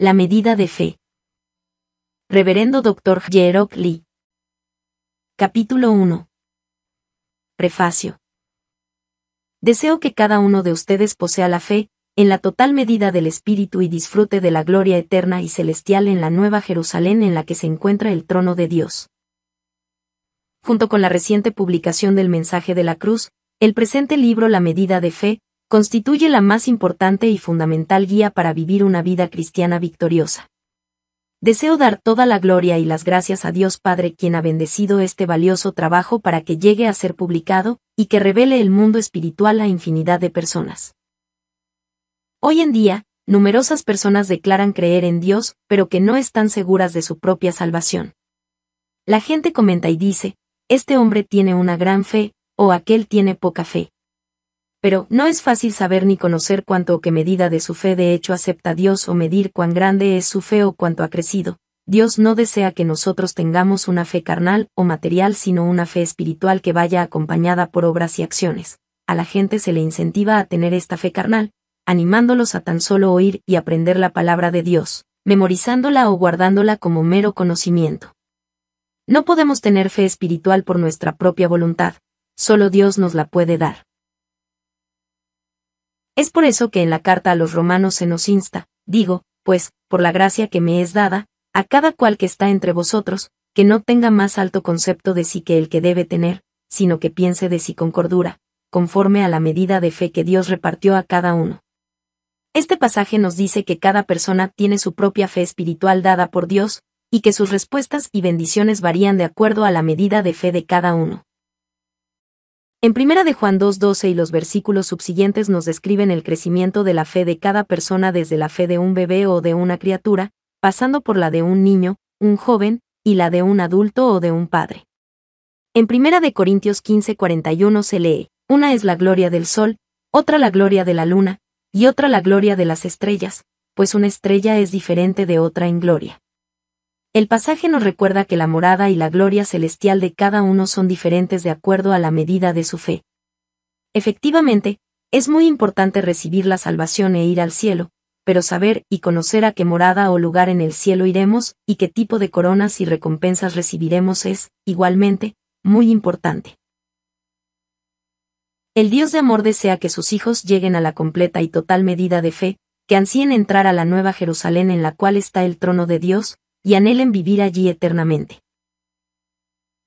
La medida de fe. Reverendo Dr. Jerok Lee. Capítulo 1. Prefacio. Deseo que cada uno de ustedes posea la fe, en la total medida del Espíritu y disfrute de la gloria eterna y celestial en la Nueva Jerusalén en la que se encuentra el trono de Dios. Junto con la reciente publicación del mensaje de la cruz, el presente libro La medida de fe, constituye la más importante y fundamental guía para vivir una vida cristiana victoriosa. Deseo dar toda la gloria y las gracias a Dios Padre quien ha bendecido este valioso trabajo para que llegue a ser publicado, y que revele el mundo espiritual a infinidad de personas. Hoy en día, numerosas personas declaran creer en Dios, pero que no están seguras de su propia salvación. La gente comenta y dice, este hombre tiene una gran fe, o aquel tiene poca fe pero no es fácil saber ni conocer cuánto o qué medida de su fe de hecho acepta Dios o medir cuán grande es su fe o cuánto ha crecido. Dios no desea que nosotros tengamos una fe carnal o material, sino una fe espiritual que vaya acompañada por obras y acciones. A la gente se le incentiva a tener esta fe carnal, animándolos a tan solo oír y aprender la palabra de Dios, memorizándola o guardándola como mero conocimiento. No podemos tener fe espiritual por nuestra propia voluntad, solo Dios nos la puede dar. Es por eso que en la carta a los romanos se nos insta, digo, pues, por la gracia que me es dada, a cada cual que está entre vosotros, que no tenga más alto concepto de sí que el que debe tener, sino que piense de sí con cordura, conforme a la medida de fe que Dios repartió a cada uno. Este pasaje nos dice que cada persona tiene su propia fe espiritual dada por Dios, y que sus respuestas y bendiciones varían de acuerdo a la medida de fe de cada uno. En Primera de Juan 2:12 y los versículos subsiguientes nos describen el crecimiento de la fe de cada persona desde la fe de un bebé o de una criatura, pasando por la de un niño, un joven, y la de un adulto o de un padre. En Primera de Corintios 15:41 se lee: Una es la gloria del sol, otra la gloria de la luna, y otra la gloria de las estrellas, pues una estrella es diferente de otra en gloria. El pasaje nos recuerda que la morada y la gloria celestial de cada uno son diferentes de acuerdo a la medida de su fe. Efectivamente, es muy importante recibir la salvación e ir al cielo, pero saber y conocer a qué morada o lugar en el cielo iremos y qué tipo de coronas y recompensas recibiremos es, igualmente, muy importante. El Dios de amor desea que sus hijos lleguen a la completa y total medida de fe, que ansíen entrar a la nueva Jerusalén en la cual está el trono de Dios, y anhelen vivir allí eternamente.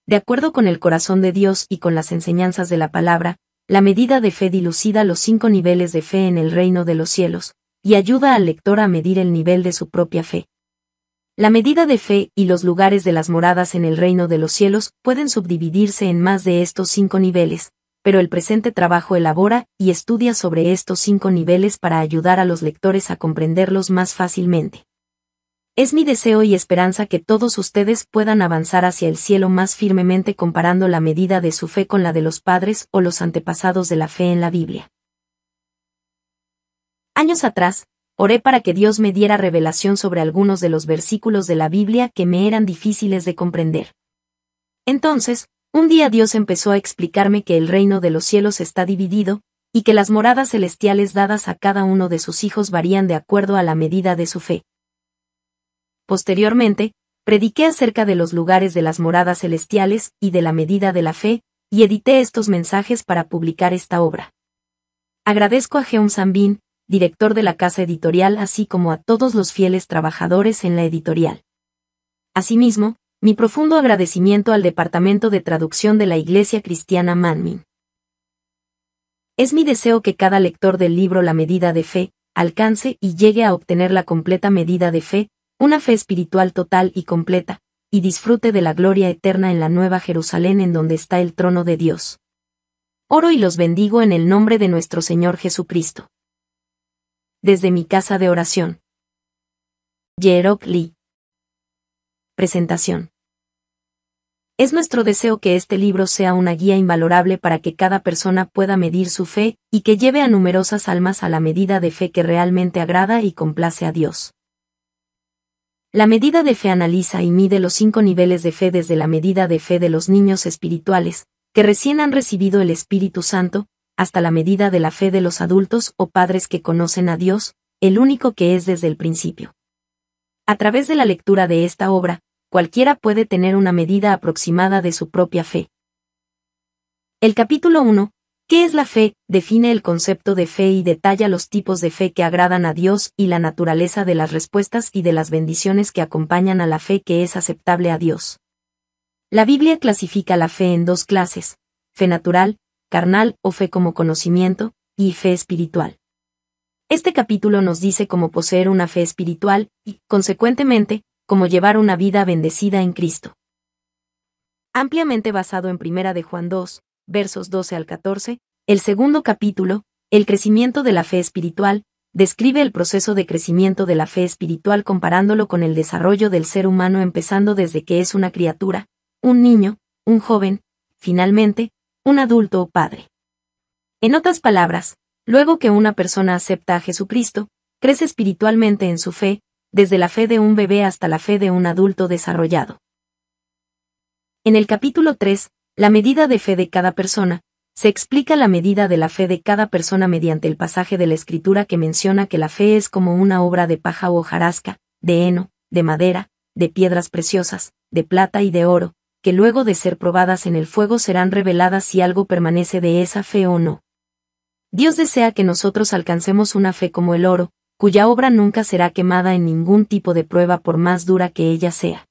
De acuerdo con el corazón de Dios y con las enseñanzas de la palabra, la medida de fe dilucida los cinco niveles de fe en el reino de los cielos, y ayuda al lector a medir el nivel de su propia fe. La medida de fe y los lugares de las moradas en el reino de los cielos pueden subdividirse en más de estos cinco niveles, pero el presente trabajo elabora y estudia sobre estos cinco niveles para ayudar a los lectores a comprenderlos más fácilmente. Es mi deseo y esperanza que todos ustedes puedan avanzar hacia el cielo más firmemente comparando la medida de su fe con la de los padres o los antepasados de la fe en la Biblia. Años atrás, oré para que Dios me diera revelación sobre algunos de los versículos de la Biblia que me eran difíciles de comprender. Entonces, un día Dios empezó a explicarme que el reino de los cielos está dividido, y que las moradas celestiales dadas a cada uno de sus hijos varían de acuerdo a la medida de su fe. Posteriormente, prediqué acerca de los lugares de las moradas celestiales y de la medida de la fe, y edité estos mensajes para publicar esta obra. Agradezco a Geum Sambin, director de la casa editorial, así como a todos los fieles trabajadores en la editorial. Asimismo, mi profundo agradecimiento al Departamento de Traducción de la Iglesia Cristiana Manmin. Es mi deseo que cada lector del libro La Medida de Fe alcance y llegue a obtener la completa medida de fe, una fe espiritual total y completa, y disfrute de la gloria eterna en la Nueva Jerusalén en donde está el trono de Dios. Oro y los bendigo en el nombre de nuestro Señor Jesucristo. Desde mi casa de oración. Yerok Lee. Presentación. Es nuestro deseo que este libro sea una guía invalorable para que cada persona pueda medir su fe y que lleve a numerosas almas a la medida de fe que realmente agrada y complace a Dios. La medida de fe analiza y mide los cinco niveles de fe desde la medida de fe de los niños espirituales, que recién han recibido el Espíritu Santo, hasta la medida de la fe de los adultos o padres que conocen a Dios, el único que es desde el principio. A través de la lectura de esta obra, cualquiera puede tener una medida aproximada de su propia fe. El capítulo 1, ¿Qué es la fe? Define el concepto de fe y detalla los tipos de fe que agradan a Dios y la naturaleza de las respuestas y de las bendiciones que acompañan a la fe que es aceptable a Dios. La Biblia clasifica la fe en dos clases, fe natural, carnal o fe como conocimiento, y fe espiritual. Este capítulo nos dice cómo poseer una fe espiritual y, consecuentemente, cómo llevar una vida bendecida en Cristo. Ampliamente basado en Primera de Juan 2, versos 12 al 14, el segundo capítulo, El crecimiento de la fe espiritual, describe el proceso de crecimiento de la fe espiritual comparándolo con el desarrollo del ser humano empezando desde que es una criatura, un niño, un joven, finalmente, un adulto o padre. En otras palabras, luego que una persona acepta a Jesucristo, crece espiritualmente en su fe, desde la fe de un bebé hasta la fe de un adulto desarrollado. En el capítulo 3, la medida de fe de cada persona. Se explica la medida de la fe de cada persona mediante el pasaje de la escritura que menciona que la fe es como una obra de paja o hojarasca, de heno, de madera, de piedras preciosas, de plata y de oro, que luego de ser probadas en el fuego serán reveladas si algo permanece de esa fe o no. Dios desea que nosotros alcancemos una fe como el oro, cuya obra nunca será quemada en ningún tipo de prueba por más dura que ella sea.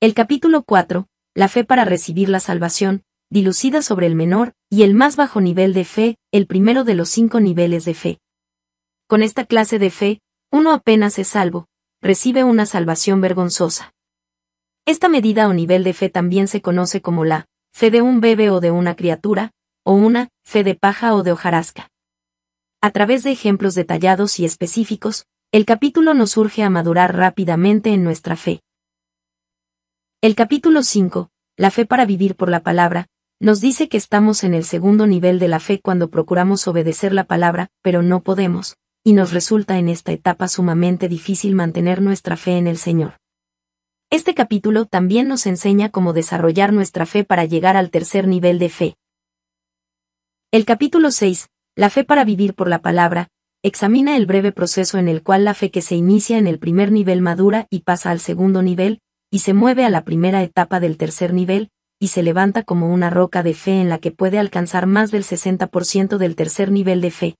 El capítulo 4, la fe para recibir la salvación, dilucida sobre el menor y el más bajo nivel de fe, el primero de los cinco niveles de fe. Con esta clase de fe, uno apenas es salvo, recibe una salvación vergonzosa. Esta medida o nivel de fe también se conoce como la fe de un bebé o de una criatura, o una fe de paja o de hojarasca. A través de ejemplos detallados y específicos, el capítulo nos urge a madurar rápidamente en nuestra fe. El capítulo 5, La fe para vivir por la palabra, nos dice que estamos en el segundo nivel de la fe cuando procuramos obedecer la palabra, pero no podemos, y nos resulta en esta etapa sumamente difícil mantener nuestra fe en el Señor. Este capítulo también nos enseña cómo desarrollar nuestra fe para llegar al tercer nivel de fe. El capítulo 6, La fe para vivir por la palabra, examina el breve proceso en el cual la fe que se inicia en el primer nivel madura y pasa al segundo nivel, y se mueve a la primera etapa del tercer nivel, y se levanta como una roca de fe en la que puede alcanzar más del 60% del tercer nivel de fe.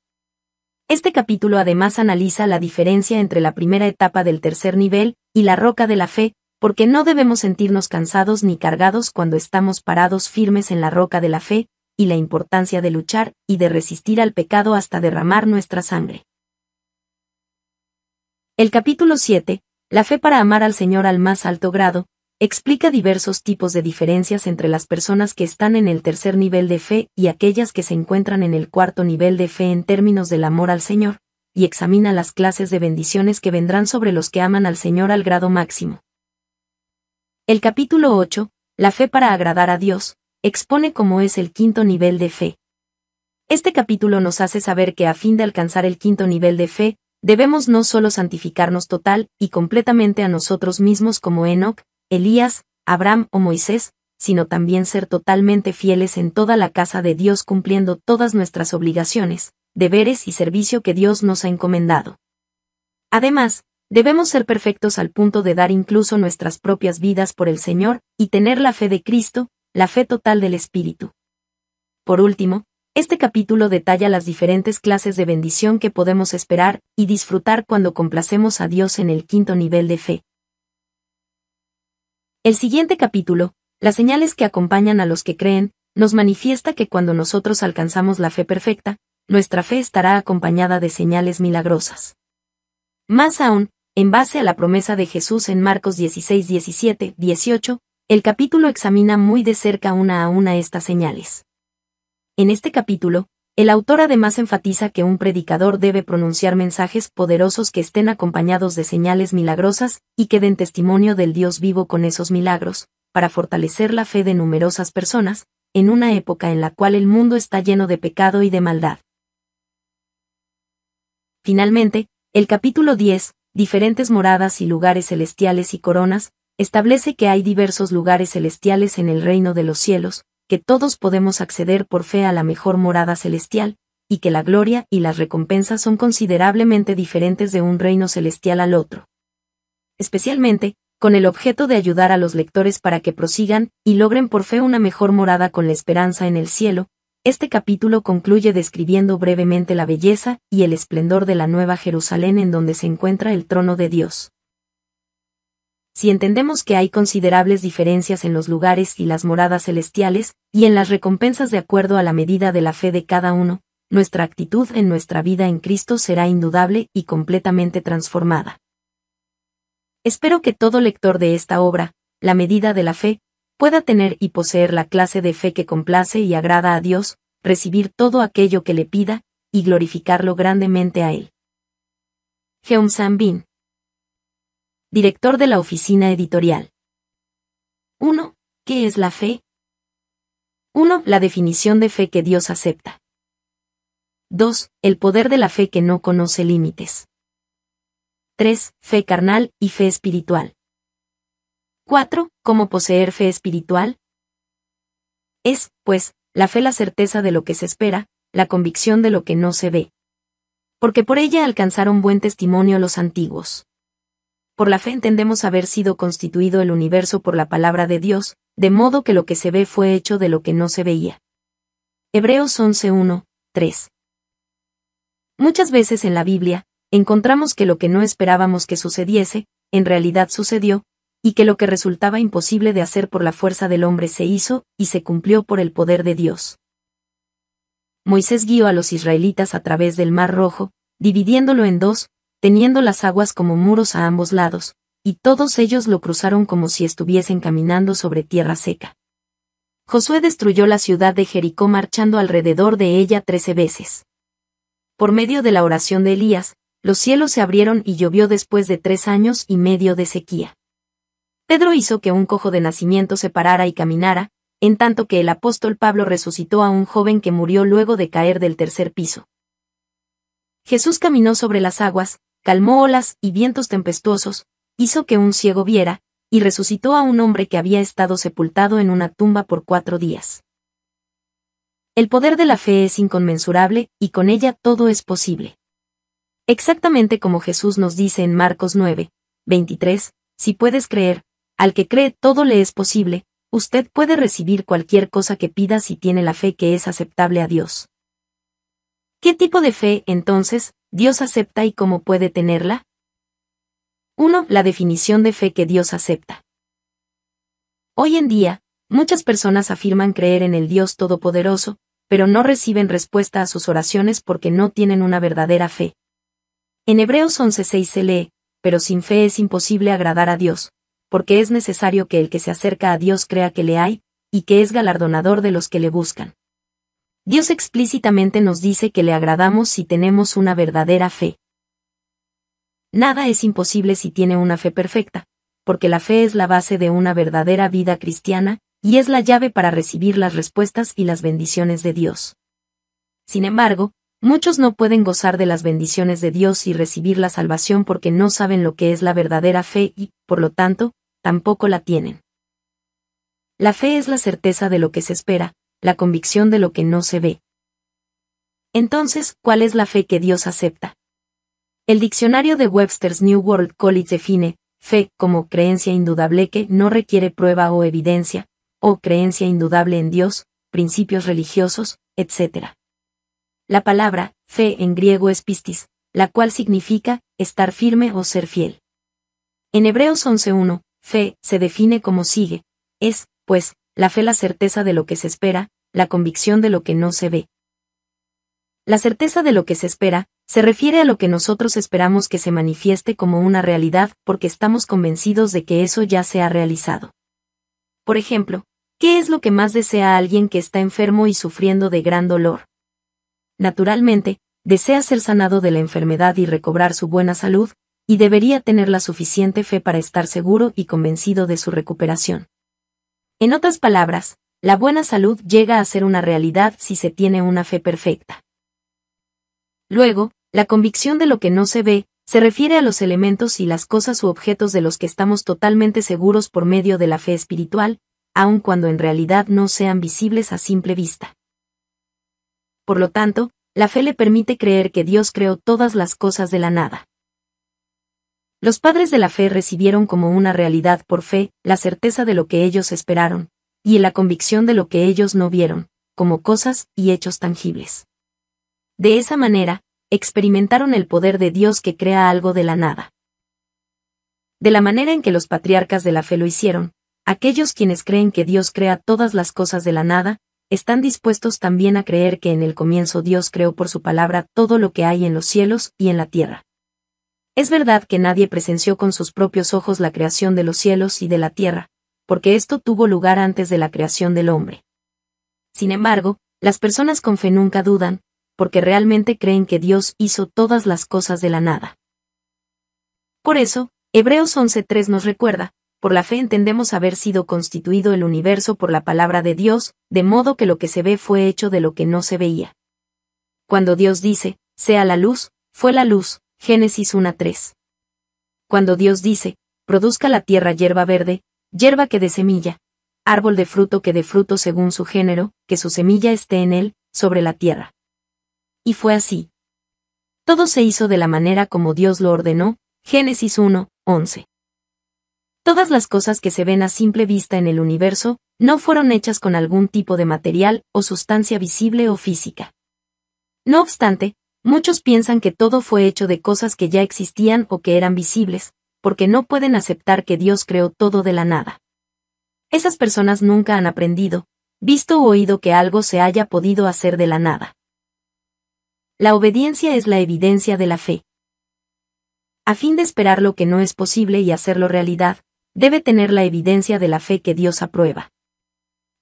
Este capítulo además analiza la diferencia entre la primera etapa del tercer nivel y la roca de la fe, porque no debemos sentirnos cansados ni cargados cuando estamos parados firmes en la roca de la fe, y la importancia de luchar y de resistir al pecado hasta derramar nuestra sangre. El capítulo 7 la fe para amar al Señor al más alto grado, explica diversos tipos de diferencias entre las personas que están en el tercer nivel de fe y aquellas que se encuentran en el cuarto nivel de fe en términos del amor al Señor, y examina las clases de bendiciones que vendrán sobre los que aman al Señor al grado máximo. El capítulo 8, La fe para agradar a Dios, expone cómo es el quinto nivel de fe. Este capítulo nos hace saber que a fin de alcanzar el quinto nivel de fe, debemos no solo santificarnos total y completamente a nosotros mismos como Enoch, Elías, Abraham o Moisés, sino también ser totalmente fieles en toda la casa de Dios cumpliendo todas nuestras obligaciones, deberes y servicio que Dios nos ha encomendado. Además, debemos ser perfectos al punto de dar incluso nuestras propias vidas por el Señor, y tener la fe de Cristo, la fe total del Espíritu. Por último, este capítulo detalla las diferentes clases de bendición que podemos esperar y disfrutar cuando complacemos a Dios en el quinto nivel de fe. El siguiente capítulo, las señales que acompañan a los que creen, nos manifiesta que cuando nosotros alcanzamos la fe perfecta, nuestra fe estará acompañada de señales milagrosas. Más aún, en base a la promesa de Jesús en Marcos 16, 17, 18, el capítulo examina muy de cerca una a una estas señales. En este capítulo, el autor además enfatiza que un predicador debe pronunciar mensajes poderosos que estén acompañados de señales milagrosas y que den testimonio del Dios vivo con esos milagros, para fortalecer la fe de numerosas personas, en una época en la cual el mundo está lleno de pecado y de maldad. Finalmente, el capítulo 10, diferentes moradas y lugares celestiales y coronas, establece que hay diversos lugares celestiales en el reino de los cielos, que todos podemos acceder por fe a la mejor morada celestial, y que la gloria y las recompensas son considerablemente diferentes de un reino celestial al otro. Especialmente, con el objeto de ayudar a los lectores para que prosigan y logren por fe una mejor morada con la esperanza en el cielo, este capítulo concluye describiendo brevemente la belleza y el esplendor de la Nueva Jerusalén en donde se encuentra el trono de Dios si entendemos que hay considerables diferencias en los lugares y las moradas celestiales, y en las recompensas de acuerdo a la medida de la fe de cada uno, nuestra actitud en nuestra vida en Cristo será indudable y completamente transformada. Espero que todo lector de esta obra, La medida de la fe, pueda tener y poseer la clase de fe que complace y agrada a Dios, recibir todo aquello que le pida, y glorificarlo grandemente a Él. Heum Bin director de la oficina editorial. 1. ¿Qué es la fe? 1. La definición de fe que Dios acepta. 2. El poder de la fe que no conoce límites. 3. Fe carnal y fe espiritual. 4. ¿Cómo poseer fe espiritual? Es, pues, la fe la certeza de lo que se espera, la convicción de lo que no se ve. Porque por ella alcanzaron buen testimonio los antiguos. Por la fe entendemos haber sido constituido el universo por la palabra de Dios, de modo que lo que se ve fue hecho de lo que no se veía. Hebreos 11.1, 3. Muchas veces en la Biblia, encontramos que lo que no esperábamos que sucediese, en realidad sucedió, y que lo que resultaba imposible de hacer por la fuerza del hombre se hizo, y se cumplió por el poder de Dios. Moisés guió a los israelitas a través del Mar Rojo, dividiéndolo en dos, teniendo las aguas como muros a ambos lados, y todos ellos lo cruzaron como si estuviesen caminando sobre tierra seca. Josué destruyó la ciudad de Jericó marchando alrededor de ella trece veces. Por medio de la oración de Elías, los cielos se abrieron y llovió después de tres años y medio de sequía. Pedro hizo que un cojo de nacimiento se parara y caminara, en tanto que el apóstol Pablo resucitó a un joven que murió luego de caer del tercer piso. Jesús caminó sobre las aguas, calmó olas y vientos tempestuosos, hizo que un ciego viera, y resucitó a un hombre que había estado sepultado en una tumba por cuatro días. El poder de la fe es inconmensurable, y con ella todo es posible. Exactamente como Jesús nos dice en Marcos 9, 23, si puedes creer, al que cree todo le es posible, usted puede recibir cualquier cosa que pida si tiene la fe que es aceptable a Dios. ¿Qué tipo de fe, entonces, ¿Dios acepta y cómo puede tenerla? 1. La definición de fe que Dios acepta. Hoy en día, muchas personas afirman creer en el Dios Todopoderoso, pero no reciben respuesta a sus oraciones porque no tienen una verdadera fe. En Hebreos 11:6 se lee, pero sin fe es imposible agradar a Dios, porque es necesario que el que se acerca a Dios crea que le hay, y que es galardonador de los que le buscan. Dios explícitamente nos dice que le agradamos si tenemos una verdadera fe. Nada es imposible si tiene una fe perfecta, porque la fe es la base de una verdadera vida cristiana, y es la llave para recibir las respuestas y las bendiciones de Dios. Sin embargo, muchos no pueden gozar de las bendiciones de Dios y recibir la salvación porque no saben lo que es la verdadera fe y, por lo tanto, tampoco la tienen. La fe es la certeza de lo que se espera, la convicción de lo que no se ve. Entonces, ¿cuál es la fe que Dios acepta? El diccionario de Webster's New World College define fe como creencia indudable que no requiere prueba o evidencia, o creencia indudable en Dios, principios religiosos, etc. La palabra fe en griego es pistis, la cual significa estar firme o ser fiel. En Hebreos 11.1, fe se define como sigue, es, pues, la fe la certeza de lo que se espera, la convicción de lo que no se ve. La certeza de lo que se espera, se refiere a lo que nosotros esperamos que se manifieste como una realidad porque estamos convencidos de que eso ya se ha realizado. Por ejemplo, ¿qué es lo que más desea alguien que está enfermo y sufriendo de gran dolor? Naturalmente, desea ser sanado de la enfermedad y recobrar su buena salud, y debería tener la suficiente fe para estar seguro y convencido de su recuperación. En otras palabras, la buena salud llega a ser una realidad si se tiene una fe perfecta. Luego, la convicción de lo que no se ve, se refiere a los elementos y las cosas u objetos de los que estamos totalmente seguros por medio de la fe espiritual, aun cuando en realidad no sean visibles a simple vista. Por lo tanto, la fe le permite creer que Dios creó todas las cosas de la nada. Los padres de la fe recibieron como una realidad por fe la certeza de lo que ellos esperaron, y la convicción de lo que ellos no vieron, como cosas y hechos tangibles. De esa manera, experimentaron el poder de Dios que crea algo de la nada. De la manera en que los patriarcas de la fe lo hicieron, aquellos quienes creen que Dios crea todas las cosas de la nada, están dispuestos también a creer que en el comienzo Dios creó por su palabra todo lo que hay en los cielos y en la tierra. Es verdad que nadie presenció con sus propios ojos la creación de los cielos y de la tierra, porque esto tuvo lugar antes de la creación del hombre. Sin embargo, las personas con fe nunca dudan, porque realmente creen que Dios hizo todas las cosas de la nada. Por eso, Hebreos 11.3 nos recuerda, por la fe entendemos haber sido constituido el universo por la palabra de Dios, de modo que lo que se ve fue hecho de lo que no se veía. Cuando Dios dice, sea la luz, fue la luz, Génesis 1.3. Cuando Dios dice, produzca la tierra hierba verde, hierba que de semilla, árbol de fruto que de fruto según su género, que su semilla esté en él, sobre la tierra. Y fue así. Todo se hizo de la manera como Dios lo ordenó, Génesis 1, 11. Todas las cosas que se ven a simple vista en el universo, no fueron hechas con algún tipo de material o sustancia visible o física. No obstante, muchos piensan que todo fue hecho de cosas que ya existían o que eran visibles, porque no pueden aceptar que Dios creó todo de la nada. Esas personas nunca han aprendido, visto o oído que algo se haya podido hacer de la nada. La obediencia es la evidencia de la fe. A fin de esperar lo que no es posible y hacerlo realidad, debe tener la evidencia de la fe que Dios aprueba.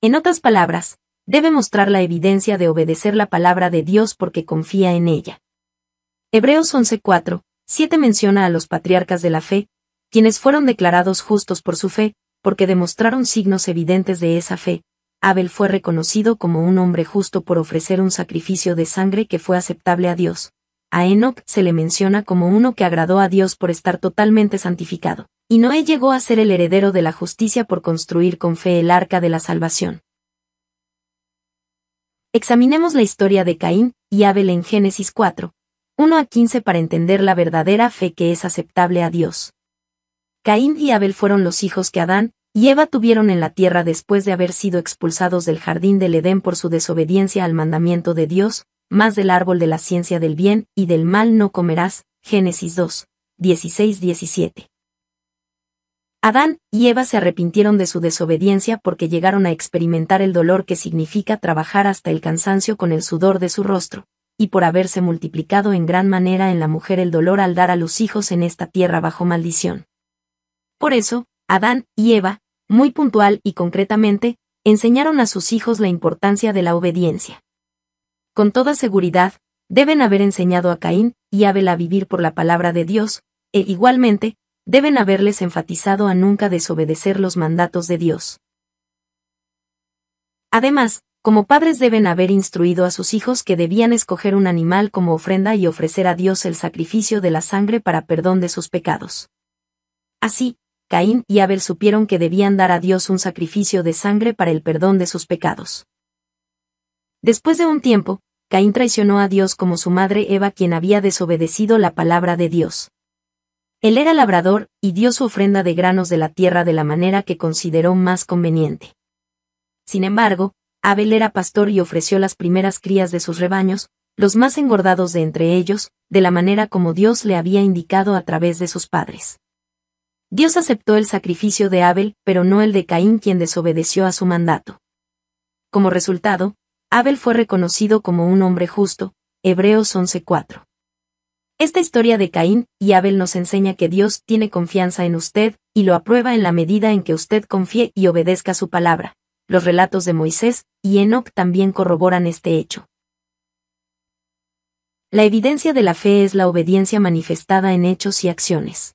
En otras palabras, debe mostrar la evidencia de obedecer la palabra de Dios porque confía en ella. Hebreos 11:4 7 menciona a los patriarcas de la fe, quienes fueron declarados justos por su fe, porque demostraron signos evidentes de esa fe. Abel fue reconocido como un hombre justo por ofrecer un sacrificio de sangre que fue aceptable a Dios. A Enoch se le menciona como uno que agradó a Dios por estar totalmente santificado, y Noé llegó a ser el heredero de la justicia por construir con fe el arca de la salvación. Examinemos la historia de Caín y Abel en Génesis 4, 1 a 15 para entender la verdadera fe que es aceptable a Dios. Caín y Abel fueron los hijos que Adán y Eva tuvieron en la tierra después de haber sido expulsados del jardín del Edén por su desobediencia al mandamiento de Dios, más del árbol de la ciencia del bien y del mal no comerás. Génesis 2, 16-17. Adán y Eva se arrepintieron de su desobediencia porque llegaron a experimentar el dolor que significa trabajar hasta el cansancio con el sudor de su rostro, y por haberse multiplicado en gran manera en la mujer el dolor al dar a los hijos en esta tierra bajo maldición. Por eso, Adán y Eva, muy puntual y concretamente, enseñaron a sus hijos la importancia de la obediencia. Con toda seguridad, deben haber enseñado a Caín y Abel a vivir por la palabra de Dios, e igualmente, deben haberles enfatizado a nunca desobedecer los mandatos de Dios. Además, como padres deben haber instruido a sus hijos que debían escoger un animal como ofrenda y ofrecer a Dios el sacrificio de la sangre para perdón de sus pecados. Así, Caín y Abel supieron que debían dar a Dios un sacrificio de sangre para el perdón de sus pecados. Después de un tiempo, Caín traicionó a Dios como su madre Eva quien había desobedecido la palabra de Dios. Él era labrador, y dio su ofrenda de granos de la tierra de la manera que consideró más conveniente. Sin embargo, Abel era pastor y ofreció las primeras crías de sus rebaños, los más engordados de entre ellos, de la manera como Dios le había indicado a través de sus padres. Dios aceptó el sacrificio de Abel, pero no el de Caín quien desobedeció a su mandato. Como resultado, Abel fue reconocido como un hombre justo, Hebreos 11:4. Esta historia de Caín y Abel nos enseña que Dios tiene confianza en usted, y lo aprueba en la medida en que usted confíe y obedezca su palabra, los relatos de Moisés y Enoch también corroboran este hecho. La evidencia de la fe es la obediencia manifestada en hechos y acciones.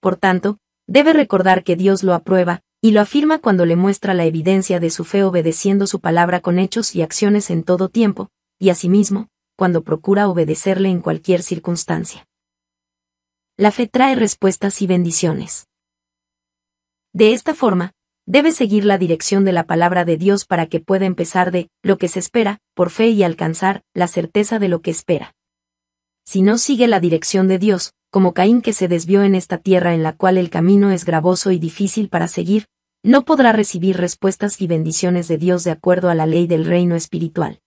Por tanto, debe recordar que Dios lo aprueba, y lo afirma cuando le muestra la evidencia de su fe obedeciendo su palabra con hechos y acciones en todo tiempo, y asimismo, cuando procura obedecerle en cualquier circunstancia. La fe trae respuestas y bendiciones. De esta forma, debe seguir la dirección de la palabra de Dios para que pueda empezar de lo que se espera, por fe y alcanzar la certeza de lo que espera. Si no sigue la dirección de Dios, como Caín que se desvió en esta tierra en la cual el camino es gravoso y difícil para seguir, no podrá recibir respuestas y bendiciones de Dios de acuerdo a la ley del reino espiritual.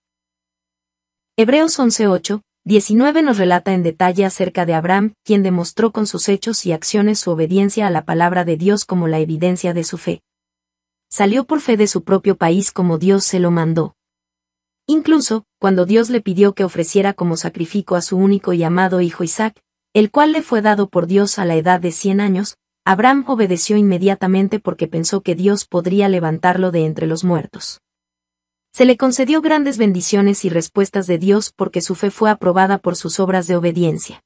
Hebreos 11:8, 19 nos relata en detalle acerca de Abraham, quien demostró con sus hechos y acciones su obediencia a la palabra de Dios como la evidencia de su fe, salió por fe de su propio país como Dios se lo mandó. Incluso, cuando Dios le pidió que ofreciera como sacrificio a su único y amado hijo Isaac, el cual le fue dado por Dios a la edad de cien años, Abraham obedeció inmediatamente porque pensó que Dios podría levantarlo de entre los muertos. Se le concedió grandes bendiciones y respuestas de Dios porque su fe fue aprobada por sus obras de obediencia.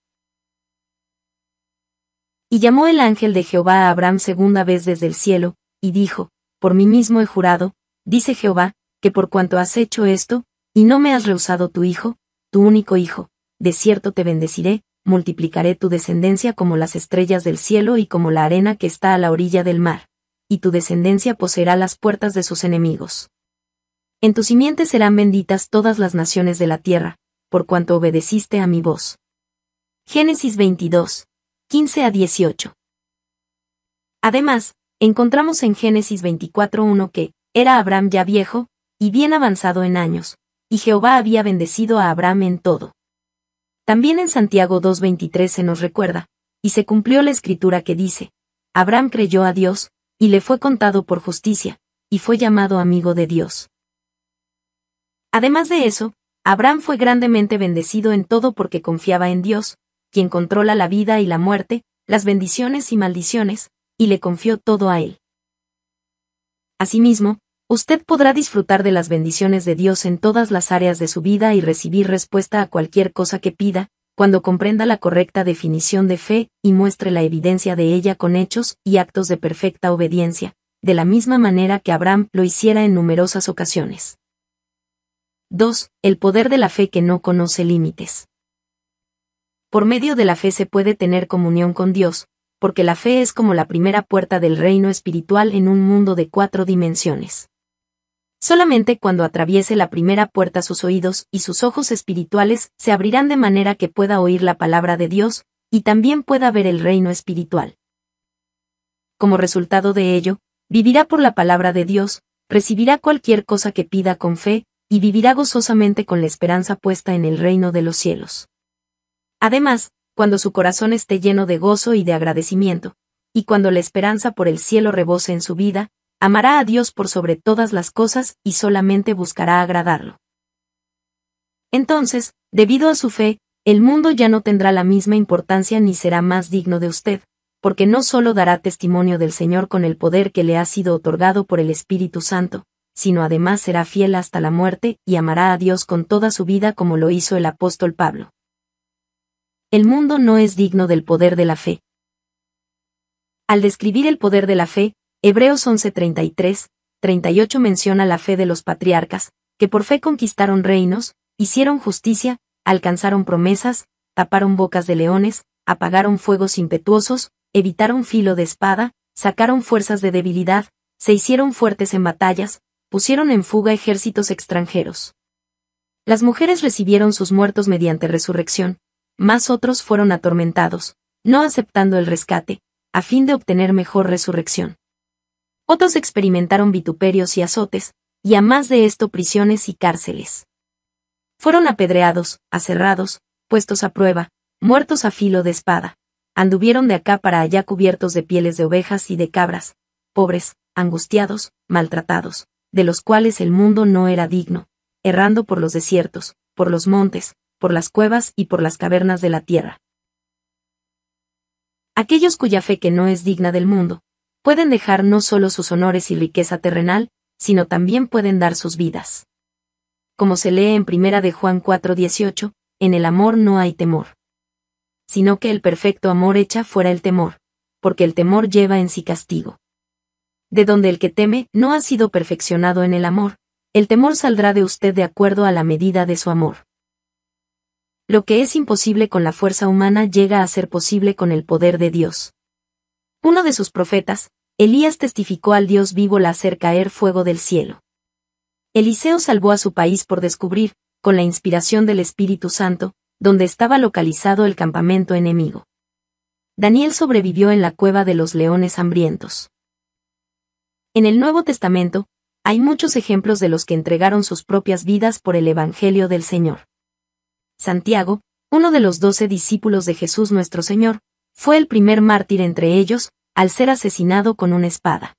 Y llamó el ángel de Jehová a Abraham segunda vez desde el cielo, y dijo, por mí mismo he jurado, dice Jehová, que por cuanto has hecho esto, y no me has rehusado tu hijo, tu único hijo, de cierto te bendeciré, multiplicaré tu descendencia como las estrellas del cielo y como la arena que está a la orilla del mar, y tu descendencia poseerá las puertas de sus enemigos. En tu simiente serán benditas todas las naciones de la tierra, por cuanto obedeciste a mi voz. Génesis 22, 15 a 18. Además, encontramos en Génesis 24.1 que, era Abraham ya viejo, y bien avanzado en años, y Jehová había bendecido a Abraham en todo. También en Santiago 2.23 se nos recuerda, y se cumplió la escritura que dice, Abraham creyó a Dios, y le fue contado por justicia, y fue llamado amigo de Dios. Además de eso, Abraham fue grandemente bendecido en todo porque confiaba en Dios, quien controla la vida y la muerte, las bendiciones y maldiciones, y le confió todo a Él. Asimismo, usted podrá disfrutar de las bendiciones de Dios en todas las áreas de su vida y recibir respuesta a cualquier cosa que pida, cuando comprenda la correcta definición de fe y muestre la evidencia de ella con hechos y actos de perfecta obediencia, de la misma manera que Abraham lo hiciera en numerosas ocasiones. 2. El poder de la fe que no conoce límites. Por medio de la fe se puede tener comunión con Dios, porque la fe es como la primera puerta del reino espiritual en un mundo de cuatro dimensiones. Solamente cuando atraviese la primera puerta sus oídos y sus ojos espirituales se abrirán de manera que pueda oír la palabra de Dios, y también pueda ver el reino espiritual. Como resultado de ello, vivirá por la palabra de Dios, recibirá cualquier cosa que pida con fe, y vivirá gozosamente con la esperanza puesta en el reino de los cielos. Además, cuando su corazón esté lleno de gozo y de agradecimiento, y cuando la esperanza por el cielo rebose en su vida, amará a Dios por sobre todas las cosas y solamente buscará agradarlo. Entonces, debido a su fe, el mundo ya no tendrá la misma importancia ni será más digno de usted, porque no solo dará testimonio del Señor con el poder que le ha sido otorgado por el Espíritu Santo, sino además será fiel hasta la muerte y amará a Dios con toda su vida como lo hizo el apóstol Pablo el mundo no es digno del poder de la fe. Al describir el poder de la fe, Hebreos 11:33, 38 menciona la fe de los patriarcas, que por fe conquistaron reinos, hicieron justicia, alcanzaron promesas, taparon bocas de leones, apagaron fuegos impetuosos, evitaron filo de espada, sacaron fuerzas de debilidad, se hicieron fuertes en batallas, pusieron en fuga ejércitos extranjeros. Las mujeres recibieron sus muertos mediante resurrección, más otros fueron atormentados, no aceptando el rescate, a fin de obtener mejor resurrección. Otros experimentaron vituperios y azotes, y a más de esto prisiones y cárceles. Fueron apedreados, aserrados, puestos a prueba, muertos a filo de espada. Anduvieron de acá para allá cubiertos de pieles de ovejas y de cabras, pobres, angustiados, maltratados, de los cuales el mundo no era digno, errando por los desiertos, por los montes, por las cuevas y por las cavernas de la tierra. Aquellos cuya fe que no es digna del mundo, pueden dejar no solo sus honores y riqueza terrenal, sino también pueden dar sus vidas. Como se lee en Primera de Juan 4:18, en el amor no hay temor. Sino que el perfecto amor echa fuera el temor, porque el temor lleva en sí castigo. De donde el que teme no ha sido perfeccionado en el amor, el temor saldrá de usted de acuerdo a la medida de su amor lo que es imposible con la fuerza humana llega a ser posible con el poder de Dios. Uno de sus profetas, Elías testificó al Dios vivo la hacer caer fuego del cielo. Eliseo salvó a su país por descubrir, con la inspiración del Espíritu Santo, donde estaba localizado el campamento enemigo. Daniel sobrevivió en la cueva de los leones hambrientos. En el Nuevo Testamento, hay muchos ejemplos de los que entregaron sus propias vidas por el Evangelio del Señor. Santiago, uno de los doce discípulos de Jesús nuestro Señor, fue el primer mártir entre ellos, al ser asesinado con una espada.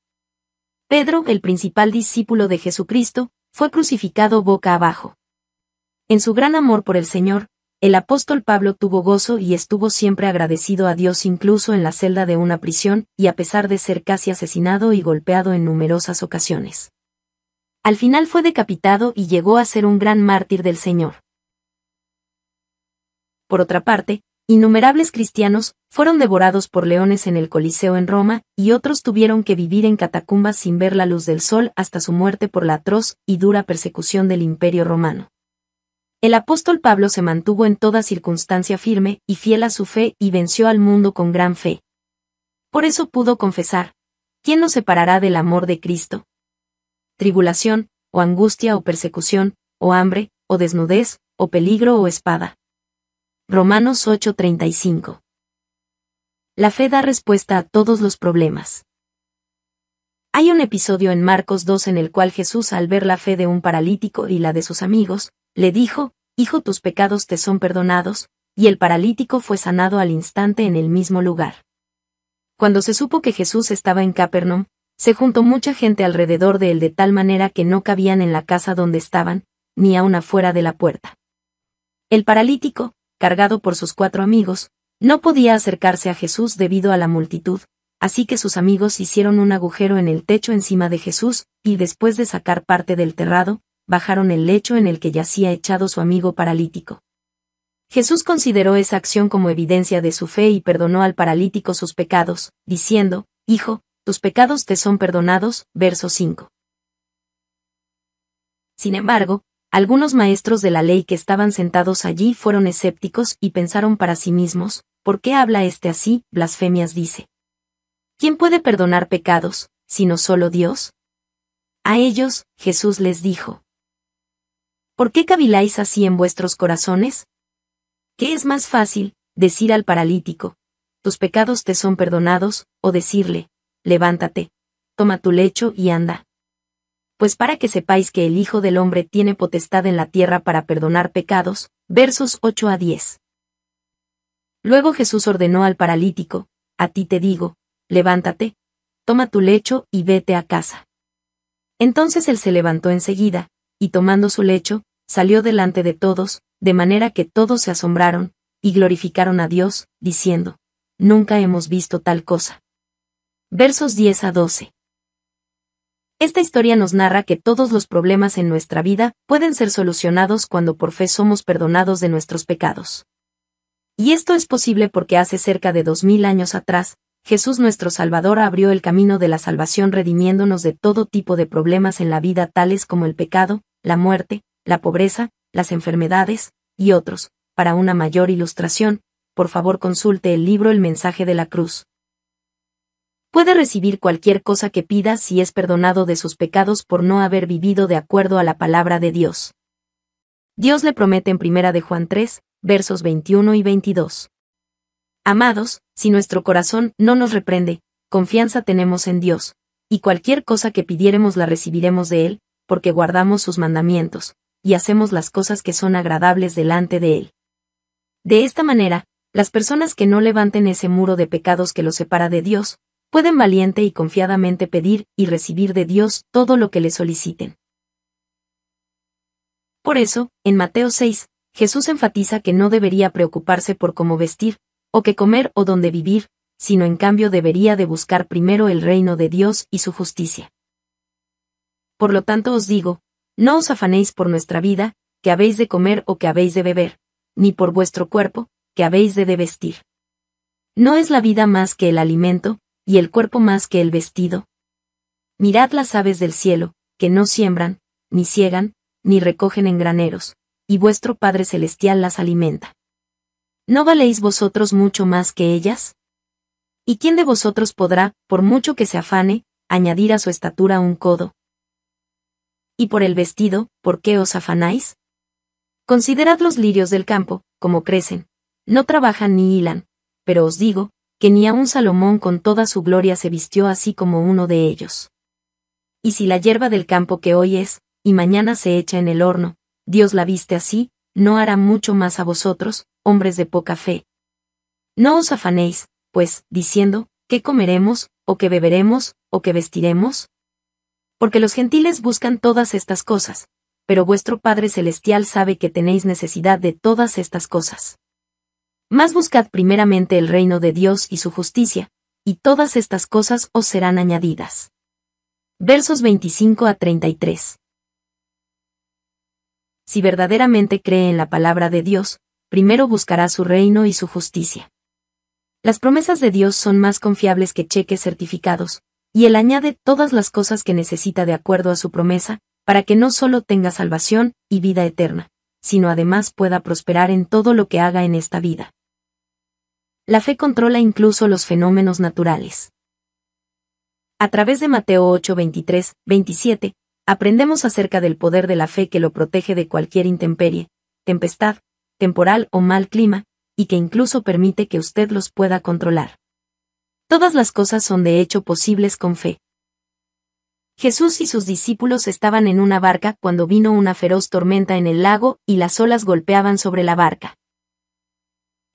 Pedro, el principal discípulo de Jesucristo, fue crucificado boca abajo. En su gran amor por el Señor, el apóstol Pablo tuvo gozo y estuvo siempre agradecido a Dios incluso en la celda de una prisión, y a pesar de ser casi asesinado y golpeado en numerosas ocasiones. Al final fue decapitado y llegó a ser un gran mártir del Señor. Por otra parte, innumerables cristianos fueron devorados por leones en el Coliseo en Roma, y otros tuvieron que vivir en catacumbas sin ver la luz del sol hasta su muerte por la atroz y dura persecución del Imperio romano. El apóstol Pablo se mantuvo en toda circunstancia firme y fiel a su fe y venció al mundo con gran fe. Por eso pudo confesar, ¿quién nos separará del amor de Cristo? Tribulación, o angustia o persecución, o hambre, o desnudez, o peligro o espada. Romanos 8:35. La fe da respuesta a todos los problemas. Hay un episodio en Marcos 2 en el cual Jesús al ver la fe de un paralítico y la de sus amigos, le dijo, Hijo tus pecados te son perdonados, y el paralítico fue sanado al instante en el mismo lugar. Cuando se supo que Jesús estaba en Capernaum, se juntó mucha gente alrededor de él de tal manera que no cabían en la casa donde estaban, ni aun afuera de la puerta. El paralítico, cargado por sus cuatro amigos, no podía acercarse a Jesús debido a la multitud, así que sus amigos hicieron un agujero en el techo encima de Jesús, y después de sacar parte del terrado, bajaron el lecho en el que yacía echado su amigo paralítico. Jesús consideró esa acción como evidencia de su fe y perdonó al paralítico sus pecados, diciendo, Hijo, tus pecados te son perdonados, verso 5. Sin embargo, algunos maestros de la ley que estaban sentados allí fueron escépticos y pensaron para sí mismos, ¿por qué habla este así? Blasfemias dice. ¿Quién puede perdonar pecados, sino solo Dios? A ellos, Jesús les dijo. ¿Por qué caviláis así en vuestros corazones? ¿Qué es más fácil, decir al paralítico, tus pecados te son perdonados, o decirle, levántate, toma tu lecho y anda? pues para que sepáis que el Hijo del Hombre tiene potestad en la tierra para perdonar pecados, versos 8 a 10. Luego Jesús ordenó al paralítico, a ti te digo, levántate, toma tu lecho y vete a casa. Entonces él se levantó enseguida, y tomando su lecho, salió delante de todos, de manera que todos se asombraron, y glorificaron a Dios, diciendo, Nunca hemos visto tal cosa. Versos 10 a 12. Esta historia nos narra que todos los problemas en nuestra vida pueden ser solucionados cuando por fe somos perdonados de nuestros pecados. Y esto es posible porque hace cerca de dos mil años atrás, Jesús nuestro Salvador abrió el camino de la salvación redimiéndonos de todo tipo de problemas en la vida tales como el pecado, la muerte, la pobreza, las enfermedades, y otros. Para una mayor ilustración, por favor consulte el libro El mensaje de la cruz, puede recibir cualquier cosa que pida si es perdonado de sus pecados por no haber vivido de acuerdo a la palabra de Dios. Dios le promete en 1 de Juan 3, versos 21 y 22. Amados, si nuestro corazón no nos reprende, confianza tenemos en Dios, y cualquier cosa que pidiéremos la recibiremos de Él, porque guardamos sus mandamientos, y hacemos las cosas que son agradables delante de Él. De esta manera, las personas que no levanten ese muro de pecados que los separa de Dios, pueden valiente y confiadamente pedir y recibir de Dios todo lo que le soliciten. Por eso, en Mateo 6, Jesús enfatiza que no debería preocuparse por cómo vestir, o qué comer o dónde vivir, sino en cambio debería de buscar primero el reino de Dios y su justicia. Por lo tanto os digo, no os afanéis por nuestra vida, que habéis de comer o que habéis de beber, ni por vuestro cuerpo, que habéis de vestir. ¿No es la vida más que el alimento, y el cuerpo más que el vestido. Mirad las aves del cielo, que no siembran, ni ciegan, ni recogen en graneros, y vuestro Padre Celestial las alimenta. ¿No valéis vosotros mucho más que ellas? ¿Y quién de vosotros podrá, por mucho que se afane, añadir a su estatura un codo? ¿Y por el vestido, por qué os afanáis? Considerad los lirios del campo, como crecen. No trabajan ni hilan, pero os digo, que ni aun Salomón con toda su gloria se vistió así como uno de ellos. Y si la hierba del campo que hoy es, y mañana se echa en el horno, Dios la viste así, no hará mucho más a vosotros, hombres de poca fe. No os afanéis, pues, diciendo, ¿qué comeremos, o qué beberemos, o qué vestiremos? Porque los gentiles buscan todas estas cosas, pero vuestro Padre Celestial sabe que tenéis necesidad de todas estas cosas. Más buscad primeramente el reino de Dios y su justicia, y todas estas cosas os serán añadidas. Versos 25 a 33. Si verdaderamente cree en la palabra de Dios, primero buscará su reino y su justicia. Las promesas de Dios son más confiables que cheques certificados, y Él añade todas las cosas que necesita de acuerdo a su promesa, para que no solo tenga salvación y vida eterna, sino además pueda prosperar en todo lo que haga en esta vida. La fe controla incluso los fenómenos naturales. A través de Mateo 8, 23, 27, aprendemos acerca del poder de la fe que lo protege de cualquier intemperie, tempestad, temporal o mal clima, y que incluso permite que usted los pueda controlar. Todas las cosas son de hecho posibles con fe. Jesús y sus discípulos estaban en una barca cuando vino una feroz tormenta en el lago, y las olas golpeaban sobre la barca.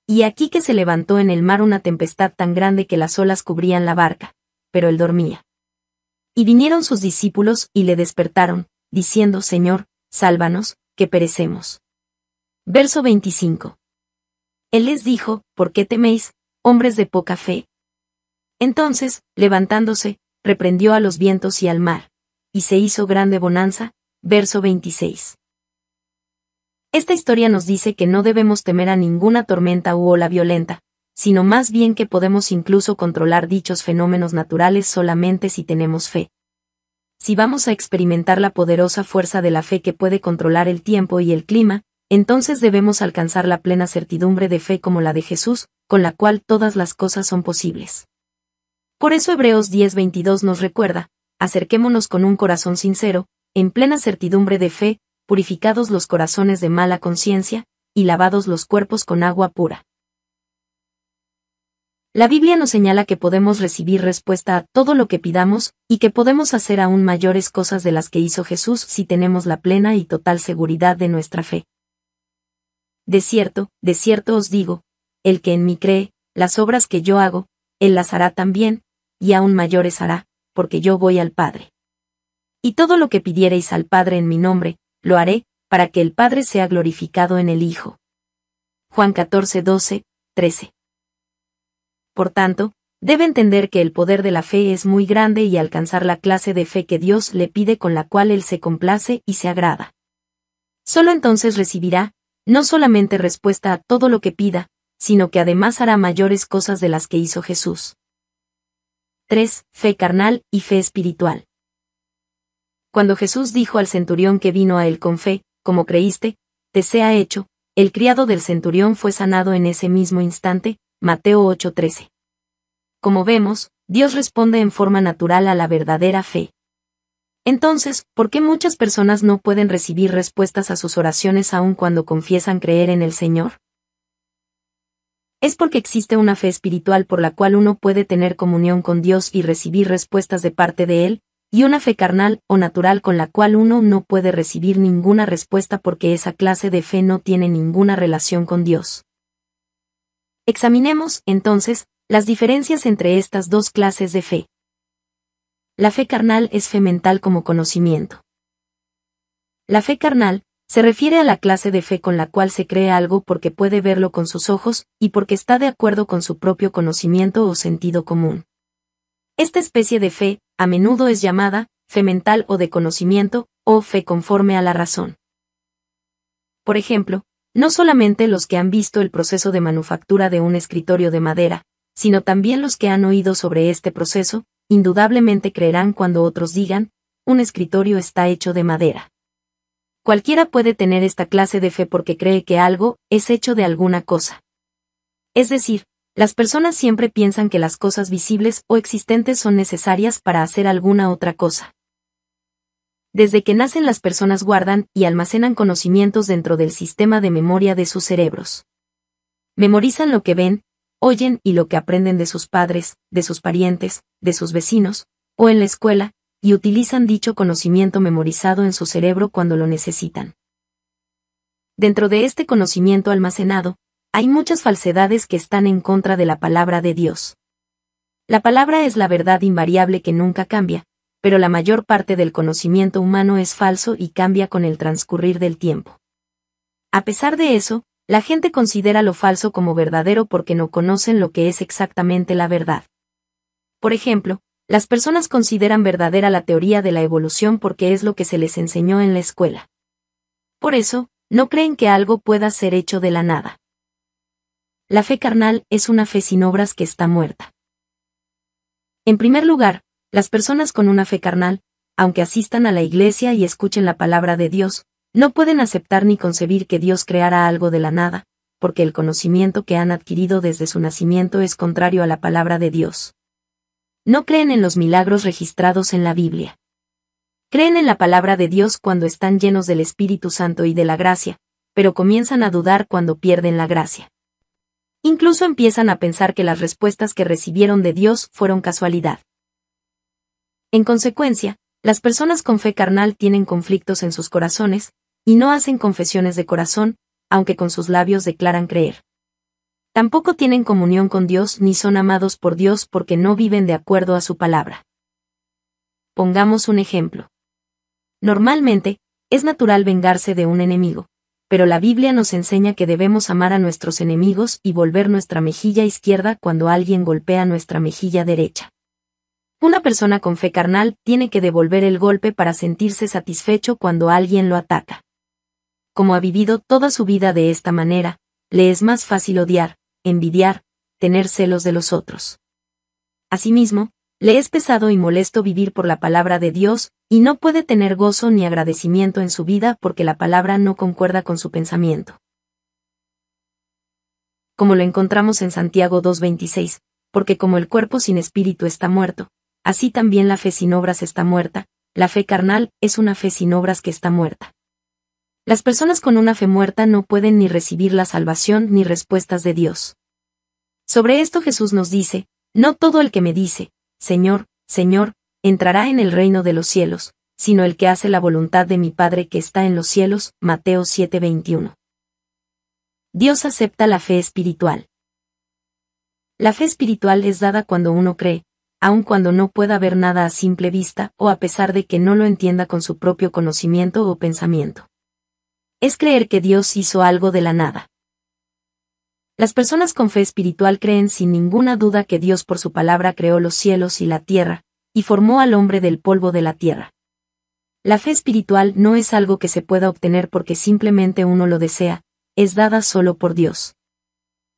Y aquí que se levantó en el mar una tempestad tan grande que las olas cubrían la barca, pero él dormía. Y vinieron sus discípulos y le despertaron, diciendo, Señor, sálvanos, que perecemos. Verso 25. Él les dijo, ¿por qué teméis, hombres de poca fe? Entonces, levantándose, reprendió a los vientos y al mar, y se hizo grande bonanza, verso 26. Esta historia nos dice que no debemos temer a ninguna tormenta u ola violenta, sino más bien que podemos incluso controlar dichos fenómenos naturales solamente si tenemos fe. Si vamos a experimentar la poderosa fuerza de la fe que puede controlar el tiempo y el clima, entonces debemos alcanzar la plena certidumbre de fe como la de Jesús, con la cual todas las cosas son posibles. Por eso Hebreos 10:22 nos recuerda, acerquémonos con un corazón sincero, en plena certidumbre de fe, purificados los corazones de mala conciencia, y lavados los cuerpos con agua pura. La Biblia nos señala que podemos recibir respuesta a todo lo que pidamos, y que podemos hacer aún mayores cosas de las que hizo Jesús si tenemos la plena y total seguridad de nuestra fe. De cierto, de cierto os digo, el que en mí cree, las obras que yo hago, él las hará también, y aún mayores hará, porque yo voy al Padre. Y todo lo que pidiereis al Padre en mi nombre, lo haré, para que el Padre sea glorificado en el Hijo. Juan 14, 12, 13. Por tanto, debe entender que el poder de la fe es muy grande y alcanzar la clase de fe que Dios le pide con la cual Él se complace y se agrada. Solo entonces recibirá, no solamente respuesta a todo lo que pida, sino que además hará mayores cosas de las que hizo Jesús. 3. Fe carnal y fe espiritual. Cuando Jesús dijo al centurión que vino a él con fe, como creíste, te sea hecho, el criado del centurión fue sanado en ese mismo instante, Mateo 8:13. Como vemos, Dios responde en forma natural a la verdadera fe. Entonces, ¿por qué muchas personas no pueden recibir respuestas a sus oraciones aun cuando confiesan creer en el Señor? es porque existe una fe espiritual por la cual uno puede tener comunión con Dios y recibir respuestas de parte de Él, y una fe carnal o natural con la cual uno no puede recibir ninguna respuesta porque esa clase de fe no tiene ninguna relación con Dios. Examinemos, entonces, las diferencias entre estas dos clases de fe. La fe carnal es fe mental como conocimiento. La fe carnal, se refiere a la clase de fe con la cual se cree algo porque puede verlo con sus ojos y porque está de acuerdo con su propio conocimiento o sentido común. Esta especie de fe, a menudo es llamada, fe mental o de conocimiento, o fe conforme a la razón. Por ejemplo, no solamente los que han visto el proceso de manufactura de un escritorio de madera, sino también los que han oído sobre este proceso, indudablemente creerán cuando otros digan, un escritorio está hecho de madera. Cualquiera puede tener esta clase de fe porque cree que algo es hecho de alguna cosa. Es decir, las personas siempre piensan que las cosas visibles o existentes son necesarias para hacer alguna otra cosa. Desde que nacen las personas guardan y almacenan conocimientos dentro del sistema de memoria de sus cerebros. Memorizan lo que ven, oyen y lo que aprenden de sus padres, de sus parientes, de sus vecinos, o en la escuela, y utilizan dicho conocimiento memorizado en su cerebro cuando lo necesitan. Dentro de este conocimiento almacenado, hay muchas falsedades que están en contra de la palabra de Dios. La palabra es la verdad invariable que nunca cambia, pero la mayor parte del conocimiento humano es falso y cambia con el transcurrir del tiempo. A pesar de eso, la gente considera lo falso como verdadero porque no conocen lo que es exactamente la verdad. Por ejemplo, las personas consideran verdadera la teoría de la evolución porque es lo que se les enseñó en la escuela. Por eso, no creen que algo pueda ser hecho de la nada. La fe carnal es una fe sin obras que está muerta. En primer lugar, las personas con una fe carnal, aunque asistan a la iglesia y escuchen la palabra de Dios, no pueden aceptar ni concebir que Dios creara algo de la nada, porque el conocimiento que han adquirido desde su nacimiento es contrario a la palabra de Dios no creen en los milagros registrados en la Biblia. Creen en la palabra de Dios cuando están llenos del Espíritu Santo y de la gracia, pero comienzan a dudar cuando pierden la gracia. Incluso empiezan a pensar que las respuestas que recibieron de Dios fueron casualidad. En consecuencia, las personas con fe carnal tienen conflictos en sus corazones, y no hacen confesiones de corazón, aunque con sus labios declaran creer. Tampoco tienen comunión con Dios ni son amados por Dios porque no viven de acuerdo a su palabra. Pongamos un ejemplo. Normalmente, es natural vengarse de un enemigo, pero la Biblia nos enseña que debemos amar a nuestros enemigos y volver nuestra mejilla izquierda cuando alguien golpea nuestra mejilla derecha. Una persona con fe carnal tiene que devolver el golpe para sentirse satisfecho cuando alguien lo ataca. Como ha vivido toda su vida de esta manera, le es más fácil odiar, envidiar, tener celos de los otros. Asimismo, le es pesado y molesto vivir por la palabra de Dios, y no puede tener gozo ni agradecimiento en su vida porque la palabra no concuerda con su pensamiento. Como lo encontramos en Santiago 2.26, porque como el cuerpo sin espíritu está muerto, así también la fe sin obras está muerta, la fe carnal es una fe sin obras que está muerta. Las personas con una fe muerta no pueden ni recibir la salvación ni respuestas de Dios. Sobre esto Jesús nos dice, No todo el que me dice, Señor, Señor, entrará en el reino de los cielos, sino el que hace la voluntad de mi Padre que está en los cielos, Mateo 7:21. Dios acepta la fe espiritual. La fe espiritual es dada cuando uno cree, aun cuando no pueda ver nada a simple vista o a pesar de que no lo entienda con su propio conocimiento o pensamiento es creer que Dios hizo algo de la nada. Las personas con fe espiritual creen sin ninguna duda que Dios por su palabra creó los cielos y la tierra, y formó al hombre del polvo de la tierra. La fe espiritual no es algo que se pueda obtener porque simplemente uno lo desea, es dada solo por Dios.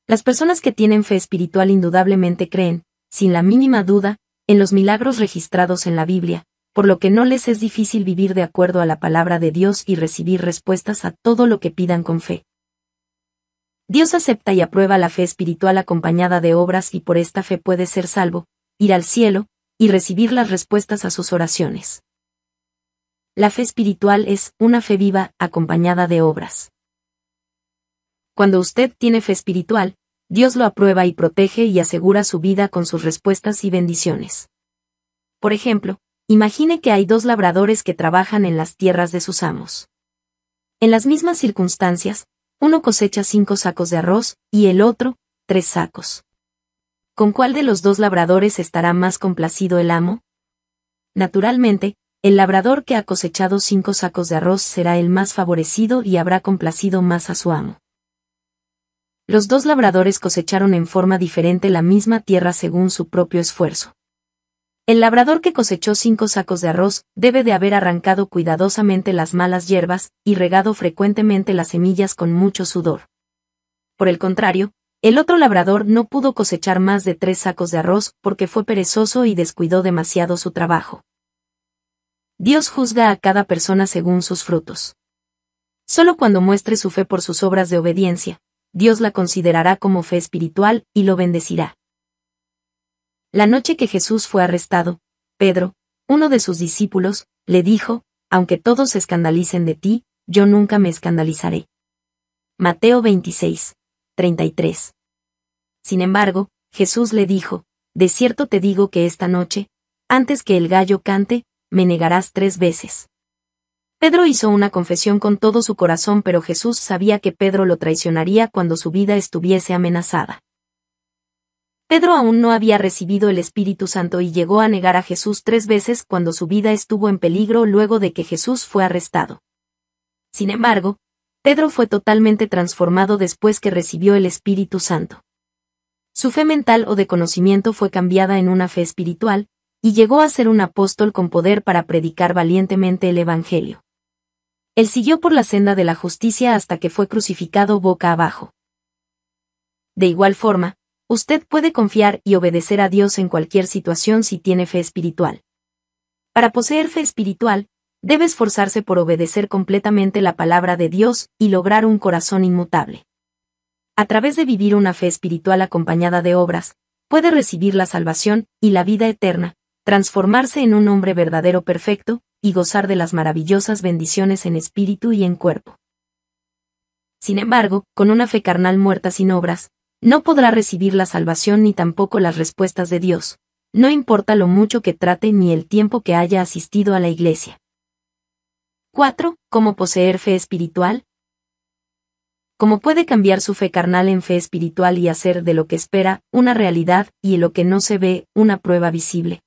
Las personas que tienen fe espiritual indudablemente creen, sin la mínima duda, en los milagros registrados en la Biblia, por lo que no les es difícil vivir de acuerdo a la palabra de Dios y recibir respuestas a todo lo que pidan con fe. Dios acepta y aprueba la fe espiritual acompañada de obras y por esta fe puede ser salvo, ir al cielo, y recibir las respuestas a sus oraciones. La fe espiritual es una fe viva acompañada de obras. Cuando usted tiene fe espiritual, Dios lo aprueba y protege y asegura su vida con sus respuestas y bendiciones. Por ejemplo, Imagine que hay dos labradores que trabajan en las tierras de sus amos. En las mismas circunstancias, uno cosecha cinco sacos de arroz y el otro, tres sacos. ¿Con cuál de los dos labradores estará más complacido el amo? Naturalmente, el labrador que ha cosechado cinco sacos de arroz será el más favorecido y habrá complacido más a su amo. Los dos labradores cosecharon en forma diferente la misma tierra según su propio esfuerzo. El labrador que cosechó cinco sacos de arroz debe de haber arrancado cuidadosamente las malas hierbas y regado frecuentemente las semillas con mucho sudor. Por el contrario, el otro labrador no pudo cosechar más de tres sacos de arroz porque fue perezoso y descuidó demasiado su trabajo. Dios juzga a cada persona según sus frutos. Solo cuando muestre su fe por sus obras de obediencia, Dios la considerará como fe espiritual y lo bendecirá. La noche que Jesús fue arrestado, Pedro, uno de sus discípulos, le dijo, aunque todos se escandalicen de ti, yo nunca me escandalizaré. Mateo 26, 33. Sin embargo, Jesús le dijo, De cierto te digo que esta noche, antes que el gallo cante, me negarás tres veces. Pedro hizo una confesión con todo su corazón, pero Jesús sabía que Pedro lo traicionaría cuando su vida estuviese amenazada. Pedro aún no había recibido el Espíritu Santo y llegó a negar a Jesús tres veces cuando su vida estuvo en peligro luego de que Jesús fue arrestado. Sin embargo, Pedro fue totalmente transformado después que recibió el Espíritu Santo. Su fe mental o de conocimiento fue cambiada en una fe espiritual, y llegó a ser un apóstol con poder para predicar valientemente el Evangelio. Él siguió por la senda de la justicia hasta que fue crucificado boca abajo. De igual forma, Usted puede confiar y obedecer a Dios en cualquier situación si tiene fe espiritual. Para poseer fe espiritual, debe esforzarse por obedecer completamente la palabra de Dios y lograr un corazón inmutable. A través de vivir una fe espiritual acompañada de obras, puede recibir la salvación y la vida eterna, transformarse en un hombre verdadero perfecto, y gozar de las maravillosas bendiciones en espíritu y en cuerpo. Sin embargo, con una fe carnal muerta sin obras, no podrá recibir la salvación ni tampoco las respuestas de Dios, no importa lo mucho que trate ni el tiempo que haya asistido a la iglesia. 4. ¿Cómo poseer fe espiritual? Cómo puede cambiar su fe carnal en fe espiritual y hacer de lo que espera una realidad y lo que no se ve una prueba visible.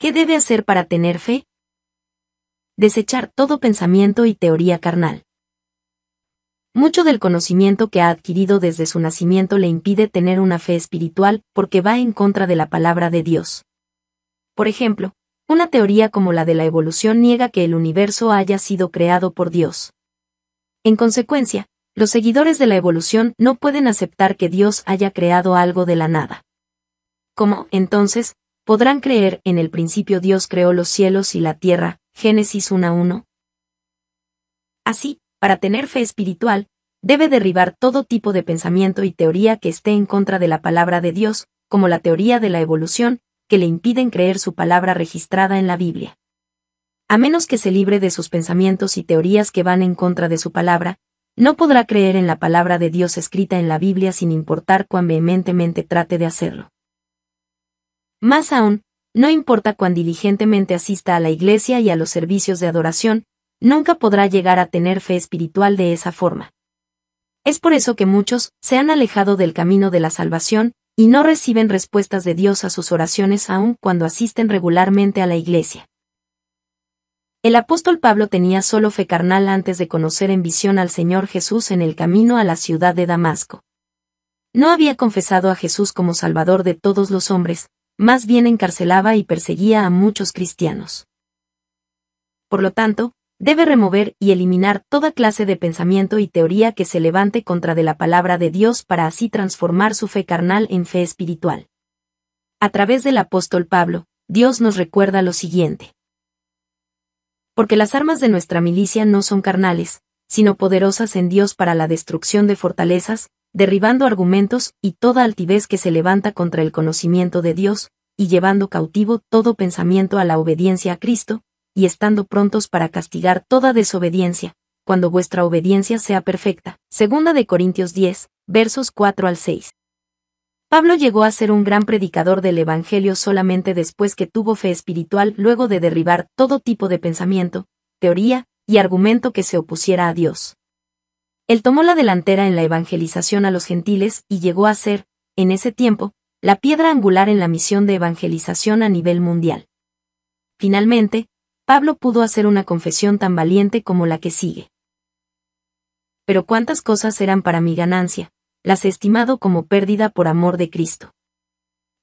¿Qué debe hacer para tener fe? Desechar todo pensamiento y teoría carnal. Mucho del conocimiento que ha adquirido desde su nacimiento le impide tener una fe espiritual porque va en contra de la palabra de Dios. Por ejemplo, una teoría como la de la evolución niega que el universo haya sido creado por Dios. En consecuencia, los seguidores de la evolución no pueden aceptar que Dios haya creado algo de la nada. ¿Cómo, entonces, podrán creer en el principio Dios creó los cielos y la tierra? Génesis 1.1. Así, para tener fe espiritual, debe derribar todo tipo de pensamiento y teoría que esté en contra de la palabra de Dios, como la teoría de la evolución, que le impiden creer su palabra registrada en la Biblia. A menos que se libre de sus pensamientos y teorías que van en contra de su palabra, no podrá creer en la palabra de Dios escrita en la Biblia sin importar cuán vehementemente trate de hacerlo. Más aún, no importa cuán diligentemente asista a la iglesia y a los servicios de adoración, nunca podrá llegar a tener fe espiritual de esa forma. Es por eso que muchos se han alejado del camino de la salvación y no reciben respuestas de Dios a sus oraciones aun cuando asisten regularmente a la iglesia. El apóstol Pablo tenía solo fe carnal antes de conocer en visión al Señor Jesús en el camino a la ciudad de Damasco. No había confesado a Jesús como Salvador de todos los hombres, más bien encarcelaba y perseguía a muchos cristianos. Por lo tanto, debe remover y eliminar toda clase de pensamiento y teoría que se levante contra de la palabra de Dios para así transformar su fe carnal en fe espiritual. A través del apóstol Pablo, Dios nos recuerda lo siguiente. Porque las armas de nuestra milicia no son carnales, sino poderosas en Dios para la destrucción de fortalezas, derribando argumentos y toda altivez que se levanta contra el conocimiento de Dios, y llevando cautivo todo pensamiento a la obediencia a Cristo, y estando prontos para castigar toda desobediencia, cuando vuestra obediencia sea perfecta. Segunda de Corintios 10, versos 4 al 6. Pablo llegó a ser un gran predicador del Evangelio solamente después que tuvo fe espiritual luego de derribar todo tipo de pensamiento, teoría y argumento que se opusiera a Dios. Él tomó la delantera en la evangelización a los gentiles y llegó a ser, en ese tiempo, la piedra angular en la misión de evangelización a nivel mundial. Finalmente, Pablo pudo hacer una confesión tan valiente como la que sigue. Pero cuántas cosas eran para mi ganancia, las he estimado como pérdida por amor de Cristo.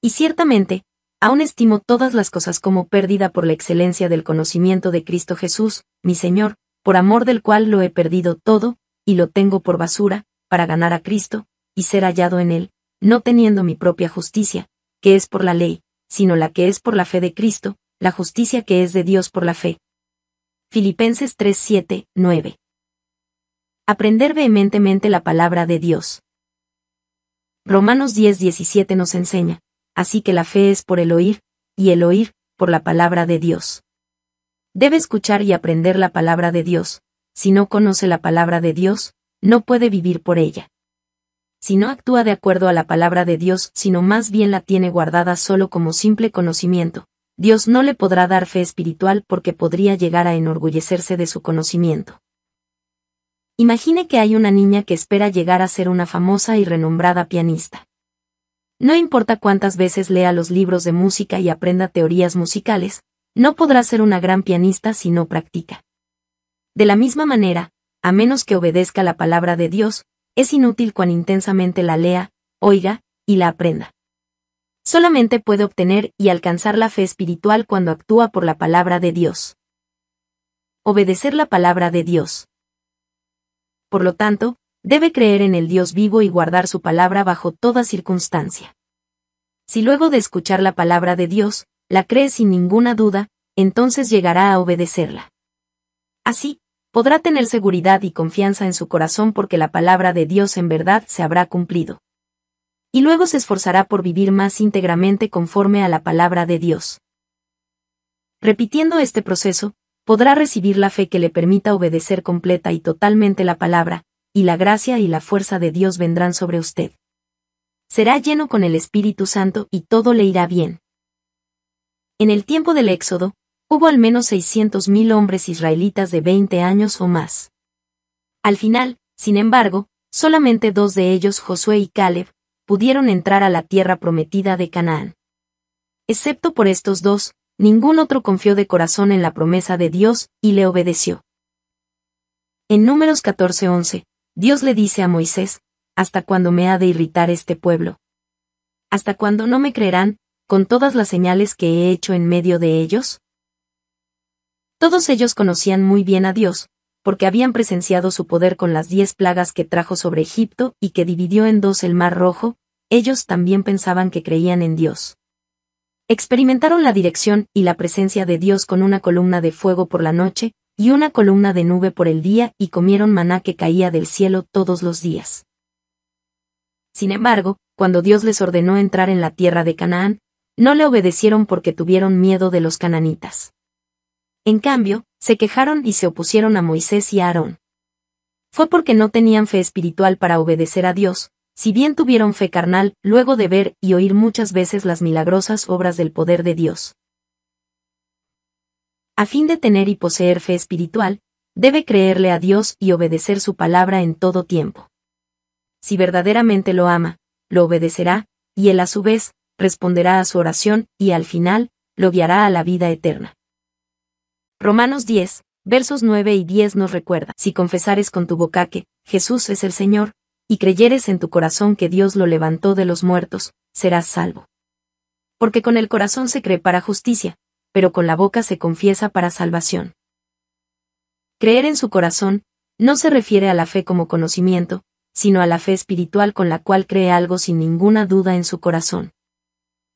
Y ciertamente, aún estimo todas las cosas como pérdida por la excelencia del conocimiento de Cristo Jesús, mi Señor, por amor del cual lo he perdido todo, y lo tengo por basura, para ganar a Cristo, y ser hallado en él, no teniendo mi propia justicia, que es por la ley, sino la que es por la fe de Cristo, la justicia que es de Dios por la fe. Filipenses 3, 9. Aprender vehementemente la palabra de Dios. Romanos 10, 17 nos enseña, así que la fe es por el oír, y el oír, por la palabra de Dios. Debe escuchar y aprender la palabra de Dios, si no conoce la palabra de Dios, no puede vivir por ella. Si no actúa de acuerdo a la palabra de Dios, sino más bien la tiene guardada solo como simple conocimiento, Dios no le podrá dar fe espiritual porque podría llegar a enorgullecerse de su conocimiento. Imagine que hay una niña que espera llegar a ser una famosa y renombrada pianista. No importa cuántas veces lea los libros de música y aprenda teorías musicales, no podrá ser una gran pianista si no practica. De la misma manera, a menos que obedezca la palabra de Dios, es inútil cuán intensamente la lea, oiga, y la aprenda solamente puede obtener y alcanzar la fe espiritual cuando actúa por la palabra de Dios. Obedecer la palabra de Dios. Por lo tanto, debe creer en el Dios vivo y guardar su palabra bajo toda circunstancia. Si luego de escuchar la palabra de Dios, la cree sin ninguna duda, entonces llegará a obedecerla. Así, podrá tener seguridad y confianza en su corazón porque la palabra de Dios en verdad se habrá cumplido y luego se esforzará por vivir más íntegramente conforme a la palabra de Dios. Repitiendo este proceso, podrá recibir la fe que le permita obedecer completa y totalmente la palabra, y la gracia y la fuerza de Dios vendrán sobre usted. Será lleno con el Espíritu Santo y todo le irá bien. En el tiempo del Éxodo, hubo al menos 600.000 hombres israelitas de 20 años o más. Al final, sin embargo, solamente dos de ellos, Josué y Caleb, pudieron entrar a la tierra prometida de Canaán. Excepto por estos dos, ningún otro confió de corazón en la promesa de Dios y le obedeció. En Números 14:11, Dios le dice a Moisés, ¿hasta cuándo me ha de irritar este pueblo? ¿Hasta cuándo no me creerán, con todas las señales que he hecho en medio de ellos? Todos ellos conocían muy bien a Dios, porque habían presenciado su poder con las diez plagas que trajo sobre Egipto y que dividió en dos el Mar Rojo, ellos también pensaban que creían en Dios. Experimentaron la dirección y la presencia de Dios con una columna de fuego por la noche, y una columna de nube por el día, y comieron maná que caía del cielo todos los días. Sin embargo, cuando Dios les ordenó entrar en la tierra de Canaán, no le obedecieron porque tuvieron miedo de los cananitas. En cambio, se quejaron y se opusieron a Moisés y a Aarón. Fue porque no tenían fe espiritual para obedecer a Dios, si bien tuvieron fe carnal, luego de ver y oír muchas veces las milagrosas obras del poder de Dios. A fin de tener y poseer fe espiritual, debe creerle a Dios y obedecer su palabra en todo tiempo. Si verdaderamente lo ama, lo obedecerá, y él a su vez, responderá a su oración, y al final, lo guiará a la vida eterna. Romanos 10, versos 9 y 10 nos recuerda, si confesares con tu boca que Jesús es el Señor, y creyeres en tu corazón que Dios lo levantó de los muertos, serás salvo. Porque con el corazón se cree para justicia, pero con la boca se confiesa para salvación. Creer en su corazón, no se refiere a la fe como conocimiento, sino a la fe espiritual con la cual cree algo sin ninguna duda en su corazón.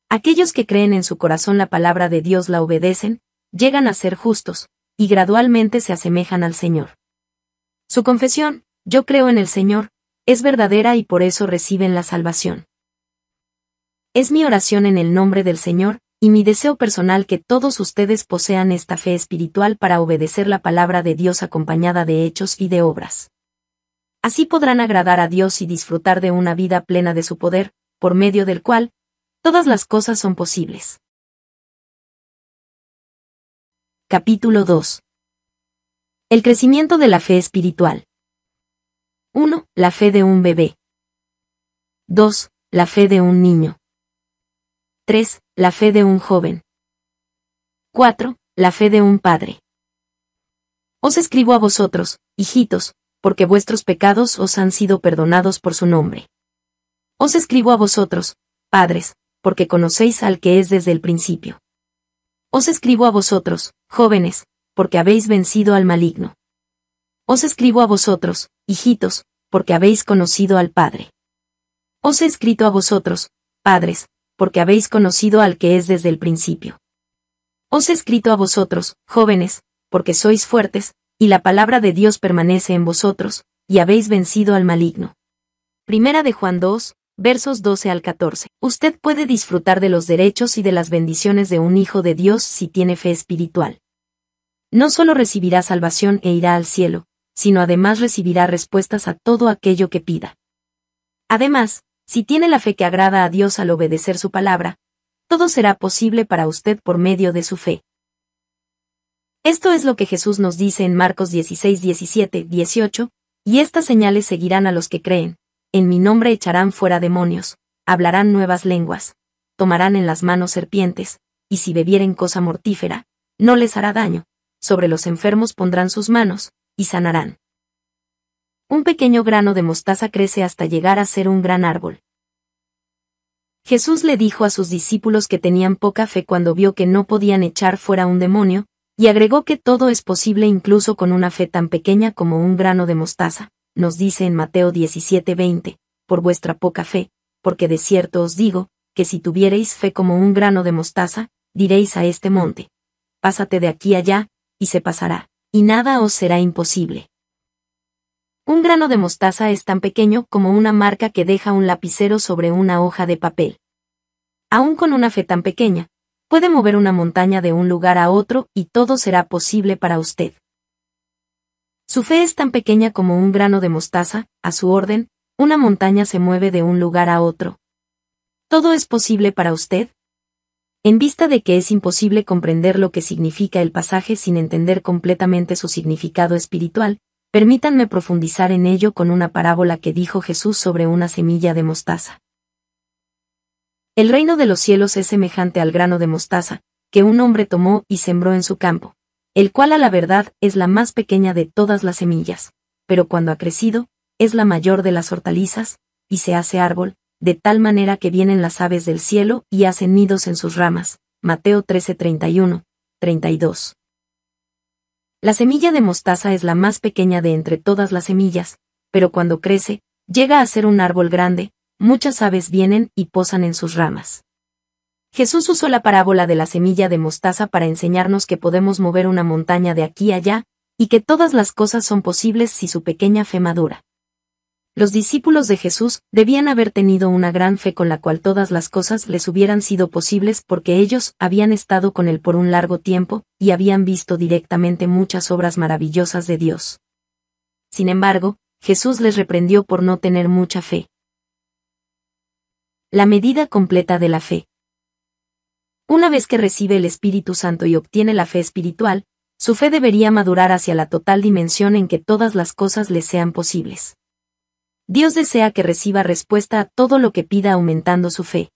Aquellos que creen en su corazón la palabra de Dios la obedecen, llegan a ser justos, y gradualmente se asemejan al Señor. Su confesión, yo creo en el Señor, es verdadera y por eso reciben la salvación. Es mi oración en el nombre del Señor, y mi deseo personal que todos ustedes posean esta fe espiritual para obedecer la palabra de Dios acompañada de hechos y de obras. Así podrán agradar a Dios y disfrutar de una vida plena de su poder, por medio del cual, todas las cosas son posibles. Capítulo 2. El crecimiento de la fe espiritual. 1. La fe de un bebé. 2. La fe de un niño. 3. La fe de un joven. 4. La fe de un padre. Os escribo a vosotros, hijitos, porque vuestros pecados os han sido perdonados por su nombre. Os escribo a vosotros, padres, porque conocéis al que es desde el principio. Os escribo a vosotros, jóvenes, porque habéis vencido al maligno. Os escribo a vosotros, hijitos, porque habéis conocido al Padre. Os he escrito a vosotros, padres, porque habéis conocido al que es desde el principio. Os he escrito a vosotros, jóvenes, porque sois fuertes, y la palabra de Dios permanece en vosotros, y habéis vencido al maligno. Primera de Juan 2, versos 12 al 14. Usted puede disfrutar de los derechos y de las bendiciones de un hijo de Dios si tiene fe espiritual. No solo recibirá salvación e irá al cielo, sino además recibirá respuestas a todo aquello que pida. Además, si tiene la fe que agrada a Dios al obedecer su palabra, todo será posible para usted por medio de su fe. Esto es lo que Jesús nos dice en Marcos 16, 17, 18, y estas señales seguirán a los que creen, en mi nombre echarán fuera demonios, hablarán nuevas lenguas, tomarán en las manos serpientes, y si bebieren cosa mortífera, no les hará daño, sobre los enfermos pondrán sus manos, y sanarán. Un pequeño grano de mostaza crece hasta llegar a ser un gran árbol. Jesús le dijo a sus discípulos que tenían poca fe cuando vio que no podían echar fuera un demonio, y agregó que todo es posible incluso con una fe tan pequeña como un grano de mostaza nos dice en Mateo 17:20, por vuestra poca fe, porque de cierto os digo, que si tuviereis fe como un grano de mostaza, diréis a este monte, pásate de aquí allá, y se pasará, y nada os será imposible. Un grano de mostaza es tan pequeño como una marca que deja un lapicero sobre una hoja de papel. Aún con una fe tan pequeña, puede mover una montaña de un lugar a otro y todo será posible para usted. Su fe es tan pequeña como un grano de mostaza, a su orden, una montaña se mueve de un lugar a otro. ¿Todo es posible para usted? En vista de que es imposible comprender lo que significa el pasaje sin entender completamente su significado espiritual, permítanme profundizar en ello con una parábola que dijo Jesús sobre una semilla de mostaza. El reino de los cielos es semejante al grano de mostaza, que un hombre tomó y sembró en su campo, el cual a la verdad es la más pequeña de todas las semillas, pero cuando ha crecido, es la mayor de las hortalizas, y se hace árbol, de tal manera que vienen las aves del cielo y hacen nidos en sus ramas. Mateo 13:31, 32. La semilla de mostaza es la más pequeña de entre todas las semillas, pero cuando crece, llega a ser un árbol grande, muchas aves vienen y posan en sus ramas. Jesús usó la parábola de la semilla de mostaza para enseñarnos que podemos mover una montaña de aquí a allá, y que todas las cosas son posibles si su pequeña fe madura. Los discípulos de Jesús debían haber tenido una gran fe con la cual todas las cosas les hubieran sido posibles porque ellos habían estado con Él por un largo tiempo, y habían visto directamente muchas obras maravillosas de Dios. Sin embargo, Jesús les reprendió por no tener mucha fe. La medida completa de la fe. Una vez que recibe el Espíritu Santo y obtiene la fe espiritual, su fe debería madurar hacia la total dimensión en que todas las cosas le sean posibles. Dios desea que reciba respuesta a todo lo que pida aumentando su fe.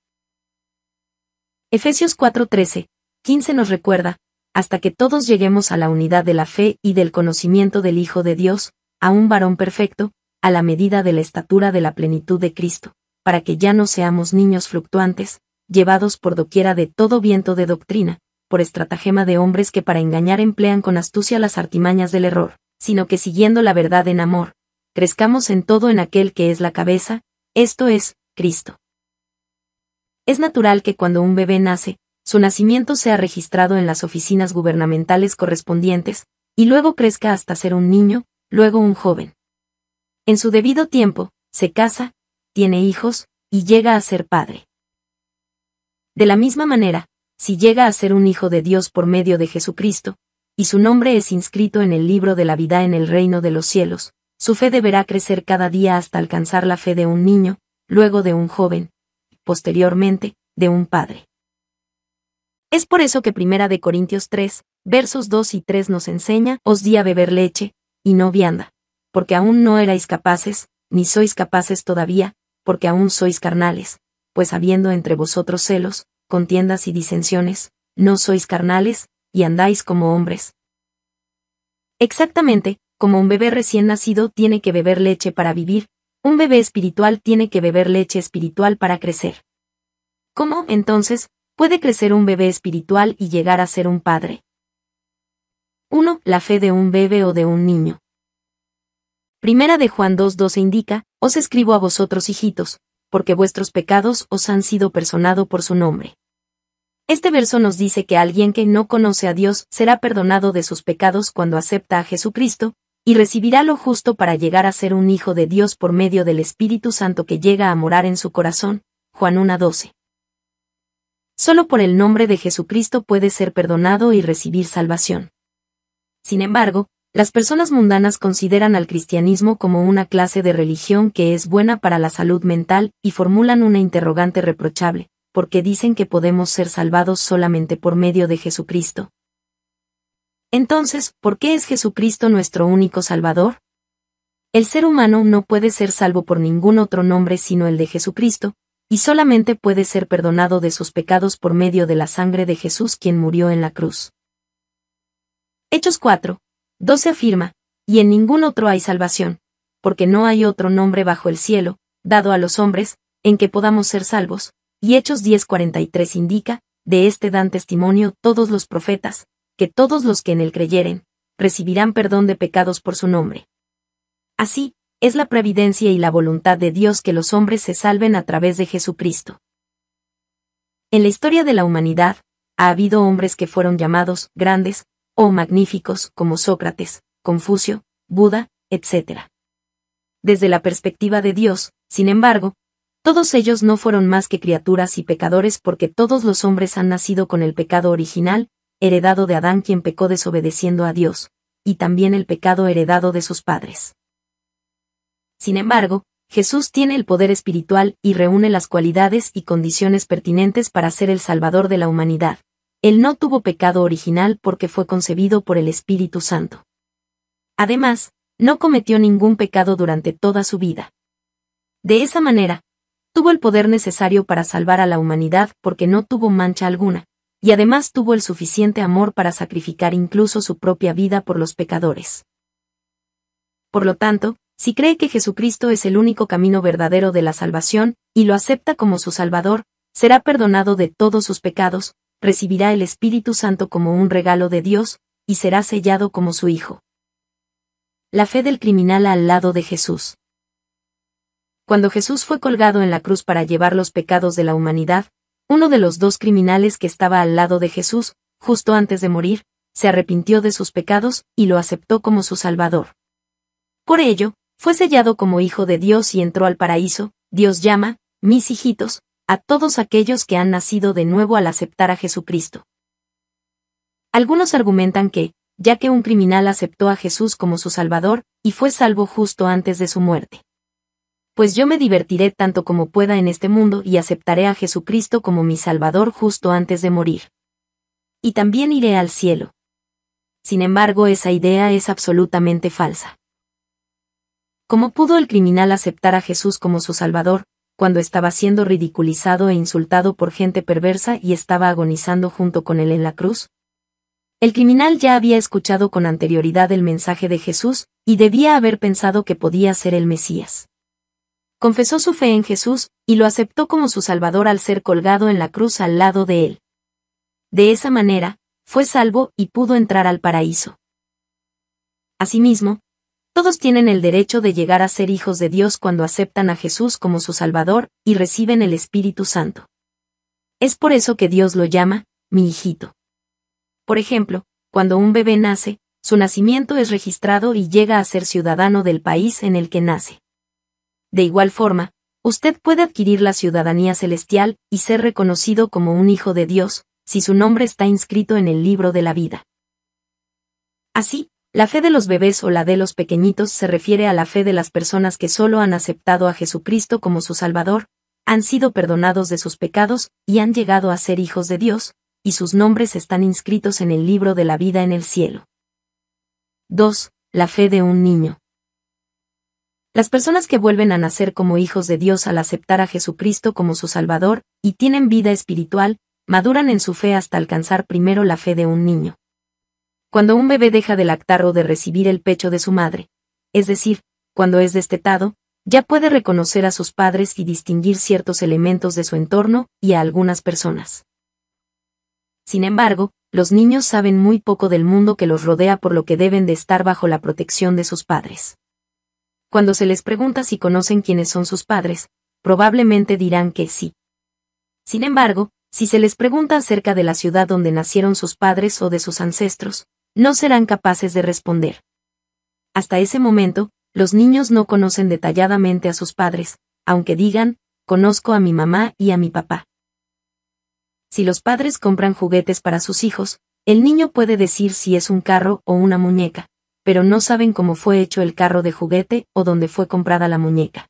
Efesios 4:13, 15 nos recuerda, hasta que todos lleguemos a la unidad de la fe y del conocimiento del Hijo de Dios, a un varón perfecto, a la medida de la estatura de la plenitud de Cristo, para que ya no seamos niños fluctuantes, llevados por doquiera de todo viento de doctrina, por estratagema de hombres que para engañar emplean con astucia las artimañas del error, sino que siguiendo la verdad en amor, crezcamos en todo en aquel que es la cabeza, esto es, Cristo. Es natural que cuando un bebé nace, su nacimiento sea registrado en las oficinas gubernamentales correspondientes, y luego crezca hasta ser un niño, luego un joven. En su debido tiempo, se casa, tiene hijos, y llega a ser padre. De la misma manera, si llega a ser un hijo de Dios por medio de Jesucristo, y su nombre es inscrito en el libro de la vida en el reino de los cielos, su fe deberá crecer cada día hasta alcanzar la fe de un niño, luego de un joven, y posteriormente, de un padre. Es por eso que Primera de Corintios 3, versos 2 y 3 nos enseña, os di a beber leche, y no vianda, porque aún no erais capaces, ni sois capaces todavía, porque aún sois carnales, pues habiendo entre vosotros celos, contiendas y disensiones, no sois carnales, y andáis como hombres. Exactamente, como un bebé recién nacido tiene que beber leche para vivir, un bebé espiritual tiene que beber leche espiritual para crecer. ¿Cómo, entonces, puede crecer un bebé espiritual y llegar a ser un padre? 1. La fe de un bebé o de un niño. Primera de Juan 2.12 indica, Os escribo a vosotros hijitos, porque vuestros pecados os han sido personado por su nombre. Este verso nos dice que alguien que no conoce a Dios será perdonado de sus pecados cuando acepta a Jesucristo, y recibirá lo justo para llegar a ser un hijo de Dios por medio del Espíritu Santo que llega a morar en su corazón. Juan 1.12. Solo por el nombre de Jesucristo puede ser perdonado y recibir salvación. Sin embargo, las personas mundanas consideran al cristianismo como una clase de religión que es buena para la salud mental y formulan una interrogante reprochable, porque dicen que podemos ser salvados solamente por medio de Jesucristo. Entonces, ¿por qué es Jesucristo nuestro único Salvador? El ser humano no puede ser salvo por ningún otro nombre sino el de Jesucristo, y solamente puede ser perdonado de sus pecados por medio de la sangre de Jesús quien murió en la cruz. Hechos 4, 12 afirma, y en ningún otro hay salvación, porque no hay otro nombre bajo el cielo, dado a los hombres, en que podamos ser salvos, y Hechos 10:43 indica, de este dan testimonio todos los profetas, que todos los que en él creyeren, recibirán perdón de pecados por su nombre. Así, es la previdencia y la voluntad de Dios que los hombres se salven a través de Jesucristo. En la historia de la humanidad, ha habido hombres que fueron llamados grandes, o magníficos como Sócrates, Confucio, Buda, etc. Desde la perspectiva de Dios, sin embargo, todos ellos no fueron más que criaturas y pecadores porque todos los hombres han nacido con el pecado original, heredado de Adán quien pecó desobedeciendo a Dios, y también el pecado heredado de sus padres. Sin embargo, Jesús tiene el poder espiritual y reúne las cualidades y condiciones pertinentes para ser el Salvador de la humanidad, él no tuvo pecado original porque fue concebido por el Espíritu Santo. Además, no cometió ningún pecado durante toda su vida. De esa manera, tuvo el poder necesario para salvar a la humanidad porque no tuvo mancha alguna, y además tuvo el suficiente amor para sacrificar incluso su propia vida por los pecadores. Por lo tanto, si cree que Jesucristo es el único camino verdadero de la salvación, y lo acepta como su Salvador, será perdonado de todos sus pecados, recibirá el Espíritu Santo como un regalo de Dios, y será sellado como su Hijo. La fe del criminal al lado de Jesús. Cuando Jesús fue colgado en la cruz para llevar los pecados de la humanidad, uno de los dos criminales que estaba al lado de Jesús, justo antes de morir, se arrepintió de sus pecados y lo aceptó como su Salvador. Por ello, fue sellado como hijo de Dios y entró al paraíso, Dios llama, mis hijitos, a todos aquellos que han nacido de nuevo al aceptar a Jesucristo. Algunos argumentan que, ya que un criminal aceptó a Jesús como su Salvador, y fue salvo justo antes de su muerte. Pues yo me divertiré tanto como pueda en este mundo y aceptaré a Jesucristo como mi Salvador justo antes de morir. Y también iré al cielo. Sin embargo, esa idea es absolutamente falsa. ¿Cómo pudo el criminal aceptar a Jesús como su Salvador, cuando estaba siendo ridiculizado e insultado por gente perversa y estaba agonizando junto con él en la cruz? El criminal ya había escuchado con anterioridad el mensaje de Jesús, y debía haber pensado que podía ser el Mesías. Confesó su fe en Jesús, y lo aceptó como su Salvador al ser colgado en la cruz al lado de él. De esa manera, fue salvo y pudo entrar al paraíso. Asimismo, todos tienen el derecho de llegar a ser hijos de Dios cuando aceptan a Jesús como su Salvador y reciben el Espíritu Santo. Es por eso que Dios lo llama, mi hijito. Por ejemplo, cuando un bebé nace, su nacimiento es registrado y llega a ser ciudadano del país en el que nace. De igual forma, usted puede adquirir la ciudadanía celestial y ser reconocido como un hijo de Dios, si su nombre está inscrito en el libro de la vida. Así, la fe de los bebés o la de los pequeñitos se refiere a la fe de las personas que solo han aceptado a Jesucristo como su Salvador, han sido perdonados de sus pecados y han llegado a ser hijos de Dios, y sus nombres están inscritos en el libro de la vida en el cielo. 2. La fe de un niño. Las personas que vuelven a nacer como hijos de Dios al aceptar a Jesucristo como su Salvador, y tienen vida espiritual, maduran en su fe hasta alcanzar primero la fe de un niño. Cuando un bebé deja de lactar o de recibir el pecho de su madre, es decir, cuando es destetado, ya puede reconocer a sus padres y distinguir ciertos elementos de su entorno y a algunas personas. Sin embargo, los niños saben muy poco del mundo que los rodea por lo que deben de estar bajo la protección de sus padres. Cuando se les pregunta si conocen quiénes son sus padres, probablemente dirán que sí. Sin embargo, si se les pregunta acerca de la ciudad donde nacieron sus padres o de sus ancestros, no serán capaces de responder. Hasta ese momento, los niños no conocen detalladamente a sus padres, aunque digan, conozco a mi mamá y a mi papá. Si los padres compran juguetes para sus hijos, el niño puede decir si es un carro o una muñeca, pero no saben cómo fue hecho el carro de juguete o dónde fue comprada la muñeca.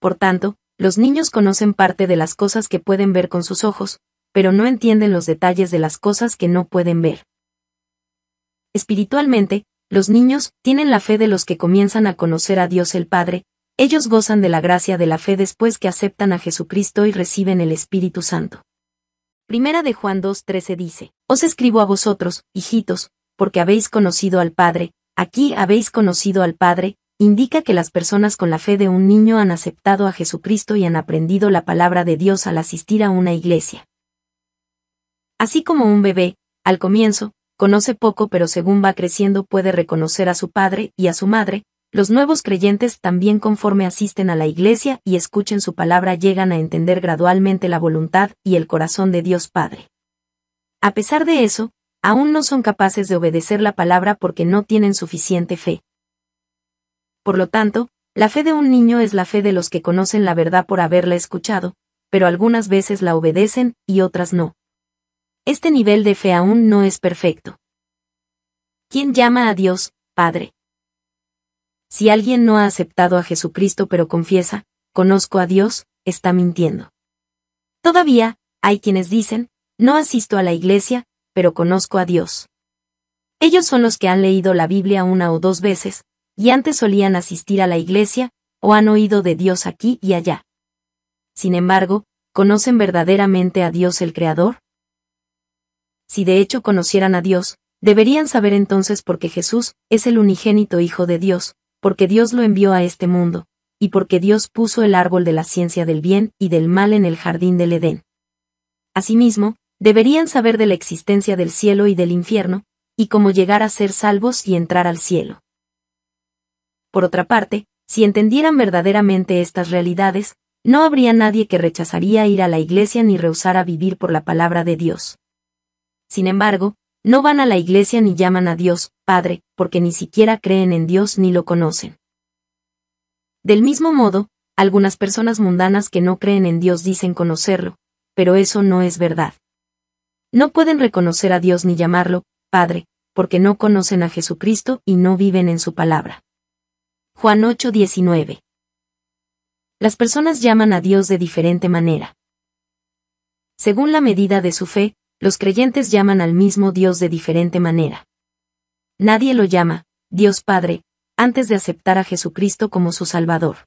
Por tanto, los niños conocen parte de las cosas que pueden ver con sus ojos, pero no entienden los detalles de las cosas que no pueden ver. Espiritualmente, los niños tienen la fe de los que comienzan a conocer a Dios el Padre, ellos gozan de la gracia de la fe después que aceptan a Jesucristo y reciben el Espíritu Santo. Primera de Juan 2.13 dice, Os escribo a vosotros, hijitos, porque habéis conocido al Padre, aquí habéis conocido al Padre, indica que las personas con la fe de un niño han aceptado a Jesucristo y han aprendido la palabra de Dios al asistir a una iglesia. Así como un bebé, al comienzo, conoce poco pero según va creciendo puede reconocer a su padre y a su madre, los nuevos creyentes también conforme asisten a la iglesia y escuchen su palabra llegan a entender gradualmente la voluntad y el corazón de Dios Padre. A pesar de eso, aún no son capaces de obedecer la palabra porque no tienen suficiente fe. Por lo tanto, la fe de un niño es la fe de los que conocen la verdad por haberla escuchado, pero algunas veces la obedecen y otras no. Este nivel de fe aún no es perfecto. ¿Quién llama a Dios, Padre? Si alguien no ha aceptado a Jesucristo pero confiesa, conozco a Dios, está mintiendo. Todavía, hay quienes dicen, no asisto a la iglesia, pero conozco a Dios. Ellos son los que han leído la Biblia una o dos veces, y antes solían asistir a la iglesia, o han oído de Dios aquí y allá. Sin embargo, ¿conocen verdaderamente a Dios el Creador? si de hecho conocieran a Dios, deberían saber entonces por qué Jesús es el unigénito Hijo de Dios, porque Dios lo envió a este mundo, y porque Dios puso el árbol de la ciencia del bien y del mal en el jardín del Edén. Asimismo, deberían saber de la existencia del cielo y del infierno, y cómo llegar a ser salvos y entrar al cielo. Por otra parte, si entendieran verdaderamente estas realidades, no habría nadie que rechazaría ir a la iglesia ni rehusara vivir por la palabra de Dios. Sin embargo, no van a la iglesia ni llaman a Dios, Padre, porque ni siquiera creen en Dios ni lo conocen. Del mismo modo, algunas personas mundanas que no creen en Dios dicen conocerlo, pero eso no es verdad. No pueden reconocer a Dios ni llamarlo, Padre, porque no conocen a Jesucristo y no viven en su palabra. Juan 8:19 Las personas llaman a Dios de diferente manera. Según la medida de su fe, los creyentes llaman al mismo Dios de diferente manera. Nadie lo llama, Dios Padre, antes de aceptar a Jesucristo como su Salvador.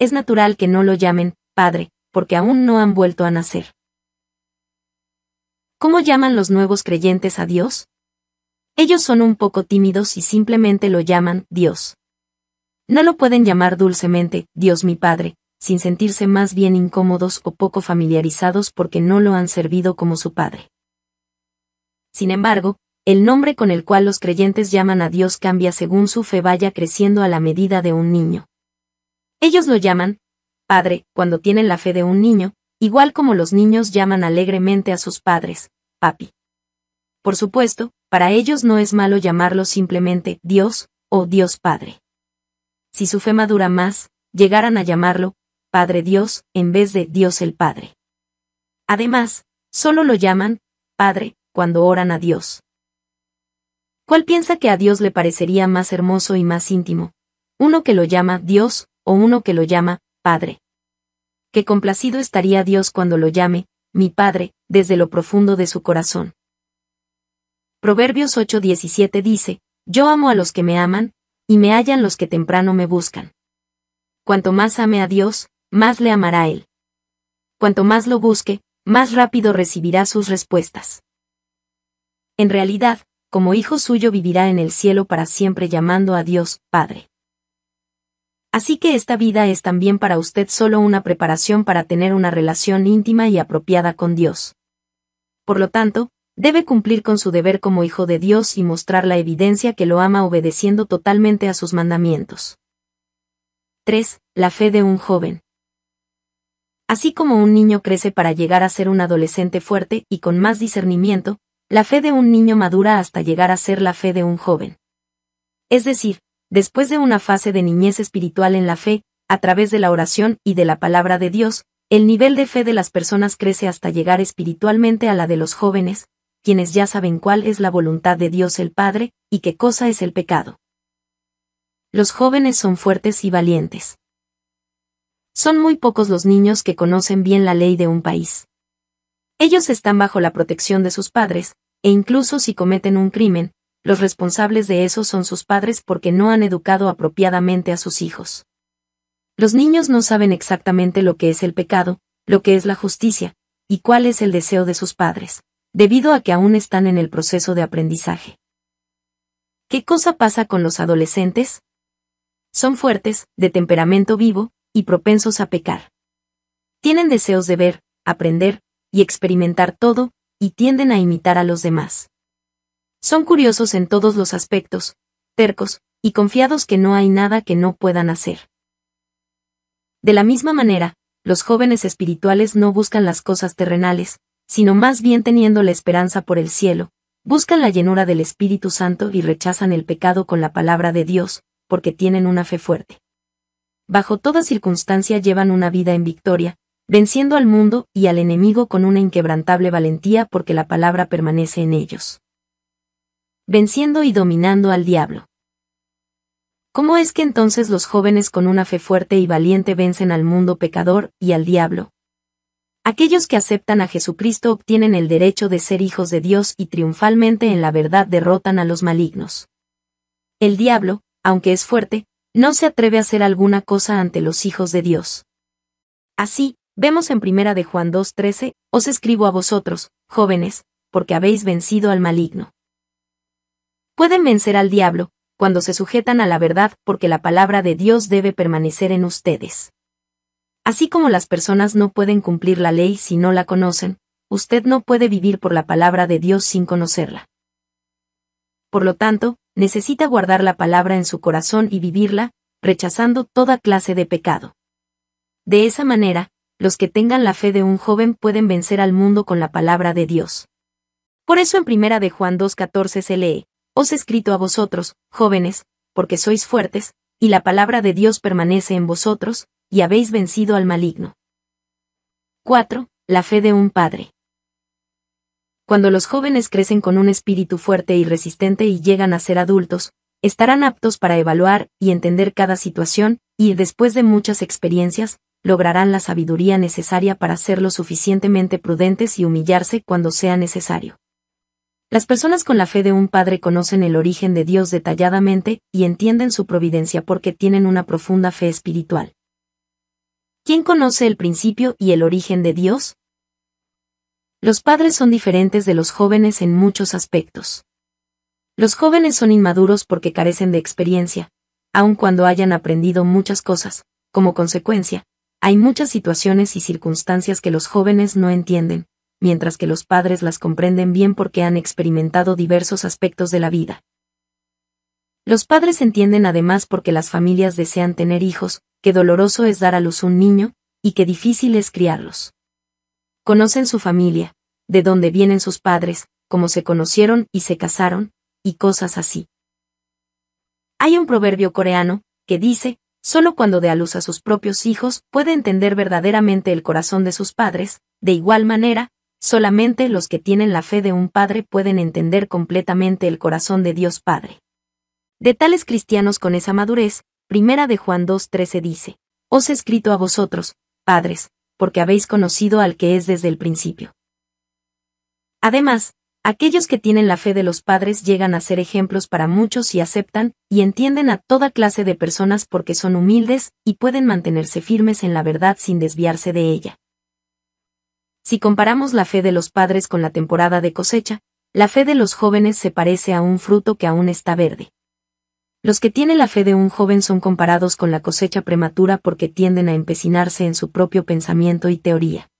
Es natural que no lo llamen, Padre, porque aún no han vuelto a nacer. ¿Cómo llaman los nuevos creyentes a Dios? Ellos son un poco tímidos y simplemente lo llaman Dios. No lo pueden llamar dulcemente, Dios mi Padre, sin sentirse más bien incómodos o poco familiarizados porque no lo han servido como su padre. Sin embargo, el nombre con el cual los creyentes llaman a Dios cambia según su fe vaya creciendo a la medida de un niño. Ellos lo llaman, Padre, cuando tienen la fe de un niño, igual como los niños llaman alegremente a sus padres, Papi. Por supuesto, para ellos no es malo llamarlo simplemente Dios o Dios Padre. Si su fe madura más, llegaran a llamarlo Padre Dios en vez de Dios el Padre. Además, solo lo llaman Padre cuando oran a Dios. ¿Cuál piensa que a Dios le parecería más hermoso y más íntimo? ¿Uno que lo llama Dios o uno que lo llama Padre? Qué complacido estaría Dios cuando lo llame, mi Padre, desde lo profundo de su corazón. Proverbios 8:17 dice, Yo amo a los que me aman, y me hallan los que temprano me buscan. Cuanto más ame a Dios, más le amará él. Cuanto más lo busque, más rápido recibirá sus respuestas. En realidad, como hijo suyo vivirá en el cielo para siempre llamando a Dios, Padre. Así que esta vida es también para usted solo una preparación para tener una relación íntima y apropiada con Dios. Por lo tanto, debe cumplir con su deber como hijo de Dios y mostrar la evidencia que lo ama obedeciendo totalmente a sus mandamientos. 3. La fe de un joven. Así como un niño crece para llegar a ser un adolescente fuerte y con más discernimiento, la fe de un niño madura hasta llegar a ser la fe de un joven. Es decir, después de una fase de niñez espiritual en la fe, a través de la oración y de la palabra de Dios, el nivel de fe de las personas crece hasta llegar espiritualmente a la de los jóvenes, quienes ya saben cuál es la voluntad de Dios el Padre y qué cosa es el pecado. Los jóvenes son fuertes y valientes. Son muy pocos los niños que conocen bien la ley de un país. Ellos están bajo la protección de sus padres, e incluso si cometen un crimen, los responsables de eso son sus padres porque no han educado apropiadamente a sus hijos. Los niños no saben exactamente lo que es el pecado, lo que es la justicia, y cuál es el deseo de sus padres, debido a que aún están en el proceso de aprendizaje. ¿Qué cosa pasa con los adolescentes? Son fuertes, de temperamento vivo, y propensos a pecar. Tienen deseos de ver, aprender, y experimentar todo, y tienden a imitar a los demás. Son curiosos en todos los aspectos, tercos, y confiados que no hay nada que no puedan hacer. De la misma manera, los jóvenes espirituales no buscan las cosas terrenales, sino más bien teniendo la esperanza por el cielo, buscan la llenura del Espíritu Santo y rechazan el pecado con la palabra de Dios, porque tienen una fe fuerte bajo toda circunstancia llevan una vida en victoria, venciendo al mundo y al enemigo con una inquebrantable valentía porque la palabra permanece en ellos. Venciendo y dominando al diablo. ¿Cómo es que entonces los jóvenes con una fe fuerte y valiente vencen al mundo pecador y al diablo? Aquellos que aceptan a Jesucristo obtienen el derecho de ser hijos de Dios y triunfalmente en la verdad derrotan a los malignos. El diablo, aunque es fuerte, no se atreve a hacer alguna cosa ante los hijos de Dios. Así, vemos en primera de Juan 2.13, os escribo a vosotros, jóvenes, porque habéis vencido al maligno. Pueden vencer al diablo, cuando se sujetan a la verdad porque la palabra de Dios debe permanecer en ustedes. Así como las personas no pueden cumplir la ley si no la conocen, usted no puede vivir por la palabra de Dios sin conocerla. Por lo tanto, necesita guardar la palabra en su corazón y vivirla, rechazando toda clase de pecado. De esa manera, los que tengan la fe de un joven pueden vencer al mundo con la palabra de Dios. Por eso en primera de Juan 2.14 se lee, Os he escrito a vosotros, jóvenes, porque sois fuertes, y la palabra de Dios permanece en vosotros, y habéis vencido al maligno. 4. La fe de un padre cuando los jóvenes crecen con un espíritu fuerte y resistente y llegan a ser adultos, estarán aptos para evaluar y entender cada situación, y después de muchas experiencias, lograrán la sabiduría necesaria para ser lo suficientemente prudentes y humillarse cuando sea necesario. Las personas con la fe de un padre conocen el origen de Dios detalladamente y entienden su providencia porque tienen una profunda fe espiritual. ¿Quién conoce el principio y el origen de Dios? Los padres son diferentes de los jóvenes en muchos aspectos. Los jóvenes son inmaduros porque carecen de experiencia, aun cuando hayan aprendido muchas cosas, como consecuencia, hay muchas situaciones y circunstancias que los jóvenes no entienden, mientras que los padres las comprenden bien porque han experimentado diversos aspectos de la vida. Los padres entienden además porque las familias desean tener hijos, qué doloroso es dar a luz un niño, y qué difícil es criarlos. Conocen su familia, de dónde vienen sus padres, cómo se conocieron y se casaron, y cosas así. Hay un proverbio coreano, que dice, solo cuando dé a luz a sus propios hijos puede entender verdaderamente el corazón de sus padres, de igual manera, solamente los que tienen la fe de un padre pueden entender completamente el corazón de Dios Padre. De tales cristianos con esa madurez, Primera de Juan 2.13 dice, Os escrito a vosotros, padres, porque habéis conocido al que es desde el principio. Además, aquellos que tienen la fe de los padres llegan a ser ejemplos para muchos y aceptan y entienden a toda clase de personas porque son humildes y pueden mantenerse firmes en la verdad sin desviarse de ella. Si comparamos la fe de los padres con la temporada de cosecha, la fe de los jóvenes se parece a un fruto que aún está verde. Los que tienen la fe de un joven son comparados con la cosecha prematura porque tienden a empecinarse en su propio pensamiento y teoría.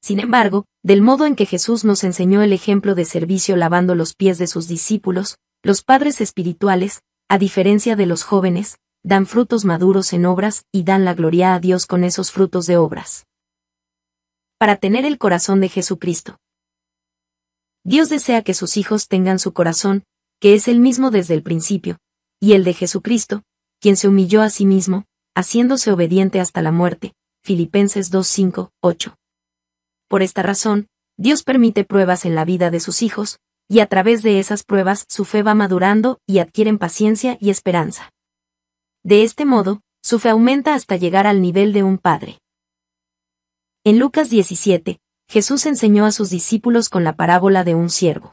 Sin embargo, del modo en que Jesús nos enseñó el ejemplo de servicio lavando los pies de sus discípulos, los padres espirituales, a diferencia de los jóvenes, dan frutos maduros en obras y dan la gloria a Dios con esos frutos de obras. Para tener el corazón de Jesucristo. Dios desea que sus hijos tengan su corazón, que es el mismo desde el principio, y el de Jesucristo, quien se humilló a sí mismo, haciéndose obediente hasta la muerte. Filipenses 2:5, 8. Por esta razón, Dios permite pruebas en la vida de sus hijos, y a través de esas pruebas su fe va madurando y adquieren paciencia y esperanza. De este modo, su fe aumenta hasta llegar al nivel de un padre. En Lucas 17, Jesús enseñó a sus discípulos con la parábola de un siervo.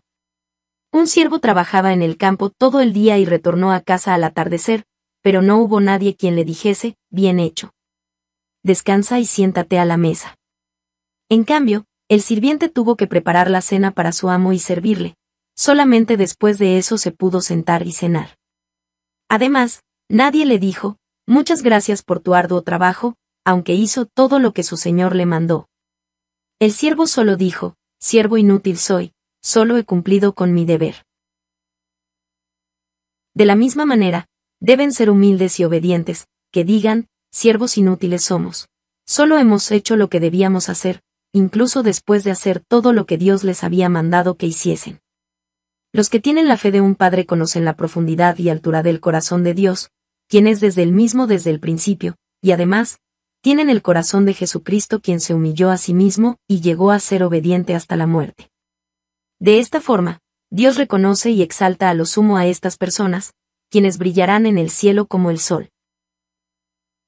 Un siervo trabajaba en el campo todo el día y retornó a casa al atardecer, pero no hubo nadie quien le dijese, bien hecho. Descansa y siéntate a la mesa. En cambio, el sirviente tuvo que preparar la cena para su amo y servirle. Solamente después de eso se pudo sentar y cenar. Además, nadie le dijo, muchas gracias por tu arduo trabajo, aunque hizo todo lo que su señor le mandó. El siervo solo dijo, siervo inútil soy, solo he cumplido con mi deber. De la misma manera, deben ser humildes y obedientes, que digan, siervos inútiles somos. Solo hemos hecho lo que debíamos hacer, incluso después de hacer todo lo que Dios les había mandado que hiciesen. Los que tienen la fe de un Padre conocen la profundidad y altura del corazón de Dios, quien es desde el mismo desde el principio, y además, tienen el corazón de Jesucristo quien se humilló a sí mismo y llegó a ser obediente hasta la muerte. De esta forma, Dios reconoce y exalta a lo sumo a estas personas, quienes brillarán en el cielo como el sol.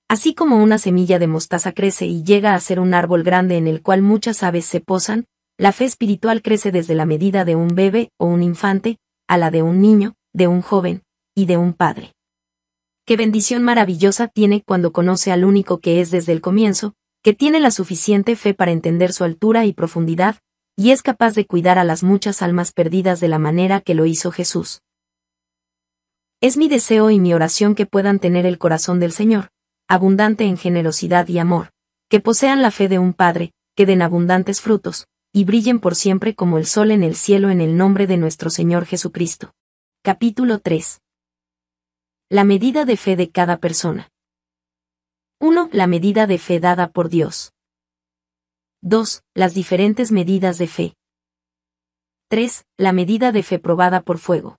Así como una semilla de mostaza crece y llega a ser un árbol grande en el cual muchas aves se posan, la fe espiritual crece desde la medida de un bebé o un infante, a la de un niño, de un joven, y de un padre. Qué bendición maravillosa tiene cuando conoce al único que es desde el comienzo, que tiene la suficiente fe para entender su altura y profundidad, y es capaz de cuidar a las muchas almas perdidas de la manera que lo hizo Jesús. Es mi deseo y mi oración que puedan tener el corazón del Señor, abundante en generosidad y amor, que posean la fe de un Padre, que den abundantes frutos, y brillen por siempre como el sol en el cielo en el nombre de nuestro Señor Jesucristo. Capítulo 3. La medida de fe de cada persona. 1. La medida de fe dada por Dios. 2. Las diferentes medidas de fe. 3. La medida de fe probada por fuego.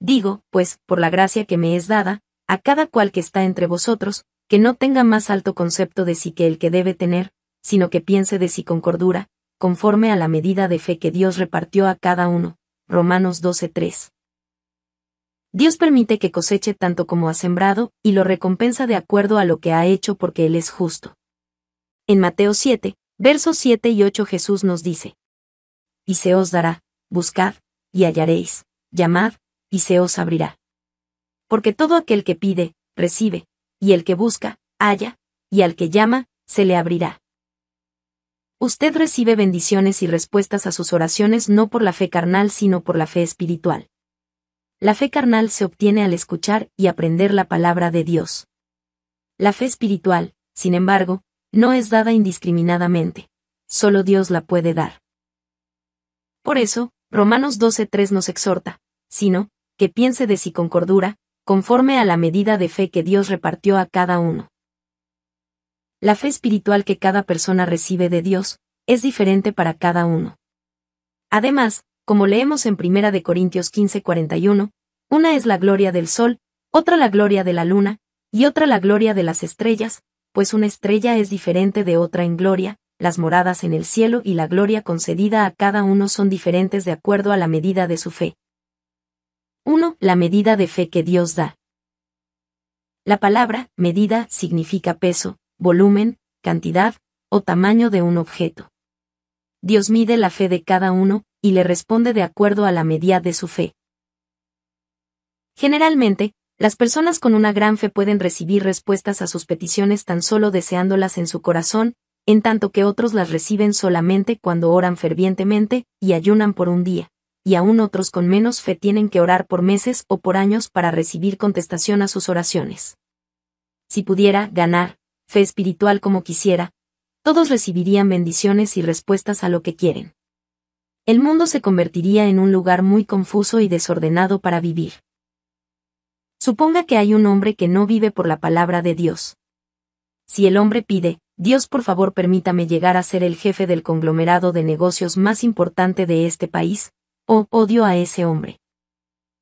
Digo, pues, por la gracia que me es dada, a cada cual que está entre vosotros, que no tenga más alto concepto de sí que el que debe tener, sino que piense de sí con cordura, conforme a la medida de fe que Dios repartió a cada uno. Romanos 12:3. Dios permite que coseche tanto como ha sembrado, y lo recompensa de acuerdo a lo que ha hecho porque Él es justo. En Mateo 7, versos 7 y 8 Jesús nos dice, Y se os dará, buscad, y hallaréis, llamad, y se os abrirá. Porque todo aquel que pide, recibe, y el que busca, halla, y al que llama, se le abrirá. Usted recibe bendiciones y respuestas a sus oraciones no por la fe carnal sino por la fe espiritual. La fe carnal se obtiene al escuchar y aprender la palabra de Dios. La fe espiritual, sin embargo, no es dada indiscriminadamente. Solo Dios la puede dar. Por eso, Romanos 12.3 nos exhorta, sino, que piense de sí con cordura, conforme a la medida de fe que Dios repartió a cada uno. La fe espiritual que cada persona recibe de Dios, es diferente para cada uno. Además, como leemos en 1 Corintios 15:41, una es la gloria del sol, otra la gloria de la luna, y otra la gloria de las estrellas, pues una estrella es diferente de otra en gloria, las moradas en el cielo y la gloria concedida a cada uno son diferentes de acuerdo a la medida de su fe. 1. La medida de fe que Dios da. La palabra medida significa peso, volumen, cantidad o tamaño de un objeto. Dios mide la fe de cada uno y le responde de acuerdo a la medida de su fe. Generalmente, las personas con una gran fe pueden recibir respuestas a sus peticiones tan solo deseándolas en su corazón, en tanto que otros las reciben solamente cuando oran fervientemente y ayunan por un día, y aún otros con menos fe tienen que orar por meses o por años para recibir contestación a sus oraciones. Si pudiera ganar, fe espiritual como quisiera, todos recibirían bendiciones y respuestas a lo que quieren. El mundo se convertiría en un lugar muy confuso y desordenado para vivir. Suponga que hay un hombre que no vive por la palabra de Dios. Si el hombre pide, Dios por favor permítame llegar a ser el jefe del conglomerado de negocios más importante de este país, o oh, odio a ese hombre.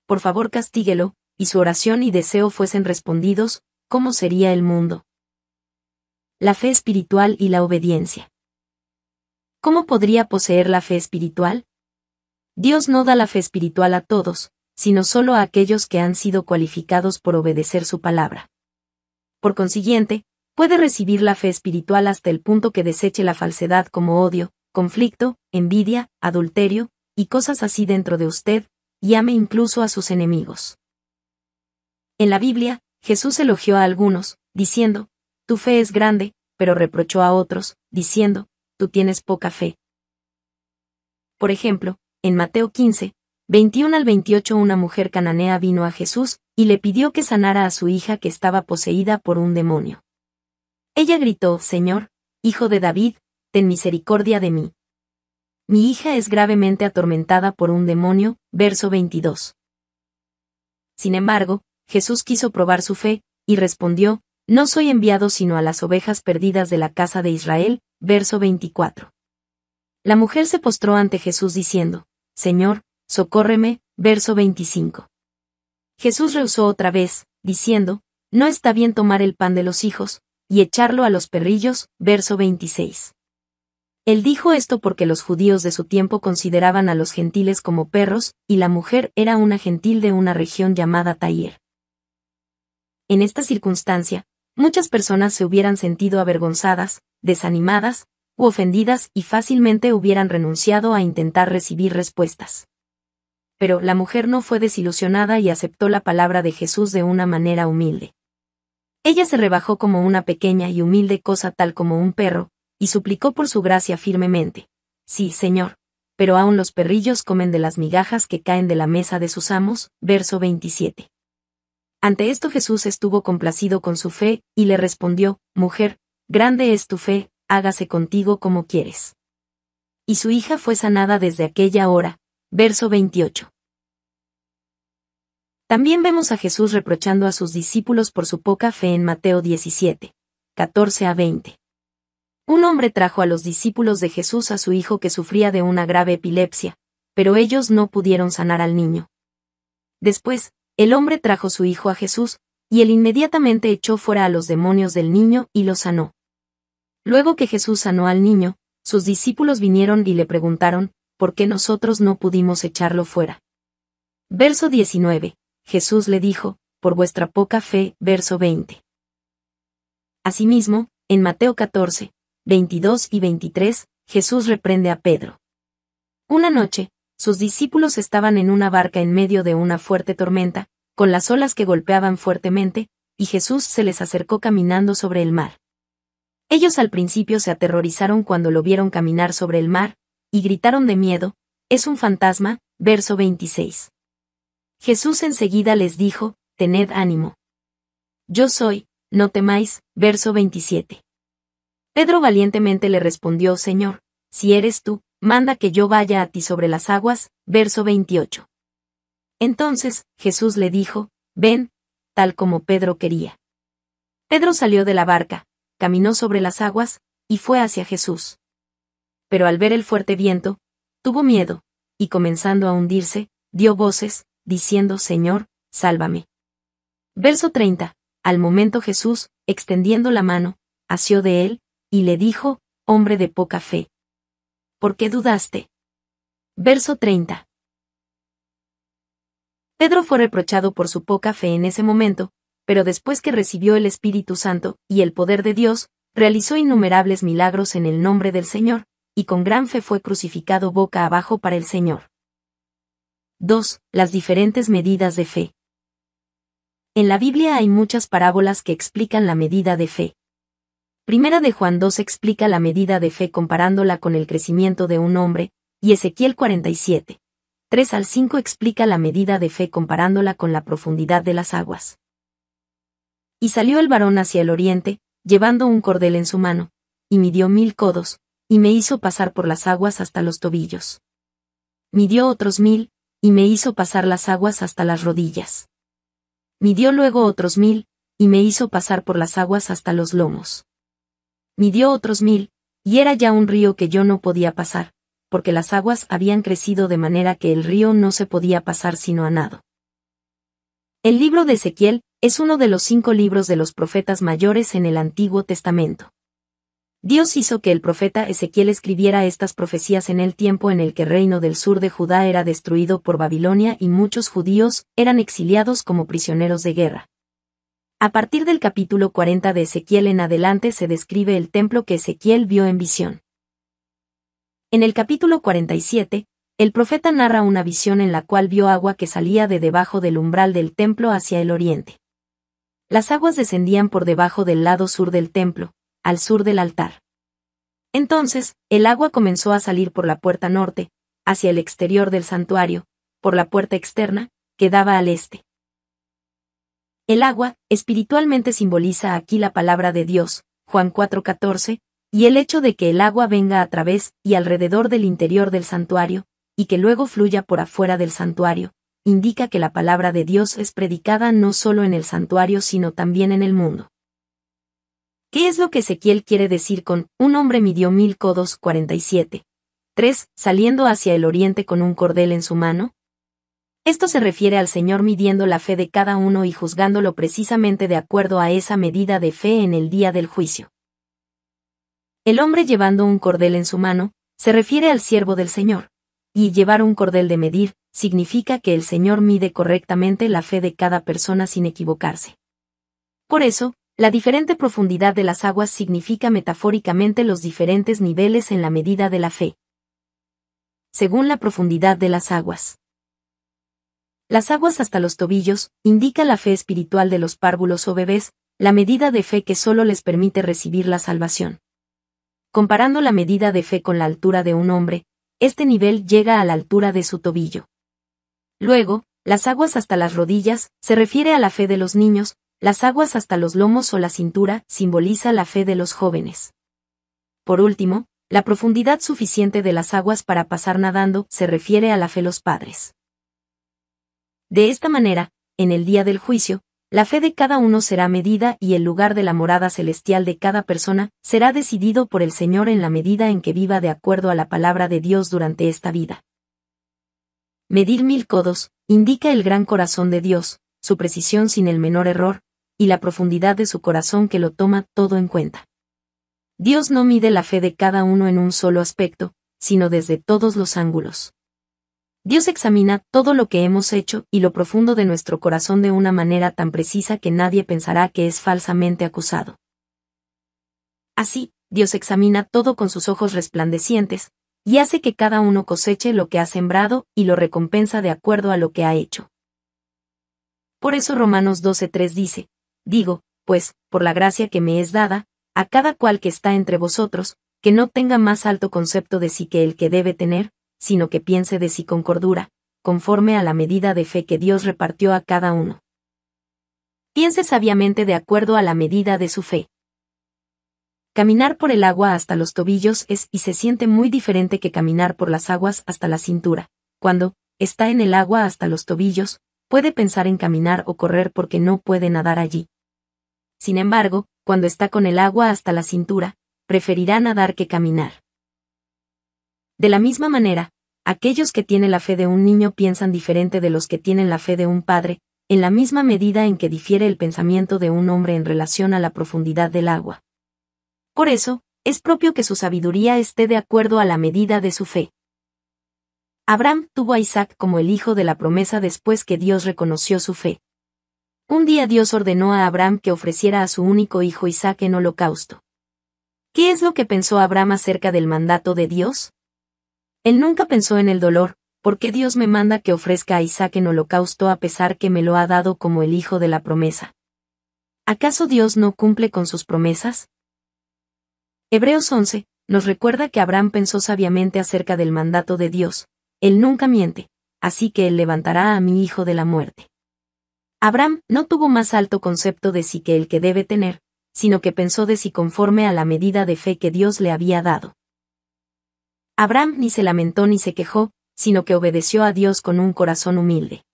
Por favor castíguelo, y su oración y deseo fuesen respondidos, ¿cómo sería el mundo? La fe espiritual y la obediencia. ¿Cómo podría poseer la fe espiritual? Dios no da la fe espiritual a todos, sino solo a aquellos que han sido cualificados por obedecer su palabra. Por consiguiente, puede recibir la fe espiritual hasta el punto que deseche la falsedad como odio, conflicto, envidia, adulterio, y cosas así dentro de usted, y ame incluso a sus enemigos. En la Biblia, Jesús elogió a algunos, diciendo, Tu fe es grande, pero reprochó a otros, diciendo, Tú tienes poca fe. Por ejemplo, en Mateo 15, 21 al 28 una mujer cananea vino a Jesús, y le pidió que sanara a su hija que estaba poseída por un demonio. Ella gritó, Señor, Hijo de David, ten misericordia de mí. Mi hija es gravemente atormentada por un demonio, verso 22. Sin embargo, Jesús quiso probar su fe, y respondió, No soy enviado sino a las ovejas perdidas de la casa de Israel, verso 24. La mujer se postró ante Jesús diciendo, Señor, socórreme, verso 25. Jesús rehusó otra vez, diciendo, No está bien tomar el pan de los hijos, y echarlo a los perrillos, verso 26. Él dijo esto porque los judíos de su tiempo consideraban a los gentiles como perros, y la mujer era una gentil de una región llamada Tair. En esta circunstancia, muchas personas se hubieran sentido avergonzadas, desanimadas, u ofendidas y fácilmente hubieran renunciado a intentar recibir respuestas pero la mujer no fue desilusionada y aceptó la palabra de Jesús de una manera humilde. Ella se rebajó como una pequeña y humilde cosa tal como un perro, y suplicó por su gracia firmemente. Sí, Señor, pero aún los perrillos comen de las migajas que caen de la mesa de sus amos, verso 27. Ante esto Jesús estuvo complacido con su fe, y le respondió, Mujer, grande es tu fe, hágase contigo como quieres. Y su hija fue sanada desde aquella hora, verso 28. También vemos a Jesús reprochando a sus discípulos por su poca fe en Mateo 17, 14 a 20. Un hombre trajo a los discípulos de Jesús a su hijo que sufría de una grave epilepsia, pero ellos no pudieron sanar al niño. Después, el hombre trajo su hijo a Jesús, y él inmediatamente echó fuera a los demonios del niño y lo sanó. Luego que Jesús sanó al niño, sus discípulos vinieron y le preguntaron, ¿por qué nosotros no pudimos echarlo fuera? Verso 19. Jesús le dijo, por vuestra poca fe, verso 20. Asimismo, en Mateo 14, 22 y 23, Jesús reprende a Pedro. Una noche, sus discípulos estaban en una barca en medio de una fuerte tormenta, con las olas que golpeaban fuertemente, y Jesús se les acercó caminando sobre el mar. Ellos al principio se aterrorizaron cuando lo vieron caminar sobre el mar, y gritaron de miedo, es un fantasma, verso 26. Jesús enseguida les dijo, Tened ánimo. Yo soy, no temáis, verso 27. Pedro valientemente le respondió, Señor, si eres tú, manda que yo vaya a ti sobre las aguas, verso 28. Entonces, Jesús le dijo, Ven, tal como Pedro quería. Pedro salió de la barca, caminó sobre las aguas, y fue hacia Jesús. Pero al ver el fuerte viento, tuvo miedo, y comenzando a hundirse, dio voces, diciendo, Señor, sálvame. Verso 30. Al momento Jesús, extendiendo la mano, asió de él, y le dijo, hombre de poca fe. ¿Por qué dudaste? Verso 30. Pedro fue reprochado por su poca fe en ese momento, pero después que recibió el Espíritu Santo y el poder de Dios, realizó innumerables milagros en el nombre del Señor, y con gran fe fue crucificado boca abajo para el Señor. 2. Las diferentes medidas de fe. En la Biblia hay muchas parábolas que explican la medida de fe. Primera de Juan 2 explica la medida de fe comparándola con el crecimiento de un hombre, y Ezequiel 47. 3 al 5 explica la medida de fe comparándola con la profundidad de las aguas. Y salió el varón hacia el oriente, llevando un cordel en su mano, y midió mil codos, y me hizo pasar por las aguas hasta los tobillos. Midió otros mil, y me hizo pasar las aguas hasta las rodillas. Midió luego otros mil, y me hizo pasar por las aguas hasta los lomos. Midió otros mil, y era ya un río que yo no podía pasar, porque las aguas habían crecido de manera que el río no se podía pasar sino a nado. El libro de Ezequiel es uno de los cinco libros de los profetas mayores en el Antiguo Testamento. Dios hizo que el profeta Ezequiel escribiera estas profecías en el tiempo en el que el reino del sur de Judá era destruido por Babilonia y muchos judíos eran exiliados como prisioneros de guerra. A partir del capítulo 40 de Ezequiel en adelante se describe el templo que Ezequiel vio en visión. En el capítulo 47, el profeta narra una visión en la cual vio agua que salía de debajo del umbral del templo hacia el oriente. Las aguas descendían por debajo del lado sur del templo, al sur del altar. Entonces, el agua comenzó a salir por la puerta norte, hacia el exterior del santuario, por la puerta externa, que daba al este. El agua, espiritualmente simboliza aquí la palabra de Dios, Juan 4:14, y el hecho de que el agua venga a través y alrededor del interior del santuario, y que luego fluya por afuera del santuario, indica que la palabra de Dios es predicada no solo en el santuario sino también en el mundo. ¿Qué es lo que Ezequiel quiere decir con, un hombre midió mil codos 47? 3. Saliendo hacia el oriente con un cordel en su mano. Esto se refiere al Señor midiendo la fe de cada uno y juzgándolo precisamente de acuerdo a esa medida de fe en el día del juicio. El hombre llevando un cordel en su mano, se refiere al siervo del Señor. Y llevar un cordel de medir, significa que el Señor mide correctamente la fe de cada persona sin equivocarse. Por eso, la diferente profundidad de las aguas significa metafóricamente los diferentes niveles en la medida de la fe. Según la profundidad de las aguas. Las aguas hasta los tobillos indica la fe espiritual de los párvulos o bebés, la medida de fe que solo les permite recibir la salvación. Comparando la medida de fe con la altura de un hombre, este nivel llega a la altura de su tobillo. Luego, las aguas hasta las rodillas se refiere a la fe de los niños, las aguas hasta los lomos o la cintura simboliza la fe de los jóvenes. Por último, la profundidad suficiente de las aguas para pasar nadando se refiere a la fe los padres. De esta manera, en el día del juicio, la fe de cada uno será medida y el lugar de la morada celestial de cada persona será decidido por el Señor en la medida en que viva de acuerdo a la palabra de Dios durante esta vida. Medir mil codos, indica el gran corazón de Dios, su precisión sin el menor error, y la profundidad de su corazón que lo toma todo en cuenta. Dios no mide la fe de cada uno en un solo aspecto, sino desde todos los ángulos. Dios examina todo lo que hemos hecho y lo profundo de nuestro corazón de una manera tan precisa que nadie pensará que es falsamente acusado. Así, Dios examina todo con sus ojos resplandecientes, y hace que cada uno coseche lo que ha sembrado y lo recompensa de acuerdo a lo que ha hecho. Por eso Romanos 12.3 dice, Digo, pues, por la gracia que me es dada, a cada cual que está entre vosotros, que no tenga más alto concepto de sí que el que debe tener, sino que piense de sí con cordura, conforme a la medida de fe que Dios repartió a cada uno. Piense sabiamente de acuerdo a la medida de su fe. Caminar por el agua hasta los tobillos es y se siente muy diferente que caminar por las aguas hasta la cintura. Cuando está en el agua hasta los tobillos, puede pensar en caminar o correr porque no puede nadar allí. Sin embargo, cuando está con el agua hasta la cintura, preferirá nadar que caminar. De la misma manera, aquellos que tienen la fe de un niño piensan diferente de los que tienen la fe de un padre, en la misma medida en que difiere el pensamiento de un hombre en relación a la profundidad del agua. Por eso, es propio que su sabiduría esté de acuerdo a la medida de su fe. Abraham tuvo a Isaac como el hijo de la promesa después que Dios reconoció su fe. Un día Dios ordenó a Abraham que ofreciera a su único hijo Isaac en holocausto. ¿Qué es lo que pensó Abraham acerca del mandato de Dios? Él nunca pensó en el dolor, ¿por qué Dios me manda que ofrezca a Isaac en holocausto a pesar que me lo ha dado como el hijo de la promesa? ¿Acaso Dios no cumple con sus promesas? Hebreos 11, nos recuerda que Abraham pensó sabiamente acerca del mandato de Dios, Él nunca miente, así que Él levantará a mi hijo de la muerte. Abraham no tuvo más alto concepto de sí que el que debe tener, sino que pensó de sí conforme a la medida de fe que Dios le había dado. Abraham ni se lamentó ni se quejó, sino que obedeció a Dios con un corazón humilde.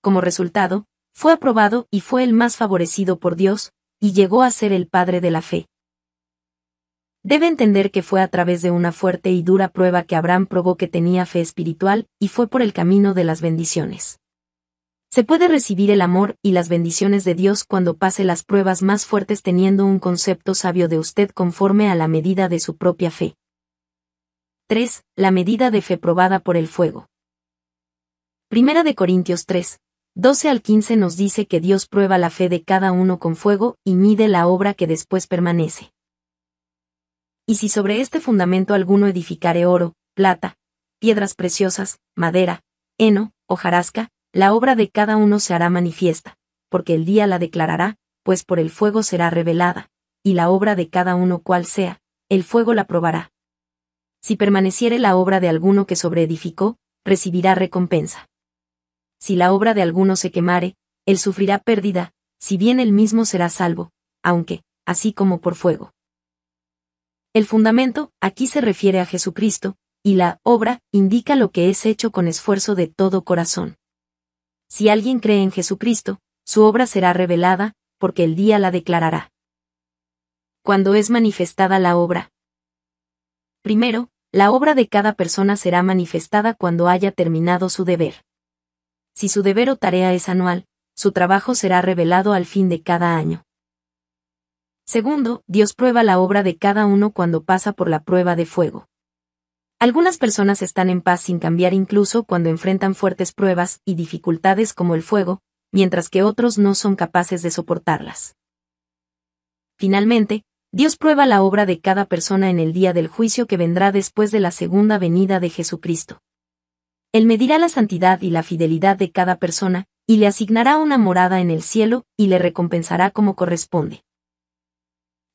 Como resultado, fue aprobado y fue el más favorecido por Dios, y llegó a ser el padre de la fe. Debe entender que fue a través de una fuerte y dura prueba que Abraham probó que tenía fe espiritual, y fue por el camino de las bendiciones. Se puede recibir el amor y las bendiciones de Dios cuando pase las pruebas más fuertes teniendo un concepto sabio de usted conforme a la medida de su propia fe. 3. La medida de fe probada por el fuego. Primera de Corintios 3, 12 al 15 nos dice que Dios prueba la fe de cada uno con fuego y mide la obra que después permanece. Y si sobre este fundamento alguno edificare oro, plata, piedras preciosas, madera, heno, hojarasca, la obra de cada uno se hará manifiesta, porque el día la declarará, pues por el fuego será revelada, y la obra de cada uno cual sea, el fuego la probará. Si permaneciere la obra de alguno que sobreedificó, recibirá recompensa. Si la obra de alguno se quemare, él sufrirá pérdida, si bien él mismo será salvo, aunque, así como por fuego. El fundamento, aquí se refiere a Jesucristo, y la obra indica lo que es hecho con esfuerzo de todo corazón. Si alguien cree en Jesucristo, su obra será revelada, porque el día la declarará. Cuando es manifestada la obra. Primero, la obra de cada persona será manifestada cuando haya terminado su deber. Si su deber o tarea es anual, su trabajo será revelado al fin de cada año. Segundo, Dios prueba la obra de cada uno cuando pasa por la prueba de fuego. Algunas personas están en paz sin cambiar incluso cuando enfrentan fuertes pruebas y dificultades como el fuego, mientras que otros no son capaces de soportarlas. Finalmente, Dios prueba la obra de cada persona en el día del juicio que vendrá después de la segunda venida de Jesucristo. Él medirá la santidad y la fidelidad de cada persona, y le asignará una morada en el cielo, y le recompensará como corresponde.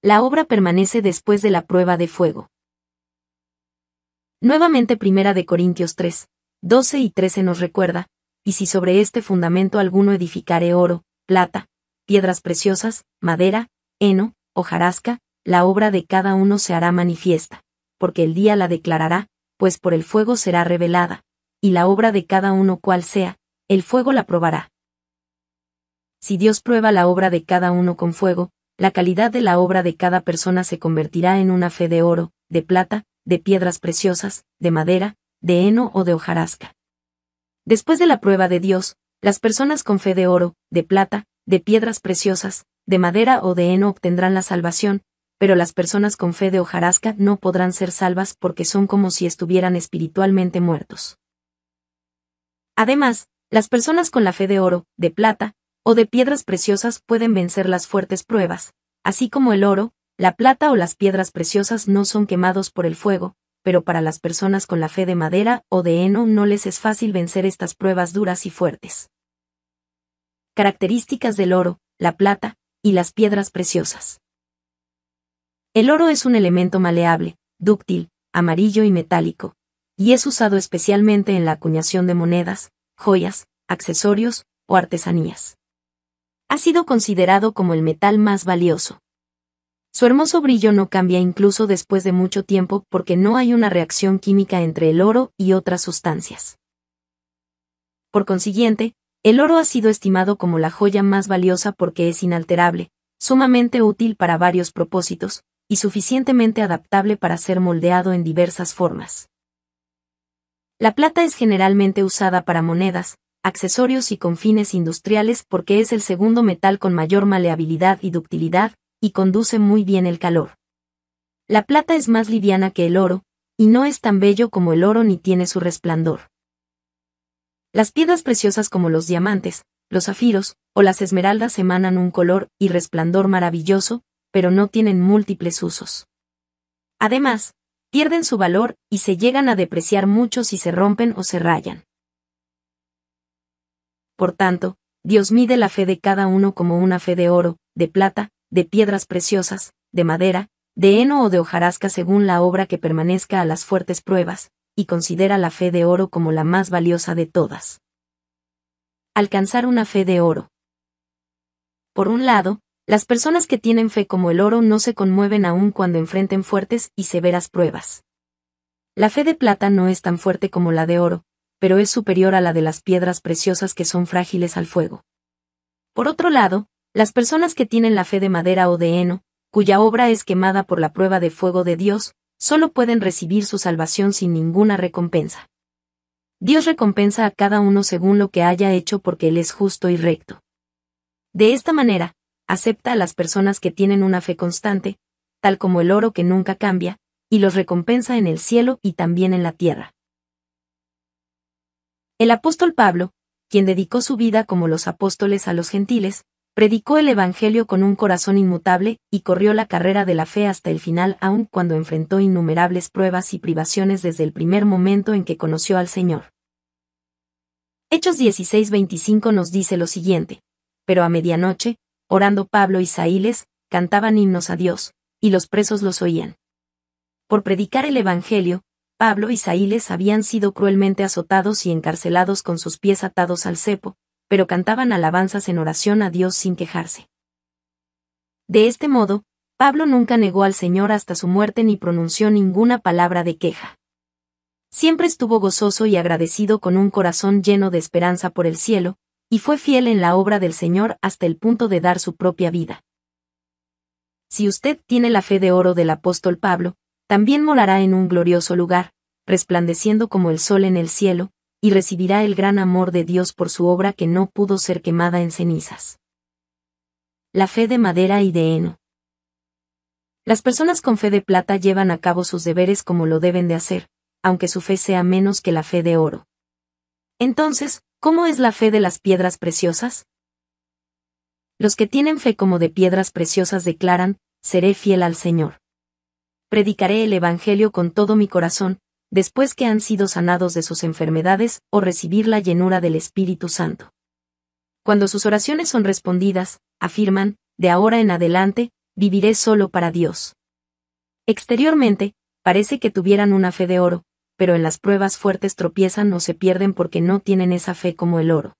La obra permanece después de la prueba de fuego. Nuevamente Primera de Corintios 3, 12 y 13 nos recuerda, y si sobre este fundamento alguno edificare oro, plata, piedras preciosas, madera, heno, hojarasca, la obra de cada uno se hará manifiesta, porque el día la declarará, pues por el fuego será revelada, y la obra de cada uno cual sea, el fuego la probará. Si Dios prueba la obra de cada uno con fuego, la calidad de la obra de cada persona se convertirá en una fe de oro, de plata, de piedras preciosas, de madera, de heno o de hojarasca. Después de la prueba de Dios, las personas con fe de oro, de plata, de piedras preciosas, de madera o de heno obtendrán la salvación, pero las personas con fe de hojarasca no podrán ser salvas porque son como si estuvieran espiritualmente muertos. Además, las personas con la fe de oro, de plata, o de piedras preciosas pueden vencer las fuertes pruebas, así como el oro, la plata o las piedras preciosas no son quemados por el fuego, pero para las personas con la fe de madera o de heno no les es fácil vencer estas pruebas duras y fuertes. Características del oro, la plata y las piedras preciosas. El oro es un elemento maleable, dúctil, amarillo y metálico, y es usado especialmente en la acuñación de monedas, joyas, accesorios o artesanías. Ha sido considerado como el metal más valioso. Su hermoso brillo no cambia incluso después de mucho tiempo porque no hay una reacción química entre el oro y otras sustancias. Por consiguiente, el oro ha sido estimado como la joya más valiosa porque es inalterable, sumamente útil para varios propósitos, y suficientemente adaptable para ser moldeado en diversas formas. La plata es generalmente usada para monedas, accesorios y con fines industriales porque es el segundo metal con mayor maleabilidad y ductilidad, y conduce muy bien el calor. La plata es más liviana que el oro, y no es tan bello como el oro ni tiene su resplandor. Las piedras preciosas como los diamantes, los zafiros, o las esmeraldas emanan un color y resplandor maravilloso, pero no tienen múltiples usos. Además, pierden su valor y se llegan a depreciar mucho si se rompen o se rayan. Por tanto, Dios mide la fe de cada uno como una fe de oro, de plata, de piedras preciosas, de madera, de heno o de hojarasca según la obra que permanezca a las fuertes pruebas, y considera la fe de oro como la más valiosa de todas. Alcanzar una fe de oro. Por un lado, las personas que tienen fe como el oro no se conmueven aún cuando enfrenten fuertes y severas pruebas. La fe de plata no es tan fuerte como la de oro, pero es superior a la de las piedras preciosas que son frágiles al fuego. Por otro lado, las personas que tienen la fe de madera o de heno, cuya obra es quemada por la prueba de fuego de Dios, solo pueden recibir su salvación sin ninguna recompensa. Dios recompensa a cada uno según lo que haya hecho porque Él es justo y recto. De esta manera, acepta a las personas que tienen una fe constante, tal como el oro que nunca cambia, y los recompensa en el cielo y también en la tierra. El apóstol Pablo, quien dedicó su vida como los apóstoles a los gentiles, predicó el Evangelio con un corazón inmutable, y corrió la carrera de la fe hasta el final aun cuando enfrentó innumerables pruebas y privaciones desde el primer momento en que conoció al Señor. Hechos 16:25 nos dice lo siguiente, pero a medianoche, orando Pablo y Saíles, cantaban himnos a Dios, y los presos los oían. Por predicar el Evangelio, Pablo y Saíles habían sido cruelmente azotados y encarcelados con sus pies atados al cepo, pero cantaban alabanzas en oración a Dios sin quejarse. De este modo, Pablo nunca negó al Señor hasta su muerte ni pronunció ninguna palabra de queja. Siempre estuvo gozoso y agradecido con un corazón lleno de esperanza por el cielo, y fue fiel en la obra del Señor hasta el punto de dar su propia vida. Si usted tiene la fe de oro del apóstol Pablo, también morará en un glorioso lugar, resplandeciendo como el sol en el cielo, y recibirá el gran amor de Dios por su obra que no pudo ser quemada en cenizas. La fe de madera y de heno. Las personas con fe de plata llevan a cabo sus deberes como lo deben de hacer, aunque su fe sea menos que la fe de oro. Entonces, ¿cómo es la fe de las piedras preciosas? Los que tienen fe como de piedras preciosas declaran, seré fiel al Señor. Predicaré el Evangelio con todo mi corazón, después que han sido sanados de sus enfermedades o recibir la llenura del Espíritu Santo. Cuando sus oraciones son respondidas, afirman, de ahora en adelante, viviré solo para Dios. Exteriormente, parece que tuvieran una fe de oro, pero en las pruebas fuertes tropiezan o se pierden porque no tienen esa fe como el oro.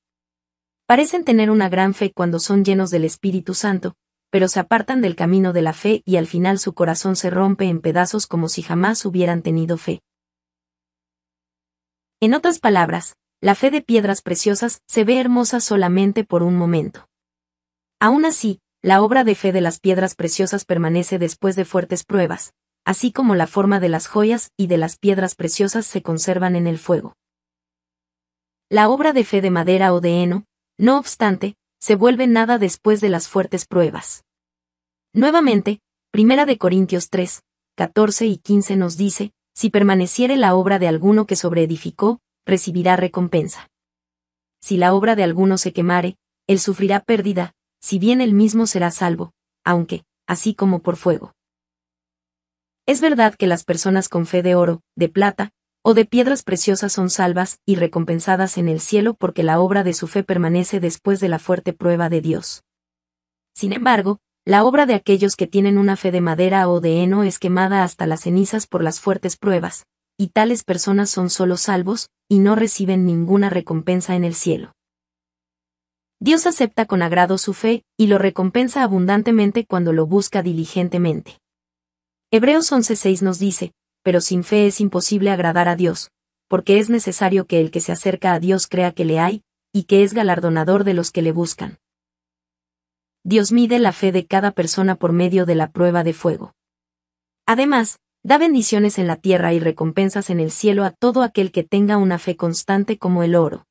Parecen tener una gran fe cuando son llenos del Espíritu Santo, pero se apartan del camino de la fe y al final su corazón se rompe en pedazos como si jamás hubieran tenido fe. En otras palabras, la fe de piedras preciosas se ve hermosa solamente por un momento. Aún así, la obra de fe de las piedras preciosas permanece después de fuertes pruebas, así como la forma de las joyas y de las piedras preciosas se conservan en el fuego. La obra de fe de madera o de heno, no obstante, se vuelve nada después de las fuertes pruebas. Nuevamente, Primera de Corintios 3, 14 y 15 nos dice, si permaneciere la obra de alguno que sobreedificó, recibirá recompensa. Si la obra de alguno se quemare, él sufrirá pérdida, si bien él mismo será salvo, aunque, así como por fuego. Es verdad que las personas con fe de oro, de plata, o de piedras preciosas son salvas y recompensadas en el cielo porque la obra de su fe permanece después de la fuerte prueba de Dios. Sin embargo, la obra de aquellos que tienen una fe de madera o de heno es quemada hasta las cenizas por las fuertes pruebas, y tales personas son solo salvos, y no reciben ninguna recompensa en el cielo. Dios acepta con agrado su fe, y lo recompensa abundantemente cuando lo busca diligentemente. Hebreos 11:6 nos dice, pero sin fe es imposible agradar a Dios, porque es necesario que el que se acerca a Dios crea que le hay, y que es galardonador de los que le buscan. Dios mide la fe de cada persona por medio de la prueba de fuego. Además, da bendiciones en la tierra y recompensas en el cielo a todo aquel que tenga una fe constante como el oro.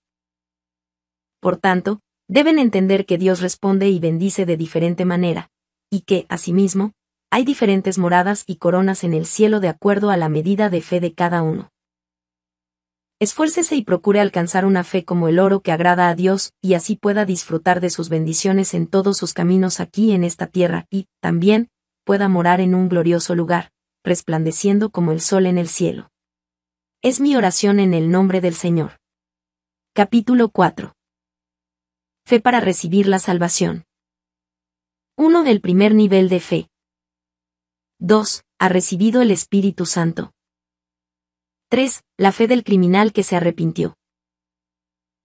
Por tanto, deben entender que Dios responde y bendice de diferente manera, y que, asimismo, hay diferentes moradas y coronas en el cielo de acuerdo a la medida de fe de cada uno. Esfuércese y procure alcanzar una fe como el oro que agrada a Dios, y así pueda disfrutar de sus bendiciones en todos sus caminos aquí en esta tierra, y, también, pueda morar en un glorioso lugar, resplandeciendo como el sol en el cielo. Es mi oración en el nombre del Señor. Capítulo 4. Fe para recibir la salvación. 1. Del primer nivel de fe. 2. Ha recibido el Espíritu Santo. 3. La fe del criminal que se arrepintió.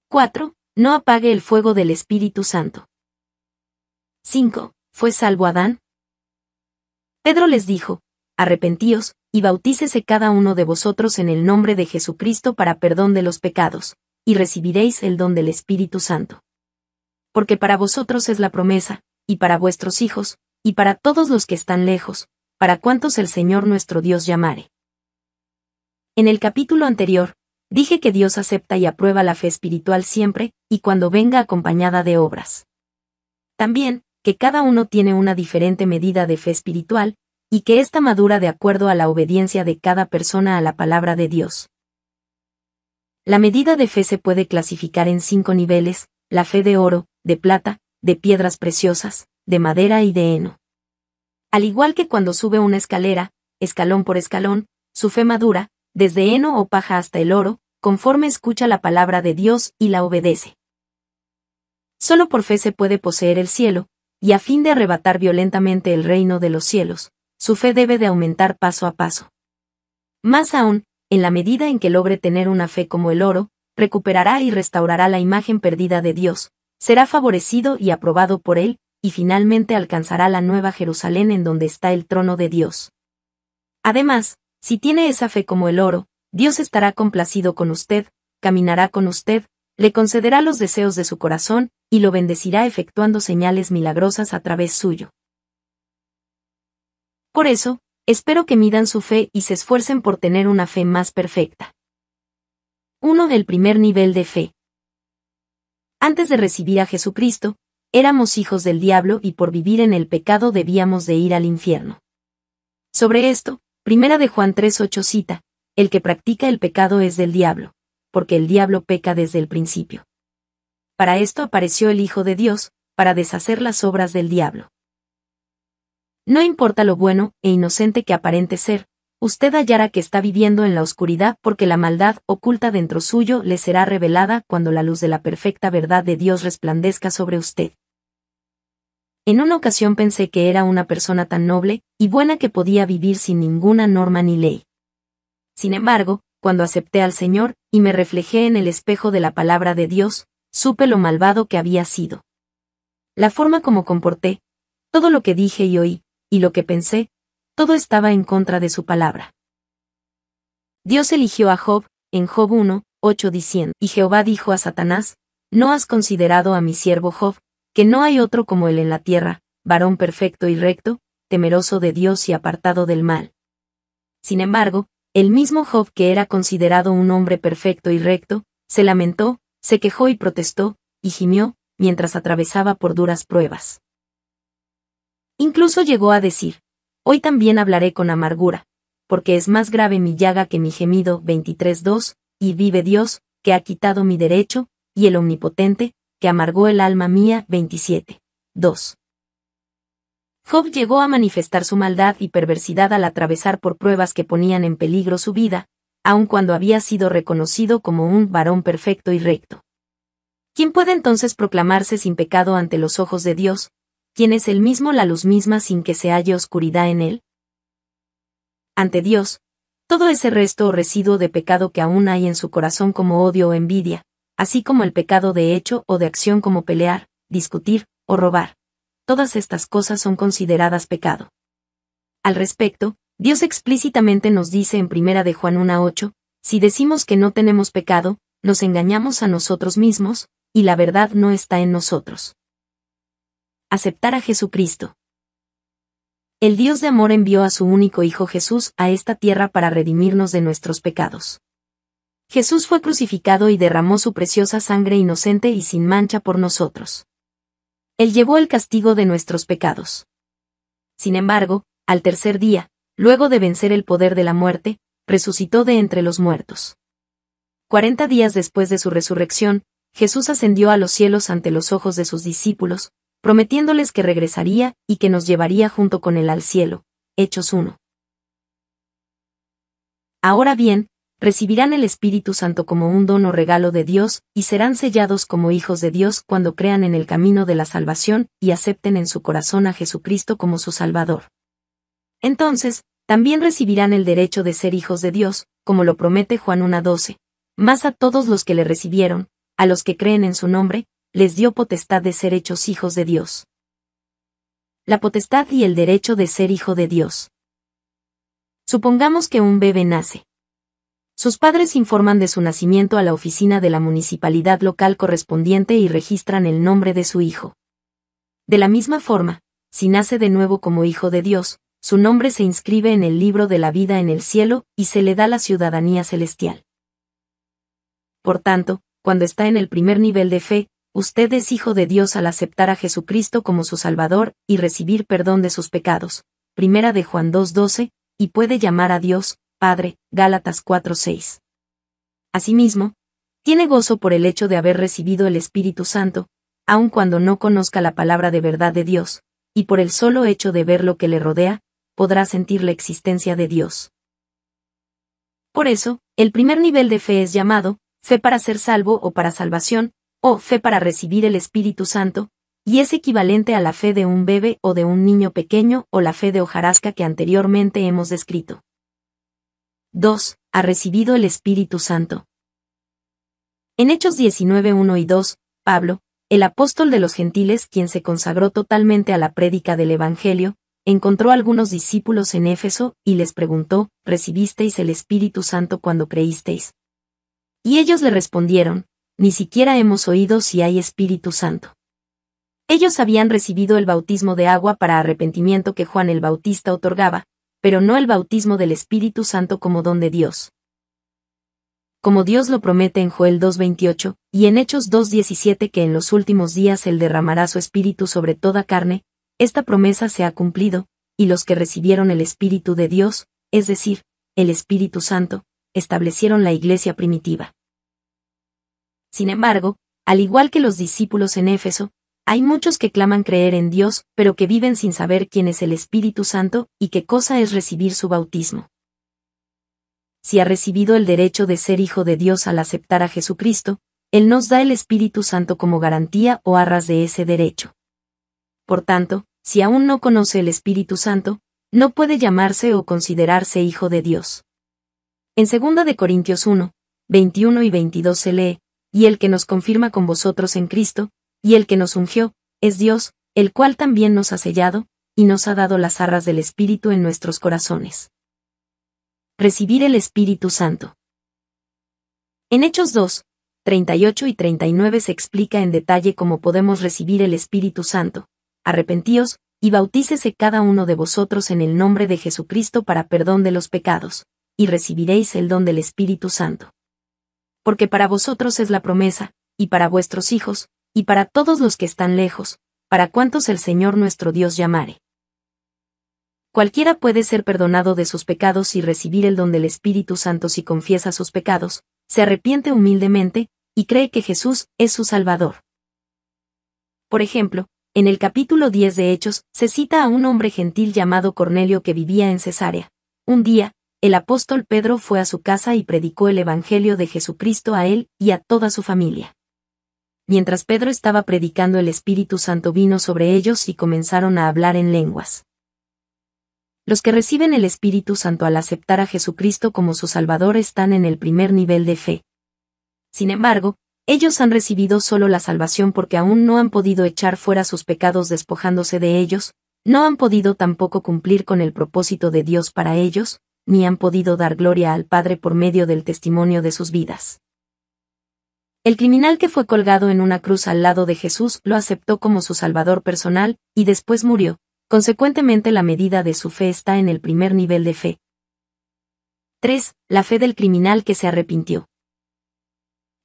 4. No apague el fuego del Espíritu Santo. 5. ¿Fue salvo Adán? Pedro les dijo, arrepentíos, y bautícese cada uno de vosotros en el nombre de Jesucristo para perdón de los pecados, y recibiréis el don del Espíritu Santo. Porque para vosotros es la promesa, y para vuestros hijos, y para todos los que están lejos, para cuantos el Señor nuestro Dios llamare. En el capítulo anterior, dije que Dios acepta y aprueba la fe espiritual siempre, y cuando venga acompañada de obras. También, que cada uno tiene una diferente medida de fe espiritual, y que ésta madura de acuerdo a la obediencia de cada persona a la palabra de Dios. La medida de fe se puede clasificar en cinco niveles, la fe de oro, de plata, de piedras preciosas, de madera y de heno. Al igual que cuando sube una escalera, escalón por escalón, su fe madura, desde heno o paja hasta el oro, conforme escucha la palabra de Dios y la obedece. Solo por fe se puede poseer el cielo, y a fin de arrebatar violentamente el reino de los cielos, su fe debe de aumentar paso a paso. Más aún, en la medida en que logre tener una fe como el oro, recuperará y restaurará la imagen perdida de Dios, será favorecido y aprobado por él, y finalmente alcanzará la nueva Jerusalén en donde está el trono de Dios. Además, si tiene esa fe como el oro, Dios estará complacido con usted, caminará con usted, le concederá los deseos de su corazón, y lo bendecirá efectuando señales milagrosas a través suyo. Por eso, espero que midan su fe y se esfuercen por tener una fe más perfecta. 1. El primer nivel de fe. Antes de recibir a Jesucristo, éramos hijos del diablo y por vivir en el pecado debíamos de ir al infierno. Sobre esto, Primera de Juan 3.8 cita, El que practica el pecado es del diablo, porque el diablo peca desde el principio. Para esto apareció el Hijo de Dios, para deshacer las obras del diablo. No importa lo bueno e inocente que aparente ser, usted hallará que está viviendo en la oscuridad porque la maldad oculta dentro suyo le será revelada cuando la luz de la perfecta verdad de Dios resplandezca sobre usted. En una ocasión pensé que era una persona tan noble y buena que podía vivir sin ninguna norma ni ley. Sin embargo, cuando acepté al Señor y me reflejé en el espejo de la palabra de Dios, supe lo malvado que había sido. La forma como comporté, todo lo que dije y oí, y lo que pensé, todo estaba en contra de su palabra. Dios eligió a Job, en Job 1, 8 diciendo, y Jehová dijo a Satanás, No has considerado a mi siervo Job, que no hay otro como él en la tierra, varón perfecto y recto, temeroso de Dios y apartado del mal. Sin embargo, el mismo Job que era considerado un hombre perfecto y recto, se lamentó, se quejó y protestó, y gimió, mientras atravesaba por duras pruebas. Incluso llegó a decir, Hoy también hablaré con amargura, porque es más grave mi llaga que mi gemido 23.2, y vive Dios, que ha quitado mi derecho, y el Omnipotente, que amargó el alma mía. 27. 2. Job llegó a manifestar su maldad y perversidad al atravesar por pruebas que ponían en peligro su vida, aun cuando había sido reconocido como un varón perfecto y recto. ¿Quién puede entonces proclamarse sin pecado ante los ojos de Dios, quien es el mismo la luz misma sin que se halle oscuridad en él? Ante Dios, todo ese resto o residuo de pecado que aún hay en su corazón como odio o envidia, así como el pecado de hecho o de acción como pelear, discutir o robar. Todas estas cosas son consideradas pecado. Al respecto, Dios explícitamente nos dice en 1 de Juan 1:8, si decimos que no tenemos pecado, nos engañamos a nosotros mismos, y la verdad no está en nosotros. Aceptar a Jesucristo. El Dios de amor envió a su único Hijo Jesús a esta tierra para redimirnos de nuestros pecados. Jesús fue crucificado y derramó su preciosa sangre inocente y sin mancha por nosotros. Él llevó el castigo de nuestros pecados. Sin embargo, al tercer día, luego de vencer el poder de la muerte, resucitó de entre los muertos. Cuarenta días después de su resurrección, Jesús ascendió a los cielos ante los ojos de sus discípulos, prometiéndoles que regresaría y que nos llevaría junto con él al cielo. Hechos 1. Ahora bien, recibirán el Espíritu Santo como un don o regalo de Dios, y serán sellados como hijos de Dios cuando crean en el camino de la salvación, y acepten en su corazón a Jesucristo como su Salvador. Entonces, también recibirán el derecho de ser hijos de Dios, como lo promete Juan 1.12. Más a todos los que le recibieron, a los que creen en su nombre, les dio potestad de ser hechos hijos de Dios. La potestad y el derecho de ser hijo de Dios. Supongamos que un bebé nace sus padres informan de su nacimiento a la oficina de la municipalidad local correspondiente y registran el nombre de su hijo. De la misma forma, si nace de nuevo como hijo de Dios, su nombre se inscribe en el libro de la vida en el cielo y se le da la ciudadanía celestial. Por tanto, cuando está en el primer nivel de fe, usted es hijo de Dios al aceptar a Jesucristo como su Salvador y recibir perdón de sus pecados. Primera de Juan 2.12, y puede llamar a Dios, Padre, Gálatas 4:6. Asimismo, tiene gozo por el hecho de haber recibido el Espíritu Santo, aun cuando no conozca la palabra de verdad de Dios, y por el solo hecho de ver lo que le rodea, podrá sentir la existencia de Dios. Por eso, el primer nivel de fe es llamado, fe para ser salvo o para salvación, o fe para recibir el Espíritu Santo, y es equivalente a la fe de un bebé o de un niño pequeño o la fe de hojarasca que anteriormente hemos descrito. 2. Ha recibido el Espíritu Santo. En Hechos 19, 1 y 2, Pablo, el apóstol de los gentiles quien se consagró totalmente a la prédica del Evangelio, encontró a algunos discípulos en Éfeso y les preguntó, ¿recibisteis el Espíritu Santo cuando creísteis? Y ellos le respondieron, ni siquiera hemos oído si hay Espíritu Santo. Ellos habían recibido el bautismo de agua para arrepentimiento que Juan el Bautista otorgaba, pero no el bautismo del Espíritu Santo como don de Dios. Como Dios lo promete en Joel 2.28, y en Hechos 2.17 que en los últimos días Él derramará su Espíritu sobre toda carne, esta promesa se ha cumplido, y los que recibieron el Espíritu de Dios, es decir, el Espíritu Santo, establecieron la iglesia primitiva. Sin embargo, al igual que los discípulos en Éfeso, hay muchos que claman creer en Dios, pero que viven sin saber quién es el Espíritu Santo y qué cosa es recibir su bautismo. Si ha recibido el derecho de ser hijo de Dios al aceptar a Jesucristo, Él nos da el Espíritu Santo como garantía o arras de ese derecho. Por tanto, si aún no conoce el Espíritu Santo, no puede llamarse o considerarse hijo de Dios. En 2 Corintios 1, 21 y 22 se lee, y el que nos confirma con vosotros en Cristo, y el que nos ungió, es Dios, el cual también nos ha sellado, y nos ha dado las arras del Espíritu en nuestros corazones. Recibir el Espíritu Santo. En Hechos 2, 38 y 39 se explica en detalle cómo podemos recibir el Espíritu Santo. Arrepentíos, y bautícese cada uno de vosotros en el nombre de Jesucristo para perdón de los pecados, y recibiréis el don del Espíritu Santo. Porque para vosotros es la promesa, y para vuestros hijos, y para todos los que están lejos, para cuantos el Señor nuestro Dios llamare. Cualquiera puede ser perdonado de sus pecados y recibir el don del Espíritu Santo si confiesa sus pecados, se arrepiente humildemente, y cree que Jesús es su Salvador. Por ejemplo, en el capítulo 10 de Hechos, se cita a un hombre gentil llamado Cornelio que vivía en Cesarea. Un día, el apóstol Pedro fue a su casa y predicó el Evangelio de Jesucristo a él y a toda su familia mientras Pedro estaba predicando el Espíritu Santo vino sobre ellos y comenzaron a hablar en lenguas. Los que reciben el Espíritu Santo al aceptar a Jesucristo como su Salvador están en el primer nivel de fe. Sin embargo, ellos han recibido solo la salvación porque aún no han podido echar fuera sus pecados despojándose de ellos, no han podido tampoco cumplir con el propósito de Dios para ellos, ni han podido dar gloria al Padre por medio del testimonio de sus vidas. El criminal que fue colgado en una cruz al lado de Jesús lo aceptó como su Salvador personal, y después murió. Consecuentemente la medida de su fe está en el primer nivel de fe. 3. La fe del criminal que se arrepintió.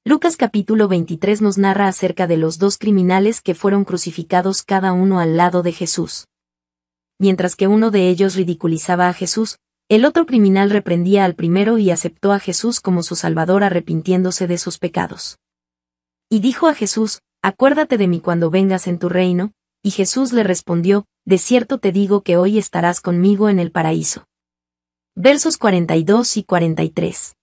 Lucas capítulo 23 nos narra acerca de los dos criminales que fueron crucificados cada uno al lado de Jesús. Mientras que uno de ellos ridiculizaba a Jesús, el otro criminal reprendía al primero y aceptó a Jesús como su Salvador arrepintiéndose de sus pecados. Y dijo a Jesús, Acuérdate de mí cuando vengas en tu reino, y Jesús le respondió, De cierto te digo que hoy estarás conmigo en el paraíso. Versos 42 y 43.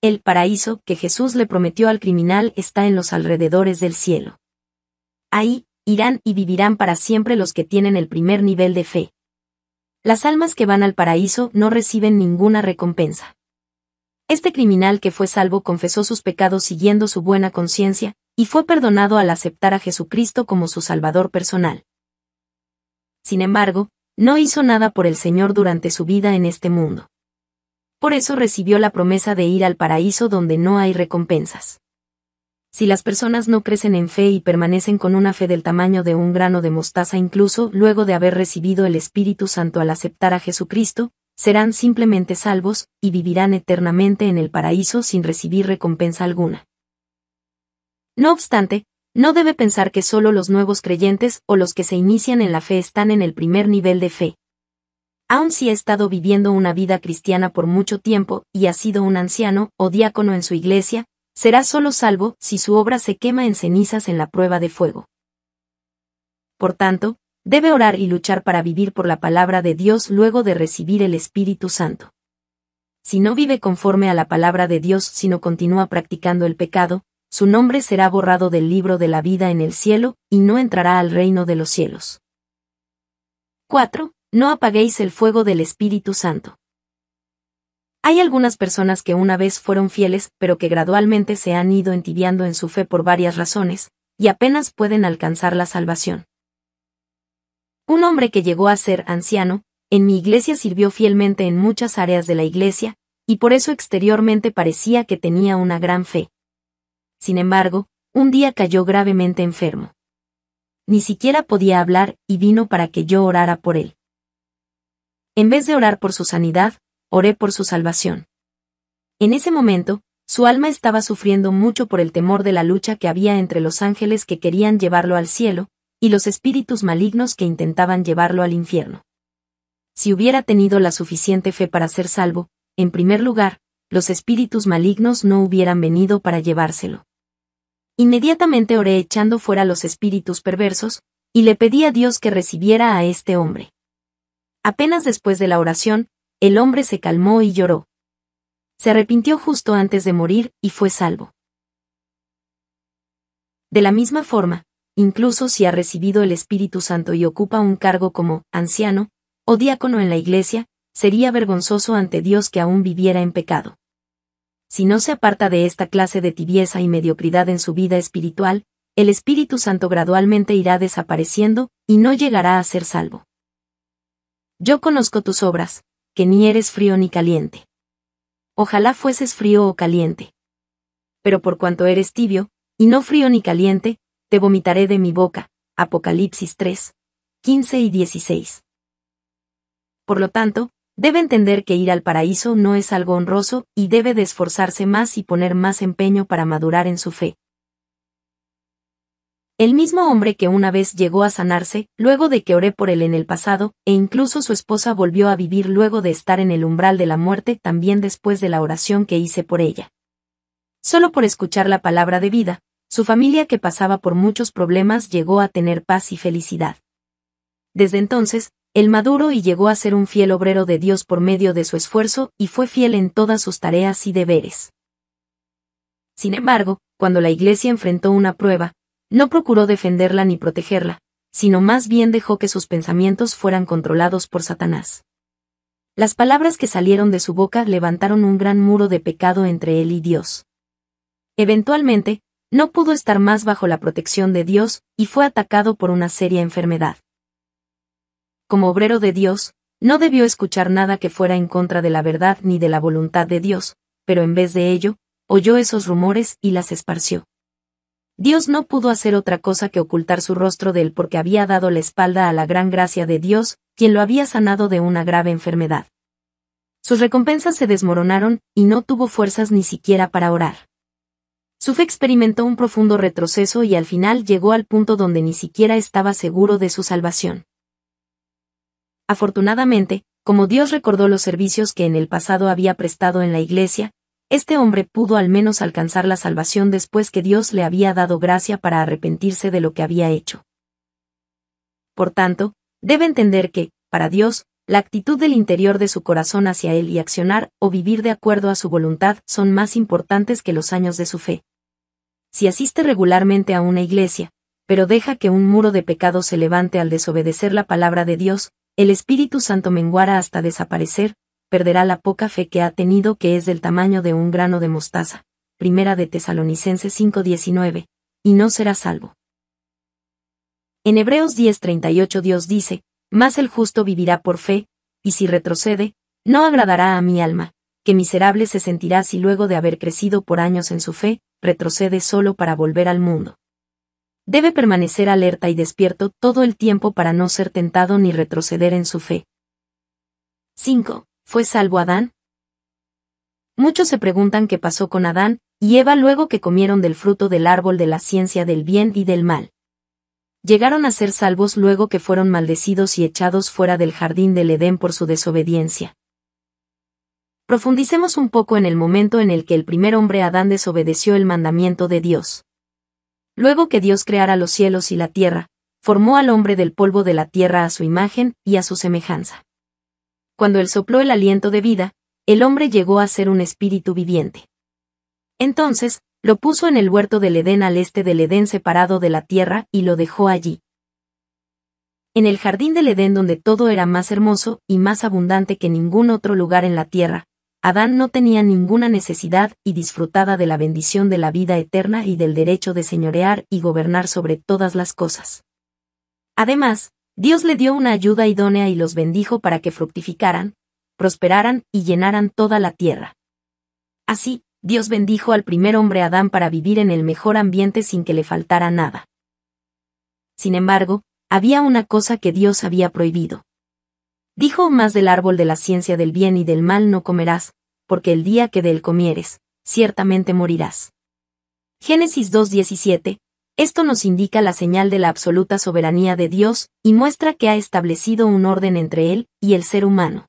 El paraíso que Jesús le prometió al criminal está en los alrededores del cielo. Ahí, irán y vivirán para siempre los que tienen el primer nivel de fe. Las almas que van al paraíso no reciben ninguna recompensa. Este criminal que fue salvo confesó sus pecados siguiendo su buena conciencia, y fue perdonado al aceptar a Jesucristo como su Salvador personal. Sin embargo, no hizo nada por el Señor durante su vida en este mundo. Por eso recibió la promesa de ir al paraíso donde no hay recompensas. Si las personas no crecen en fe y permanecen con una fe del tamaño de un grano de mostaza incluso luego de haber recibido el Espíritu Santo al aceptar a Jesucristo, serán simplemente salvos, y vivirán eternamente en el paraíso sin recibir recompensa alguna. No obstante, no debe pensar que solo los nuevos creyentes o los que se inician en la fe están en el primer nivel de fe. Aun si ha estado viviendo una vida cristiana por mucho tiempo y ha sido un anciano o diácono en su iglesia, será solo salvo si su obra se quema en cenizas en la prueba de fuego. Por tanto, debe orar y luchar para vivir por la palabra de Dios luego de recibir el Espíritu Santo. Si no vive conforme a la palabra de Dios sino continúa practicando el pecado, su nombre será borrado del libro de la vida en el cielo, y no entrará al reino de los cielos. 4. No apaguéis el fuego del Espíritu Santo. Hay algunas personas que una vez fueron fieles, pero que gradualmente se han ido entibiando en su fe por varias razones, y apenas pueden alcanzar la salvación. Un hombre que llegó a ser anciano, en mi iglesia sirvió fielmente en muchas áreas de la iglesia, y por eso exteriormente parecía que tenía una gran fe. Sin embargo, un día cayó gravemente enfermo. Ni siquiera podía hablar y vino para que yo orara por él. En vez de orar por su sanidad, oré por su salvación. En ese momento, su alma estaba sufriendo mucho por el temor de la lucha que había entre los ángeles que querían llevarlo al cielo, y los espíritus malignos que intentaban llevarlo al infierno. Si hubiera tenido la suficiente fe para ser salvo, en primer lugar, los espíritus malignos no hubieran venido para llevárselo. Inmediatamente oré echando fuera los espíritus perversos, y le pedí a Dios que recibiera a este hombre. Apenas después de la oración, el hombre se calmó y lloró. Se arrepintió justo antes de morir y fue salvo. De la misma forma, incluso si ha recibido el Espíritu Santo y ocupa un cargo como anciano o diácono en la Iglesia, sería vergonzoso ante Dios que aún viviera en pecado. Si no se aparta de esta clase de tibieza y mediocridad en su vida espiritual, el Espíritu Santo gradualmente irá desapareciendo y no llegará a ser salvo. Yo conozco tus obras, que ni eres frío ni caliente. Ojalá fueses frío o caliente. Pero por cuanto eres tibio, y no frío ni caliente, te vomitaré de mi boca. Apocalipsis 3, 15 y 16. Por lo tanto, debe entender que ir al paraíso no es algo honroso y debe de esforzarse más y poner más empeño para madurar en su fe. El mismo hombre que una vez llegó a sanarse, luego de que oré por él en el pasado, e incluso su esposa volvió a vivir luego de estar en el umbral de la muerte también después de la oración que hice por ella. Solo por escuchar la palabra de vida, su familia que pasaba por muchos problemas llegó a tener paz y felicidad. Desde entonces, el maduro y llegó a ser un fiel obrero de Dios por medio de su esfuerzo y fue fiel en todas sus tareas y deberes. Sin embargo, cuando la Iglesia enfrentó una prueba, no procuró defenderla ni protegerla, sino más bien dejó que sus pensamientos fueran controlados por Satanás. Las palabras que salieron de su boca levantaron un gran muro de pecado entre él y Dios. Eventualmente, no pudo estar más bajo la protección de Dios, y fue atacado por una seria enfermedad. Como obrero de Dios, no debió escuchar nada que fuera en contra de la verdad ni de la voluntad de Dios, pero en vez de ello, oyó esos rumores y las esparció. Dios no pudo hacer otra cosa que ocultar su rostro de él porque había dado la espalda a la gran gracia de Dios, quien lo había sanado de una grave enfermedad. Sus recompensas se desmoronaron, y no tuvo fuerzas ni siquiera para orar fe experimentó un profundo retroceso y al final llegó al punto donde ni siquiera estaba seguro de su salvación. Afortunadamente, como Dios recordó los servicios que en el pasado había prestado en la iglesia, este hombre pudo al menos alcanzar la salvación después que Dios le había dado gracia para arrepentirse de lo que había hecho. Por tanto, debe entender que, para Dios, la actitud del interior de su corazón hacia Él y accionar o vivir de acuerdo a su voluntad son más importantes que los años de su fe si asiste regularmente a una iglesia, pero deja que un muro de pecado se levante al desobedecer la palabra de Dios, el Espíritu Santo menguará hasta desaparecer, perderá la poca fe que ha tenido que es del tamaño de un grano de mostaza. Primera de Tesalonicenses 5:19, y no será salvo. En Hebreos 10:38 Dios dice, Más el justo vivirá por fe, y si retrocede, no agradará a mi alma, que miserable se sentirá si luego de haber crecido por años en su fe, retrocede solo para volver al mundo. Debe permanecer alerta y despierto todo el tiempo para no ser tentado ni retroceder en su fe. 5. ¿Fue salvo Adán? Muchos se preguntan qué pasó con Adán y Eva luego que comieron del fruto del árbol de la ciencia del bien y del mal. Llegaron a ser salvos luego que fueron maldecidos y echados fuera del jardín del Edén por su desobediencia profundicemos un poco en el momento en el que el primer hombre Adán desobedeció el mandamiento de Dios. Luego que Dios creara los cielos y la tierra, formó al hombre del polvo de la tierra a su imagen y a su semejanza. Cuando él sopló el aliento de vida, el hombre llegó a ser un espíritu viviente. Entonces, lo puso en el huerto del Edén al este del Edén separado de la tierra y lo dejó allí. En el jardín del Edén donde todo era más hermoso y más abundante que ningún otro lugar en la tierra, Adán no tenía ninguna necesidad y disfrutaba de la bendición de la vida eterna y del derecho de señorear y gobernar sobre todas las cosas. Además, Dios le dio una ayuda idónea y los bendijo para que fructificaran, prosperaran y llenaran toda la tierra. Así, Dios bendijo al primer hombre Adán para vivir en el mejor ambiente sin que le faltara nada. Sin embargo, había una cosa que Dios había prohibido. Dijo más del árbol de la ciencia del bien y del mal no comerás, porque el día que de él comieres, ciertamente morirás. Génesis 2.17, esto nos indica la señal de la absoluta soberanía de Dios, y muestra que ha establecido un orden entre él y el ser humano.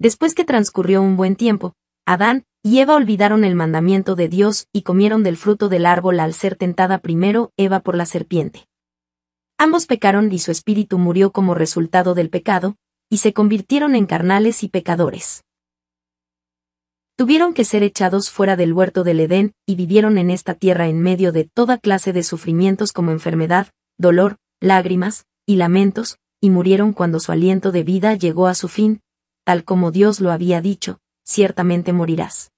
Después que transcurrió un buen tiempo, Adán y Eva olvidaron el mandamiento de Dios y comieron del fruto del árbol al ser tentada primero Eva por la serpiente ambos pecaron y su espíritu murió como resultado del pecado, y se convirtieron en carnales y pecadores. Tuvieron que ser echados fuera del huerto del Edén, y vivieron en esta tierra en medio de toda clase de sufrimientos como enfermedad, dolor, lágrimas, y lamentos, y murieron cuando su aliento de vida llegó a su fin, tal como Dios lo había dicho, ciertamente morirás.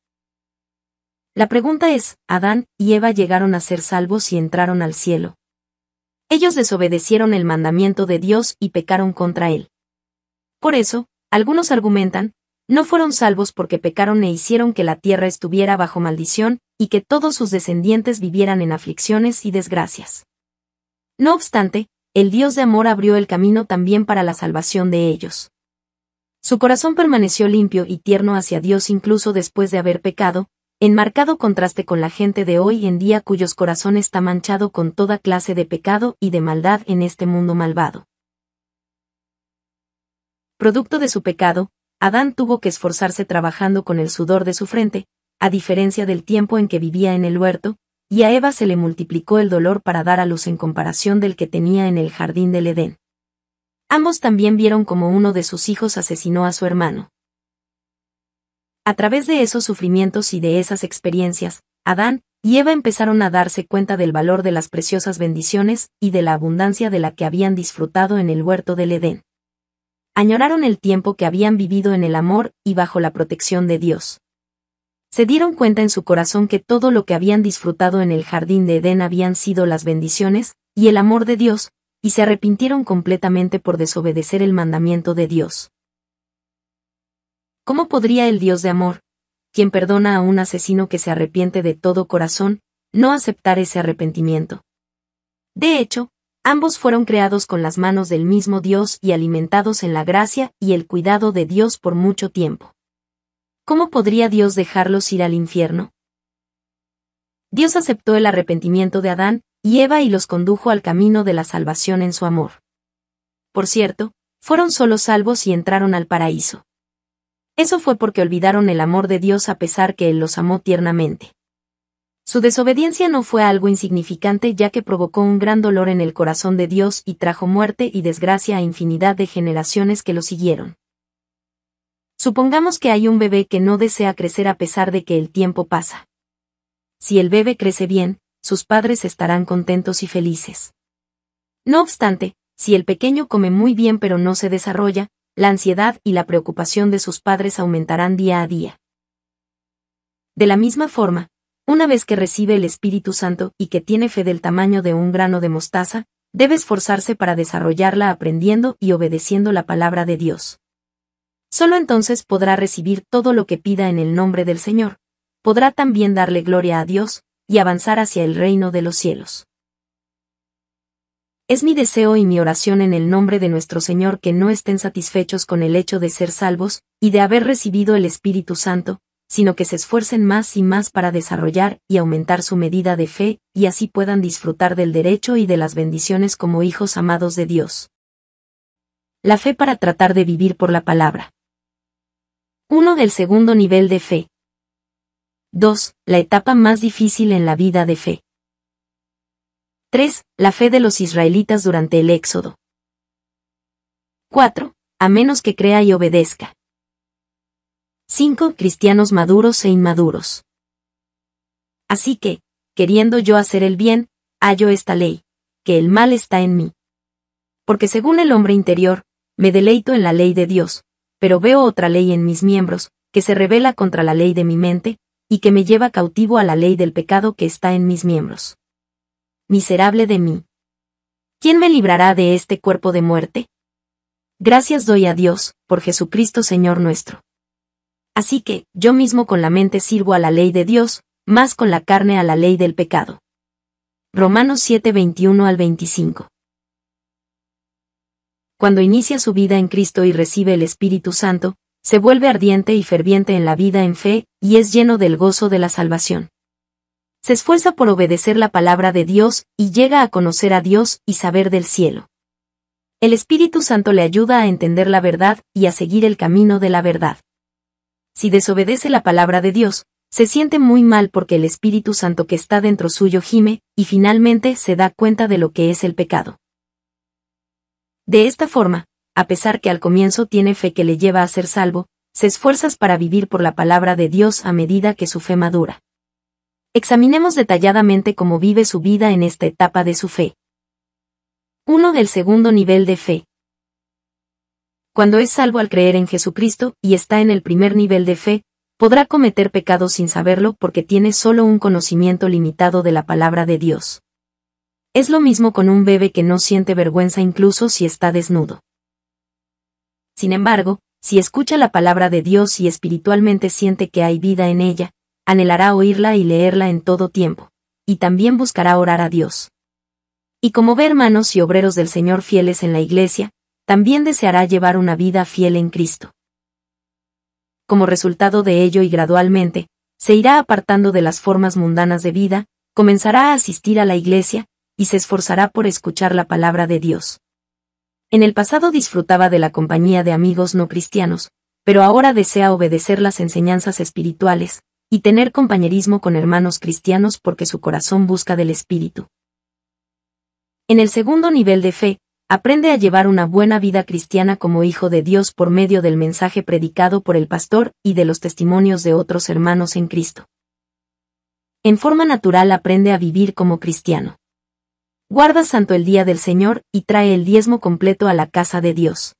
La pregunta es, ¿Adán y Eva llegaron a ser salvos y entraron al cielo? ellos desobedecieron el mandamiento de Dios y pecaron contra él. Por eso, algunos argumentan, no fueron salvos porque pecaron e hicieron que la tierra estuviera bajo maldición, y que todos sus descendientes vivieran en aflicciones y desgracias. No obstante, el Dios de amor abrió el camino también para la salvación de ellos. Su corazón permaneció limpio y tierno hacia Dios incluso después de haber pecado, en marcado contraste con la gente de hoy en día cuyos corazones está manchado con toda clase de pecado y de maldad en este mundo malvado. Producto de su pecado, Adán tuvo que esforzarse trabajando con el sudor de su frente, a diferencia del tiempo en que vivía en el huerto, y a Eva se le multiplicó el dolor para dar a luz en comparación del que tenía en el jardín del Edén. Ambos también vieron como uno de sus hijos asesinó a su hermano. A través de esos sufrimientos y de esas experiencias, Adán y Eva empezaron a darse cuenta del valor de las preciosas bendiciones y de la abundancia de la que habían disfrutado en el huerto del Edén. Añoraron el tiempo que habían vivido en el amor y bajo la protección de Dios. Se dieron cuenta en su corazón que todo lo que habían disfrutado en el jardín de Edén habían sido las bendiciones y el amor de Dios, y se arrepintieron completamente por desobedecer el mandamiento de Dios. ¿Cómo podría el Dios de amor, quien perdona a un asesino que se arrepiente de todo corazón, no aceptar ese arrepentimiento? De hecho, ambos fueron creados con las manos del mismo Dios y alimentados en la gracia y el cuidado de Dios por mucho tiempo. ¿Cómo podría Dios dejarlos ir al infierno? Dios aceptó el arrepentimiento de Adán y Eva y los condujo al camino de la salvación en su amor. Por cierto, fueron solo salvos y entraron al paraíso. Eso fue porque olvidaron el amor de Dios a pesar que Él los amó tiernamente. Su desobediencia no fue algo insignificante ya que provocó un gran dolor en el corazón de Dios y trajo muerte y desgracia a infinidad de generaciones que lo siguieron. Supongamos que hay un bebé que no desea crecer a pesar de que el tiempo pasa. Si el bebé crece bien, sus padres estarán contentos y felices. No obstante, si el pequeño come muy bien pero no se desarrolla, la ansiedad y la preocupación de sus padres aumentarán día a día. De la misma forma, una vez que recibe el Espíritu Santo y que tiene fe del tamaño de un grano de mostaza, debe esforzarse para desarrollarla aprendiendo y obedeciendo la palabra de Dios. Solo entonces podrá recibir todo lo que pida en el nombre del Señor, podrá también darle gloria a Dios, y avanzar hacia el reino de los cielos. Es mi deseo y mi oración en el nombre de nuestro Señor que no estén satisfechos con el hecho de ser salvos, y de haber recibido el Espíritu Santo, sino que se esfuercen más y más para desarrollar y aumentar su medida de fe, y así puedan disfrutar del derecho y de las bendiciones como hijos amados de Dios. La fe para tratar de vivir por la palabra. 1. Del segundo nivel de fe. 2. La etapa más difícil en la vida de fe. 3. La fe de los israelitas durante el Éxodo. 4. A menos que crea y obedezca. 5. Cristianos maduros e inmaduros. Así que, queriendo yo hacer el bien, hallo esta ley, que el mal está en mí. Porque según el hombre interior, me deleito en la ley de Dios, pero veo otra ley en mis miembros, que se revela contra la ley de mi mente, y que me lleva cautivo a la ley del pecado que está en mis miembros miserable de mí. ¿Quién me librará de este cuerpo de muerte? Gracias doy a Dios, por Jesucristo Señor nuestro. Así que, yo mismo con la mente sirvo a la ley de Dios, más con la carne a la ley del pecado. Romanos 7, 21 al 25. Cuando inicia su vida en Cristo y recibe el Espíritu Santo, se vuelve ardiente y ferviente en la vida en fe, y es lleno del gozo de la salvación se esfuerza por obedecer la palabra de Dios y llega a conocer a Dios y saber del cielo. El Espíritu Santo le ayuda a entender la verdad y a seguir el camino de la verdad. Si desobedece la palabra de Dios, se siente muy mal porque el Espíritu Santo que está dentro suyo gime, y finalmente se da cuenta de lo que es el pecado. De esta forma, a pesar que al comienzo tiene fe que le lleva a ser salvo, se esfuerzas para vivir por la palabra de Dios a medida que su fe madura. Examinemos detalladamente cómo vive su vida en esta etapa de su fe. 1 del segundo nivel de fe. Cuando es salvo al creer en Jesucristo y está en el primer nivel de fe, podrá cometer pecados sin saberlo porque tiene solo un conocimiento limitado de la palabra de Dios. Es lo mismo con un bebé que no siente vergüenza incluso si está desnudo. Sin embargo, si escucha la palabra de Dios y espiritualmente siente que hay vida en ella, anhelará oírla y leerla en todo tiempo, y también buscará orar a Dios. Y como ve hermanos y obreros del Señor fieles en la Iglesia, también deseará llevar una vida fiel en Cristo. Como resultado de ello y gradualmente, se irá apartando de las formas mundanas de vida, comenzará a asistir a la Iglesia, y se esforzará por escuchar la palabra de Dios. En el pasado disfrutaba de la compañía de amigos no cristianos, pero ahora desea obedecer las enseñanzas espirituales, y tener compañerismo con hermanos cristianos porque su corazón busca del Espíritu. En el segundo nivel de fe, aprende a llevar una buena vida cristiana como hijo de Dios por medio del mensaje predicado por el pastor y de los testimonios de otros hermanos en Cristo. En forma natural aprende a vivir como cristiano. Guarda santo el día del Señor y trae el diezmo completo a la casa de Dios.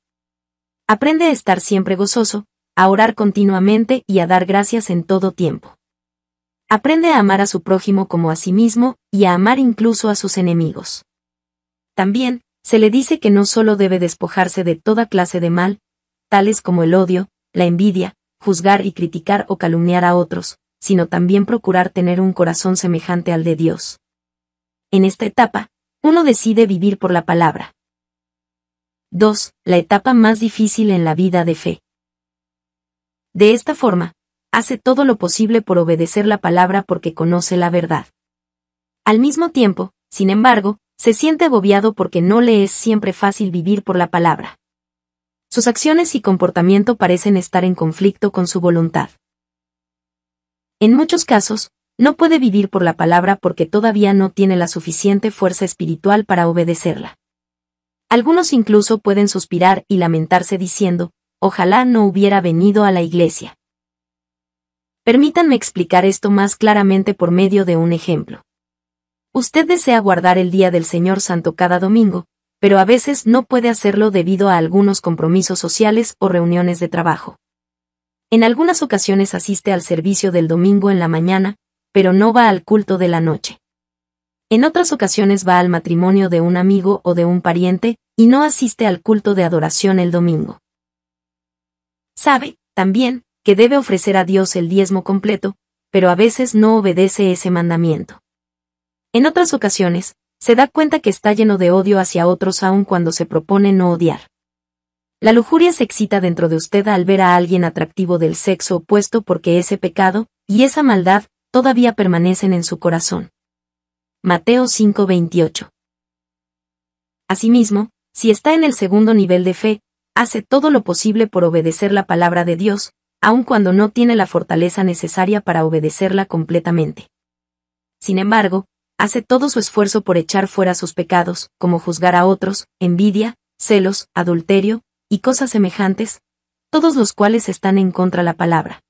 Aprende a estar siempre gozoso, a orar continuamente y a dar gracias en todo tiempo. Aprende a amar a su prójimo como a sí mismo, y a amar incluso a sus enemigos. También, se le dice que no solo debe despojarse de toda clase de mal, tales como el odio, la envidia, juzgar y criticar o calumniar a otros, sino también procurar tener un corazón semejante al de Dios. En esta etapa, uno decide vivir por la palabra. 2. La etapa más difícil en la vida de fe. De esta forma, hace todo lo posible por obedecer la palabra porque conoce la verdad. Al mismo tiempo, sin embargo, se siente agobiado porque no le es siempre fácil vivir por la palabra. Sus acciones y comportamiento parecen estar en conflicto con su voluntad. En muchos casos, no puede vivir por la palabra porque todavía no tiene la suficiente fuerza espiritual para obedecerla. Algunos incluso pueden suspirar y lamentarse diciendo, ojalá no hubiera venido a la iglesia. Permítanme explicar esto más claramente por medio de un ejemplo. Usted desea guardar el Día del Señor Santo cada domingo, pero a veces no puede hacerlo debido a algunos compromisos sociales o reuniones de trabajo. En algunas ocasiones asiste al servicio del domingo en la mañana, pero no va al culto de la noche. En otras ocasiones va al matrimonio de un amigo o de un pariente, y no asiste al culto de adoración el domingo. Sabe, también, que debe ofrecer a Dios el diezmo completo, pero a veces no obedece ese mandamiento. En otras ocasiones, se da cuenta que está lleno de odio hacia otros aun cuando se propone no odiar. La lujuria se excita dentro de usted al ver a alguien atractivo del sexo opuesto porque ese pecado, y esa maldad, todavía permanecen en su corazón. Mateo 5:28 Asimismo, si está en el segundo nivel de fe, hace todo lo posible por obedecer la palabra de Dios, aun cuando no tiene la fortaleza necesaria para obedecerla completamente. Sin embargo, hace todo su esfuerzo por echar fuera sus pecados, como juzgar a otros, envidia, celos, adulterio, y cosas semejantes, todos los cuales están en contra la palabra.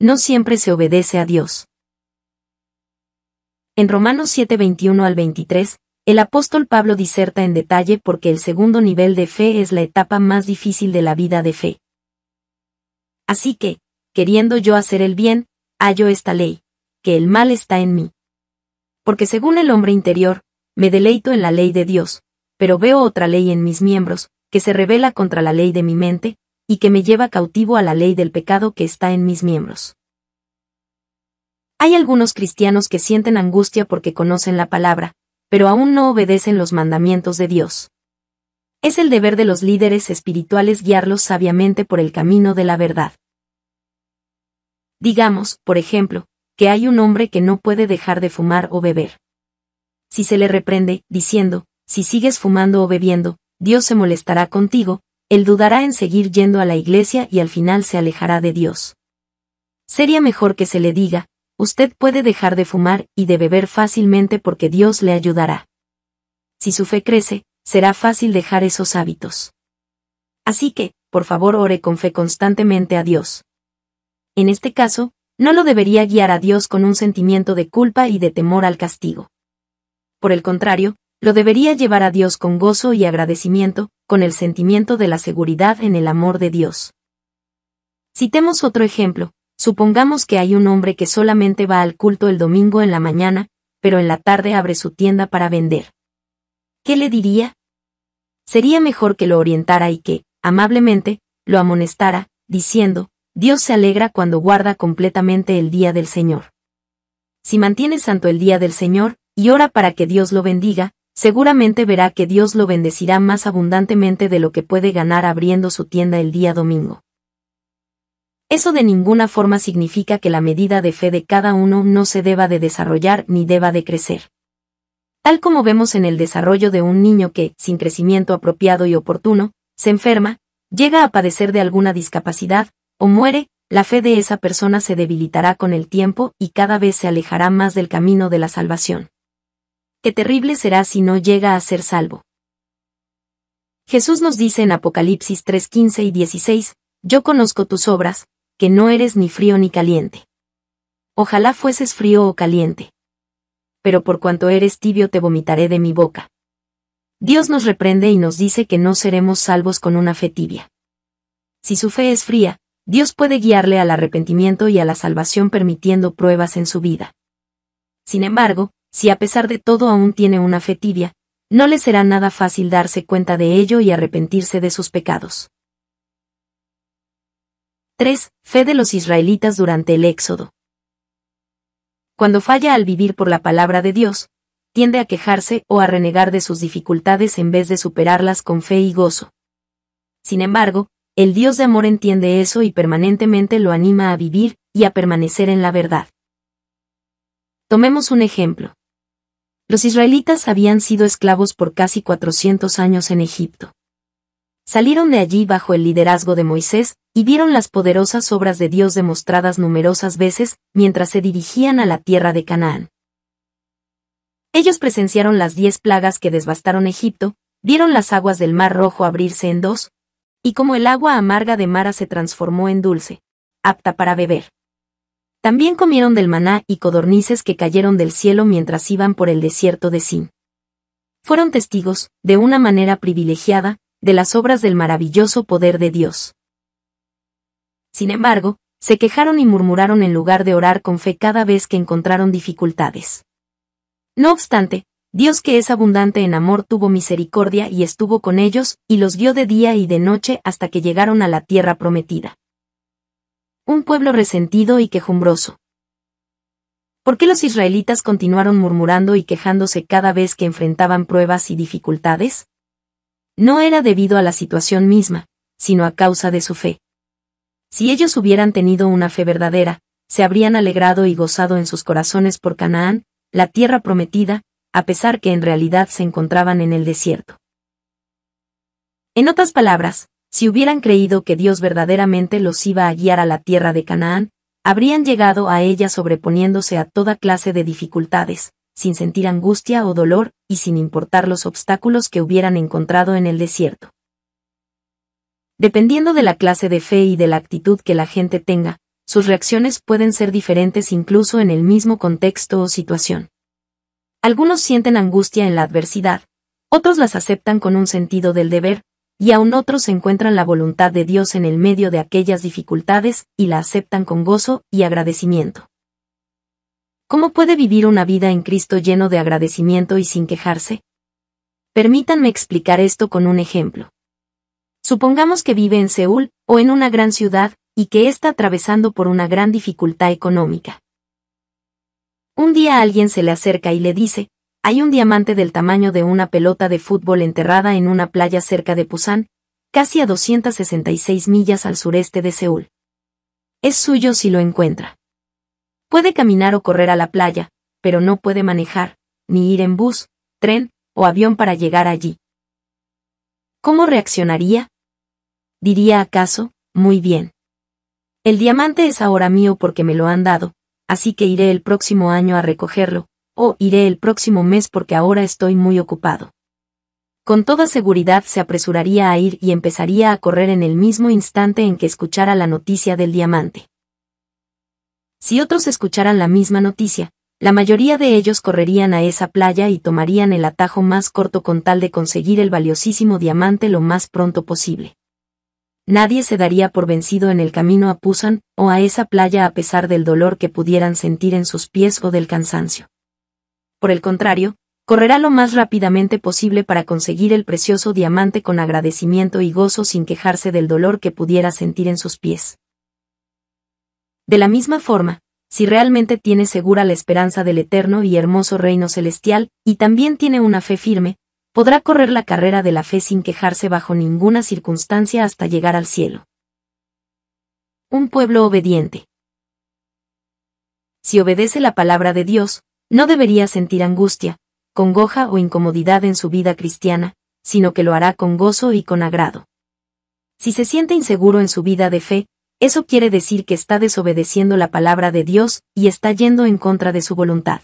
No siempre se obedece a Dios. En Romanos 7:21 al 23, el apóstol Pablo diserta en detalle porque el segundo nivel de fe es la etapa más difícil de la vida de fe. Así que, queriendo yo hacer el bien, hallo esta ley, que el mal está en mí. Porque según el hombre interior, me deleito en la ley de Dios, pero veo otra ley en mis miembros, que se revela contra la ley de mi mente, y que me lleva cautivo a la ley del pecado que está en mis miembros. Hay algunos cristianos que sienten angustia porque conocen la palabra, pero aún no obedecen los mandamientos de Dios. Es el deber de los líderes espirituales guiarlos sabiamente por el camino de la verdad. Digamos, por ejemplo, que hay un hombre que no puede dejar de fumar o beber. Si se le reprende, diciendo, si sigues fumando o bebiendo, Dios se molestará contigo, él dudará en seguir yendo a la iglesia y al final se alejará de Dios. Sería mejor que se le diga, Usted puede dejar de fumar y de beber fácilmente porque Dios le ayudará. Si su fe crece, será fácil dejar esos hábitos. Así que, por favor, ore con fe constantemente a Dios. En este caso, no lo debería guiar a Dios con un sentimiento de culpa y de temor al castigo. Por el contrario, lo debería llevar a Dios con gozo y agradecimiento, con el sentimiento de la seguridad en el amor de Dios. Citemos otro ejemplo, Supongamos que hay un hombre que solamente va al culto el domingo en la mañana, pero en la tarde abre su tienda para vender. ¿Qué le diría? Sería mejor que lo orientara y que, amablemente, lo amonestara, diciendo, Dios se alegra cuando guarda completamente el día del Señor. Si mantiene santo el día del Señor, y ora para que Dios lo bendiga, seguramente verá que Dios lo bendecirá más abundantemente de lo que puede ganar abriendo su tienda el día domingo. Eso de ninguna forma significa que la medida de fe de cada uno no se deba de desarrollar ni deba de crecer. Tal como vemos en el desarrollo de un niño que, sin crecimiento apropiado y oportuno, se enferma, llega a padecer de alguna discapacidad, o muere, la fe de esa persona se debilitará con el tiempo y cada vez se alejará más del camino de la salvación. Qué terrible será si no llega a ser salvo. Jesús nos dice en Apocalipsis 3:15 y 16, Yo conozco tus obras, que no eres ni frío ni caliente. Ojalá fueses frío o caliente. Pero por cuanto eres tibio te vomitaré de mi boca. Dios nos reprende y nos dice que no seremos salvos con una fe tibia. Si su fe es fría, Dios puede guiarle al arrepentimiento y a la salvación permitiendo pruebas en su vida. Sin embargo, si a pesar de todo aún tiene una fe tibia, no le será nada fácil darse cuenta de ello y arrepentirse de sus pecados. 3. Fe de los israelitas durante el Éxodo. Cuando falla al vivir por la palabra de Dios, tiende a quejarse o a renegar de sus dificultades en vez de superarlas con fe y gozo. Sin embargo, el Dios de amor entiende eso y permanentemente lo anima a vivir y a permanecer en la verdad. Tomemos un ejemplo. Los israelitas habían sido esclavos por casi 400 años en Egipto salieron de allí bajo el liderazgo de Moisés, y vieron las poderosas obras de Dios demostradas numerosas veces, mientras se dirigían a la tierra de Canaán. Ellos presenciaron las diez plagas que devastaron Egipto, vieron las aguas del Mar Rojo abrirse en dos, y como el agua amarga de Mara se transformó en dulce, apta para beber. También comieron del maná y codornices que cayeron del cielo mientras iban por el desierto de Sin. Fueron testigos, de una manera privilegiada, de las obras del maravilloso poder de Dios. Sin embargo, se quejaron y murmuraron en lugar de orar con fe cada vez que encontraron dificultades. No obstante, Dios que es abundante en amor tuvo misericordia y estuvo con ellos, y los guió de día y de noche hasta que llegaron a la tierra prometida. Un pueblo resentido y quejumbroso. ¿Por qué los israelitas continuaron murmurando y quejándose cada vez que enfrentaban pruebas y dificultades? no era debido a la situación misma, sino a causa de su fe. Si ellos hubieran tenido una fe verdadera, se habrían alegrado y gozado en sus corazones por Canaán, la tierra prometida, a pesar que en realidad se encontraban en el desierto. En otras palabras, si hubieran creído que Dios verdaderamente los iba a guiar a la tierra de Canaán, habrían llegado a ella sobreponiéndose a toda clase de dificultades, sin sentir angustia o dolor, y sin importar los obstáculos que hubieran encontrado en el desierto. Dependiendo de la clase de fe y de la actitud que la gente tenga, sus reacciones pueden ser diferentes incluso en el mismo contexto o situación. Algunos sienten angustia en la adversidad, otros las aceptan con un sentido del deber, y aún otros encuentran la voluntad de Dios en el medio de aquellas dificultades y la aceptan con gozo y agradecimiento. ¿Cómo puede vivir una vida en Cristo lleno de agradecimiento y sin quejarse? Permítanme explicar esto con un ejemplo. Supongamos que vive en Seúl, o en una gran ciudad, y que está atravesando por una gran dificultad económica. Un día alguien se le acerca y le dice, hay un diamante del tamaño de una pelota de fútbol enterrada en una playa cerca de Pusán, casi a 266 millas al sureste de Seúl. Es suyo si lo encuentra. Puede caminar o correr a la playa, pero no puede manejar, ni ir en bus, tren o avión para llegar allí. ¿Cómo reaccionaría? Diría acaso, muy bien. El diamante es ahora mío porque me lo han dado, así que iré el próximo año a recogerlo, o iré el próximo mes porque ahora estoy muy ocupado. Con toda seguridad se apresuraría a ir y empezaría a correr en el mismo instante en que escuchara la noticia del diamante. Si otros escucharan la misma noticia, la mayoría de ellos correrían a esa playa y tomarían el atajo más corto con tal de conseguir el valiosísimo diamante lo más pronto posible. Nadie se daría por vencido en el camino a Pusan o a esa playa a pesar del dolor que pudieran sentir en sus pies o del cansancio. Por el contrario, correrá lo más rápidamente posible para conseguir el precioso diamante con agradecimiento y gozo sin quejarse del dolor que pudiera sentir en sus pies. De la misma forma, si realmente tiene segura la esperanza del eterno y hermoso reino celestial, y también tiene una fe firme, podrá correr la carrera de la fe sin quejarse bajo ninguna circunstancia hasta llegar al cielo. Un pueblo obediente. Si obedece la palabra de Dios, no debería sentir angustia, congoja o incomodidad en su vida cristiana, sino que lo hará con gozo y con agrado. Si se siente inseguro en su vida de fe, eso quiere decir que está desobedeciendo la palabra de Dios y está yendo en contra de su voluntad.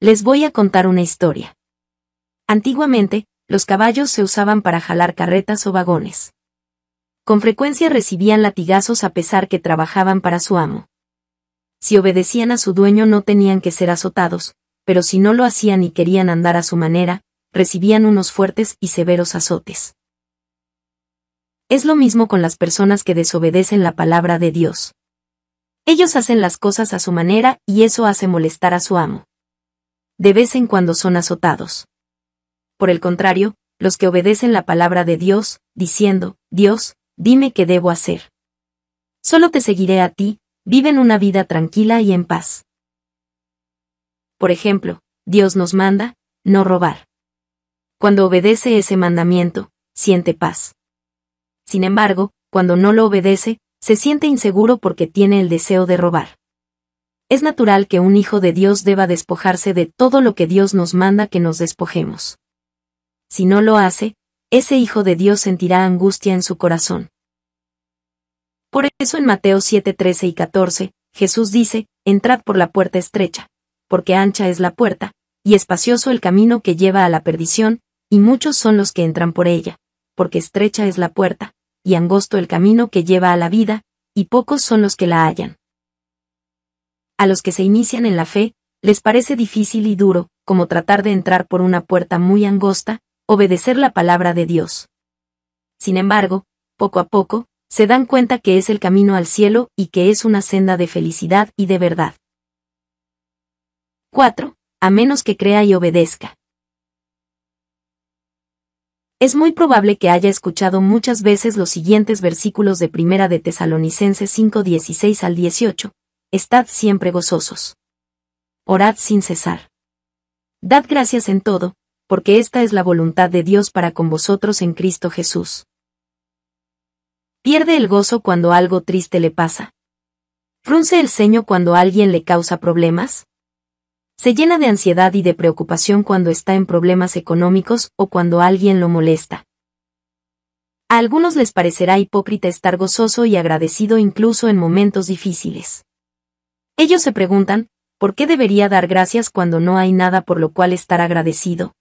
Les voy a contar una historia. Antiguamente, los caballos se usaban para jalar carretas o vagones. Con frecuencia recibían latigazos a pesar que trabajaban para su amo. Si obedecían a su dueño no tenían que ser azotados, pero si no lo hacían y querían andar a su manera, recibían unos fuertes y severos azotes. Es lo mismo con las personas que desobedecen la palabra de Dios. Ellos hacen las cosas a su manera y eso hace molestar a su amo. De vez en cuando son azotados. Por el contrario, los que obedecen la palabra de Dios, diciendo, Dios, dime qué debo hacer. Solo te seguiré a ti, viven una vida tranquila y en paz. Por ejemplo, Dios nos manda, no robar. Cuando obedece ese mandamiento, siente paz. Sin embargo, cuando no lo obedece, se siente inseguro porque tiene el deseo de robar. Es natural que un hijo de Dios deba despojarse de todo lo que Dios nos manda que nos despojemos. Si no lo hace, ese hijo de Dios sentirá angustia en su corazón. Por eso en Mateo 7, 13 y 14, Jesús dice, Entrad por la puerta estrecha, porque ancha es la puerta, y espacioso el camino que lleva a la perdición, y muchos son los que entran por ella, porque estrecha es la puerta, y angosto el camino que lleva a la vida, y pocos son los que la hallan. A los que se inician en la fe, les parece difícil y duro, como tratar de entrar por una puerta muy angosta, obedecer la palabra de Dios. Sin embargo, poco a poco, se dan cuenta que es el camino al cielo y que es una senda de felicidad y de verdad. 4. A menos que crea y obedezca es muy probable que haya escuchado muchas veces los siguientes versículos de Primera de Tesalonicenses 5:16 al 18. Estad siempre gozosos. Orad sin cesar. Dad gracias en todo, porque esta es la voluntad de Dios para con vosotros en Cristo Jesús. Pierde el gozo cuando algo triste le pasa. Frunce el ceño cuando alguien le causa problemas se llena de ansiedad y de preocupación cuando está en problemas económicos o cuando alguien lo molesta. A algunos les parecerá hipócrita estar gozoso y agradecido incluso en momentos difíciles. Ellos se preguntan, ¿por qué debería dar gracias cuando no hay nada por lo cual estar agradecido?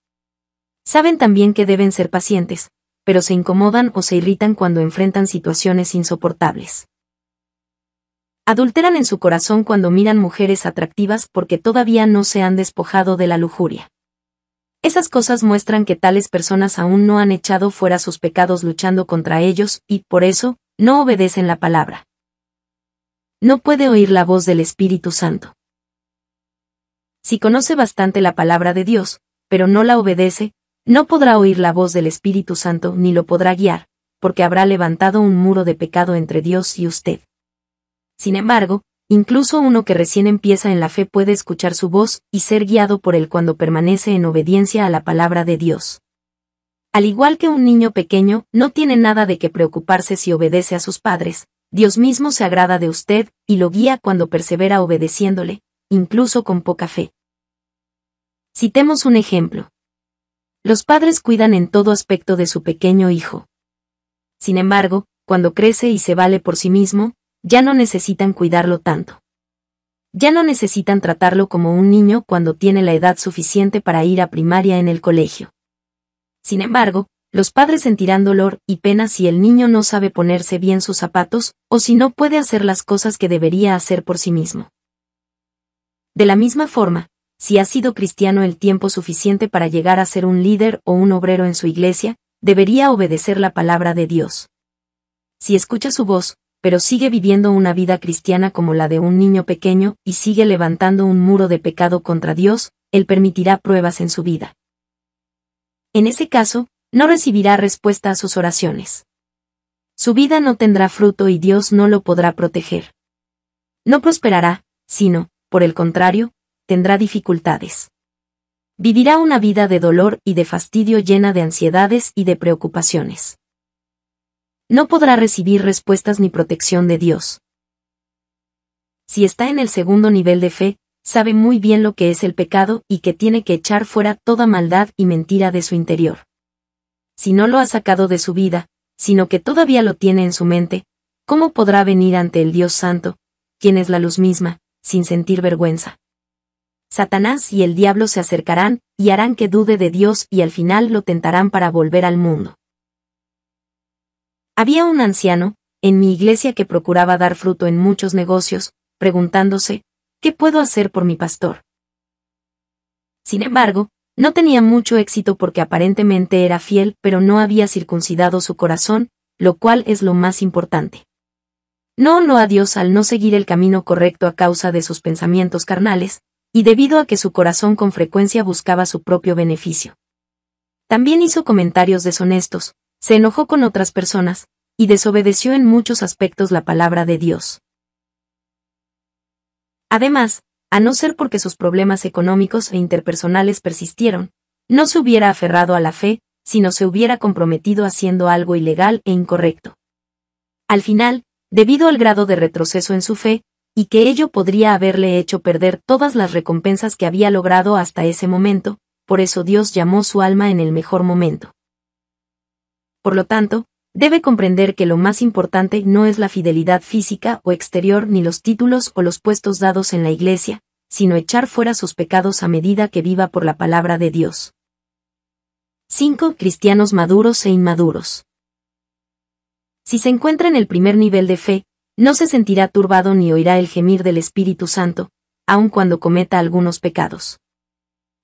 Saben también que deben ser pacientes, pero se incomodan o se irritan cuando enfrentan situaciones insoportables adulteran en su corazón cuando miran mujeres atractivas porque todavía no se han despojado de la lujuria. Esas cosas muestran que tales personas aún no han echado fuera sus pecados luchando contra ellos, y, por eso, no obedecen la palabra. No puede oír la voz del Espíritu Santo. Si conoce bastante la palabra de Dios, pero no la obedece, no podrá oír la voz del Espíritu Santo ni lo podrá guiar, porque habrá levantado un muro de pecado entre Dios y usted. Sin embargo, incluso uno que recién empieza en la fe puede escuchar su voz y ser guiado por él cuando permanece en obediencia a la palabra de Dios. Al igual que un niño pequeño, no tiene nada de qué preocuparse si obedece a sus padres, Dios mismo se agrada de usted y lo guía cuando persevera obedeciéndole, incluso con poca fe. Citemos un ejemplo. Los padres cuidan en todo aspecto de su pequeño hijo. Sin embargo, cuando crece y se vale por sí mismo, ya no necesitan cuidarlo tanto. Ya no necesitan tratarlo como un niño cuando tiene la edad suficiente para ir a primaria en el colegio. Sin embargo, los padres sentirán dolor y pena si el niño no sabe ponerse bien sus zapatos o si no puede hacer las cosas que debería hacer por sí mismo. De la misma forma, si ha sido cristiano el tiempo suficiente para llegar a ser un líder o un obrero en su iglesia, debería obedecer la palabra de Dios. Si escucha su voz, pero sigue viviendo una vida cristiana como la de un niño pequeño, y sigue levantando un muro de pecado contra Dios, Él permitirá pruebas en su vida. En ese caso, no recibirá respuesta a sus oraciones. Su vida no tendrá fruto y Dios no lo podrá proteger. No prosperará, sino, por el contrario, tendrá dificultades. Vivirá una vida de dolor y de fastidio llena de ansiedades y de preocupaciones no podrá recibir respuestas ni protección de Dios. Si está en el segundo nivel de fe, sabe muy bien lo que es el pecado y que tiene que echar fuera toda maldad y mentira de su interior. Si no lo ha sacado de su vida, sino que todavía lo tiene en su mente, ¿cómo podrá venir ante el Dios Santo, quien es la luz misma, sin sentir vergüenza? Satanás y el diablo se acercarán y harán que dude de Dios y al final lo tentarán para volver al mundo. Había un anciano, en mi iglesia que procuraba dar fruto en muchos negocios, preguntándose, ¿qué puedo hacer por mi pastor? Sin embargo, no tenía mucho éxito porque aparentemente era fiel, pero no había circuncidado su corazón, lo cual es lo más importante. No honró a Dios al no seguir el camino correcto a causa de sus pensamientos carnales, y debido a que su corazón con frecuencia buscaba su propio beneficio. También hizo comentarios deshonestos, se enojó con otras personas, y desobedeció en muchos aspectos la palabra de Dios. Además, a no ser porque sus problemas económicos e interpersonales persistieron, no se hubiera aferrado a la fe, sino se hubiera comprometido haciendo algo ilegal e incorrecto. Al final, debido al grado de retroceso en su fe, y que ello podría haberle hecho perder todas las recompensas que había logrado hasta ese momento, por eso Dios llamó su alma en el mejor momento. Por lo tanto, debe comprender que lo más importante no es la fidelidad física o exterior ni los títulos o los puestos dados en la iglesia, sino echar fuera sus pecados a medida que viva por la palabra de Dios. 5. Cristianos maduros e inmaduros. Si se encuentra en el primer nivel de fe, no se sentirá turbado ni oirá el gemir del Espíritu Santo, aun cuando cometa algunos pecados.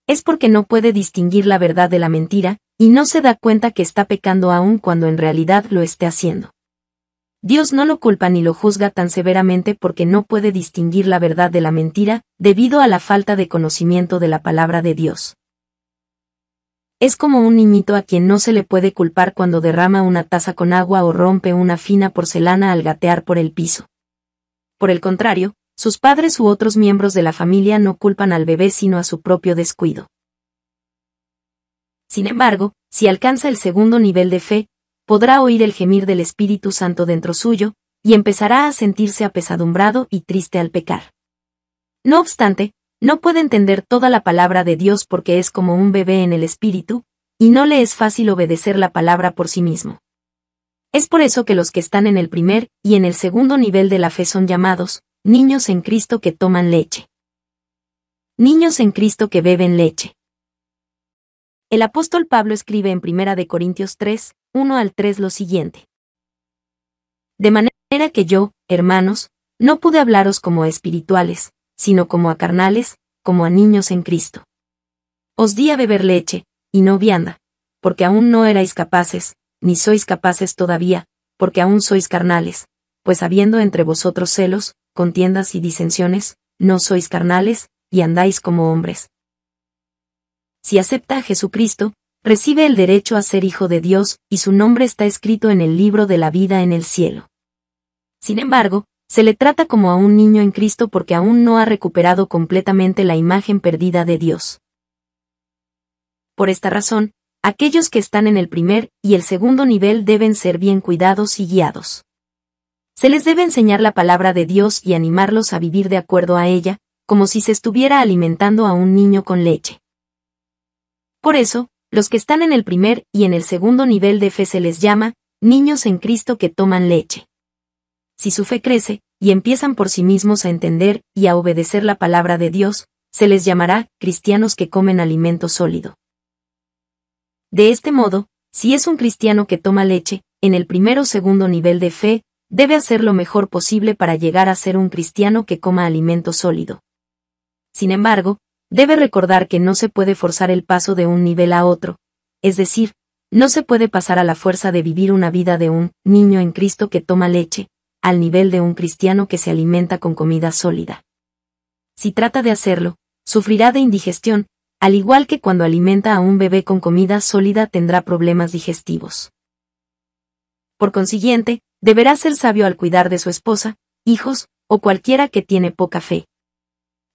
Es porque no puede distinguir la verdad de la mentira, y no se da cuenta que está pecando aún cuando en realidad lo esté haciendo. Dios no lo culpa ni lo juzga tan severamente porque no puede distinguir la verdad de la mentira, debido a la falta de conocimiento de la palabra de Dios. Es como un niñito a quien no se le puede culpar cuando derrama una taza con agua o rompe una fina porcelana al gatear por el piso. Por el contrario, sus padres u otros miembros de la familia no culpan al bebé sino a su propio descuido. Sin embargo, si alcanza el segundo nivel de fe, podrá oír el gemir del Espíritu Santo dentro suyo, y empezará a sentirse apesadumbrado y triste al pecar. No obstante, no puede entender toda la palabra de Dios porque es como un bebé en el Espíritu, y no le es fácil obedecer la palabra por sí mismo. Es por eso que los que están en el primer y en el segundo nivel de la fe son llamados, niños en Cristo que toman leche. Niños en Cristo que beben leche. El apóstol Pablo escribe en 1 Corintios 3, 1 al 3 lo siguiente. De manera que yo, hermanos, no pude hablaros como espirituales, sino como a carnales, como a niños en Cristo. Os di a beber leche, y no vianda, porque aún no erais capaces, ni sois capaces todavía, porque aún sois carnales, pues habiendo entre vosotros celos, contiendas y disensiones, no sois carnales, y andáis como hombres, si acepta a Jesucristo, recibe el derecho a ser hijo de Dios, y su nombre está escrito en el libro de la vida en el cielo. Sin embargo, se le trata como a un niño en Cristo porque aún no ha recuperado completamente la imagen perdida de Dios. Por esta razón, aquellos que están en el primer y el segundo nivel deben ser bien cuidados y guiados. Se les debe enseñar la palabra de Dios y animarlos a vivir de acuerdo a ella, como si se estuviera alimentando a un niño con leche. Por eso, los que están en el primer y en el segundo nivel de fe se les llama niños en Cristo que toman leche. Si su fe crece, y empiezan por sí mismos a entender y a obedecer la palabra de Dios, se les llamará cristianos que comen alimento sólido. De este modo, si es un cristiano que toma leche, en el primero o segundo nivel de fe, debe hacer lo mejor posible para llegar a ser un cristiano que coma alimento sólido. Sin embargo, Debe recordar que no se puede forzar el paso de un nivel a otro, es decir, no se puede pasar a la fuerza de vivir una vida de un niño en Cristo que toma leche, al nivel de un cristiano que se alimenta con comida sólida. Si trata de hacerlo, sufrirá de indigestión, al igual que cuando alimenta a un bebé con comida sólida tendrá problemas digestivos. Por consiguiente, deberá ser sabio al cuidar de su esposa, hijos, o cualquiera que tiene poca fe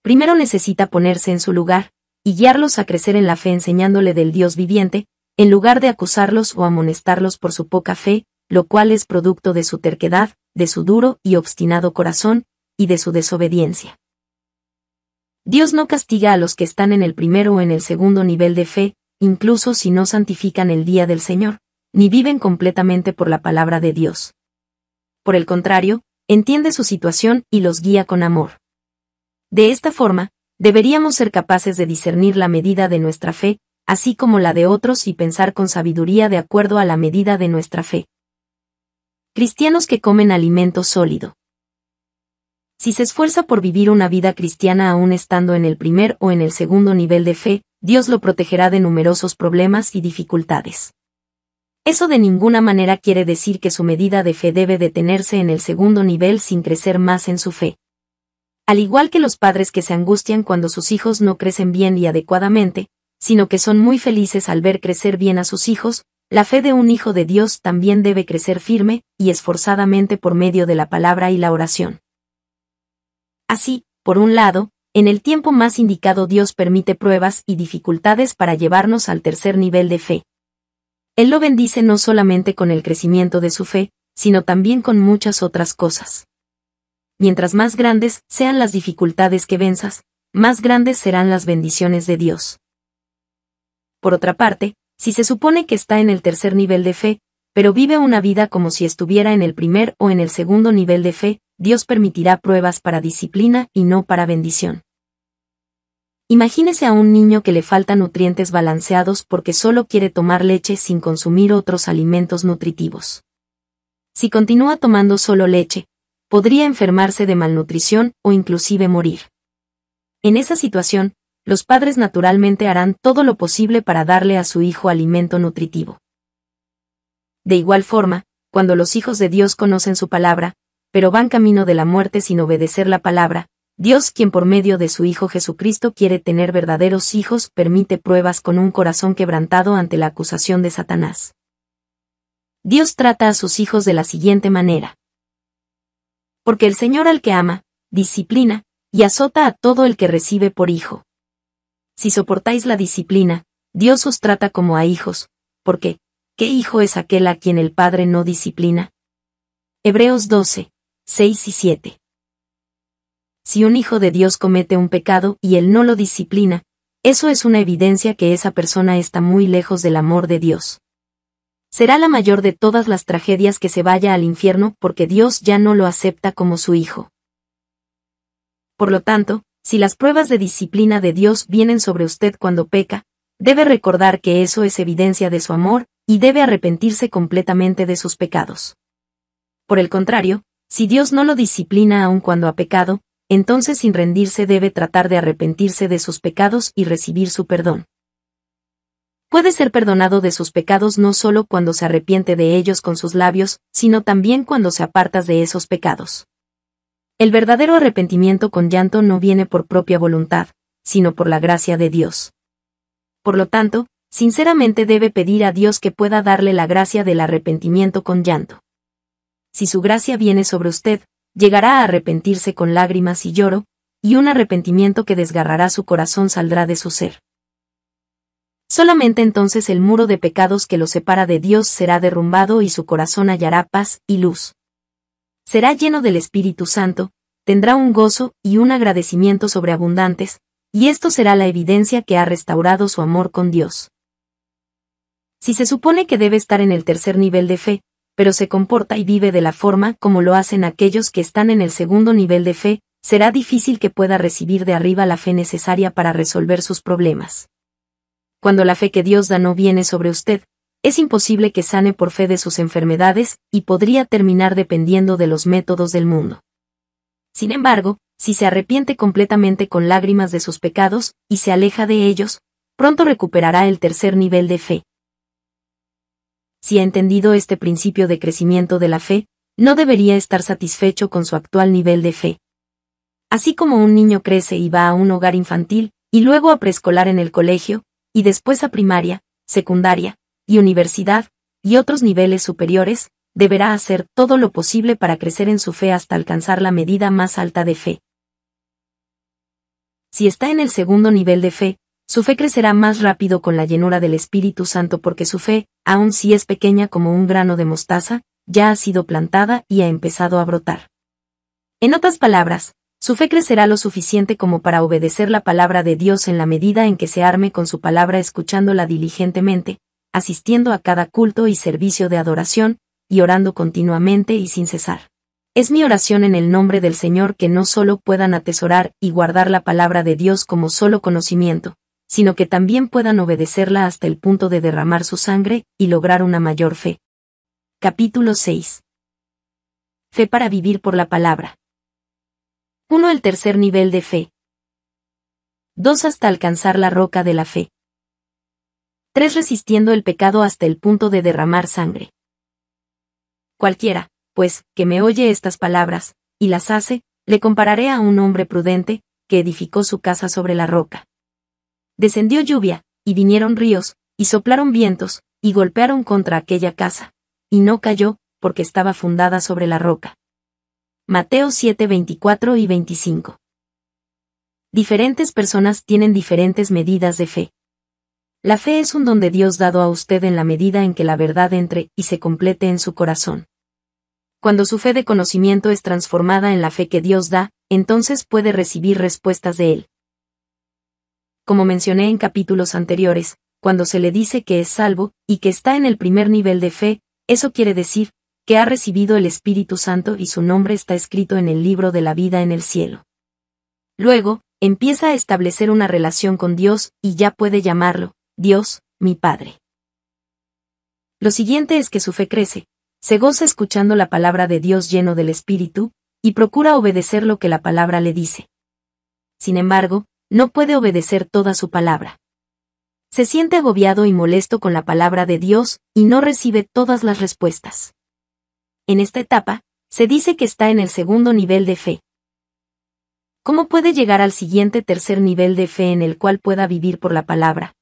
primero necesita ponerse en su lugar, y guiarlos a crecer en la fe enseñándole del Dios viviente, en lugar de acusarlos o amonestarlos por su poca fe, lo cual es producto de su terquedad, de su duro y obstinado corazón, y de su desobediencia. Dios no castiga a los que están en el primero o en el segundo nivel de fe, incluso si no santifican el día del Señor, ni viven completamente por la palabra de Dios. Por el contrario, entiende su situación y los guía con amor. De esta forma, deberíamos ser capaces de discernir la medida de nuestra fe, así como la de otros y pensar con sabiduría de acuerdo a la medida de nuestra fe. Cristianos que comen alimento sólido. Si se esfuerza por vivir una vida cristiana aún estando en el primer o en el segundo nivel de fe, Dios lo protegerá de numerosos problemas y dificultades. Eso de ninguna manera quiere decir que su medida de fe debe detenerse en el segundo nivel sin crecer más en su fe. Al igual que los padres que se angustian cuando sus hijos no crecen bien y adecuadamente, sino que son muy felices al ver crecer bien a sus hijos, la fe de un hijo de Dios también debe crecer firme y esforzadamente por medio de la palabra y la oración. Así, por un lado, en el tiempo más indicado Dios permite pruebas y dificultades para llevarnos al tercer nivel de fe. Él lo bendice no solamente con el crecimiento de su fe, sino también con muchas otras cosas mientras más grandes sean las dificultades que venzas, más grandes serán las bendiciones de Dios. Por otra parte, si se supone que está en el tercer nivel de fe, pero vive una vida como si estuviera en el primer o en el segundo nivel de fe, Dios permitirá pruebas para disciplina y no para bendición. Imagínese a un niño que le faltan nutrientes balanceados porque solo quiere tomar leche sin consumir otros alimentos nutritivos. Si continúa tomando solo leche, podría enfermarse de malnutrición o inclusive morir. En esa situación, los padres naturalmente harán todo lo posible para darle a su hijo alimento nutritivo. De igual forma, cuando los hijos de Dios conocen su palabra, pero van camino de la muerte sin obedecer la palabra, Dios quien por medio de su Hijo Jesucristo quiere tener verdaderos hijos permite pruebas con un corazón quebrantado ante la acusación de Satanás. Dios trata a sus hijos de la siguiente manera porque el Señor al que ama, disciplina, y azota a todo el que recibe por hijo. Si soportáis la disciplina, Dios os trata como a hijos, porque, ¿qué hijo es aquel a quien el Padre no disciplina? Hebreos 12, 6 y 7. Si un hijo de Dios comete un pecado y él no lo disciplina, eso es una evidencia que esa persona está muy lejos del amor de Dios será la mayor de todas las tragedias que se vaya al infierno porque Dios ya no lo acepta como su hijo. Por lo tanto, si las pruebas de disciplina de Dios vienen sobre usted cuando peca, debe recordar que eso es evidencia de su amor, y debe arrepentirse completamente de sus pecados. Por el contrario, si Dios no lo disciplina aun cuando ha pecado, entonces sin rendirse debe tratar de arrepentirse de sus pecados y recibir su perdón puede ser perdonado de sus pecados no solo cuando se arrepiente de ellos con sus labios, sino también cuando se apartas de esos pecados. El verdadero arrepentimiento con llanto no viene por propia voluntad, sino por la gracia de Dios. Por lo tanto, sinceramente debe pedir a Dios que pueda darle la gracia del arrepentimiento con llanto. Si su gracia viene sobre usted, llegará a arrepentirse con lágrimas y lloro, y un arrepentimiento que desgarrará su corazón saldrá de su ser. Solamente entonces el muro de pecados que lo separa de Dios será derrumbado y su corazón hallará paz y luz. Será lleno del Espíritu Santo, tendrá un gozo y un agradecimiento sobreabundantes, y esto será la evidencia que ha restaurado su amor con Dios. Si se supone que debe estar en el tercer nivel de fe, pero se comporta y vive de la forma como lo hacen aquellos que están en el segundo nivel de fe, será difícil que pueda recibir de arriba la fe necesaria para resolver sus problemas cuando la fe que Dios da no viene sobre usted, es imposible que sane por fe de sus enfermedades y podría terminar dependiendo de los métodos del mundo. Sin embargo, si se arrepiente completamente con lágrimas de sus pecados y se aleja de ellos, pronto recuperará el tercer nivel de fe. Si ha entendido este principio de crecimiento de la fe, no debería estar satisfecho con su actual nivel de fe. Así como un niño crece y va a un hogar infantil, y luego a preescolar en el colegio, y después a primaria, secundaria, y universidad, y otros niveles superiores, deberá hacer todo lo posible para crecer en su fe hasta alcanzar la medida más alta de fe. Si está en el segundo nivel de fe, su fe crecerá más rápido con la llenura del Espíritu Santo porque su fe, aun si es pequeña como un grano de mostaza, ya ha sido plantada y ha empezado a brotar. En otras palabras, su fe crecerá lo suficiente como para obedecer la palabra de Dios en la medida en que se arme con su palabra escuchándola diligentemente, asistiendo a cada culto y servicio de adoración, y orando continuamente y sin cesar. Es mi oración en el nombre del Señor que no solo puedan atesorar y guardar la palabra de Dios como solo conocimiento, sino que también puedan obedecerla hasta el punto de derramar su sangre y lograr una mayor fe. Capítulo 6. Fe para vivir por la palabra. 1. El tercer nivel de fe. 2. Hasta alcanzar la roca de la fe. 3. Resistiendo el pecado hasta el punto de derramar sangre. Cualquiera, pues, que me oye estas palabras, y las hace, le compararé a un hombre prudente, que edificó su casa sobre la roca. Descendió lluvia, y vinieron ríos, y soplaron vientos, y golpearon contra aquella casa, y no cayó, porque estaba fundada sobre la roca. Mateo 7, 24 y 25. Diferentes personas tienen diferentes medidas de fe. La fe es un don de Dios dado a usted en la medida en que la verdad entre y se complete en su corazón. Cuando su fe de conocimiento es transformada en la fe que Dios da, entonces puede recibir respuestas de Él. Como mencioné en capítulos anteriores, cuando se le dice que es salvo, y que está en el primer nivel de fe, eso quiere decir, que ha recibido el Espíritu Santo y su nombre está escrito en el libro de la vida en el cielo. Luego, empieza a establecer una relación con Dios y ya puede llamarlo, Dios, mi Padre. Lo siguiente es que su fe crece, se goza escuchando la palabra de Dios lleno del Espíritu, y procura obedecer lo que la palabra le dice. Sin embargo, no puede obedecer toda su palabra. Se siente agobiado y molesto con la palabra de Dios, y no recibe todas las respuestas en esta etapa, se dice que está en el segundo nivel de fe. ¿Cómo puede llegar al siguiente tercer nivel de fe en el cual pueda vivir por la palabra?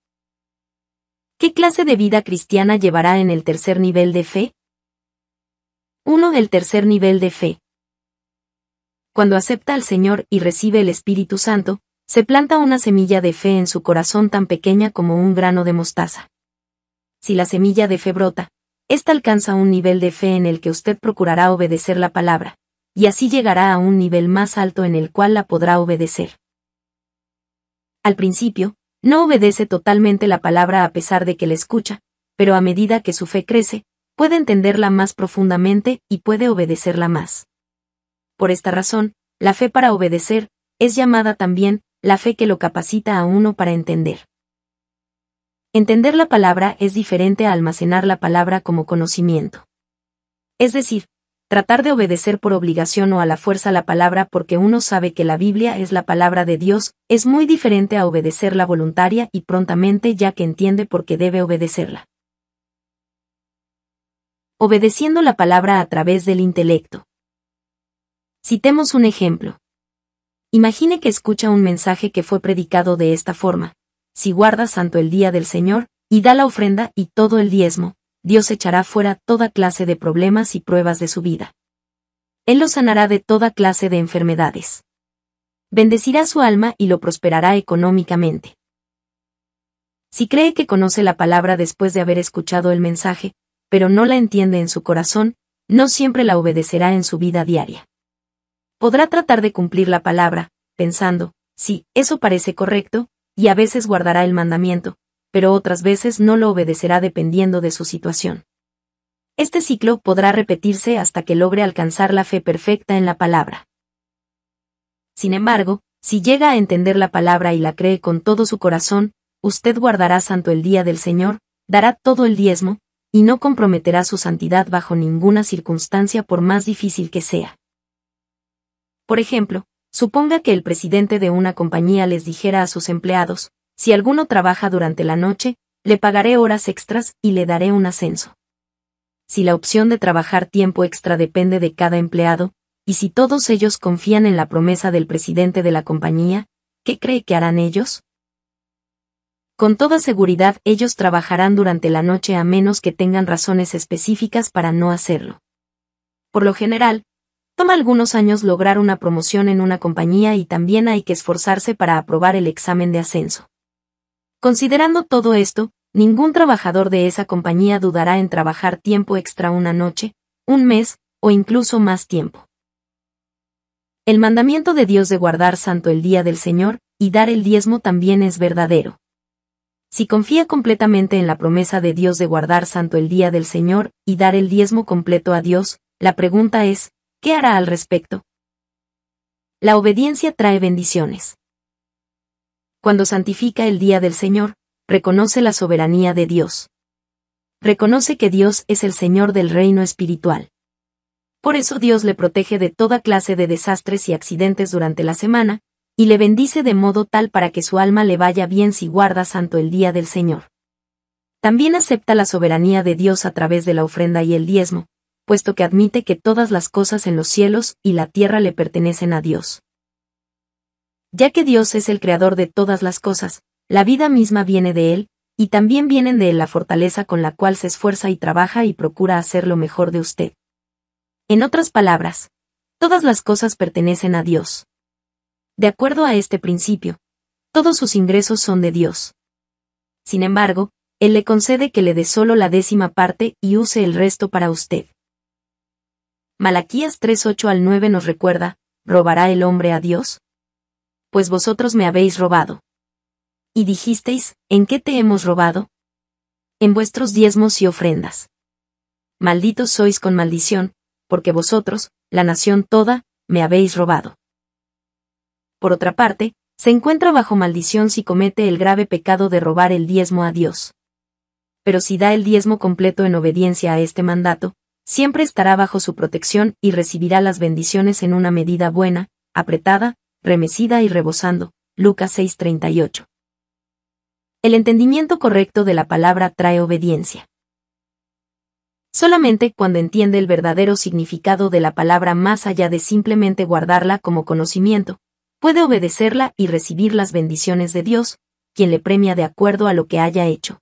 ¿Qué clase de vida cristiana llevará en el tercer nivel de fe? 1. El tercer nivel de fe. Cuando acepta al Señor y recibe el Espíritu Santo, se planta una semilla de fe en su corazón tan pequeña como un grano de mostaza. Si la semilla de fe brota, esta alcanza un nivel de fe en el que usted procurará obedecer la palabra, y así llegará a un nivel más alto en el cual la podrá obedecer. Al principio, no obedece totalmente la palabra a pesar de que la escucha, pero a medida que su fe crece, puede entenderla más profundamente y puede obedecerla más. Por esta razón, la fe para obedecer es llamada también la fe que lo capacita a uno para entender. Entender la palabra es diferente a almacenar la palabra como conocimiento. Es decir, tratar de obedecer por obligación o a la fuerza la palabra porque uno sabe que la Biblia es la palabra de Dios, es muy diferente a obedecerla voluntaria y prontamente ya que entiende por qué debe obedecerla. Obedeciendo la palabra a través del intelecto. Citemos un ejemplo. Imagine que escucha un mensaje que fue predicado de esta forma si guarda santo el día del Señor, y da la ofrenda y todo el diezmo, Dios echará fuera toda clase de problemas y pruebas de su vida. Él lo sanará de toda clase de enfermedades. Bendecirá su alma y lo prosperará económicamente. Si cree que conoce la palabra después de haber escuchado el mensaje, pero no la entiende en su corazón, no siempre la obedecerá en su vida diaria. Podrá tratar de cumplir la palabra, pensando, si eso parece correcto, y a veces guardará el mandamiento, pero otras veces no lo obedecerá dependiendo de su situación. Este ciclo podrá repetirse hasta que logre alcanzar la fe perfecta en la palabra. Sin embargo, si llega a entender la palabra y la cree con todo su corazón, usted guardará santo el día del Señor, dará todo el diezmo, y no comprometerá su santidad bajo ninguna circunstancia por más difícil que sea. Por ejemplo, Suponga que el presidente de una compañía les dijera a sus empleados, si alguno trabaja durante la noche, le pagaré horas extras y le daré un ascenso. Si la opción de trabajar tiempo extra depende de cada empleado, y si todos ellos confían en la promesa del presidente de la compañía, ¿qué cree que harán ellos? Con toda seguridad ellos trabajarán durante la noche a menos que tengan razones específicas para no hacerlo. Por lo general, Toma algunos años lograr una promoción en una compañía y también hay que esforzarse para aprobar el examen de ascenso. Considerando todo esto, ningún trabajador de esa compañía dudará en trabajar tiempo extra una noche, un mes, o incluso más tiempo. El mandamiento de Dios de guardar santo el día del Señor y dar el diezmo también es verdadero. Si confía completamente en la promesa de Dios de guardar santo el día del Señor y dar el diezmo completo a Dios, la pregunta es, ¿Qué hará al respecto? La obediencia trae bendiciones. Cuando santifica el día del Señor, reconoce la soberanía de Dios. Reconoce que Dios es el Señor del reino espiritual. Por eso Dios le protege de toda clase de desastres y accidentes durante la semana, y le bendice de modo tal para que su alma le vaya bien si guarda santo el día del Señor. También acepta la soberanía de Dios a través de la ofrenda y el diezmo, puesto que admite que todas las cosas en los cielos y la tierra le pertenecen a Dios. Ya que Dios es el creador de todas las cosas, la vida misma viene de Él, y también vienen de Él la fortaleza con la cual se esfuerza y trabaja y procura hacer lo mejor de usted. En otras palabras, todas las cosas pertenecen a Dios. De acuerdo a este principio, todos sus ingresos son de Dios. Sin embargo, Él le concede que le dé solo la décima parte y use el resto para usted. Malaquías 3:8 al 9 nos recuerda, ¿robará el hombre a Dios? Pues vosotros me habéis robado. Y dijisteis, ¿en qué te hemos robado? En vuestros diezmos y ofrendas. Malditos sois con maldición, porque vosotros, la nación toda, me habéis robado. Por otra parte, se encuentra bajo maldición si comete el grave pecado de robar el diezmo a Dios. Pero si da el diezmo completo en obediencia a este mandato, siempre estará bajo su protección y recibirá las bendiciones en una medida buena, apretada, remecida y rebosando. Lucas 6:38. El entendimiento correcto de la palabra trae obediencia. Solamente cuando entiende el verdadero significado de la palabra más allá de simplemente guardarla como conocimiento, puede obedecerla y recibir las bendiciones de Dios, quien le premia de acuerdo a lo que haya hecho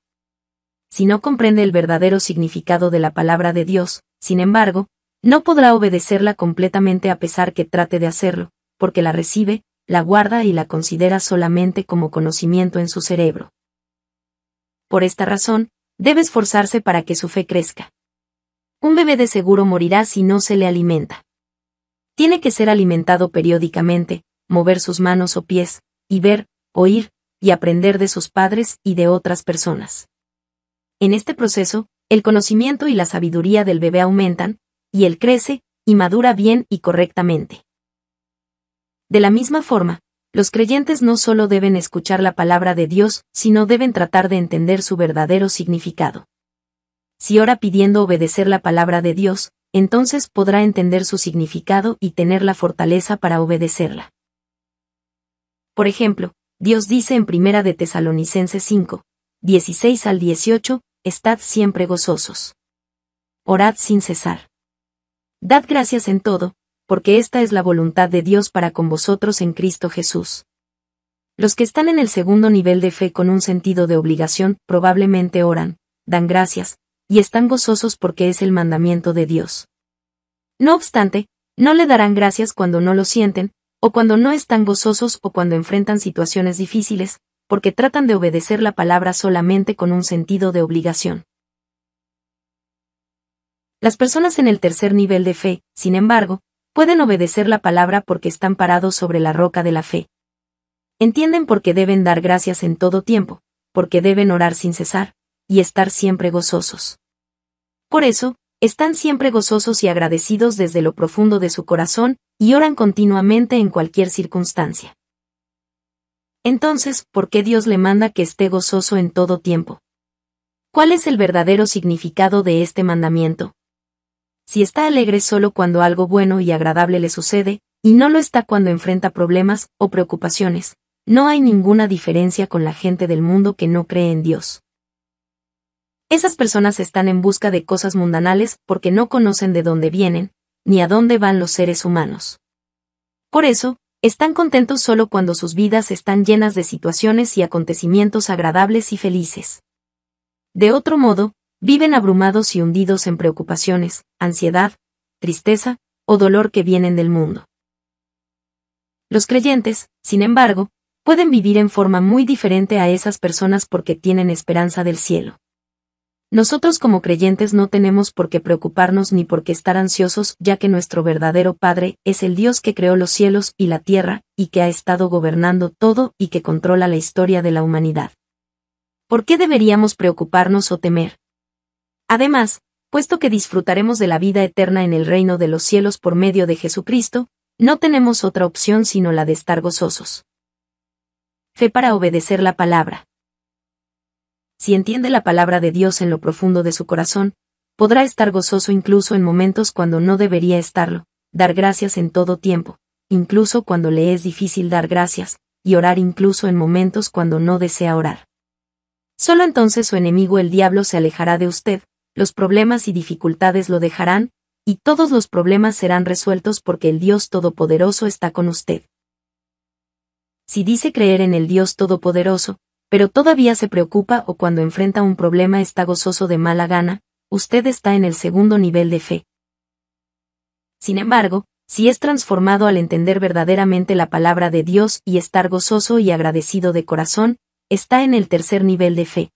si no comprende el verdadero significado de la palabra de Dios, sin embargo, no podrá obedecerla completamente a pesar que trate de hacerlo, porque la recibe, la guarda y la considera solamente como conocimiento en su cerebro. Por esta razón, debe esforzarse para que su fe crezca. Un bebé de seguro morirá si no se le alimenta. Tiene que ser alimentado periódicamente, mover sus manos o pies, y ver, oír, y aprender de sus padres y de otras personas. En este proceso, el conocimiento y la sabiduría del bebé aumentan, y él crece, y madura bien y correctamente. De la misma forma, los creyentes no solo deben escuchar la palabra de Dios, sino deben tratar de entender su verdadero significado. Si ora pidiendo obedecer la palabra de Dios, entonces podrá entender su significado y tener la fortaleza para obedecerla. Por ejemplo, Dios dice en Primera de Tesalonicenses 5, 16 al 18, estad siempre gozosos. Orad sin cesar. Dad gracias en todo, porque esta es la voluntad de Dios para con vosotros en Cristo Jesús. Los que están en el segundo nivel de fe con un sentido de obligación probablemente oran, dan gracias, y están gozosos porque es el mandamiento de Dios. No obstante, no le darán gracias cuando no lo sienten, o cuando no están gozosos o cuando enfrentan situaciones difíciles, porque tratan de obedecer la palabra solamente con un sentido de obligación. Las personas en el tercer nivel de fe, sin embargo, pueden obedecer la palabra porque están parados sobre la roca de la fe. Entienden por qué deben dar gracias en todo tiempo, porque deben orar sin cesar, y estar siempre gozosos. Por eso, están siempre gozosos y agradecidos desde lo profundo de su corazón, y oran continuamente en cualquier circunstancia. Entonces, ¿por qué Dios le manda que esté gozoso en todo tiempo? ¿Cuál es el verdadero significado de este mandamiento? Si está alegre solo cuando algo bueno y agradable le sucede, y no lo está cuando enfrenta problemas o preocupaciones, no hay ninguna diferencia con la gente del mundo que no cree en Dios. Esas personas están en busca de cosas mundanales porque no conocen de dónde vienen, ni a dónde van los seres humanos. Por eso, están contentos solo cuando sus vidas están llenas de situaciones y acontecimientos agradables y felices. De otro modo, viven abrumados y hundidos en preocupaciones, ansiedad, tristeza o dolor que vienen del mundo. Los creyentes, sin embargo, pueden vivir en forma muy diferente a esas personas porque tienen esperanza del cielo. Nosotros como creyentes no tenemos por qué preocuparnos ni por qué estar ansiosos, ya que nuestro verdadero Padre es el Dios que creó los cielos y la tierra, y que ha estado gobernando todo y que controla la historia de la humanidad. ¿Por qué deberíamos preocuparnos o temer? Además, puesto que disfrutaremos de la vida eterna en el reino de los cielos por medio de Jesucristo, no tenemos otra opción sino la de estar gozosos. Fe para obedecer la palabra si entiende la palabra de Dios en lo profundo de su corazón, podrá estar gozoso incluso en momentos cuando no debería estarlo, dar gracias en todo tiempo, incluso cuando le es difícil dar gracias, y orar incluso en momentos cuando no desea orar. Solo entonces su enemigo el diablo se alejará de usted, los problemas y dificultades lo dejarán, y todos los problemas serán resueltos porque el Dios Todopoderoso está con usted. Si dice creer en el Dios Todopoderoso, pero todavía se preocupa o cuando enfrenta un problema está gozoso de mala gana, usted está en el segundo nivel de fe. Sin embargo, si es transformado al entender verdaderamente la palabra de Dios y estar gozoso y agradecido de corazón, está en el tercer nivel de fe.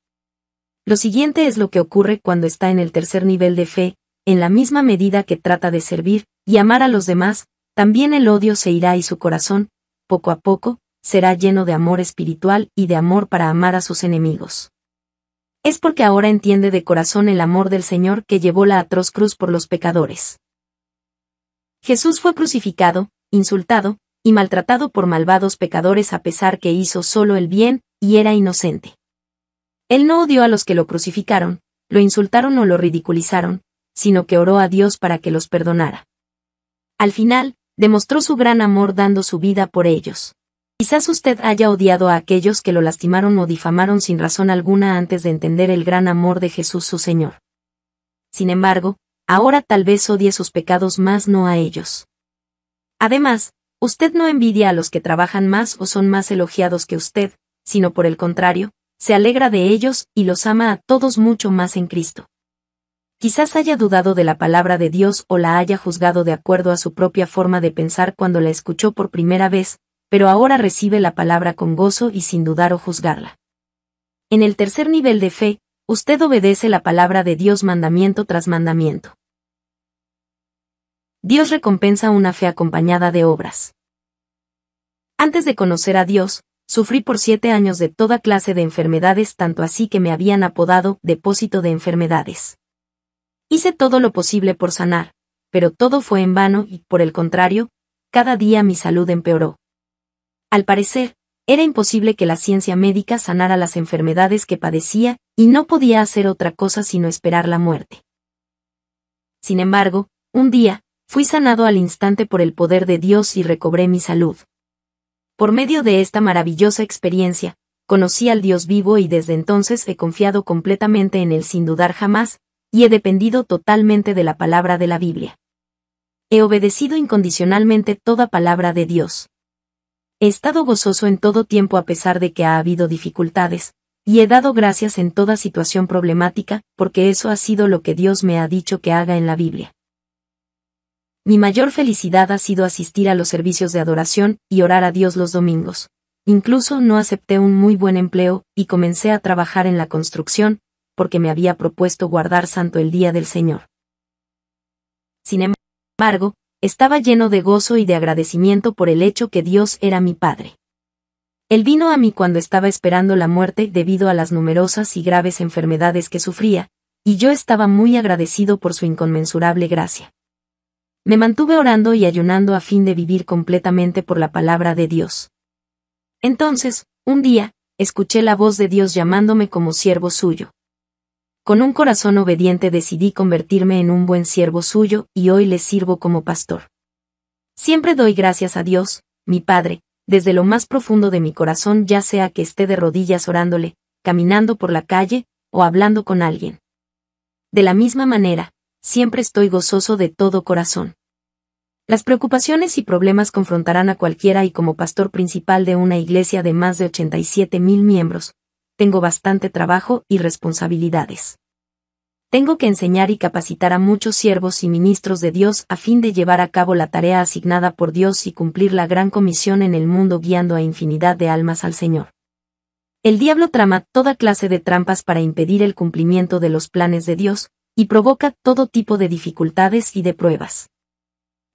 Lo siguiente es lo que ocurre cuando está en el tercer nivel de fe, en la misma medida que trata de servir y amar a los demás, también el odio se irá y su corazón, poco a poco, será lleno de amor espiritual y de amor para amar a sus enemigos. Es porque ahora entiende de corazón el amor del Señor que llevó la atroz cruz por los pecadores. Jesús fue crucificado, insultado, y maltratado por malvados pecadores a pesar que hizo solo el bien, y era inocente. Él no odió a los que lo crucificaron, lo insultaron o lo ridiculizaron, sino que oró a Dios para que los perdonara. Al final, demostró su gran amor dando su vida por ellos. Quizás usted haya odiado a aquellos que lo lastimaron o difamaron sin razón alguna antes de entender el gran amor de Jesús su Señor. Sin embargo, ahora tal vez odie sus pecados más no a ellos. Además, usted no envidia a los que trabajan más o son más elogiados que usted, sino por el contrario, se alegra de ellos y los ama a todos mucho más en Cristo. Quizás haya dudado de la palabra de Dios o la haya juzgado de acuerdo a su propia forma de pensar cuando la escuchó por primera vez, pero ahora recibe la palabra con gozo y sin dudar o juzgarla. En el tercer nivel de fe, usted obedece la palabra de Dios mandamiento tras mandamiento. Dios recompensa una fe acompañada de obras. Antes de conocer a Dios, sufrí por siete años de toda clase de enfermedades, tanto así que me habían apodado depósito de enfermedades. Hice todo lo posible por sanar, pero todo fue en vano y, por el contrario, cada día mi salud empeoró. Al parecer, era imposible que la ciencia médica sanara las enfermedades que padecía y no podía hacer otra cosa sino esperar la muerte. Sin embargo, un día, fui sanado al instante por el poder de Dios y recobré mi salud. Por medio de esta maravillosa experiencia, conocí al Dios vivo y desde entonces he confiado completamente en Él sin dudar jamás, y he dependido totalmente de la palabra de la Biblia. He obedecido incondicionalmente toda palabra de Dios. He estado gozoso en todo tiempo a pesar de que ha habido dificultades, y he dado gracias en toda situación problemática, porque eso ha sido lo que Dios me ha dicho que haga en la Biblia. Mi mayor felicidad ha sido asistir a los servicios de adoración y orar a Dios los domingos. Incluso no acepté un muy buen empleo y comencé a trabajar en la construcción, porque me había propuesto guardar santo el día del Señor. Sin embargo, estaba lleno de gozo y de agradecimiento por el hecho que Dios era mi Padre. Él vino a mí cuando estaba esperando la muerte debido a las numerosas y graves enfermedades que sufría, y yo estaba muy agradecido por su inconmensurable gracia. Me mantuve orando y ayunando a fin de vivir completamente por la palabra de Dios. Entonces, un día, escuché la voz de Dios llamándome como siervo suyo. Con un corazón obediente decidí convertirme en un buen siervo suyo y hoy le sirvo como pastor. Siempre doy gracias a Dios, mi Padre, desde lo más profundo de mi corazón ya sea que esté de rodillas orándole, caminando por la calle, o hablando con alguien. De la misma manera, siempre estoy gozoso de todo corazón. Las preocupaciones y problemas confrontarán a cualquiera y como pastor principal de una iglesia de más de 87 mil miembros, tengo bastante trabajo y responsabilidades. Tengo que enseñar y capacitar a muchos siervos y ministros de Dios a fin de llevar a cabo la tarea asignada por Dios y cumplir la gran comisión en el mundo guiando a infinidad de almas al Señor. El diablo trama toda clase de trampas para impedir el cumplimiento de los planes de Dios, y provoca todo tipo de dificultades y de pruebas.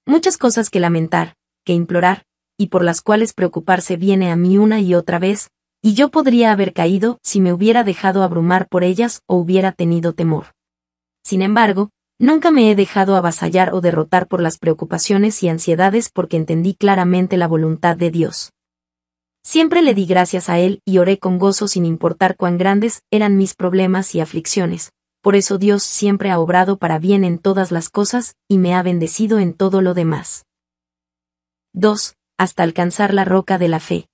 Muchas cosas que lamentar, que implorar, y por las cuales preocuparse viene a mí una y otra vez, y yo podría haber caído si me hubiera dejado abrumar por ellas o hubiera tenido temor. Sin embargo, nunca me he dejado avasallar o derrotar por las preocupaciones y ansiedades porque entendí claramente la voluntad de Dios. Siempre le di gracias a Él y oré con gozo sin importar cuán grandes eran mis problemas y aflicciones, por eso Dios siempre ha obrado para bien en todas las cosas y me ha bendecido en todo lo demás. 2. Hasta alcanzar la roca de la fe.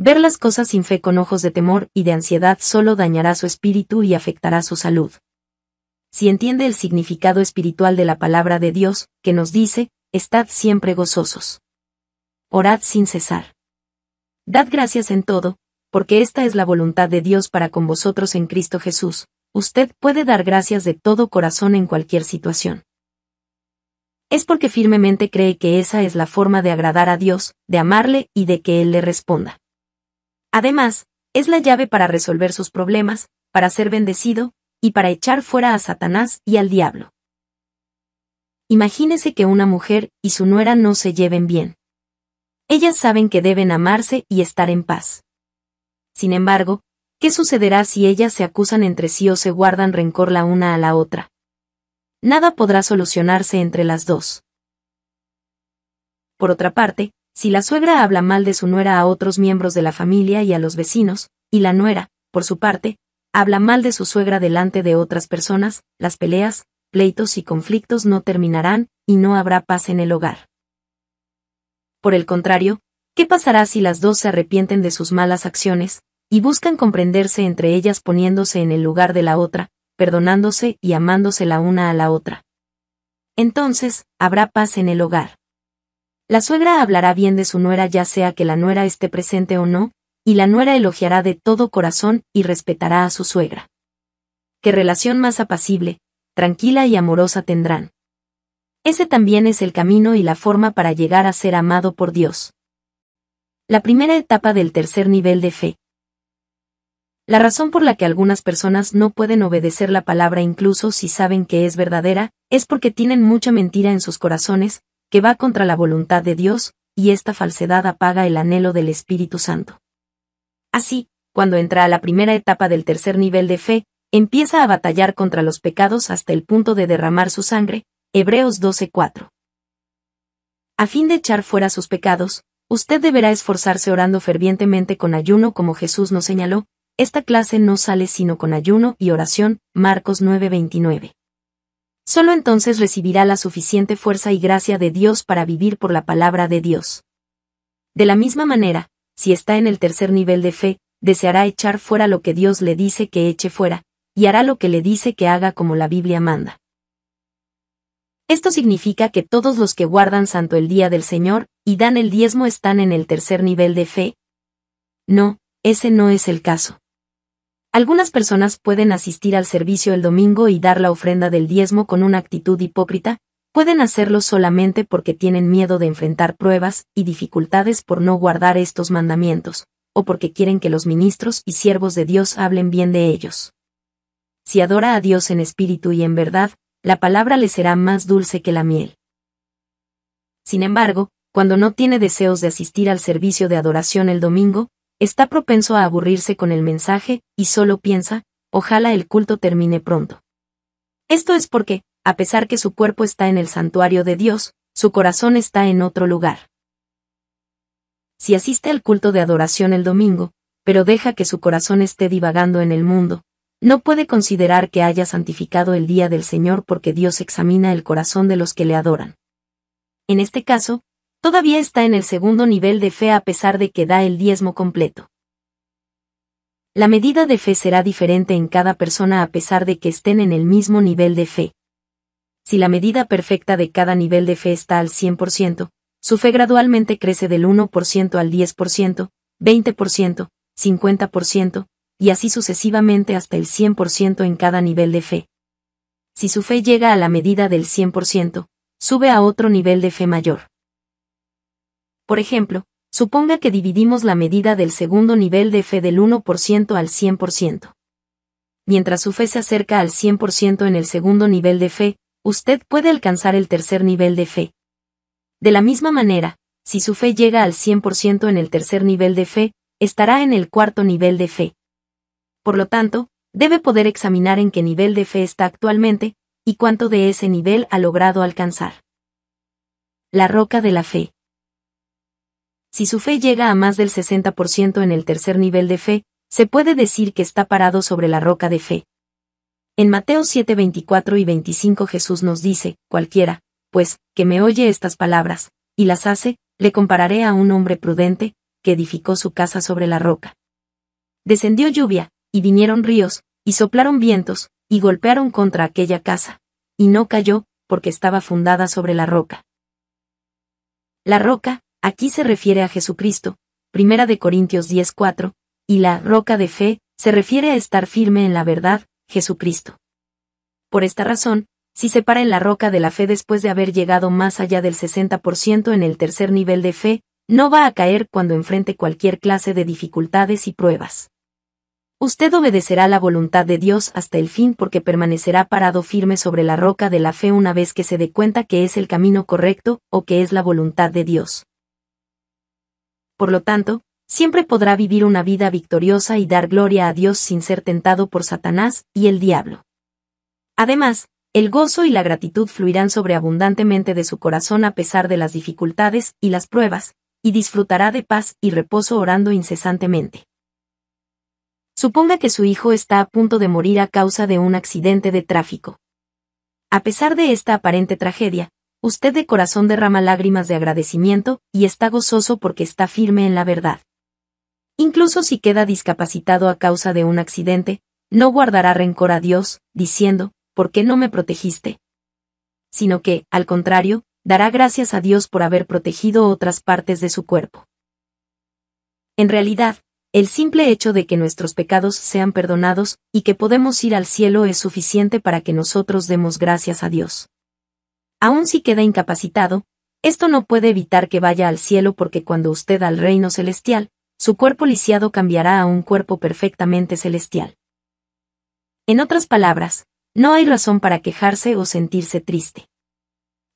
Ver las cosas sin fe con ojos de temor y de ansiedad solo dañará su espíritu y afectará su salud. Si entiende el significado espiritual de la palabra de Dios, que nos dice, estad siempre gozosos. Orad sin cesar. Dad gracias en todo, porque esta es la voluntad de Dios para con vosotros en Cristo Jesús. Usted puede dar gracias de todo corazón en cualquier situación. Es porque firmemente cree que esa es la forma de agradar a Dios, de amarle y de que Él le responda. Además, es la llave para resolver sus problemas, para ser bendecido, y para echar fuera a Satanás y al diablo. Imagínese que una mujer y su nuera no se lleven bien. Ellas saben que deben amarse y estar en paz. Sin embargo, ¿qué sucederá si ellas se acusan entre sí o se guardan rencor la una a la otra? Nada podrá solucionarse entre las dos. Por otra parte, si la suegra habla mal de su nuera a otros miembros de la familia y a los vecinos, y la nuera, por su parte, habla mal de su suegra delante de otras personas, las peleas, pleitos y conflictos no terminarán, y no habrá paz en el hogar. Por el contrario, ¿qué pasará si las dos se arrepienten de sus malas acciones, y buscan comprenderse entre ellas poniéndose en el lugar de la otra, perdonándose y amándose la una a la otra? Entonces, habrá paz en el hogar. La suegra hablará bien de su nuera ya sea que la nuera esté presente o no, y la nuera elogiará de todo corazón y respetará a su suegra. Qué relación más apacible, tranquila y amorosa tendrán. Ese también es el camino y la forma para llegar a ser amado por Dios. La primera etapa del tercer nivel de fe. La razón por la que algunas personas no pueden obedecer la palabra incluso si saben que es verdadera, es porque tienen mucha mentira en sus corazones, que va contra la voluntad de Dios, y esta falsedad apaga el anhelo del Espíritu Santo. Así, cuando entra a la primera etapa del tercer nivel de fe, empieza a batallar contra los pecados hasta el punto de derramar su sangre, Hebreos 12:4. A fin de echar fuera sus pecados, usted deberá esforzarse orando fervientemente con ayuno como Jesús nos señaló, esta clase no sale sino con ayuno y oración, Marcos 9:29. Solo entonces recibirá la suficiente fuerza y gracia de Dios para vivir por la palabra de Dios. De la misma manera, si está en el tercer nivel de fe, deseará echar fuera lo que Dios le dice que eche fuera, y hará lo que le dice que haga como la Biblia manda. Esto significa que todos los que guardan santo el día del Señor y dan el diezmo están en el tercer nivel de fe. No, ese no es el caso. Algunas personas pueden asistir al servicio el domingo y dar la ofrenda del diezmo con una actitud hipócrita, pueden hacerlo solamente porque tienen miedo de enfrentar pruebas y dificultades por no guardar estos mandamientos, o porque quieren que los ministros y siervos de Dios hablen bien de ellos. Si adora a Dios en espíritu y en verdad, la palabra le será más dulce que la miel. Sin embargo, cuando no tiene deseos de asistir al servicio de adoración el domingo, está propenso a aburrirse con el mensaje y solo piensa, ojalá el culto termine pronto. Esto es porque, a pesar que su cuerpo está en el santuario de Dios, su corazón está en otro lugar. Si asiste al culto de adoración el domingo, pero deja que su corazón esté divagando en el mundo, no puede considerar que haya santificado el día del Señor porque Dios examina el corazón de los que le adoran. En este caso, Todavía está en el segundo nivel de fe a pesar de que da el diezmo completo. La medida de fe será diferente en cada persona a pesar de que estén en el mismo nivel de fe. Si la medida perfecta de cada nivel de fe está al 100%, su fe gradualmente crece del 1% al 10%, 20%, 50%, y así sucesivamente hasta el 100% en cada nivel de fe. Si su fe llega a la medida del 100%, sube a otro nivel de fe mayor. Por ejemplo, suponga que dividimos la medida del segundo nivel de fe del 1% al 100%. Mientras su fe se acerca al 100% en el segundo nivel de fe, usted puede alcanzar el tercer nivel de fe. De la misma manera, si su fe llega al 100% en el tercer nivel de fe, estará en el cuarto nivel de fe. Por lo tanto, debe poder examinar en qué nivel de fe está actualmente, y cuánto de ese nivel ha logrado alcanzar. La roca de la fe. Si su fe llega a más del 60% en el tercer nivel de fe, se puede decir que está parado sobre la roca de fe. En Mateo 7, 24 y 25 Jesús nos dice, cualquiera, pues, que me oye estas palabras, y las hace, le compararé a un hombre prudente, que edificó su casa sobre la roca. Descendió lluvia, y vinieron ríos, y soplaron vientos, y golpearon contra aquella casa, y no cayó, porque estaba fundada sobre la roca. La roca, Aquí se refiere a Jesucristo, 1 de Corintios 10:4, y la roca de fe se refiere a estar firme en la verdad, Jesucristo. Por esta razón, si se para en la roca de la fe después de haber llegado más allá del 60% en el tercer nivel de fe, no va a caer cuando enfrente cualquier clase de dificultades y pruebas. Usted obedecerá la voluntad de Dios hasta el fin porque permanecerá parado firme sobre la roca de la fe una vez que se dé cuenta que es el camino correcto o que es la voluntad de Dios. Por lo tanto, siempre podrá vivir una vida victoriosa y dar gloria a Dios sin ser tentado por Satanás y el diablo. Además, el gozo y la gratitud fluirán sobreabundantemente de su corazón a pesar de las dificultades y las pruebas, y disfrutará de paz y reposo orando incesantemente. Suponga que su hijo está a punto de morir a causa de un accidente de tráfico. A pesar de esta aparente tragedia, Usted de corazón derrama lágrimas de agradecimiento y está gozoso porque está firme en la verdad. Incluso si queda discapacitado a causa de un accidente, no guardará rencor a Dios, diciendo, ¿por qué no me protegiste? Sino que, al contrario, dará gracias a Dios por haber protegido otras partes de su cuerpo. En realidad, el simple hecho de que nuestros pecados sean perdonados y que podemos ir al cielo es suficiente para que nosotros demos gracias a Dios aún si queda incapacitado, esto no puede evitar que vaya al cielo porque cuando usted al reino celestial, su cuerpo lisiado cambiará a un cuerpo perfectamente celestial. En otras palabras, no hay razón para quejarse o sentirse triste.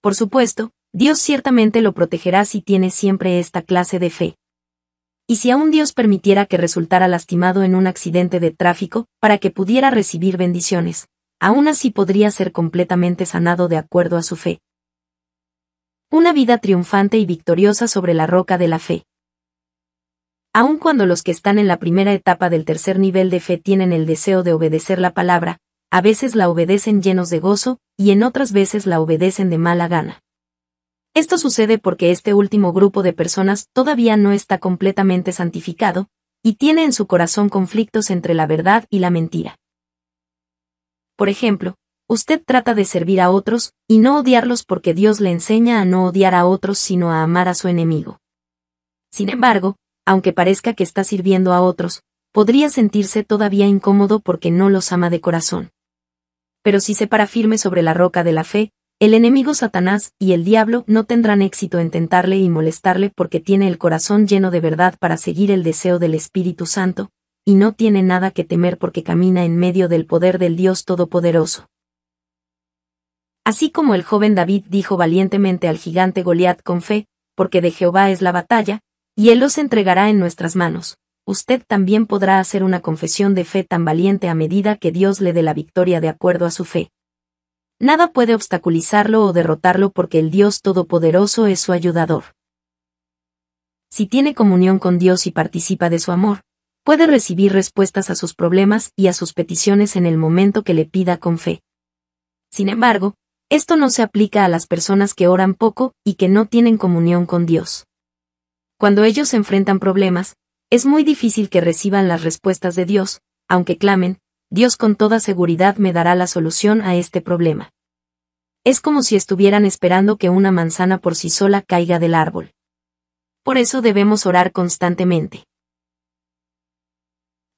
Por supuesto, Dios ciertamente lo protegerá si tiene siempre esta clase de fe. Y si aún Dios permitiera que resultara lastimado en un accidente de tráfico, para que pudiera recibir bendiciones, aún así podría ser completamente sanado de acuerdo a su fe. Una vida triunfante y victoriosa sobre la roca de la fe. Aun cuando los que están en la primera etapa del tercer nivel de fe tienen el deseo de obedecer la palabra, a veces la obedecen llenos de gozo, y en otras veces la obedecen de mala gana. Esto sucede porque este último grupo de personas todavía no está completamente santificado, y tiene en su corazón conflictos entre la verdad y la mentira. Por ejemplo, usted trata de servir a otros y no odiarlos porque Dios le enseña a no odiar a otros sino a amar a su enemigo. Sin embargo, aunque parezca que está sirviendo a otros, podría sentirse todavía incómodo porque no los ama de corazón. Pero si se para firme sobre la roca de la fe, el enemigo Satanás y el diablo no tendrán éxito en tentarle y molestarle porque tiene el corazón lleno de verdad para seguir el deseo del Espíritu Santo, y no tiene nada que temer porque camina en medio del poder del Dios Todopoderoso. Así como el joven David dijo valientemente al gigante Goliat con fe, porque de Jehová es la batalla, y él los entregará en nuestras manos, usted también podrá hacer una confesión de fe tan valiente a medida que Dios le dé la victoria de acuerdo a su fe. Nada puede obstaculizarlo o derrotarlo porque el Dios Todopoderoso es su ayudador. Si tiene comunión con Dios y participa de su amor, puede recibir respuestas a sus problemas y a sus peticiones en el momento que le pida con fe. Sin embargo, esto no se aplica a las personas que oran poco y que no tienen comunión con Dios. Cuando ellos enfrentan problemas, es muy difícil que reciban las respuestas de Dios, aunque clamen, Dios con toda seguridad me dará la solución a este problema. Es como si estuvieran esperando que una manzana por sí sola caiga del árbol. Por eso debemos orar constantemente.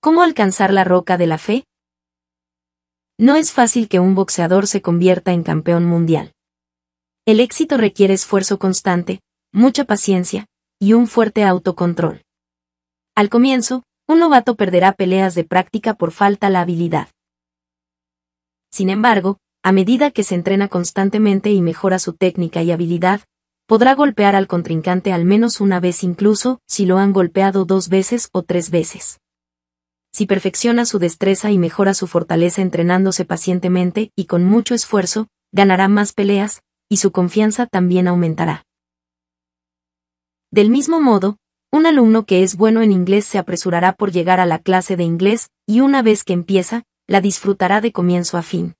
¿Cómo alcanzar la roca de la fe? No es fácil que un boxeador se convierta en campeón mundial. El éxito requiere esfuerzo constante, mucha paciencia, y un fuerte autocontrol. Al comienzo, un novato perderá peleas de práctica por falta la habilidad. Sin embargo, a medida que se entrena constantemente y mejora su técnica y habilidad, podrá golpear al contrincante al menos una vez incluso si lo han golpeado dos veces o tres veces si perfecciona su destreza y mejora su fortaleza entrenándose pacientemente y con mucho esfuerzo, ganará más peleas, y su confianza también aumentará. Del mismo modo, un alumno que es bueno en inglés se apresurará por llegar a la clase de inglés, y una vez que empieza, la disfrutará de comienzo a fin.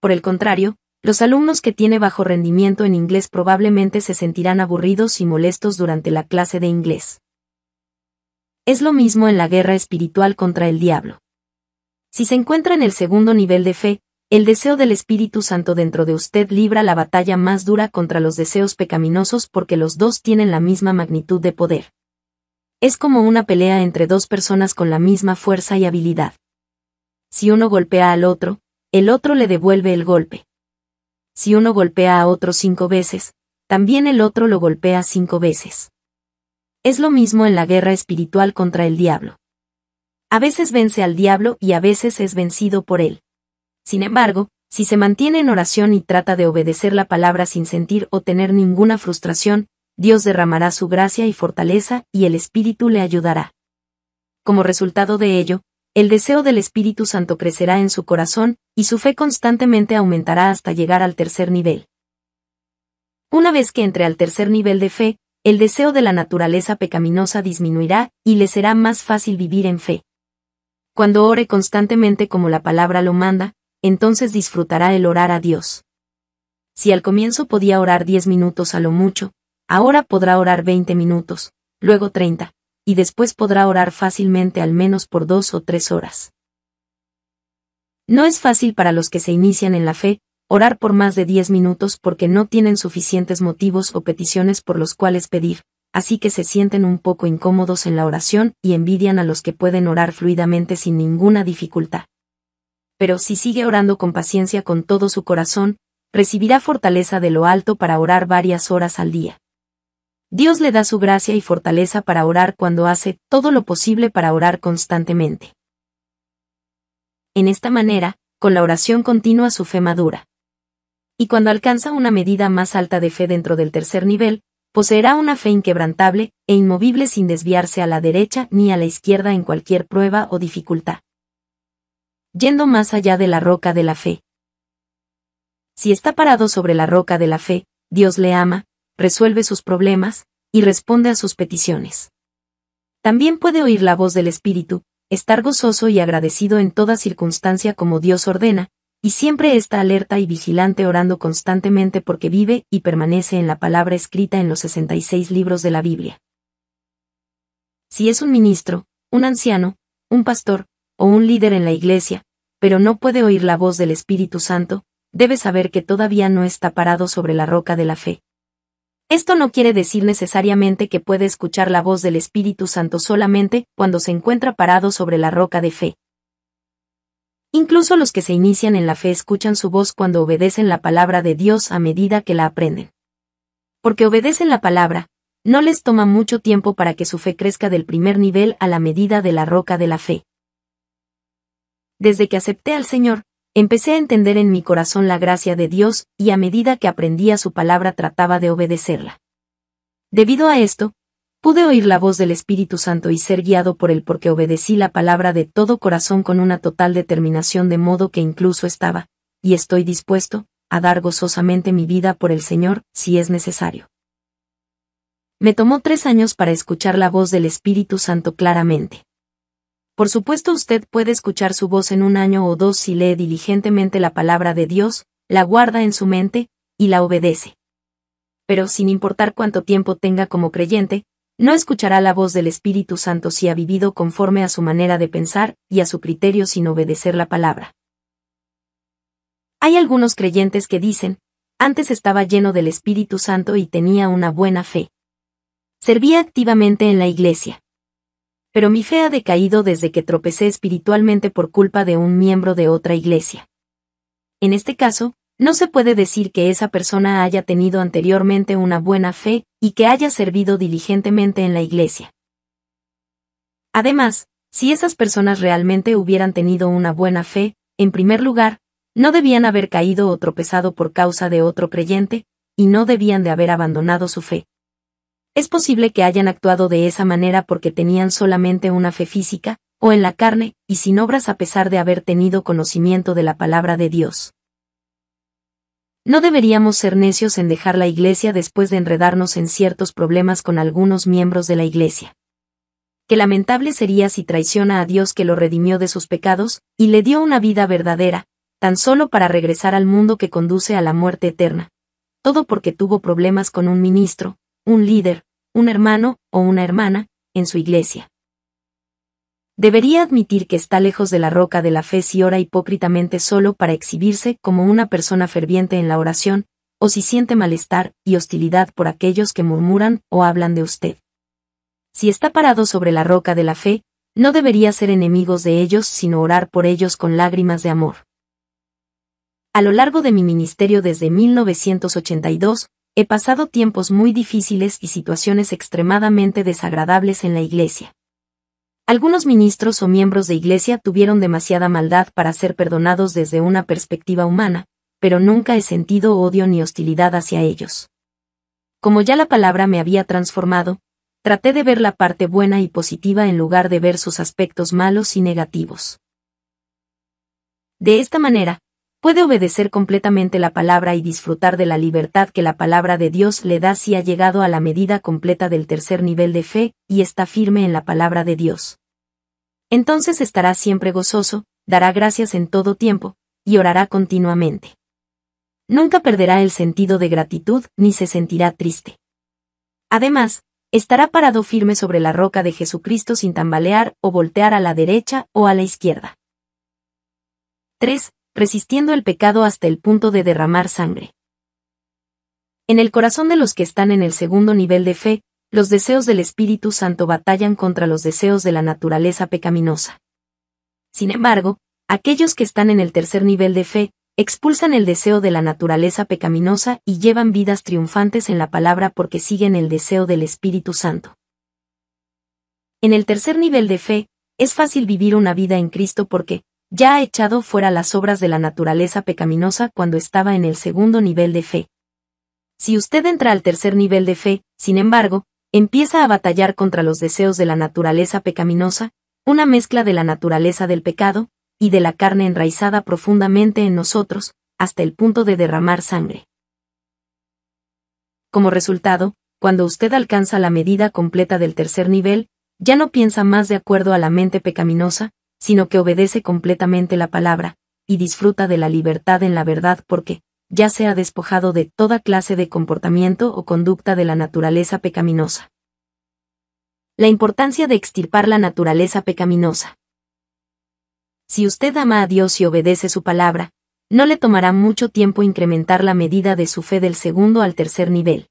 Por el contrario, los alumnos que tienen bajo rendimiento en inglés probablemente se sentirán aburridos y molestos durante la clase de inglés. Es lo mismo en la guerra espiritual contra el diablo. Si se encuentra en el segundo nivel de fe, el deseo del Espíritu Santo dentro de usted libra la batalla más dura contra los deseos pecaminosos porque los dos tienen la misma magnitud de poder. Es como una pelea entre dos personas con la misma fuerza y habilidad. Si uno golpea al otro, el otro le devuelve el golpe. Si uno golpea a otro cinco veces, también el otro lo golpea cinco veces. Es lo mismo en la guerra espiritual contra el diablo. A veces vence al diablo y a veces es vencido por él. Sin embargo, si se mantiene en oración y trata de obedecer la palabra sin sentir o tener ninguna frustración, Dios derramará su gracia y fortaleza y el Espíritu le ayudará. Como resultado de ello, el deseo del Espíritu Santo crecerá en su corazón y su fe constantemente aumentará hasta llegar al tercer nivel. Una vez que entre al tercer nivel de fe, el deseo de la naturaleza pecaminosa disminuirá y le será más fácil vivir en fe. Cuando ore constantemente como la palabra lo manda, entonces disfrutará el orar a Dios. Si al comienzo podía orar diez minutos a lo mucho, ahora podrá orar 20 minutos, luego 30, y después podrá orar fácilmente al menos por dos o tres horas. No es fácil para los que se inician en la fe, orar por más de 10 minutos porque no tienen suficientes motivos o peticiones por los cuales pedir, así que se sienten un poco incómodos en la oración y envidian a los que pueden orar fluidamente sin ninguna dificultad. Pero si sigue orando con paciencia con todo su corazón, recibirá fortaleza de lo alto para orar varias horas al día. Dios le da su gracia y fortaleza para orar cuando hace todo lo posible para orar constantemente. En esta manera, con la oración continua su fe madura y cuando alcanza una medida más alta de fe dentro del tercer nivel, poseerá una fe inquebrantable e inmovible sin desviarse a la derecha ni a la izquierda en cualquier prueba o dificultad. Yendo más allá de la roca de la fe. Si está parado sobre la roca de la fe, Dios le ama, resuelve sus problemas, y responde a sus peticiones. También puede oír la voz del Espíritu, estar gozoso y agradecido en toda circunstancia como Dios ordena, y siempre está alerta y vigilante orando constantemente porque vive y permanece en la palabra escrita en los 66 libros de la Biblia. Si es un ministro, un anciano, un pastor, o un líder en la iglesia, pero no puede oír la voz del Espíritu Santo, debe saber que todavía no está parado sobre la roca de la fe. Esto no quiere decir necesariamente que puede escuchar la voz del Espíritu Santo solamente cuando se encuentra parado sobre la roca de fe. Incluso los que se inician en la fe escuchan su voz cuando obedecen la palabra de Dios a medida que la aprenden. Porque obedecen la palabra, no les toma mucho tiempo para que su fe crezca del primer nivel a la medida de la roca de la fe. Desde que acepté al Señor, empecé a entender en mi corazón la gracia de Dios y a medida que aprendía su palabra trataba de obedecerla. Debido a esto, Pude oír la voz del Espíritu Santo y ser guiado por él porque obedecí la palabra de todo corazón con una total determinación de modo que incluso estaba, y estoy dispuesto, a dar gozosamente mi vida por el Señor, si es necesario. Me tomó tres años para escuchar la voz del Espíritu Santo claramente. Por supuesto usted puede escuchar su voz en un año o dos si lee diligentemente la palabra de Dios, la guarda en su mente, y la obedece. Pero sin importar cuánto tiempo tenga como creyente, no escuchará la voz del Espíritu Santo si ha vivido conforme a su manera de pensar y a su criterio sin obedecer la palabra. Hay algunos creyentes que dicen, antes estaba lleno del Espíritu Santo y tenía una buena fe. Servía activamente en la iglesia. Pero mi fe ha decaído desde que tropecé espiritualmente por culpa de un miembro de otra iglesia. En este caso, no se puede decir que esa persona haya tenido anteriormente una buena fe y que haya servido diligentemente en la Iglesia. Además, si esas personas realmente hubieran tenido una buena fe, en primer lugar, no debían haber caído o tropezado por causa de otro creyente, y no debían de haber abandonado su fe. Es posible que hayan actuado de esa manera porque tenían solamente una fe física, o en la carne, y sin obras a pesar de haber tenido conocimiento de la palabra de Dios. No deberíamos ser necios en dejar la Iglesia después de enredarnos en ciertos problemas con algunos miembros de la Iglesia. Qué lamentable sería si traiciona a Dios que lo redimió de sus pecados, y le dio una vida verdadera, tan solo para regresar al mundo que conduce a la muerte eterna. Todo porque tuvo problemas con un ministro, un líder, un hermano o una hermana, en su iglesia debería admitir que está lejos de la roca de la fe si ora hipócritamente solo para exhibirse como una persona ferviente en la oración, o si siente malestar y hostilidad por aquellos que murmuran o hablan de usted. Si está parado sobre la roca de la fe, no debería ser enemigos de ellos, sino orar por ellos con lágrimas de amor. A lo largo de mi ministerio desde 1982, he pasado tiempos muy difíciles y situaciones extremadamente desagradables en la iglesia. Algunos ministros o miembros de Iglesia tuvieron demasiada maldad para ser perdonados desde una perspectiva humana, pero nunca he sentido odio ni hostilidad hacia ellos. Como ya la palabra me había transformado, traté de ver la parte buena y positiva en lugar de ver sus aspectos malos y negativos. De esta manera, puede obedecer completamente la palabra y disfrutar de la libertad que la palabra de Dios le da si ha llegado a la medida completa del tercer nivel de fe y está firme en la palabra de Dios. Entonces estará siempre gozoso, dará gracias en todo tiempo, y orará continuamente. Nunca perderá el sentido de gratitud ni se sentirá triste. Además, estará parado firme sobre la roca de Jesucristo sin tambalear o voltear a la derecha o a la izquierda. 3. Resistiendo el pecado hasta el punto de derramar sangre. En el corazón de los que están en el segundo nivel de fe, los deseos del Espíritu Santo batallan contra los deseos de la naturaleza pecaminosa. Sin embargo, aquellos que están en el tercer nivel de fe, expulsan el deseo de la naturaleza pecaminosa y llevan vidas triunfantes en la palabra porque siguen el deseo del Espíritu Santo. En el tercer nivel de fe, es fácil vivir una vida en Cristo porque, ya ha echado fuera las obras de la naturaleza pecaminosa cuando estaba en el segundo nivel de fe. Si usted entra al tercer nivel de fe, sin embargo, empieza a batallar contra los deseos de la naturaleza pecaminosa, una mezcla de la naturaleza del pecado, y de la carne enraizada profundamente en nosotros, hasta el punto de derramar sangre. Como resultado, cuando usted alcanza la medida completa del tercer nivel, ya no piensa más de acuerdo a la mente pecaminosa, sino que obedece completamente la palabra, y disfruta de la libertad en la verdad porque, ya ha despojado de toda clase de comportamiento o conducta de la naturaleza pecaminosa. La importancia de extirpar la naturaleza pecaminosa. Si usted ama a Dios y obedece su palabra, no le tomará mucho tiempo incrementar la medida de su fe del segundo al tercer nivel.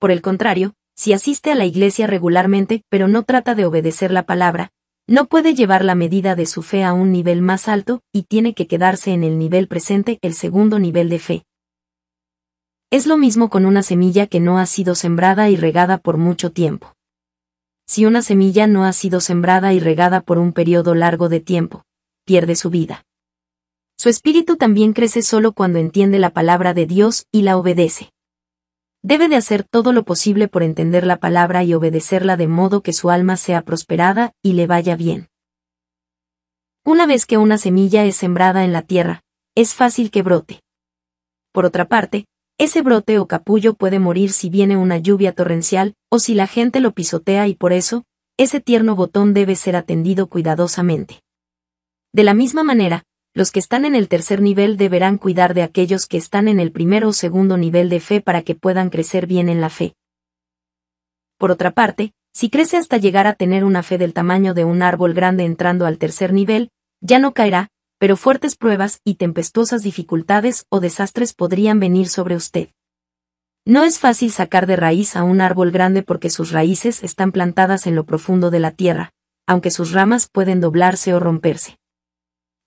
Por el contrario, si asiste a la iglesia regularmente pero no trata de obedecer la palabra, no puede llevar la medida de su fe a un nivel más alto, y tiene que quedarse en el nivel presente, el segundo nivel de fe. Es lo mismo con una semilla que no ha sido sembrada y regada por mucho tiempo. Si una semilla no ha sido sembrada y regada por un periodo largo de tiempo, pierde su vida. Su espíritu también crece solo cuando entiende la palabra de Dios y la obedece debe de hacer todo lo posible por entender la palabra y obedecerla de modo que su alma sea prosperada y le vaya bien. Una vez que una semilla es sembrada en la tierra, es fácil que brote. Por otra parte, ese brote o capullo puede morir si viene una lluvia torrencial o si la gente lo pisotea y por eso, ese tierno botón debe ser atendido cuidadosamente. De la misma manera, los que están en el tercer nivel deberán cuidar de aquellos que están en el primero o segundo nivel de fe para que puedan crecer bien en la fe. Por otra parte, si crece hasta llegar a tener una fe del tamaño de un árbol grande entrando al tercer nivel, ya no caerá, pero fuertes pruebas y tempestuosas dificultades o desastres podrían venir sobre usted. No es fácil sacar de raíz a un árbol grande porque sus raíces están plantadas en lo profundo de la tierra, aunque sus ramas pueden doblarse o romperse.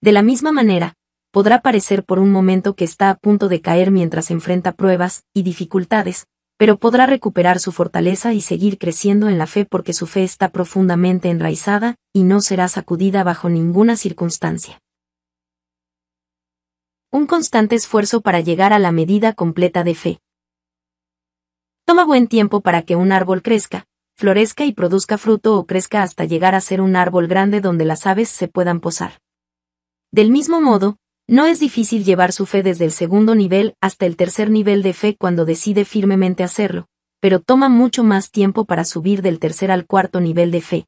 De la misma manera, podrá parecer por un momento que está a punto de caer mientras enfrenta pruebas y dificultades, pero podrá recuperar su fortaleza y seguir creciendo en la fe porque su fe está profundamente enraizada y no será sacudida bajo ninguna circunstancia. Un constante esfuerzo para llegar a la medida completa de fe. Toma buen tiempo para que un árbol crezca, florezca y produzca fruto o crezca hasta llegar a ser un árbol grande donde las aves se puedan posar. Del mismo modo, no es difícil llevar su fe desde el segundo nivel hasta el tercer nivel de fe cuando decide firmemente hacerlo, pero toma mucho más tiempo para subir del tercer al cuarto nivel de fe.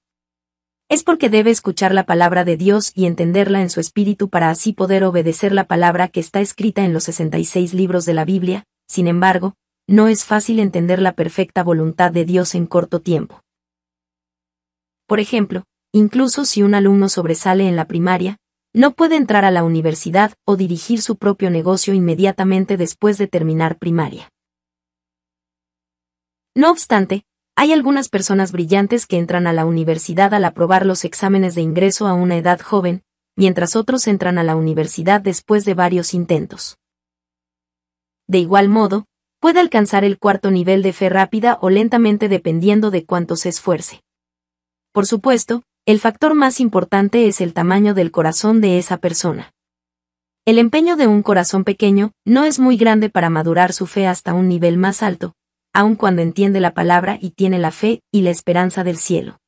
Es porque debe escuchar la palabra de Dios y entenderla en su espíritu para así poder obedecer la palabra que está escrita en los 66 libros de la Biblia, sin embargo, no es fácil entender la perfecta voluntad de Dios en corto tiempo. Por ejemplo, incluso si un alumno sobresale en la primaria, no puede entrar a la universidad o dirigir su propio negocio inmediatamente después de terminar primaria. No obstante, hay algunas personas brillantes que entran a la universidad al aprobar los exámenes de ingreso a una edad joven, mientras otros entran a la universidad después de varios intentos. De igual modo, puede alcanzar el cuarto nivel de fe rápida o lentamente dependiendo de cuánto se esfuerce. Por supuesto, el factor más importante es el tamaño del corazón de esa persona. El empeño de un corazón pequeño no es muy grande para madurar su fe hasta un nivel más alto, aun cuando entiende la palabra y tiene la fe y la esperanza del cielo.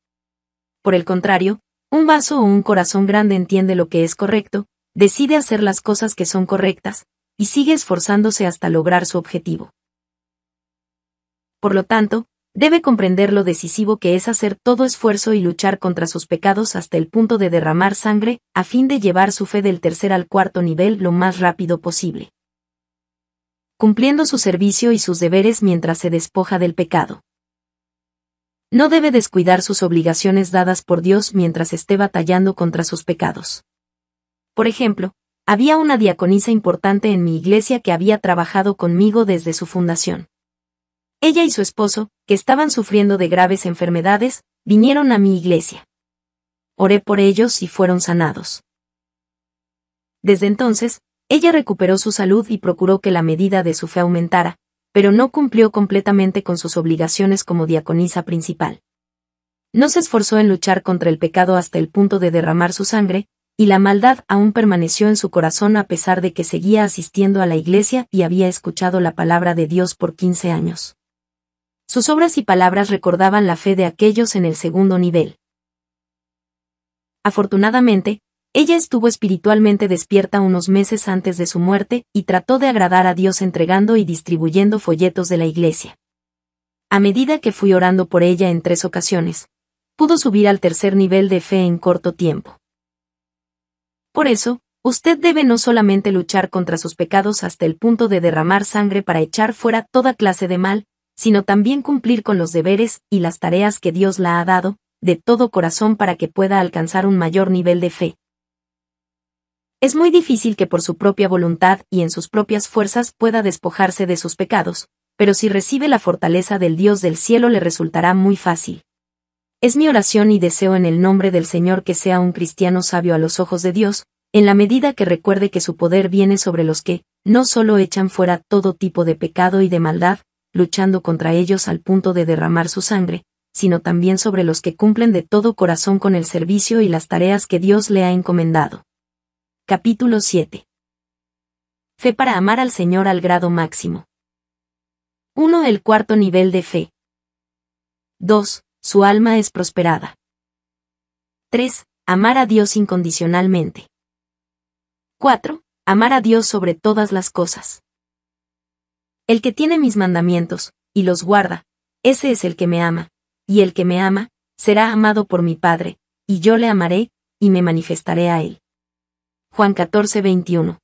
Por el contrario, un vaso o un corazón grande entiende lo que es correcto, decide hacer las cosas que son correctas, y sigue esforzándose hasta lograr su objetivo. Por lo tanto, debe comprender lo decisivo que es hacer todo esfuerzo y luchar contra sus pecados hasta el punto de derramar sangre, a fin de llevar su fe del tercer al cuarto nivel lo más rápido posible. Cumpliendo su servicio y sus deberes mientras se despoja del pecado. No debe descuidar sus obligaciones dadas por Dios mientras esté batallando contra sus pecados. Por ejemplo, había una diaconisa importante en mi iglesia que había trabajado conmigo desde su fundación. Ella y su esposo, que estaban sufriendo de graves enfermedades, vinieron a mi iglesia. Oré por ellos y fueron sanados. Desde entonces, ella recuperó su salud y procuró que la medida de su fe aumentara, pero no cumplió completamente con sus obligaciones como diaconisa principal. No se esforzó en luchar contra el pecado hasta el punto de derramar su sangre, y la maldad aún permaneció en su corazón a pesar de que seguía asistiendo a la iglesia y había escuchado la palabra de Dios por 15 años. Sus obras y palabras recordaban la fe de aquellos en el segundo nivel. Afortunadamente, ella estuvo espiritualmente despierta unos meses antes de su muerte y trató de agradar a Dios entregando y distribuyendo folletos de la iglesia. A medida que fui orando por ella en tres ocasiones, pudo subir al tercer nivel de fe en corto tiempo. Por eso, usted debe no solamente luchar contra sus pecados hasta el punto de derramar sangre para echar fuera toda clase de mal, sino también cumplir con los deberes y las tareas que Dios la ha dado, de todo corazón para que pueda alcanzar un mayor nivel de fe. Es muy difícil que por su propia voluntad y en sus propias fuerzas pueda despojarse de sus pecados, pero si recibe la fortaleza del Dios del cielo le resultará muy fácil. Es mi oración y deseo en el nombre del Señor que sea un cristiano sabio a los ojos de Dios, en la medida que recuerde que su poder viene sobre los que, no solo echan fuera todo tipo de pecado y de maldad, luchando contra ellos al punto de derramar su sangre, sino también sobre los que cumplen de todo corazón con el servicio y las tareas que Dios le ha encomendado. Capítulo 7. Fe para amar al Señor al grado máximo. 1. El cuarto nivel de fe. 2. Su alma es prosperada. 3. Amar a Dios incondicionalmente. 4. Amar a Dios sobre todas las cosas. El que tiene mis mandamientos, y los guarda, ese es el que me ama, y el que me ama, será amado por mi Padre, y yo le amaré, y me manifestaré a él. Juan 14, 21.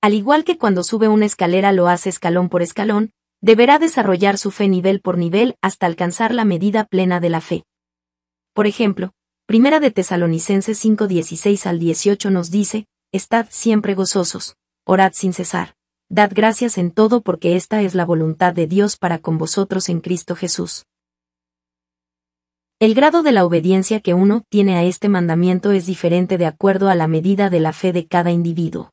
Al igual que cuando sube una escalera lo hace escalón por escalón, deberá desarrollar su fe nivel por nivel hasta alcanzar la medida plena de la fe. Por ejemplo, Primera de Tesalonicenses 5:16 al 18 nos dice, Estad siempre gozosos, orad sin cesar. Dad gracias en todo porque esta es la voluntad de Dios para con vosotros en Cristo Jesús. El grado de la obediencia que uno tiene a este mandamiento es diferente de acuerdo a la medida de la fe de cada individuo.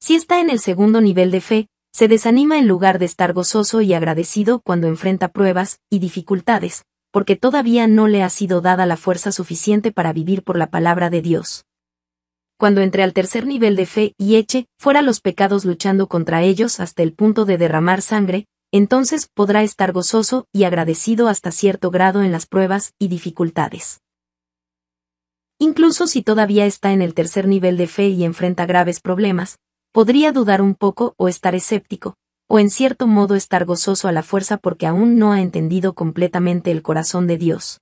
Si está en el segundo nivel de fe, se desanima en lugar de estar gozoso y agradecido cuando enfrenta pruebas y dificultades, porque todavía no le ha sido dada la fuerza suficiente para vivir por la palabra de Dios cuando entre al tercer nivel de fe y eche fuera los pecados luchando contra ellos hasta el punto de derramar sangre, entonces podrá estar gozoso y agradecido hasta cierto grado en las pruebas y dificultades. Incluso si todavía está en el tercer nivel de fe y enfrenta graves problemas, podría dudar un poco o estar escéptico, o en cierto modo estar gozoso a la fuerza porque aún no ha entendido completamente el corazón de Dios.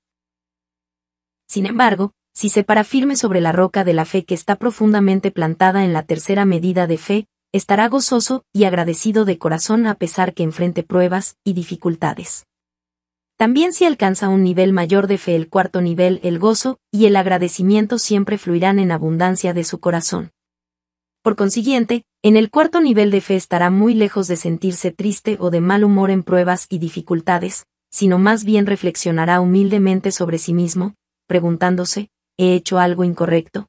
Sin embargo, si se para firme sobre la roca de la fe que está profundamente plantada en la tercera medida de fe, estará gozoso y agradecido de corazón a pesar que enfrente pruebas y dificultades. También si alcanza un nivel mayor de fe el cuarto nivel, el gozo y el agradecimiento siempre fluirán en abundancia de su corazón. Por consiguiente, en el cuarto nivel de fe estará muy lejos de sentirse triste o de mal humor en pruebas y dificultades, sino más bien reflexionará humildemente sobre sí mismo, preguntándose, he hecho algo incorrecto.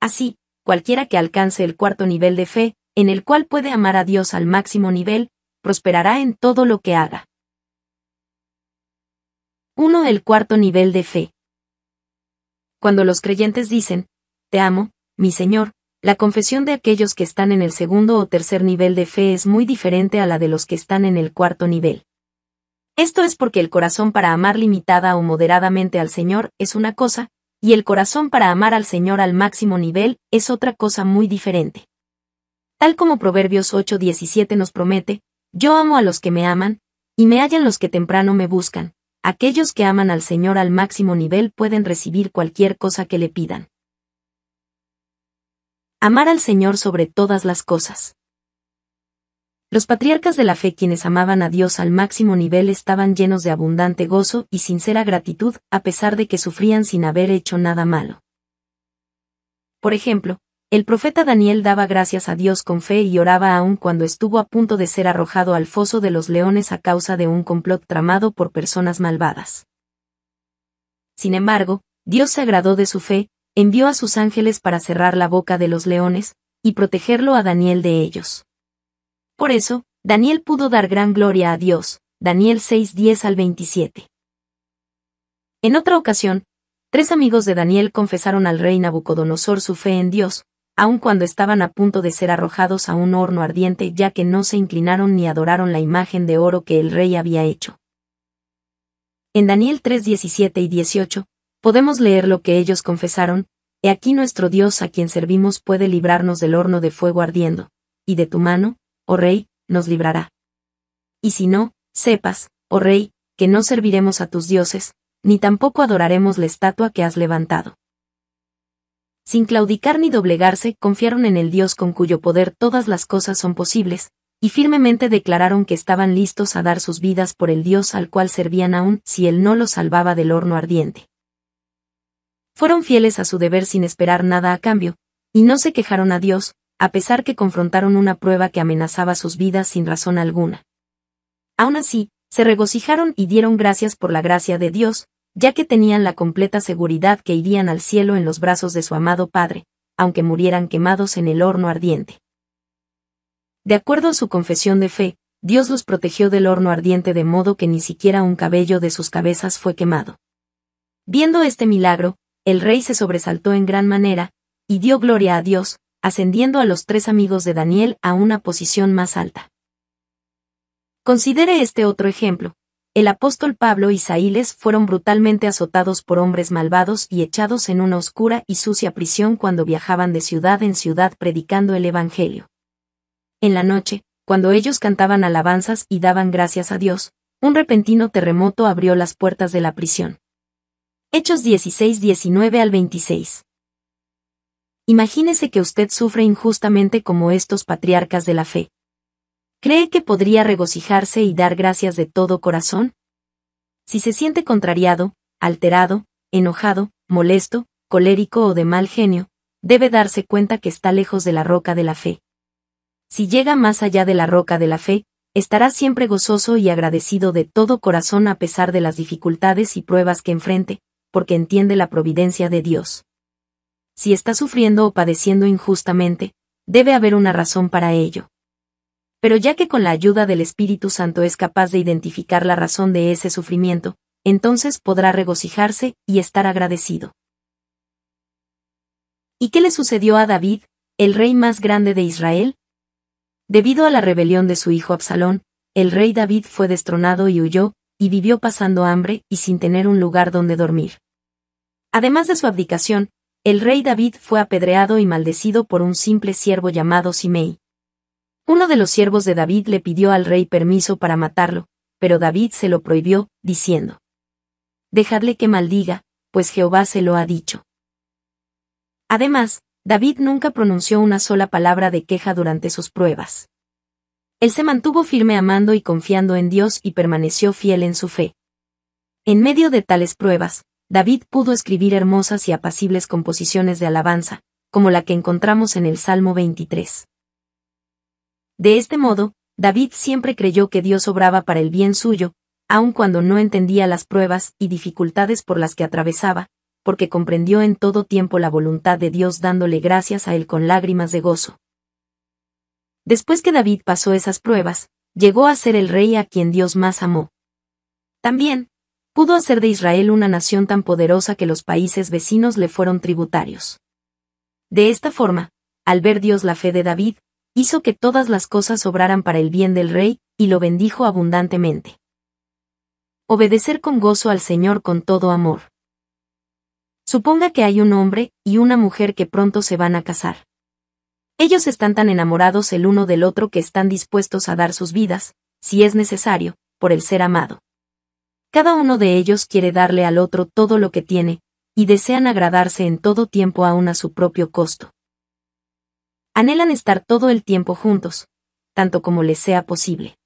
Así, cualquiera que alcance el cuarto nivel de fe, en el cual puede amar a Dios al máximo nivel, prosperará en todo lo que haga. 1. El cuarto nivel de fe. Cuando los creyentes dicen, Te amo, mi Señor, la confesión de aquellos que están en el segundo o tercer nivel de fe es muy diferente a la de los que están en el cuarto nivel. Esto es porque el corazón para amar limitada o moderadamente al Señor es una cosa, y el corazón para amar al Señor al máximo nivel es otra cosa muy diferente. Tal como Proverbios 8:17 nos promete, yo amo a los que me aman, y me hallan los que temprano me buscan, aquellos que aman al Señor al máximo nivel pueden recibir cualquier cosa que le pidan. Amar al Señor sobre todas las cosas. Los patriarcas de la fe quienes amaban a Dios al máximo nivel estaban llenos de abundante gozo y sincera gratitud, a pesar de que sufrían sin haber hecho nada malo. Por ejemplo, el profeta Daniel daba gracias a Dios con fe y oraba aún cuando estuvo a punto de ser arrojado al foso de los leones a causa de un complot tramado por personas malvadas. Sin embargo, Dios se agradó de su fe, envió a sus ángeles para cerrar la boca de los leones, y protegerlo a Daniel de ellos. Por eso, Daniel pudo dar gran gloria a Dios. Daniel 6:10 al 27. En otra ocasión, tres amigos de Daniel confesaron al rey Nabucodonosor su fe en Dios, aun cuando estaban a punto de ser arrojados a un horno ardiente ya que no se inclinaron ni adoraron la imagen de oro que el rey había hecho. En Daniel 3:17 y 18, podemos leer lo que ellos confesaron, He aquí nuestro Dios a quien servimos puede librarnos del horno de fuego ardiendo, y de tu mano, oh rey, nos librará. Y si no, sepas, oh rey, que no serviremos a tus dioses, ni tampoco adoraremos la estatua que has levantado. Sin claudicar ni doblegarse, confiaron en el Dios con cuyo poder todas las cosas son posibles, y firmemente declararon que estaban listos a dar sus vidas por el Dios al cual servían aún si él no los salvaba del horno ardiente. Fueron fieles a su deber sin esperar nada a cambio, y no se quejaron a Dios, a pesar que confrontaron una prueba que amenazaba sus vidas sin razón alguna. Aún así, se regocijaron y dieron gracias por la gracia de Dios, ya que tenían la completa seguridad que irían al cielo en los brazos de su amado Padre, aunque murieran quemados en el horno ardiente. De acuerdo a su confesión de fe, Dios los protegió del horno ardiente de modo que ni siquiera un cabello de sus cabezas fue quemado. Viendo este milagro, el rey se sobresaltó en gran manera, y dio gloria a Dios, ascendiendo a los tres amigos de Daniel a una posición más alta. Considere este otro ejemplo. El apóstol Pablo y Saíles fueron brutalmente azotados por hombres malvados y echados en una oscura y sucia prisión cuando viajaban de ciudad en ciudad predicando el Evangelio. En la noche, cuando ellos cantaban alabanzas y daban gracias a Dios, un repentino terremoto abrió las puertas de la prisión. Hechos 16-19 al 26. Imagínese que usted sufre injustamente como estos patriarcas de la fe. ¿Cree que podría regocijarse y dar gracias de todo corazón? Si se siente contrariado, alterado, enojado, molesto, colérico o de mal genio, debe darse cuenta que está lejos de la roca de la fe. Si llega más allá de la roca de la fe, estará siempre gozoso y agradecido de todo corazón a pesar de las dificultades y pruebas que enfrente, porque entiende la providencia de Dios si está sufriendo o padeciendo injustamente, debe haber una razón para ello. Pero ya que con la ayuda del Espíritu Santo es capaz de identificar la razón de ese sufrimiento, entonces podrá regocijarse y estar agradecido. ¿Y qué le sucedió a David, el rey más grande de Israel? Debido a la rebelión de su hijo Absalón, el rey David fue destronado y huyó, y vivió pasando hambre y sin tener un lugar donde dormir. Además de su abdicación, el rey David fue apedreado y maldecido por un simple siervo llamado Simei. Uno de los siervos de David le pidió al rey permiso para matarlo, pero David se lo prohibió, diciendo, Dejadle que maldiga, pues Jehová se lo ha dicho. Además, David nunca pronunció una sola palabra de queja durante sus pruebas. Él se mantuvo firme amando y confiando en Dios y permaneció fiel en su fe. En medio de tales pruebas, David pudo escribir hermosas y apacibles composiciones de alabanza, como la que encontramos en el Salmo 23. De este modo, David siempre creyó que Dios obraba para el bien suyo, aun cuando no entendía las pruebas y dificultades por las que atravesaba, porque comprendió en todo tiempo la voluntad de Dios dándole gracias a él con lágrimas de gozo. Después que David pasó esas pruebas, llegó a ser el rey a quien Dios más amó. También, pudo hacer de Israel una nación tan poderosa que los países vecinos le fueron tributarios. De esta forma, al ver Dios la fe de David, hizo que todas las cosas obraran para el bien del rey, y lo bendijo abundantemente. Obedecer con gozo al Señor con todo amor. Suponga que hay un hombre y una mujer que pronto se van a casar. Ellos están tan enamorados el uno del otro que están dispuestos a dar sus vidas, si es necesario, por el ser amado. Cada uno de ellos quiere darle al otro todo lo que tiene, y desean agradarse en todo tiempo aún a su propio costo. Anhelan estar todo el tiempo juntos, tanto como les sea posible.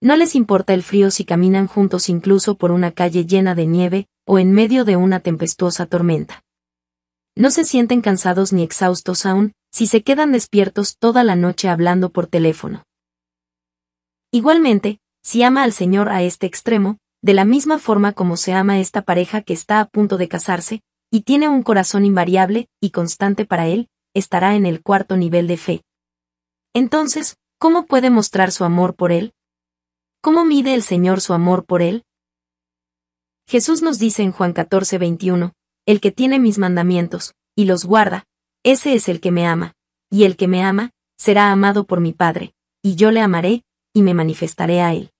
No les importa el frío si caminan juntos incluso por una calle llena de nieve, o en medio de una tempestuosa tormenta. No se sienten cansados ni exhaustos aún, si se quedan despiertos toda la noche hablando por teléfono. Igualmente, si ama al Señor a este extremo, de la misma forma como se ama esta pareja que está a punto de casarse, y tiene un corazón invariable y constante para él, estará en el cuarto nivel de fe. Entonces, ¿cómo puede mostrar su amor por él? ¿Cómo mide el Señor su amor por él? Jesús nos dice en Juan 14, 21, El que tiene mis mandamientos, y los guarda, ese es el que me ama, y el que me ama, será amado por mi Padre, y yo le amaré, y me manifestaré a él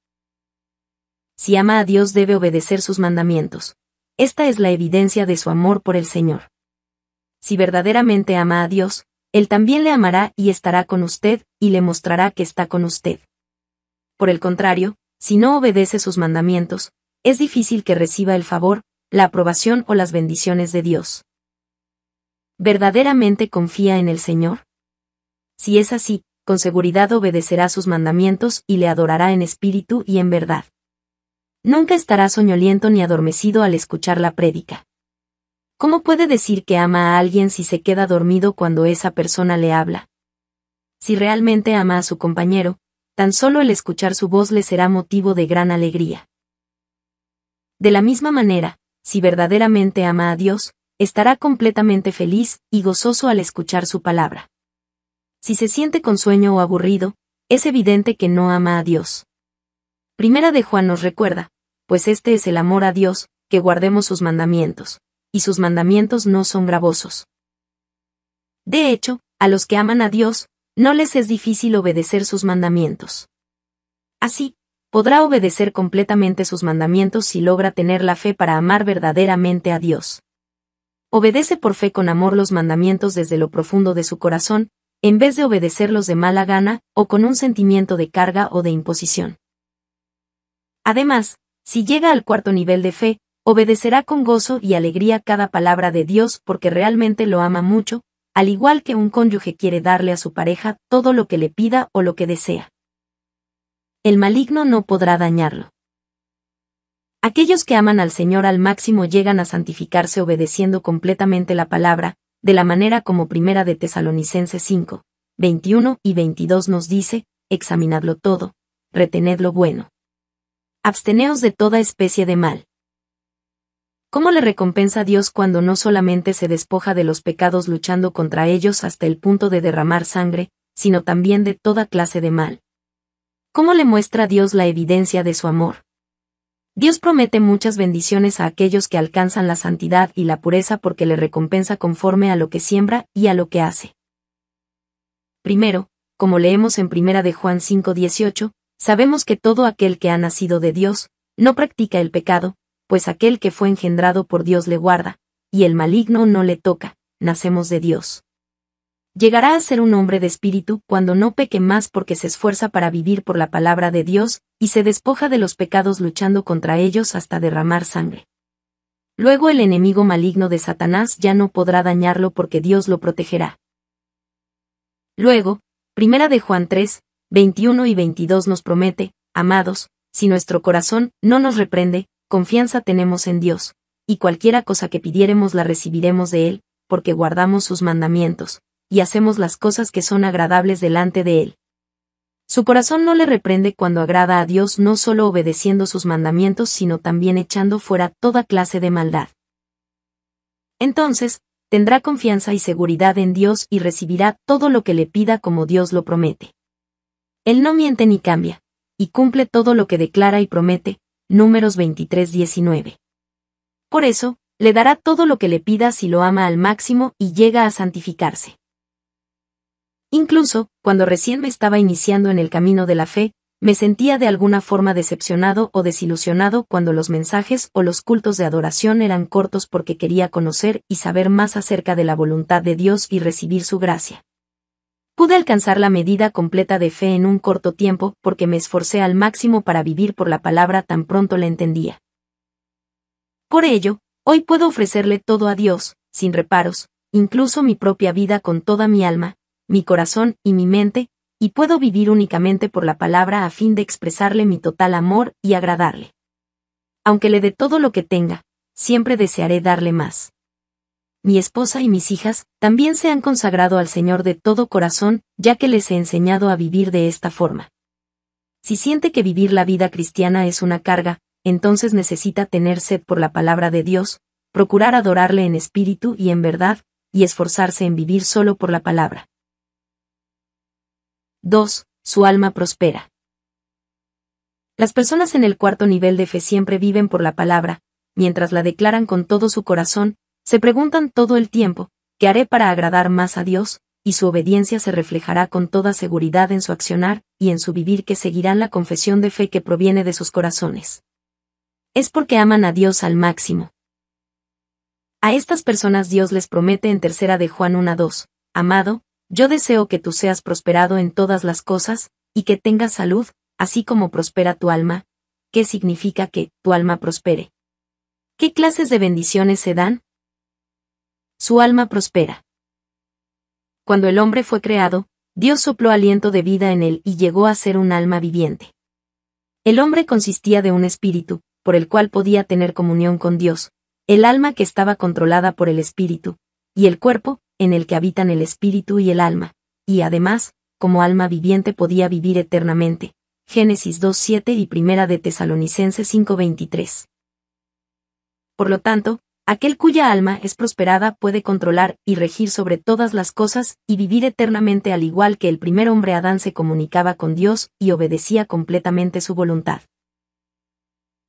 si ama a Dios debe obedecer sus mandamientos. Esta es la evidencia de su amor por el Señor. Si verdaderamente ama a Dios, Él también le amará y estará con usted, y le mostrará que está con usted. Por el contrario, si no obedece sus mandamientos, es difícil que reciba el favor, la aprobación o las bendiciones de Dios. ¿Verdaderamente confía en el Señor? Si es así, con seguridad obedecerá sus mandamientos y le adorará en espíritu y en verdad. Nunca estará soñoliento ni adormecido al escuchar la prédica. ¿Cómo puede decir que ama a alguien si se queda dormido cuando esa persona le habla? Si realmente ama a su compañero, tan solo el escuchar su voz le será motivo de gran alegría. De la misma manera, si verdaderamente ama a Dios, estará completamente feliz y gozoso al escuchar su palabra. Si se siente con sueño o aburrido, es evidente que no ama a Dios. Primera de Juan nos recuerda, pues este es el amor a Dios, que guardemos sus mandamientos, y sus mandamientos no son gravosos. De hecho, a los que aman a Dios, no les es difícil obedecer sus mandamientos. Así, podrá obedecer completamente sus mandamientos si logra tener la fe para amar verdaderamente a Dios. Obedece por fe con amor los mandamientos desde lo profundo de su corazón, en vez de obedecerlos de mala gana, o con un sentimiento de carga o de imposición. Además, si llega al cuarto nivel de fe, obedecerá con gozo y alegría cada palabra de Dios porque realmente lo ama mucho, al igual que un cónyuge quiere darle a su pareja todo lo que le pida o lo que desea. El maligno no podrá dañarlo. Aquellos que aman al Señor al máximo llegan a santificarse obedeciendo completamente la palabra, de la manera como Primera de Tesalonicenses 5, 21 y 22 nos dice, examinadlo todo, retened lo bueno absteneos de toda especie de mal. ¿Cómo le recompensa Dios cuando no solamente se despoja de los pecados luchando contra ellos hasta el punto de derramar sangre, sino también de toda clase de mal? ¿Cómo le muestra Dios la evidencia de su amor? Dios promete muchas bendiciones a aquellos que alcanzan la santidad y la pureza porque le recompensa conforme a lo que siembra y a lo que hace. Primero, como leemos en 1 de Juan 5:18, Sabemos que todo aquel que ha nacido de Dios, no practica el pecado, pues aquel que fue engendrado por Dios le guarda, y el maligno no le toca, nacemos de Dios. Llegará a ser un hombre de espíritu cuando no peque más porque se esfuerza para vivir por la palabra de Dios, y se despoja de los pecados luchando contra ellos hasta derramar sangre. Luego el enemigo maligno de Satanás ya no podrá dañarlo porque Dios lo protegerá. Luego, Primera de Juan 3, 21 y 22 nos promete, amados, si nuestro corazón no nos reprende, confianza tenemos en Dios, y cualquiera cosa que pidiéremos la recibiremos de Él, porque guardamos sus mandamientos, y hacemos las cosas que son agradables delante de Él. Su corazón no le reprende cuando agrada a Dios no solo obedeciendo sus mandamientos, sino también echando fuera toda clase de maldad. Entonces, tendrá confianza y seguridad en Dios y recibirá todo lo que le pida como Dios lo promete. Él no miente ni cambia, y cumple todo lo que declara y promete, números 23.19. Por eso, le dará todo lo que le pida si lo ama al máximo y llega a santificarse. Incluso, cuando recién me estaba iniciando en el camino de la fe, me sentía de alguna forma decepcionado o desilusionado cuando los mensajes o los cultos de adoración eran cortos porque quería conocer y saber más acerca de la voluntad de Dios y recibir su gracia. Pude alcanzar la medida completa de fe en un corto tiempo porque me esforcé al máximo para vivir por la palabra tan pronto la entendía. Por ello, hoy puedo ofrecerle todo a Dios, sin reparos, incluso mi propia vida con toda mi alma, mi corazón y mi mente, y puedo vivir únicamente por la palabra a fin de expresarle mi total amor y agradarle. Aunque le dé todo lo que tenga, siempre desearé darle más mi esposa y mis hijas, también se han consagrado al Señor de todo corazón, ya que les he enseñado a vivir de esta forma. Si siente que vivir la vida cristiana es una carga, entonces necesita tener sed por la palabra de Dios, procurar adorarle en espíritu y en verdad, y esforzarse en vivir solo por la palabra. 2. Su alma prospera. Las personas en el cuarto nivel de fe siempre viven por la palabra, mientras la declaran con todo su corazón, se preguntan todo el tiempo, ¿qué haré para agradar más a Dios? Y su obediencia se reflejará con toda seguridad en su accionar y en su vivir que seguirán la confesión de fe que proviene de sus corazones. Es porque aman a Dios al máximo. A estas personas Dios les promete en tercera de Juan 1.2, Amado, yo deseo que tú seas prosperado en todas las cosas, y que tengas salud, así como prospera tu alma, ¿qué significa que tu alma prospere? ¿Qué clases de bendiciones se dan? su alma prospera. Cuando el hombre fue creado, Dios sopló aliento de vida en él y llegó a ser un alma viviente. El hombre consistía de un espíritu, por el cual podía tener comunión con Dios, el alma que estaba controlada por el espíritu, y el cuerpo, en el que habitan el espíritu y el alma, y además, como alma viviente podía vivir eternamente. Génesis 2.7 y 1 de Tesalonicenses 5.23. Por lo tanto, Aquel cuya alma es prosperada puede controlar y regir sobre todas las cosas y vivir eternamente al igual que el primer hombre Adán se comunicaba con Dios y obedecía completamente su voluntad.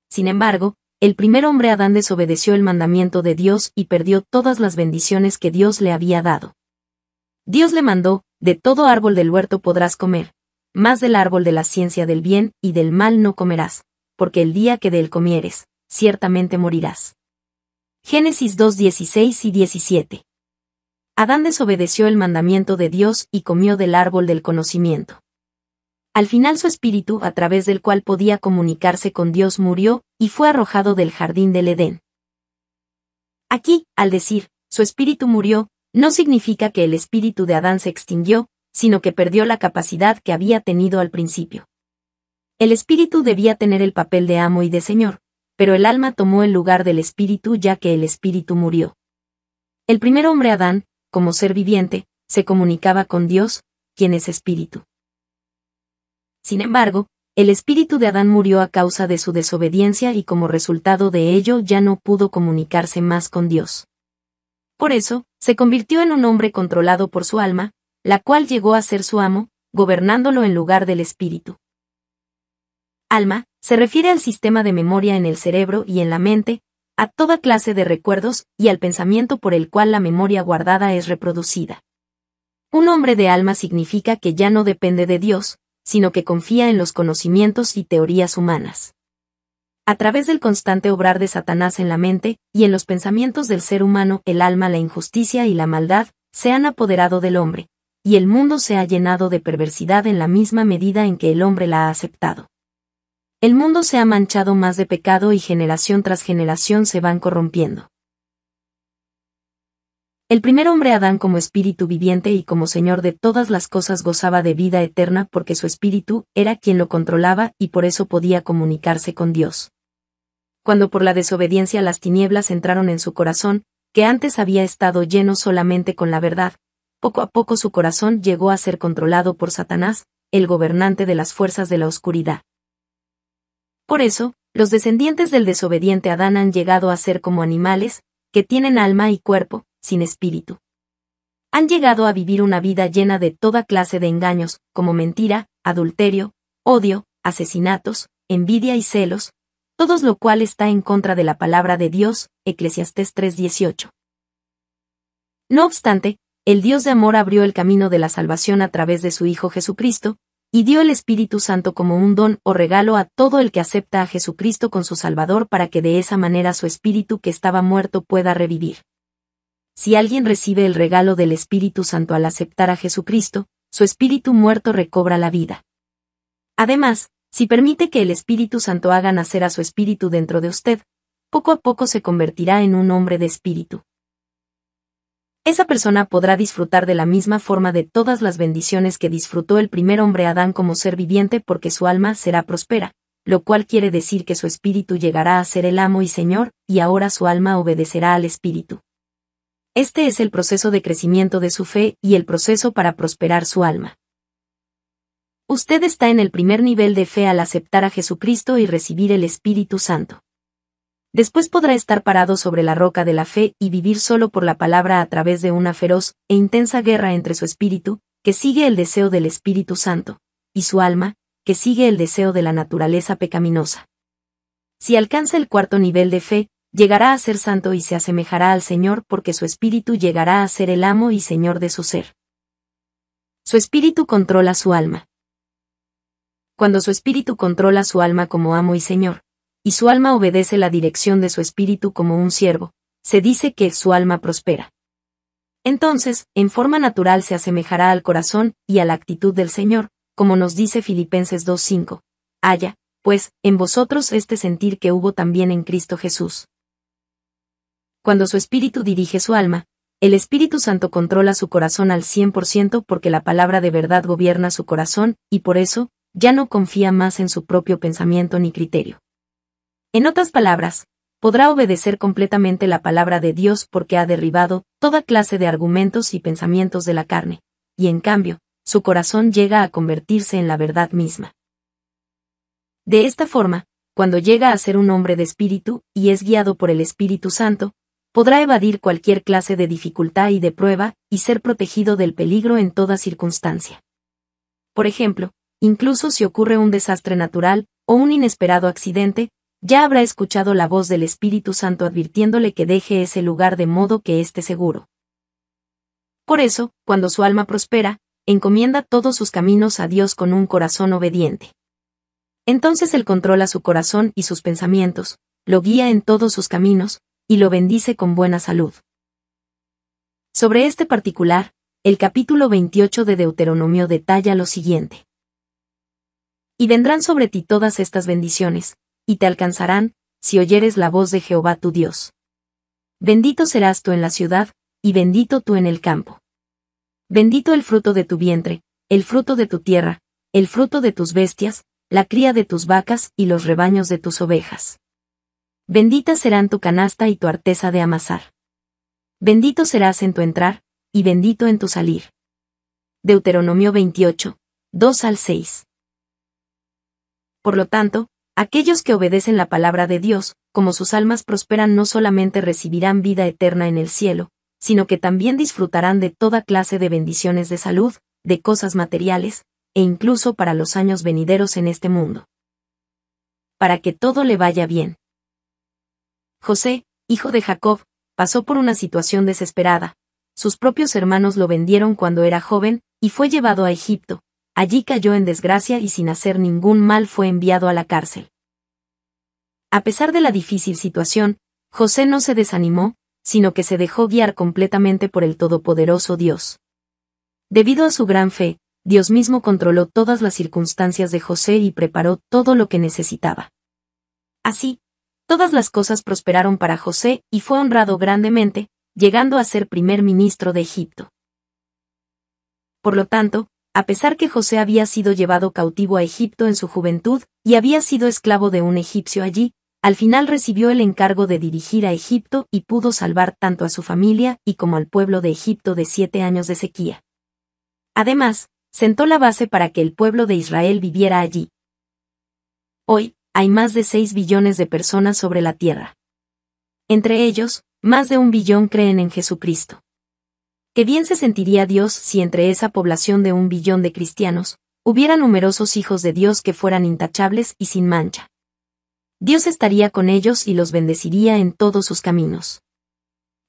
Sin embargo, el primer hombre Adán desobedeció el mandamiento de Dios y perdió todas las bendiciones que Dios le había dado. Dios le mandó, de todo árbol del huerto podrás comer, más del árbol de la ciencia del bien y del mal no comerás, porque el día que de él comieres, ciertamente morirás. Génesis 2, y 17. Adán desobedeció el mandamiento de Dios y comió del árbol del conocimiento. Al final su espíritu, a través del cual podía comunicarse con Dios, murió, y fue arrojado del jardín del Edén. Aquí, al decir, su espíritu murió, no significa que el espíritu de Adán se extinguió, sino que perdió la capacidad que había tenido al principio. El espíritu debía tener el papel de amo y de señor, pero el alma tomó el lugar del espíritu ya que el espíritu murió. El primer hombre Adán, como ser viviente, se comunicaba con Dios, quien es espíritu. Sin embargo, el espíritu de Adán murió a causa de su desobediencia y como resultado de ello ya no pudo comunicarse más con Dios. Por eso, se convirtió en un hombre controlado por su alma, la cual llegó a ser su amo, gobernándolo en lugar del espíritu. Alma, se refiere al sistema de memoria en el cerebro y en la mente, a toda clase de recuerdos y al pensamiento por el cual la memoria guardada es reproducida. Un hombre de alma significa que ya no depende de Dios, sino que confía en los conocimientos y teorías humanas. A través del constante obrar de Satanás en la mente y en los pensamientos del ser humano, el alma, la injusticia y la maldad se han apoderado del hombre, y el mundo se ha llenado de perversidad en la misma medida en que el hombre la ha aceptado. El mundo se ha manchado más de pecado y generación tras generación se van corrompiendo. El primer hombre Adán como espíritu viviente y como Señor de todas las cosas gozaba de vida eterna porque su espíritu era quien lo controlaba y por eso podía comunicarse con Dios. Cuando por la desobediencia las tinieblas entraron en su corazón, que antes había estado lleno solamente con la verdad, poco a poco su corazón llegó a ser controlado por Satanás, el gobernante de las fuerzas de la oscuridad. Por eso, los descendientes del desobediente Adán han llegado a ser como animales, que tienen alma y cuerpo, sin espíritu. Han llegado a vivir una vida llena de toda clase de engaños, como mentira, adulterio, odio, asesinatos, envidia y celos, todos lo cual está en contra de la palabra de Dios, Eclesiastés 3:18. No obstante, el Dios de amor abrió el camino de la salvación a través de su Hijo Jesucristo, y dio el Espíritu Santo como un don o regalo a todo el que acepta a Jesucristo con su Salvador para que de esa manera su espíritu que estaba muerto pueda revivir. Si alguien recibe el regalo del Espíritu Santo al aceptar a Jesucristo, su espíritu muerto recobra la vida. Además, si permite que el Espíritu Santo haga nacer a su espíritu dentro de usted, poco a poco se convertirá en un hombre de espíritu esa persona podrá disfrutar de la misma forma de todas las bendiciones que disfrutó el primer hombre Adán como ser viviente porque su alma será próspera, lo cual quiere decir que su espíritu llegará a ser el amo y señor, y ahora su alma obedecerá al espíritu. Este es el proceso de crecimiento de su fe y el proceso para prosperar su alma. Usted está en el primer nivel de fe al aceptar a Jesucristo y recibir el Espíritu Santo. Después podrá estar parado sobre la roca de la fe y vivir solo por la palabra a través de una feroz e intensa guerra entre su espíritu, que sigue el deseo del Espíritu Santo, y su alma, que sigue el deseo de la naturaleza pecaminosa. Si alcanza el cuarto nivel de fe, llegará a ser santo y se asemejará al Señor porque su espíritu llegará a ser el amo y Señor de su ser. Su espíritu controla su alma. Cuando su espíritu controla su alma como amo y Señor, y su alma obedece la dirección de su espíritu como un siervo, se dice que su alma prospera. Entonces, en forma natural se asemejará al corazón y a la actitud del Señor, como nos dice Filipenses 2.5. Haya, pues, en vosotros este sentir que hubo también en Cristo Jesús. Cuando su espíritu dirige su alma, el Espíritu Santo controla su corazón al 100% porque la palabra de verdad gobierna su corazón, y por eso, ya no confía más en su propio pensamiento ni criterio. En otras palabras, podrá obedecer completamente la palabra de Dios porque ha derribado toda clase de argumentos y pensamientos de la carne, y en cambio, su corazón llega a convertirse en la verdad misma. De esta forma, cuando llega a ser un hombre de espíritu y es guiado por el Espíritu Santo, podrá evadir cualquier clase de dificultad y de prueba y ser protegido del peligro en toda circunstancia. Por ejemplo, incluso si ocurre un desastre natural o un inesperado accidente, ya habrá escuchado la voz del Espíritu Santo advirtiéndole que deje ese lugar de modo que esté seguro. Por eso, cuando su alma prospera, encomienda todos sus caminos a Dios con un corazón obediente. Entonces Él controla su corazón y sus pensamientos, lo guía en todos sus caminos, y lo bendice con buena salud. Sobre este particular, el capítulo 28 de Deuteronomio detalla lo siguiente. Y vendrán sobre ti todas estas bendiciones, y te alcanzarán, si oyeres la voz de Jehová tu Dios. Bendito serás tú en la ciudad, y bendito tú en el campo. Bendito el fruto de tu vientre, el fruto de tu tierra, el fruto de tus bestias, la cría de tus vacas y los rebaños de tus ovejas. Bendita serán tu canasta y tu arteza de amasar. Bendito serás en tu entrar, y bendito en tu salir. Deuteronomio 28, 2 al 6. Por lo tanto, Aquellos que obedecen la palabra de Dios, como sus almas prosperan, no solamente recibirán vida eterna en el cielo, sino que también disfrutarán de toda clase de bendiciones de salud, de cosas materiales, e incluso para los años venideros en este mundo. Para que todo le vaya bien. José, hijo de Jacob, pasó por una situación desesperada. Sus propios hermanos lo vendieron cuando era joven, y fue llevado a Egipto. Allí cayó en desgracia y sin hacer ningún mal fue enviado a la cárcel. A pesar de la difícil situación, José no se desanimó, sino que se dejó guiar completamente por el Todopoderoso Dios. Debido a su gran fe, Dios mismo controló todas las circunstancias de José y preparó todo lo que necesitaba. Así, todas las cosas prosperaron para José y fue honrado grandemente, llegando a ser primer ministro de Egipto. Por lo tanto, a pesar que José había sido llevado cautivo a Egipto en su juventud y había sido esclavo de un egipcio allí, al final recibió el encargo de dirigir a Egipto y pudo salvar tanto a su familia y como al pueblo de Egipto de siete años de sequía. Además, sentó la base para que el pueblo de Israel viviera allí. Hoy, hay más de seis billones de personas sobre la tierra. Entre ellos, más de un billón creen en Jesucristo. Qué bien se sentiría Dios si entre esa población de un billón de cristianos, hubiera numerosos hijos de Dios que fueran intachables y sin mancha. Dios estaría con ellos y los bendeciría en todos sus caminos.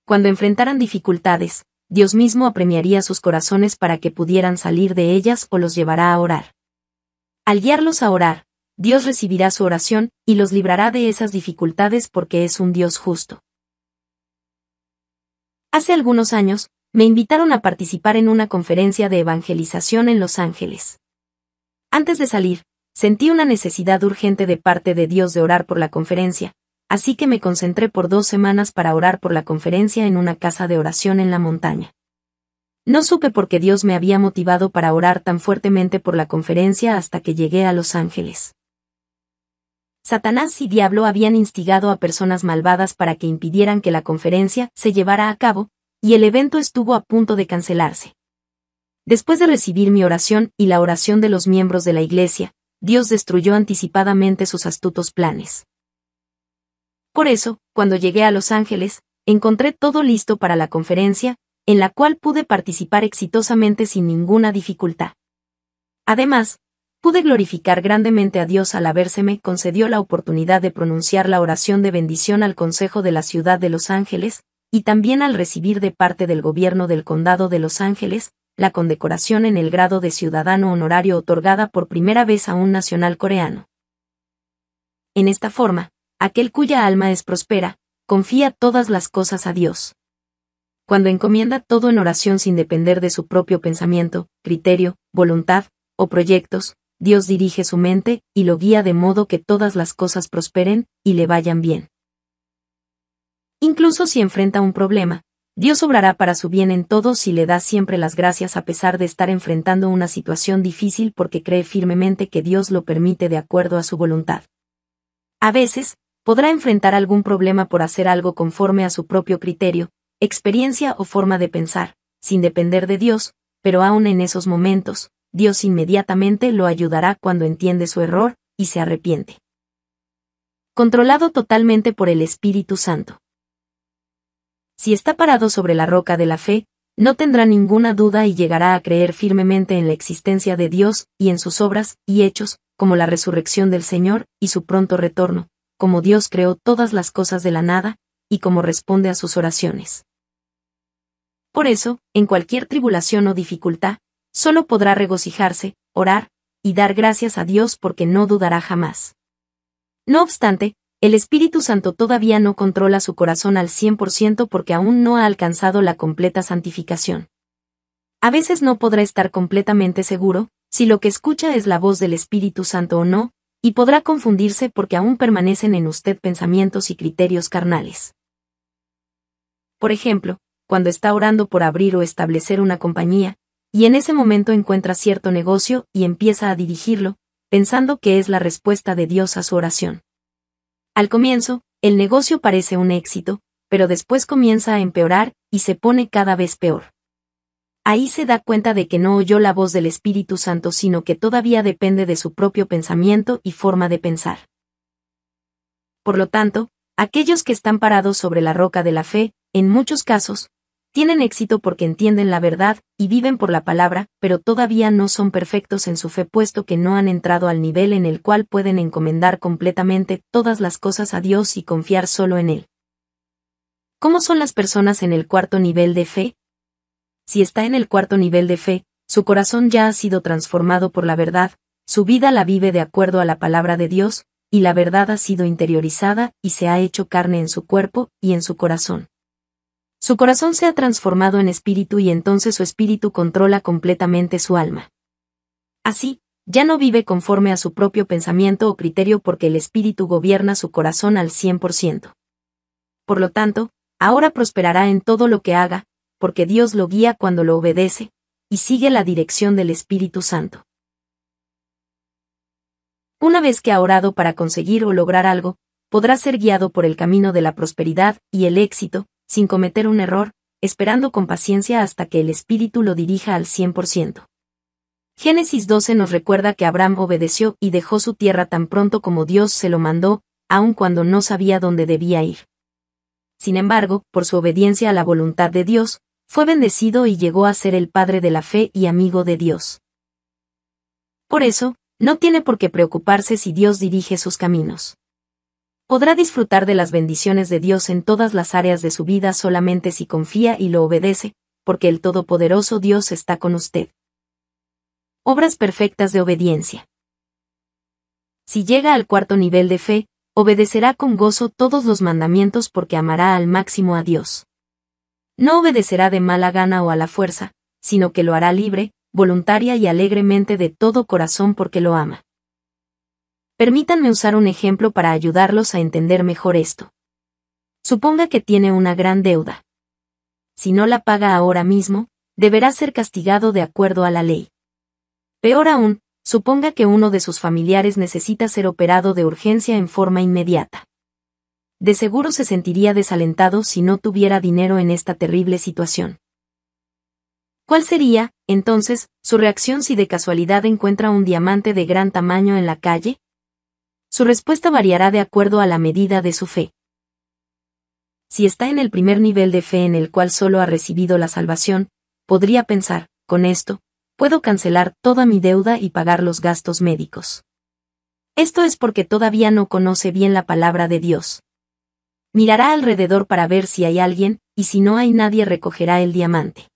Cuando enfrentaran dificultades, Dios mismo apremiaría sus corazones para que pudieran salir de ellas o los llevará a orar. Al guiarlos a orar, Dios recibirá su oración y los librará de esas dificultades porque es un Dios justo. Hace algunos años, me invitaron a participar en una conferencia de evangelización en Los Ángeles. Antes de salir, Sentí una necesidad urgente de parte de Dios de orar por la conferencia, así que me concentré por dos semanas para orar por la conferencia en una casa de oración en la montaña. No supe por qué Dios me había motivado para orar tan fuertemente por la conferencia hasta que llegué a Los Ángeles. Satanás y Diablo habían instigado a personas malvadas para que impidieran que la conferencia se llevara a cabo, y el evento estuvo a punto de cancelarse. Después de recibir mi oración y la oración de los miembros de la Iglesia, Dios destruyó anticipadamente sus astutos planes. Por eso, cuando llegué a Los Ángeles, encontré todo listo para la conferencia, en la cual pude participar exitosamente sin ninguna dificultad. Además, pude glorificar grandemente a Dios al habérseme concedió la oportunidad de pronunciar la oración de bendición al Consejo de la Ciudad de Los Ángeles, y también al recibir de parte del gobierno del Condado de Los Ángeles, la condecoración en el grado de ciudadano honorario otorgada por primera vez a un nacional coreano. En esta forma, aquel cuya alma es prospera, confía todas las cosas a Dios. Cuando encomienda todo en oración sin depender de su propio pensamiento, criterio, voluntad o proyectos, Dios dirige su mente y lo guía de modo que todas las cosas prosperen y le vayan bien. Incluso si enfrenta un problema, Dios obrará para su bien en todo si le da siempre las gracias a pesar de estar enfrentando una situación difícil porque cree firmemente que Dios lo permite de acuerdo a su voluntad. A veces, podrá enfrentar algún problema por hacer algo conforme a su propio criterio, experiencia o forma de pensar, sin depender de Dios, pero aún en esos momentos, Dios inmediatamente lo ayudará cuando entiende su error y se arrepiente. Controlado totalmente por el Espíritu Santo si está parado sobre la roca de la fe, no tendrá ninguna duda y llegará a creer firmemente en la existencia de Dios, y en sus obras y hechos, como la resurrección del Señor, y su pronto retorno, como Dios creó todas las cosas de la nada, y como responde a sus oraciones. Por eso, en cualquier tribulación o dificultad, solo podrá regocijarse, orar, y dar gracias a Dios porque no dudará jamás. No obstante, el Espíritu Santo todavía no controla su corazón al 100% porque aún no ha alcanzado la completa santificación. A veces no podrá estar completamente seguro si lo que escucha es la voz del Espíritu Santo o no, y podrá confundirse porque aún permanecen en usted pensamientos y criterios carnales. Por ejemplo, cuando está orando por abrir o establecer una compañía, y en ese momento encuentra cierto negocio y empieza a dirigirlo, pensando que es la respuesta de Dios a su oración. Al comienzo, el negocio parece un éxito, pero después comienza a empeorar y se pone cada vez peor. Ahí se da cuenta de que no oyó la voz del Espíritu Santo, sino que todavía depende de su propio pensamiento y forma de pensar. Por lo tanto, aquellos que están parados sobre la roca de la fe, en muchos casos, tienen éxito porque entienden la verdad y viven por la palabra, pero todavía no son perfectos en su fe puesto que no han entrado al nivel en el cual pueden encomendar completamente todas las cosas a Dios y confiar solo en Él. ¿Cómo son las personas en el cuarto nivel de fe? Si está en el cuarto nivel de fe, su corazón ya ha sido transformado por la verdad, su vida la vive de acuerdo a la palabra de Dios, y la verdad ha sido interiorizada y se ha hecho carne en su cuerpo y en su corazón. Su corazón se ha transformado en espíritu y entonces su espíritu controla completamente su alma. Así, ya no vive conforme a su propio pensamiento o criterio porque el espíritu gobierna su corazón al 100%. Por lo tanto, ahora prosperará en todo lo que haga, porque Dios lo guía cuando lo obedece, y sigue la dirección del Espíritu Santo. Una vez que ha orado para conseguir o lograr algo, podrá ser guiado por el camino de la prosperidad y el éxito, sin cometer un error, esperando con paciencia hasta que el Espíritu lo dirija al 100%. Génesis 12 nos recuerda que Abraham obedeció y dejó su tierra tan pronto como Dios se lo mandó, aun cuando no sabía dónde debía ir. Sin embargo, por su obediencia a la voluntad de Dios, fue bendecido y llegó a ser el padre de la fe y amigo de Dios. Por eso, no tiene por qué preocuparse si Dios dirige sus caminos podrá disfrutar de las bendiciones de Dios en todas las áreas de su vida solamente si confía y lo obedece, porque el Todopoderoso Dios está con usted. Obras perfectas de obediencia. Si llega al cuarto nivel de fe, obedecerá con gozo todos los mandamientos porque amará al máximo a Dios. No obedecerá de mala gana o a la fuerza, sino que lo hará libre, voluntaria y alegremente de todo corazón porque lo ama. Permítanme usar un ejemplo para ayudarlos a entender mejor esto. Suponga que tiene una gran deuda. Si no la paga ahora mismo, deberá ser castigado de acuerdo a la ley. Peor aún, suponga que uno de sus familiares necesita ser operado de urgencia en forma inmediata. De seguro se sentiría desalentado si no tuviera dinero en esta terrible situación. ¿Cuál sería, entonces, su reacción si de casualidad encuentra un diamante de gran tamaño en la calle? Su respuesta variará de acuerdo a la medida de su fe. Si está en el primer nivel de fe en el cual solo ha recibido la salvación, podría pensar, con esto, puedo cancelar toda mi deuda y pagar los gastos médicos. Esto es porque todavía no conoce bien la palabra de Dios. Mirará alrededor para ver si hay alguien, y si no hay nadie recogerá el diamante.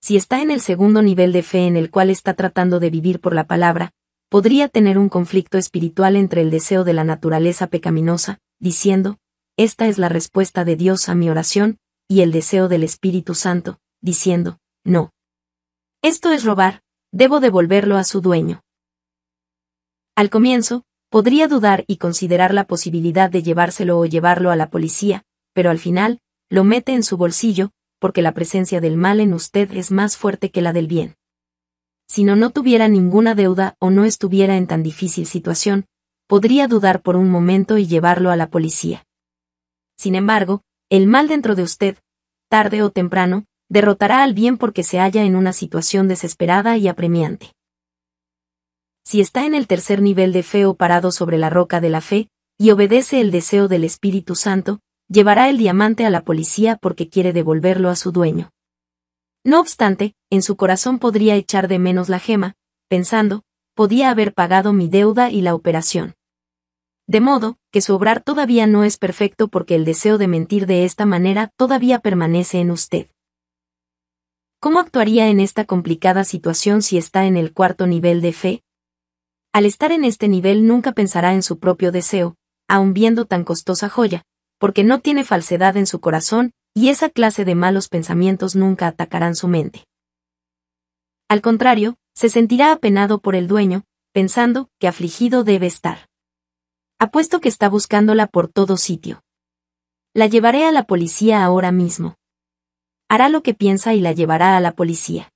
Si está en el segundo nivel de fe en el cual está tratando de vivir por la palabra, podría tener un conflicto espiritual entre el deseo de la naturaleza pecaminosa, diciendo, esta es la respuesta de Dios a mi oración, y el deseo del Espíritu Santo, diciendo, no. Esto es robar, debo devolverlo a su dueño. Al comienzo, podría dudar y considerar la posibilidad de llevárselo o llevarlo a la policía, pero al final, lo mete en su bolsillo, porque la presencia del mal en usted es más fuerte que la del bien sino no tuviera ninguna deuda o no estuviera en tan difícil situación, podría dudar por un momento y llevarlo a la policía. Sin embargo, el mal dentro de usted, tarde o temprano, derrotará al bien porque se halla en una situación desesperada y apremiante. Si está en el tercer nivel de fe o parado sobre la roca de la fe, y obedece el deseo del Espíritu Santo, llevará el diamante a la policía porque quiere devolverlo a su dueño. No obstante, en su corazón podría echar de menos la gema, pensando, podía haber pagado mi deuda y la operación. De modo, que su obrar todavía no es perfecto porque el deseo de mentir de esta manera todavía permanece en usted. ¿Cómo actuaría en esta complicada situación si está en el cuarto nivel de fe? Al estar en este nivel nunca pensará en su propio deseo, aun viendo tan costosa joya, porque no tiene falsedad en su corazón y esa clase de malos pensamientos nunca atacarán su mente. Al contrario, se sentirá apenado por el dueño, pensando que afligido debe estar. Apuesto que está buscándola por todo sitio. La llevaré a la policía ahora mismo. Hará lo que piensa y la llevará a la policía.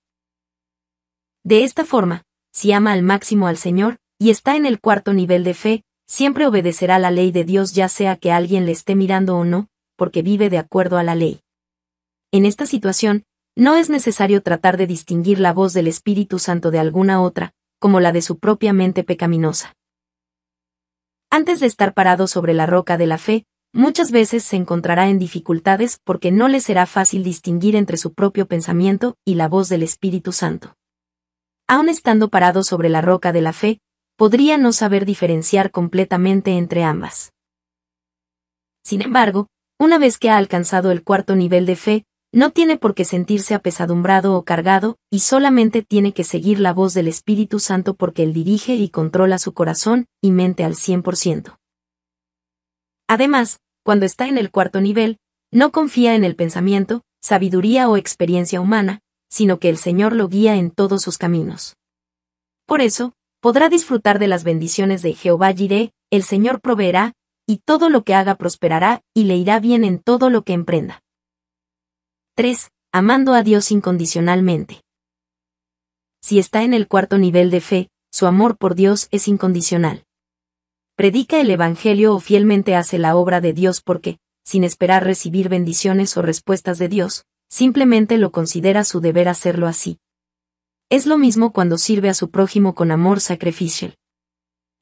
De esta forma, si ama al máximo al Señor, y está en el cuarto nivel de fe, siempre obedecerá la ley de Dios ya sea que alguien le esté mirando o no, porque vive de acuerdo a la ley. En esta situación, no es necesario tratar de distinguir la voz del Espíritu Santo de alguna otra, como la de su propia mente pecaminosa. Antes de estar parado sobre la roca de la fe, muchas veces se encontrará en dificultades porque no le será fácil distinguir entre su propio pensamiento y la voz del Espíritu Santo. Aun estando parado sobre la roca de la fe, podría no saber diferenciar completamente entre ambas. Sin embargo, una vez que ha alcanzado el cuarto nivel de fe, no tiene por qué sentirse apesadumbrado o cargado, y solamente tiene que seguir la voz del Espíritu Santo porque Él dirige y controla su corazón y mente al 100%. Además, cuando está en el cuarto nivel, no confía en el pensamiento, sabiduría o experiencia humana, sino que el Señor lo guía en todos sus caminos. Por eso, podrá disfrutar de las bendiciones de Jehová Jireh, el Señor proveerá, y todo lo que haga prosperará, y le irá bien en todo lo que emprenda. 3. Amando a Dios incondicionalmente. Si está en el cuarto nivel de fe, su amor por Dios es incondicional. Predica el Evangelio o fielmente hace la obra de Dios porque, sin esperar recibir bendiciones o respuestas de Dios, simplemente lo considera su deber hacerlo así. Es lo mismo cuando sirve a su prójimo con amor sacrificial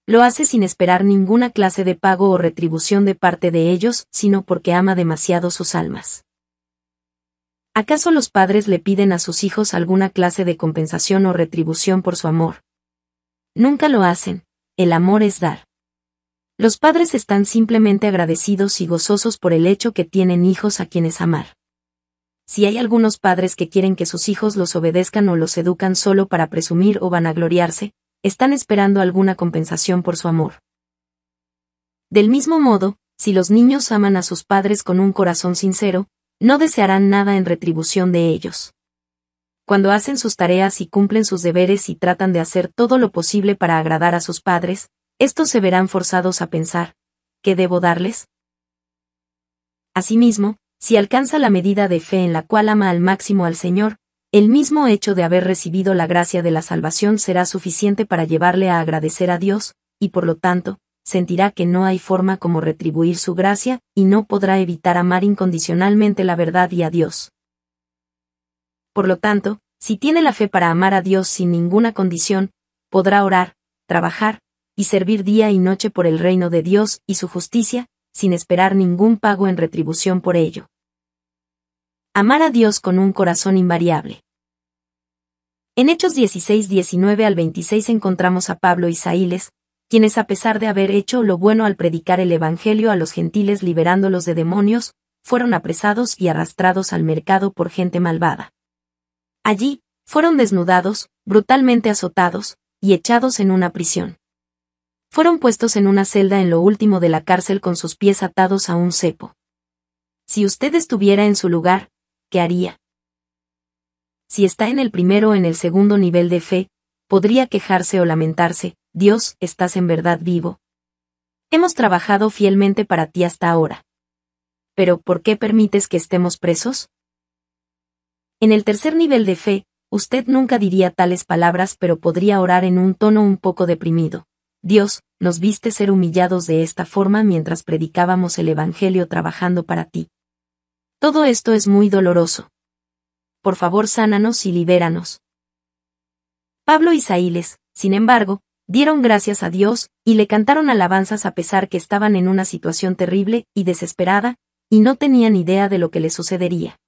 lo hace sin esperar ninguna clase de pago o retribución de parte de ellos, sino porque ama demasiado sus almas. ¿Acaso los padres le piden a sus hijos alguna clase de compensación o retribución por su amor? Nunca lo hacen, el amor es dar. Los padres están simplemente agradecidos y gozosos por el hecho que tienen hijos a quienes amar. Si hay algunos padres que quieren que sus hijos los obedezcan o los educan solo para presumir o vanagloriarse, están esperando alguna compensación por su amor. Del mismo modo, si los niños aman a sus padres con un corazón sincero, no desearán nada en retribución de ellos. Cuando hacen sus tareas y cumplen sus deberes y tratan de hacer todo lo posible para agradar a sus padres, estos se verán forzados a pensar, ¿qué debo darles? Asimismo, si alcanza la medida de fe en la cual ama al máximo al Señor, el mismo hecho de haber recibido la gracia de la salvación será suficiente para llevarle a agradecer a Dios, y por lo tanto, sentirá que no hay forma como retribuir su gracia, y no podrá evitar amar incondicionalmente la verdad y a Dios. Por lo tanto, si tiene la fe para amar a Dios sin ninguna condición, podrá orar, trabajar, y servir día y noche por el reino de Dios y su justicia, sin esperar ningún pago en retribución por ello amar a Dios con un corazón invariable. En Hechos 16, 19 al 26 encontramos a Pablo y quienes a pesar de haber hecho lo bueno al predicar el Evangelio a los gentiles liberándolos de demonios, fueron apresados y arrastrados al mercado por gente malvada. Allí, fueron desnudados, brutalmente azotados, y echados en una prisión. Fueron puestos en una celda en lo último de la cárcel con sus pies atados a un cepo. Si usted estuviera en su lugar, ¿qué haría? Si está en el primero o en el segundo nivel de fe, podría quejarse o lamentarse, Dios, estás en verdad vivo. Hemos trabajado fielmente para ti hasta ahora. Pero, ¿por qué permites que estemos presos? En el tercer nivel de fe, usted nunca diría tales palabras pero podría orar en un tono un poco deprimido. Dios, nos viste ser humillados de esta forma mientras predicábamos el Evangelio trabajando para ti. Todo esto es muy doloroso. Por favor, sánanos y libéranos. Pablo y Saíles, sin embargo, dieron gracias a Dios, y le cantaron alabanzas a pesar que estaban en una situación terrible y desesperada, y no tenían idea de lo que les sucedería.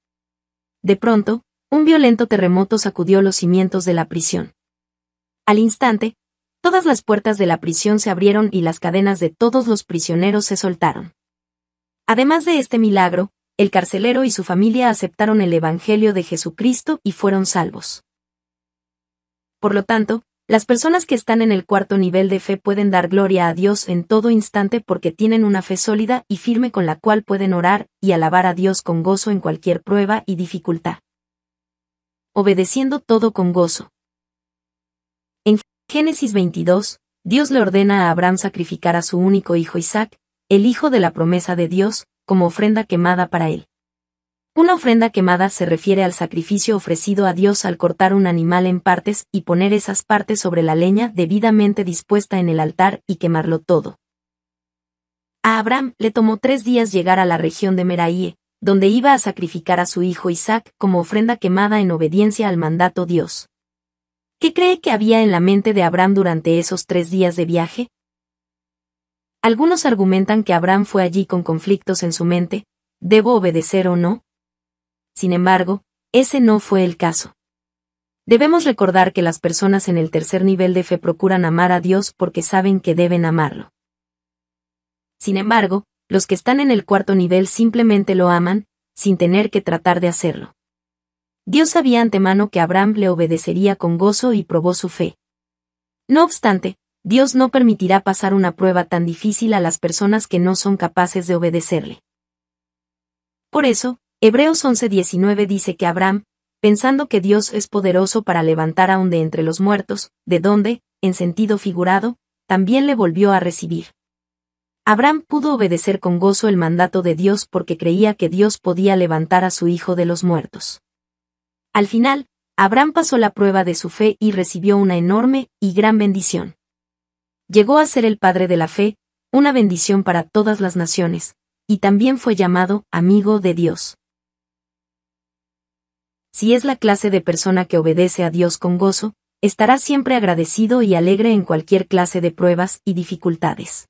De pronto, un violento terremoto sacudió los cimientos de la prisión. Al instante, todas las puertas de la prisión se abrieron y las cadenas de todos los prisioneros se soltaron. Además de este milagro, el carcelero y su familia aceptaron el Evangelio de Jesucristo y fueron salvos. Por lo tanto, las personas que están en el cuarto nivel de fe pueden dar gloria a Dios en todo instante porque tienen una fe sólida y firme con la cual pueden orar y alabar a Dios con gozo en cualquier prueba y dificultad. Obedeciendo todo con gozo. En Génesis 22, Dios le ordena a Abraham sacrificar a su único hijo Isaac, el hijo de la promesa de Dios, como ofrenda quemada para él. Una ofrenda quemada se refiere al sacrificio ofrecido a Dios al cortar un animal en partes y poner esas partes sobre la leña debidamente dispuesta en el altar y quemarlo todo. A Abraham le tomó tres días llegar a la región de Meraíe, donde iba a sacrificar a su hijo Isaac como ofrenda quemada en obediencia al mandato Dios. ¿Qué cree que había en la mente de Abraham durante esos tres días de viaje? Algunos argumentan que Abraham fue allí con conflictos en su mente, ¿debo obedecer o no? Sin embargo, ese no fue el caso. Debemos recordar que las personas en el tercer nivel de fe procuran amar a Dios porque saben que deben amarlo. Sin embargo, los que están en el cuarto nivel simplemente lo aman, sin tener que tratar de hacerlo. Dios sabía antemano que Abraham le obedecería con gozo y probó su fe. No obstante, Dios no permitirá pasar una prueba tan difícil a las personas que no son capaces de obedecerle. Por eso, Hebreos 11:19 dice que Abraham, pensando que Dios es poderoso para levantar a un de entre los muertos, de donde, en sentido figurado, también le volvió a recibir. Abraham pudo obedecer con gozo el mandato de Dios porque creía que Dios podía levantar a su hijo de los muertos. Al final, Abraham pasó la prueba de su fe y recibió una enorme y gran bendición llegó a ser el padre de la fe, una bendición para todas las naciones, y también fue llamado amigo de Dios. Si es la clase de persona que obedece a Dios con gozo, estará siempre agradecido y alegre en cualquier clase de pruebas y dificultades.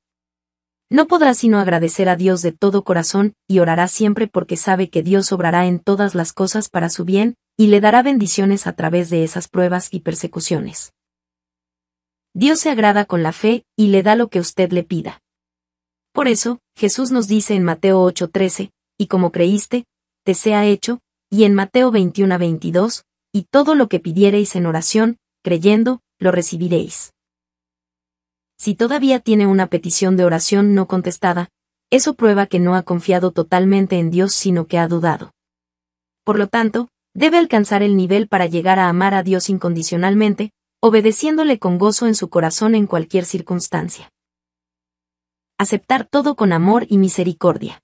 No podrá sino agradecer a Dios de todo corazón, y orará siempre porque sabe que Dios obrará en todas las cosas para su bien, y le dará bendiciones a través de esas pruebas y persecuciones. Dios se agrada con la fe y le da lo que usted le pida. Por eso, Jesús nos dice en Mateo 8:13, y como creíste, te sea hecho, y en Mateo 21:22, y todo lo que pidiereis en oración, creyendo, lo recibiréis. Si todavía tiene una petición de oración no contestada, eso prueba que no ha confiado totalmente en Dios sino que ha dudado. Por lo tanto, debe alcanzar el nivel para llegar a amar a Dios incondicionalmente, obedeciéndole con gozo en su corazón en cualquier circunstancia. Aceptar todo con amor y misericordia.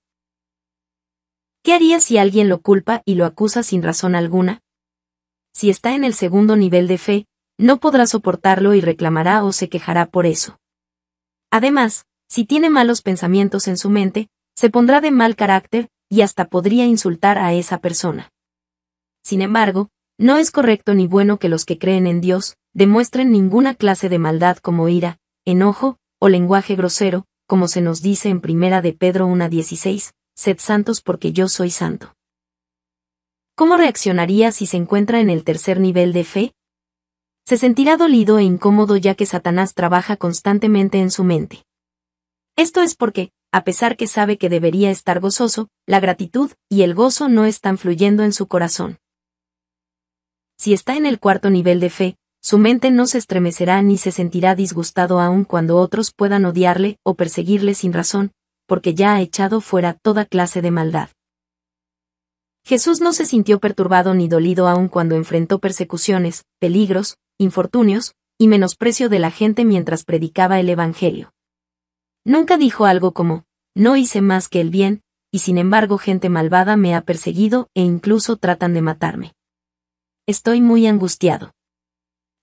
¿Qué haría si alguien lo culpa y lo acusa sin razón alguna? Si está en el segundo nivel de fe, no podrá soportarlo y reclamará o se quejará por eso. Además, si tiene malos pensamientos en su mente, se pondrá de mal carácter y hasta podría insultar a esa persona. Sin embargo, no es correcto ni bueno que los que creen en Dios, demuestren ninguna clase de maldad como ira, enojo, o lenguaje grosero, como se nos dice en Primera de Pedro 1.16, sed santos porque yo soy santo. ¿Cómo reaccionaría si se encuentra en el tercer nivel de fe? Se sentirá dolido e incómodo ya que Satanás trabaja constantemente en su mente. Esto es porque, a pesar que sabe que debería estar gozoso, la gratitud y el gozo no están fluyendo en su corazón. Si está en el cuarto nivel de fe, su mente no se estremecerá ni se sentirá disgustado aun cuando otros puedan odiarle o perseguirle sin razón, porque ya ha echado fuera toda clase de maldad. Jesús no se sintió perturbado ni dolido aun cuando enfrentó persecuciones, peligros, infortunios, y menosprecio de la gente mientras predicaba el Evangelio. Nunca dijo algo como, no hice más que el bien, y sin embargo gente malvada me ha perseguido e incluso tratan de matarme. Estoy muy angustiado.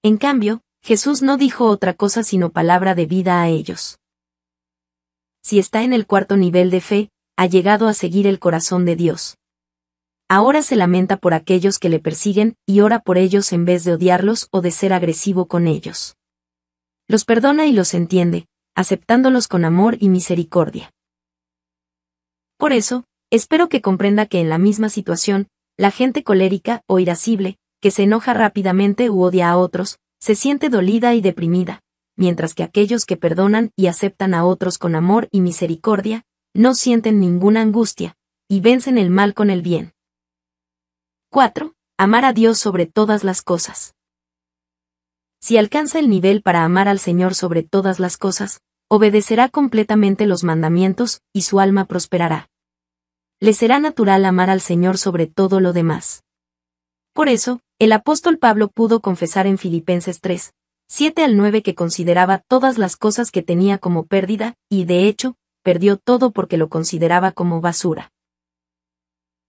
En cambio, Jesús no dijo otra cosa sino palabra de vida a ellos. Si está en el cuarto nivel de fe, ha llegado a seguir el corazón de Dios. Ahora se lamenta por aquellos que le persiguen y ora por ellos en vez de odiarlos o de ser agresivo con ellos. Los perdona y los entiende, aceptándolos con amor y misericordia. Por eso, espero que comprenda que en la misma situación, la gente colérica o irascible, que se enoja rápidamente u odia a otros, se siente dolida y deprimida, mientras que aquellos que perdonan y aceptan a otros con amor y misericordia, no sienten ninguna angustia, y vencen el mal con el bien. 4. Amar a Dios sobre todas las cosas. Si alcanza el nivel para amar al Señor sobre todas las cosas, obedecerá completamente los mandamientos, y su alma prosperará. Le será natural amar al Señor sobre todo lo demás. Por eso, el apóstol Pablo pudo confesar en Filipenses 3, 7 al 9 que consideraba todas las cosas que tenía como pérdida, y de hecho, perdió todo porque lo consideraba como basura.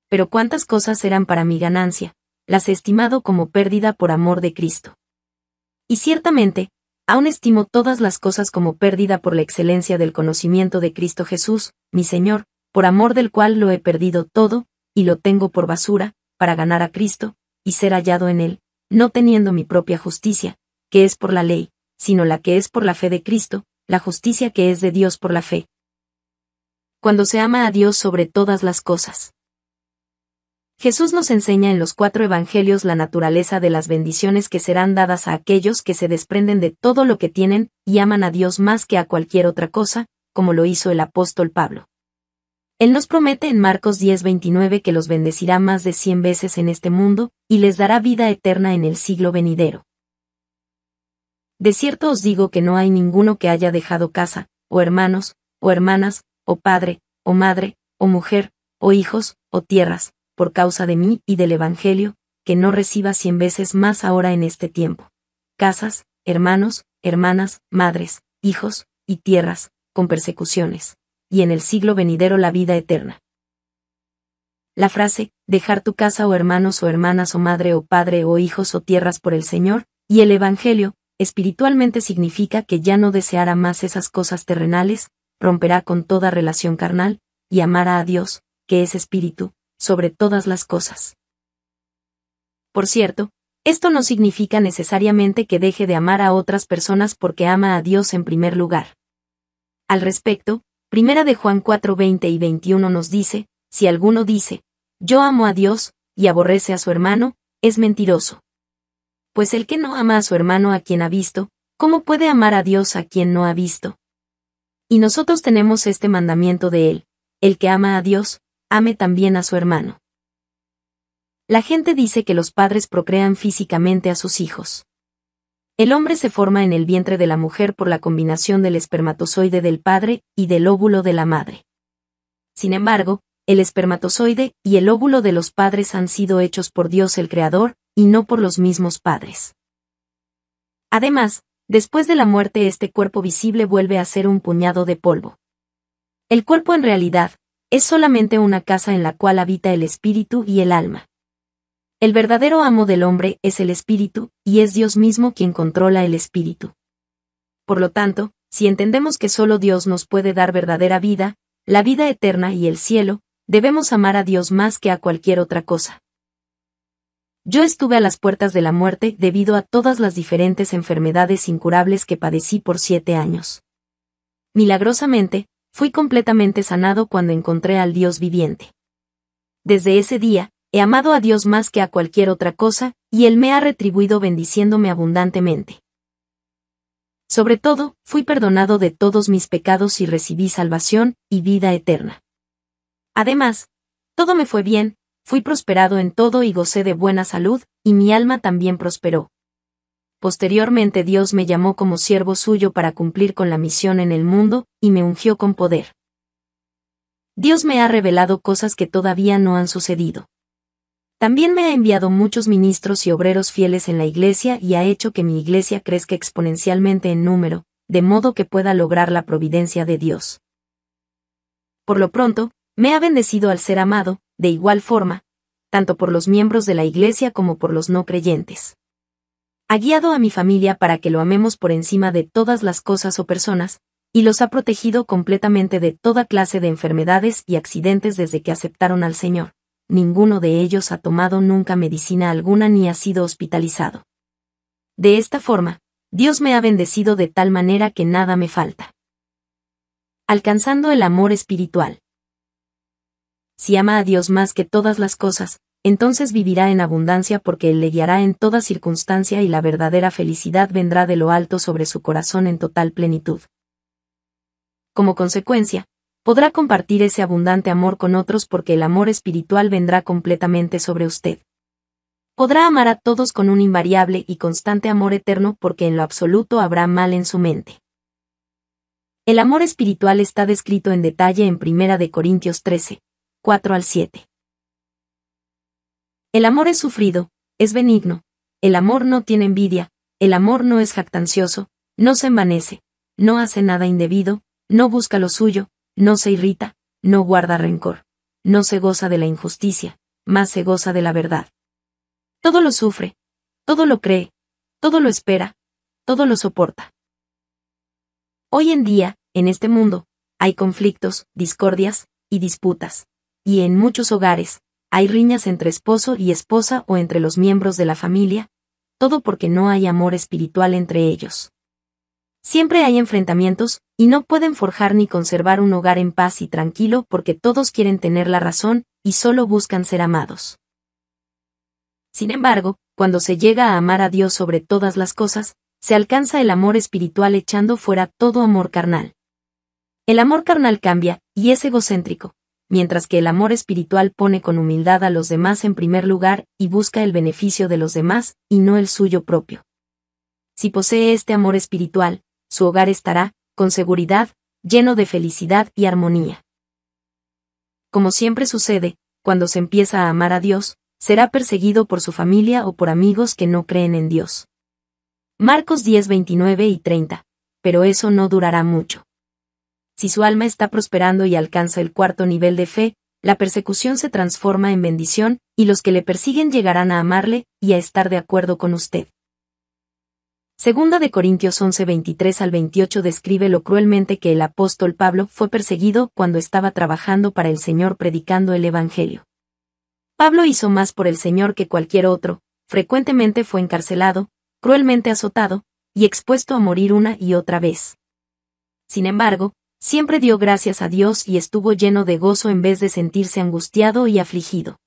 Pero cuántas cosas eran para mi ganancia, las he estimado como pérdida por amor de Cristo. Y ciertamente, aún estimo todas las cosas como pérdida por la excelencia del conocimiento de Cristo Jesús, mi Señor, por amor del cual lo he perdido todo, y lo tengo por basura, para ganar a Cristo, y ser hallado en él, no teniendo mi propia justicia, que es por la ley, sino la que es por la fe de Cristo, la justicia que es de Dios por la fe. Cuando se ama a Dios sobre todas las cosas. Jesús nos enseña en los cuatro evangelios la naturaleza de las bendiciones que serán dadas a aquellos que se desprenden de todo lo que tienen y aman a Dios más que a cualquier otra cosa, como lo hizo el apóstol Pablo. Él nos promete en Marcos 10:29 que los bendecirá más de cien veces en este mundo, y les dará vida eterna en el siglo venidero. De cierto os digo que no hay ninguno que haya dejado casa, o hermanos, o hermanas, o padre, o madre, o mujer, o hijos, o tierras, por causa de mí y del Evangelio, que no reciba cien veces más ahora en este tiempo. Casas, hermanos, hermanas, madres, hijos, y tierras, con persecuciones y en el siglo venidero la vida eterna. La frase, dejar tu casa o oh hermanos o oh hermanas o oh madre o padre o hijos o tierras por el Señor, y el Evangelio, espiritualmente significa que ya no deseará más esas cosas terrenales, romperá con toda relación carnal, y amará a Dios, que es espíritu, sobre todas las cosas. Por cierto, esto no significa necesariamente que deje de amar a otras personas porque ama a Dios en primer lugar. Al respecto, Primera de Juan 4, 20 y 21 nos dice, si alguno dice, yo amo a Dios, y aborrece a su hermano, es mentiroso. Pues el que no ama a su hermano a quien ha visto, ¿cómo puede amar a Dios a quien no ha visto? Y nosotros tenemos este mandamiento de él, el que ama a Dios, ame también a su hermano. La gente dice que los padres procrean físicamente a sus hijos. El hombre se forma en el vientre de la mujer por la combinación del espermatozoide del padre y del óvulo de la madre. Sin embargo, el espermatozoide y el óvulo de los padres han sido hechos por Dios el Creador, y no por los mismos padres. Además, después de la muerte este cuerpo visible vuelve a ser un puñado de polvo. El cuerpo en realidad, es solamente una casa en la cual habita el espíritu y el alma. El verdadero amo del hombre es el espíritu, y es Dios mismo quien controla el espíritu. Por lo tanto, si entendemos que solo Dios nos puede dar verdadera vida, la vida eterna y el cielo, debemos amar a Dios más que a cualquier otra cosa. Yo estuve a las puertas de la muerte debido a todas las diferentes enfermedades incurables que padecí por siete años. Milagrosamente, fui completamente sanado cuando encontré al Dios viviente. Desde ese día, he amado a Dios más que a cualquier otra cosa, y Él me ha retribuido bendiciéndome abundantemente. Sobre todo, fui perdonado de todos mis pecados y recibí salvación y vida eterna. Además, todo me fue bien, fui prosperado en todo y gocé de buena salud, y mi alma también prosperó. Posteriormente Dios me llamó como siervo suyo para cumplir con la misión en el mundo, y me ungió con poder. Dios me ha revelado cosas que todavía no han sucedido. También me ha enviado muchos ministros y obreros fieles en la Iglesia y ha hecho que mi Iglesia crezca exponencialmente en número, de modo que pueda lograr la providencia de Dios. Por lo pronto, me ha bendecido al ser amado, de igual forma, tanto por los miembros de la Iglesia como por los no creyentes. Ha guiado a mi familia para que lo amemos por encima de todas las cosas o personas, y los ha protegido completamente de toda clase de enfermedades y accidentes desde que aceptaron al Señor ninguno de ellos ha tomado nunca medicina alguna ni ha sido hospitalizado. De esta forma, Dios me ha bendecido de tal manera que nada me falta. Alcanzando el amor espiritual. Si ama a Dios más que todas las cosas, entonces vivirá en abundancia porque Él le guiará en toda circunstancia y la verdadera felicidad vendrá de lo alto sobre su corazón en total plenitud. Como consecuencia, podrá compartir ese abundante amor con otros porque el amor espiritual vendrá completamente sobre usted. Podrá amar a todos con un invariable y constante amor eterno porque en lo absoluto habrá mal en su mente. El amor espiritual está descrito en detalle en 1 de Corintios 13, 4 al 7. El amor es sufrido, es benigno, el amor no tiene envidia, el amor no es jactancioso, no se envanece, no hace nada indebido, no busca lo suyo, no se irrita, no guarda rencor, no se goza de la injusticia, más se goza de la verdad. Todo lo sufre, todo lo cree, todo lo espera, todo lo soporta. Hoy en día, en este mundo, hay conflictos, discordias y disputas, y en muchos hogares, hay riñas entre esposo y esposa o entre los miembros de la familia, todo porque no hay amor espiritual entre ellos. Siempre hay enfrentamientos, y no pueden forjar ni conservar un hogar en paz y tranquilo porque todos quieren tener la razón, y solo buscan ser amados. Sin embargo, cuando se llega a amar a Dios sobre todas las cosas, se alcanza el amor espiritual echando fuera todo amor carnal. El amor carnal cambia, y es egocéntrico, mientras que el amor espiritual pone con humildad a los demás en primer lugar y busca el beneficio de los demás, y no el suyo propio. Si posee este amor espiritual, su hogar estará, con seguridad, lleno de felicidad y armonía. Como siempre sucede, cuando se empieza a amar a Dios, será perseguido por su familia o por amigos que no creen en Dios. Marcos 10, 29 y 30. Pero eso no durará mucho. Si su alma está prosperando y alcanza el cuarto nivel de fe, la persecución se transforma en bendición, y los que le persiguen llegarán a amarle y a estar de acuerdo con usted. Segunda de Corintios 11, 23 al 28 describe lo cruelmente que el apóstol Pablo fue perseguido cuando estaba trabajando para el Señor predicando el Evangelio. Pablo hizo más por el Señor que cualquier otro, frecuentemente fue encarcelado, cruelmente azotado, y expuesto a morir una y otra vez. Sin embargo, siempre dio gracias a Dios y estuvo lleno de gozo en vez de sentirse angustiado y afligido.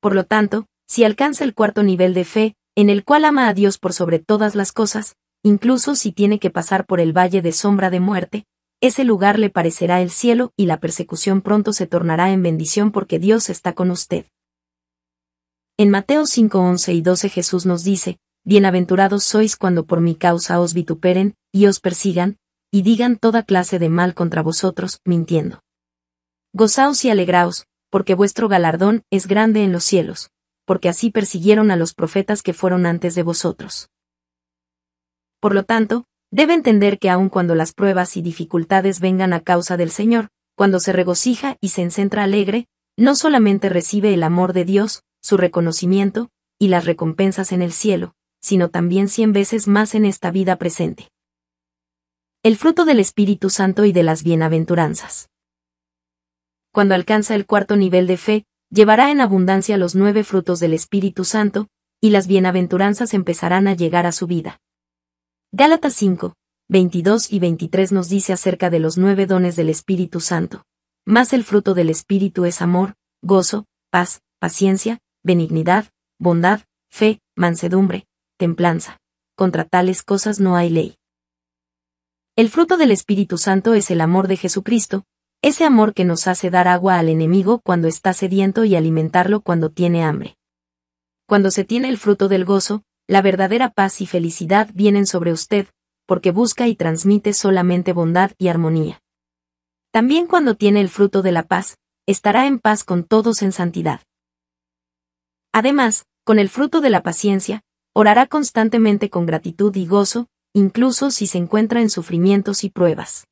Por lo tanto, si alcanza el cuarto nivel de fe, en el cual ama a Dios por sobre todas las cosas, incluso si tiene que pasar por el valle de sombra de muerte, ese lugar le parecerá el cielo y la persecución pronto se tornará en bendición porque Dios está con usted. En Mateo 5:11 y 12 Jesús nos dice, Bienaventurados sois cuando por mi causa os vituperen, y os persigan, y digan toda clase de mal contra vosotros, mintiendo. Gozaos y alegraos, porque vuestro galardón es grande en los cielos, porque así persiguieron a los profetas que fueron antes de vosotros. Por lo tanto, debe entender que aun cuando las pruebas y dificultades vengan a causa del Señor, cuando se regocija y se encentra alegre, no solamente recibe el amor de Dios, su reconocimiento, y las recompensas en el cielo, sino también cien veces más en esta vida presente. El fruto del Espíritu Santo y de las bienaventuranzas. Cuando alcanza el cuarto nivel de fe, llevará en abundancia los nueve frutos del Espíritu Santo, y las bienaventuranzas empezarán a llegar a su vida. Gálatas 5, 22 y 23 nos dice acerca de los nueve dones del Espíritu Santo. Más el fruto del Espíritu es amor, gozo, paz, paciencia, benignidad, bondad, fe, mansedumbre, templanza. Contra tales cosas no hay ley. El fruto del Espíritu Santo es el amor de Jesucristo, ese amor que nos hace dar agua al enemigo cuando está sediento y alimentarlo cuando tiene hambre. Cuando se tiene el fruto del gozo, la verdadera paz y felicidad vienen sobre usted, porque busca y transmite solamente bondad y armonía. También cuando tiene el fruto de la paz, estará en paz con todos en santidad. Además, con el fruto de la paciencia, orará constantemente con gratitud y gozo, incluso si se encuentra en sufrimientos y pruebas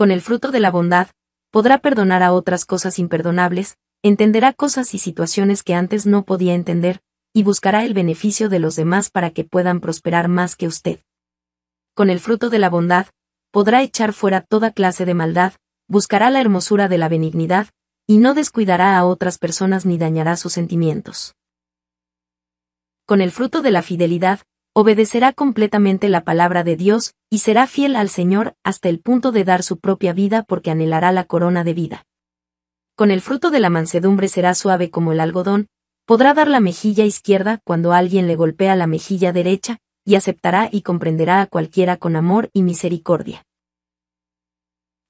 con el fruto de la bondad, podrá perdonar a otras cosas imperdonables, entenderá cosas y situaciones que antes no podía entender, y buscará el beneficio de los demás para que puedan prosperar más que usted. Con el fruto de la bondad, podrá echar fuera toda clase de maldad, buscará la hermosura de la benignidad, y no descuidará a otras personas ni dañará sus sentimientos. Con el fruto de la fidelidad, obedecerá completamente la palabra de Dios, y será fiel al Señor hasta el punto de dar su propia vida porque anhelará la corona de vida. Con el fruto de la mansedumbre será suave como el algodón, podrá dar la mejilla izquierda cuando alguien le golpea la mejilla derecha, y aceptará y comprenderá a cualquiera con amor y misericordia.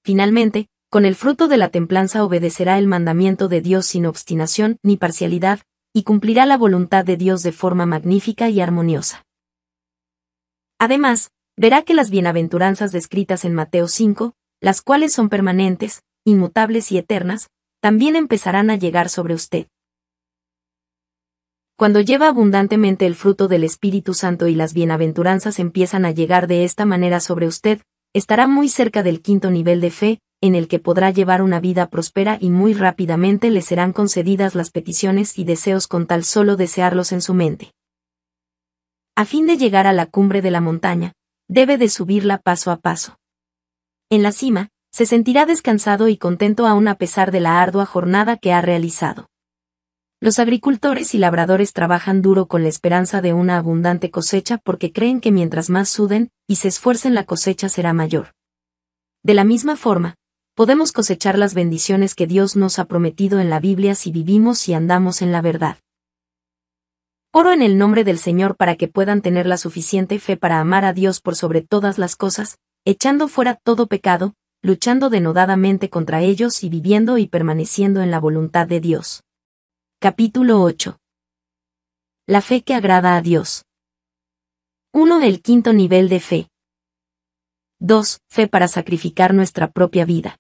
Finalmente, con el fruto de la templanza obedecerá el mandamiento de Dios sin obstinación ni parcialidad, y cumplirá la voluntad de Dios de forma magnífica y armoniosa. Además, verá que las bienaventuranzas descritas en Mateo 5, las cuales son permanentes, inmutables y eternas, también empezarán a llegar sobre usted. Cuando lleva abundantemente el fruto del Espíritu Santo y las bienaventuranzas empiezan a llegar de esta manera sobre usted, estará muy cerca del quinto nivel de fe, en el que podrá llevar una vida próspera y muy rápidamente le serán concedidas las peticiones y deseos con tal solo desearlos en su mente a fin de llegar a la cumbre de la montaña, debe de subirla paso a paso. En la cima, se sentirá descansado y contento aún a pesar de la ardua jornada que ha realizado. Los agricultores y labradores trabajan duro con la esperanza de una abundante cosecha porque creen que mientras más suden y se esfuercen la cosecha será mayor. De la misma forma, podemos cosechar las bendiciones que Dios nos ha prometido en la Biblia si vivimos y andamos en la verdad. Oro en el nombre del Señor para que puedan tener la suficiente fe para amar a Dios por sobre todas las cosas, echando fuera todo pecado, luchando denodadamente contra ellos y viviendo y permaneciendo en la voluntad de Dios. Capítulo 8. La fe que agrada a Dios. 1. El quinto nivel de fe. 2. Fe para sacrificar nuestra propia vida.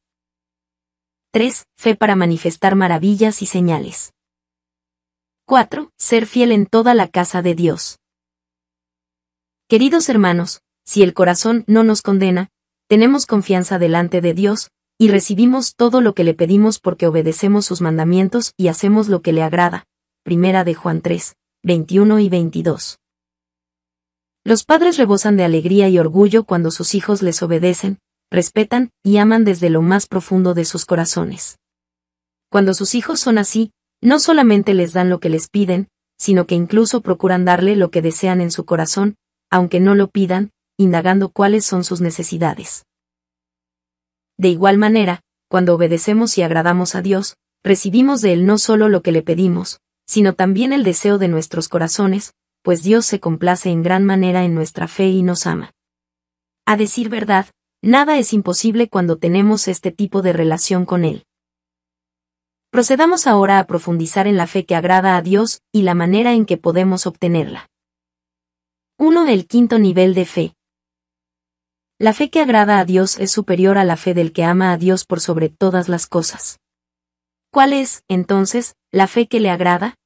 3. Fe para manifestar maravillas y señales. 4. Ser fiel en toda la casa de Dios. Queridos hermanos, si el corazón no nos condena, tenemos confianza delante de Dios, y recibimos todo lo que le pedimos porque obedecemos sus mandamientos y hacemos lo que le agrada. Primera de Juan 3, 21 y 22. Los padres rebosan de alegría y orgullo cuando sus hijos les obedecen, respetan y aman desde lo más profundo de sus corazones. Cuando sus hijos son así, no solamente les dan lo que les piden, sino que incluso procuran darle lo que desean en su corazón, aunque no lo pidan, indagando cuáles son sus necesidades. De igual manera, cuando obedecemos y agradamos a Dios, recibimos de Él no solo lo que le pedimos, sino también el deseo de nuestros corazones, pues Dios se complace en gran manera en nuestra fe y nos ama. A decir verdad, nada es imposible cuando tenemos este tipo de relación con Él. Procedamos ahora a profundizar en la fe que agrada a Dios y la manera en que podemos obtenerla. 1. El quinto nivel de fe. La fe que agrada a Dios es superior a la fe del que ama a Dios por sobre todas las cosas. ¿Cuál es, entonces, la fe que le agrada?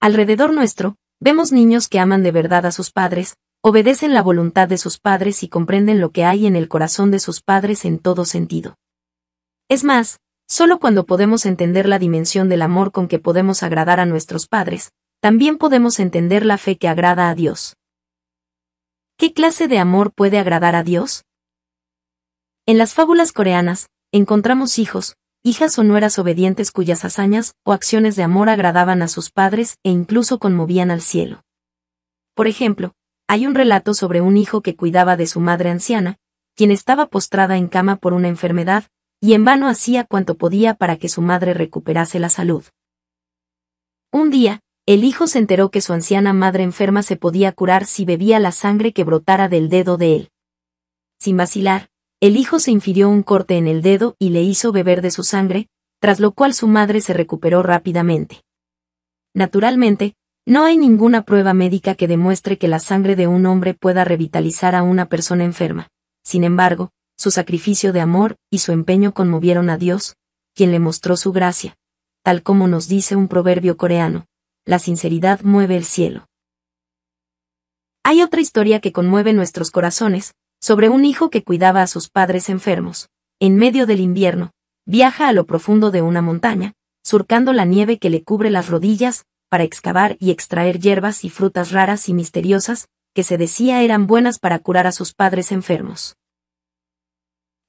Alrededor nuestro, vemos niños que aman de verdad a sus padres, obedecen la voluntad de sus padres y comprenden lo que hay en el corazón de sus padres en todo sentido. Es más, Solo cuando podemos entender la dimensión del amor con que podemos agradar a nuestros padres, también podemos entender la fe que agrada a Dios. ¿Qué clase de amor puede agradar a Dios? En las fábulas coreanas, encontramos hijos, hijas o nueras obedientes cuyas hazañas o acciones de amor agradaban a sus padres e incluso conmovían al cielo. Por ejemplo, hay un relato sobre un hijo que cuidaba de su madre anciana, quien estaba postrada en cama por una enfermedad, y en vano hacía cuanto podía para que su madre recuperase la salud. Un día, el hijo se enteró que su anciana madre enferma se podía curar si bebía la sangre que brotara del dedo de él. Sin vacilar, el hijo se infirió un corte en el dedo y le hizo beber de su sangre, tras lo cual su madre se recuperó rápidamente. Naturalmente, no hay ninguna prueba médica que demuestre que la sangre de un hombre pueda revitalizar a una persona enferma. Sin embargo, su sacrificio de amor y su empeño conmovieron a Dios, quien le mostró su gracia. Tal como nos dice un proverbio coreano, la sinceridad mueve el cielo. Hay otra historia que conmueve nuestros corazones, sobre un hijo que cuidaba a sus padres enfermos. En medio del invierno, viaja a lo profundo de una montaña, surcando la nieve que le cubre las rodillas, para excavar y extraer hierbas y frutas raras y misteriosas, que se decía eran buenas para curar a sus padres enfermos.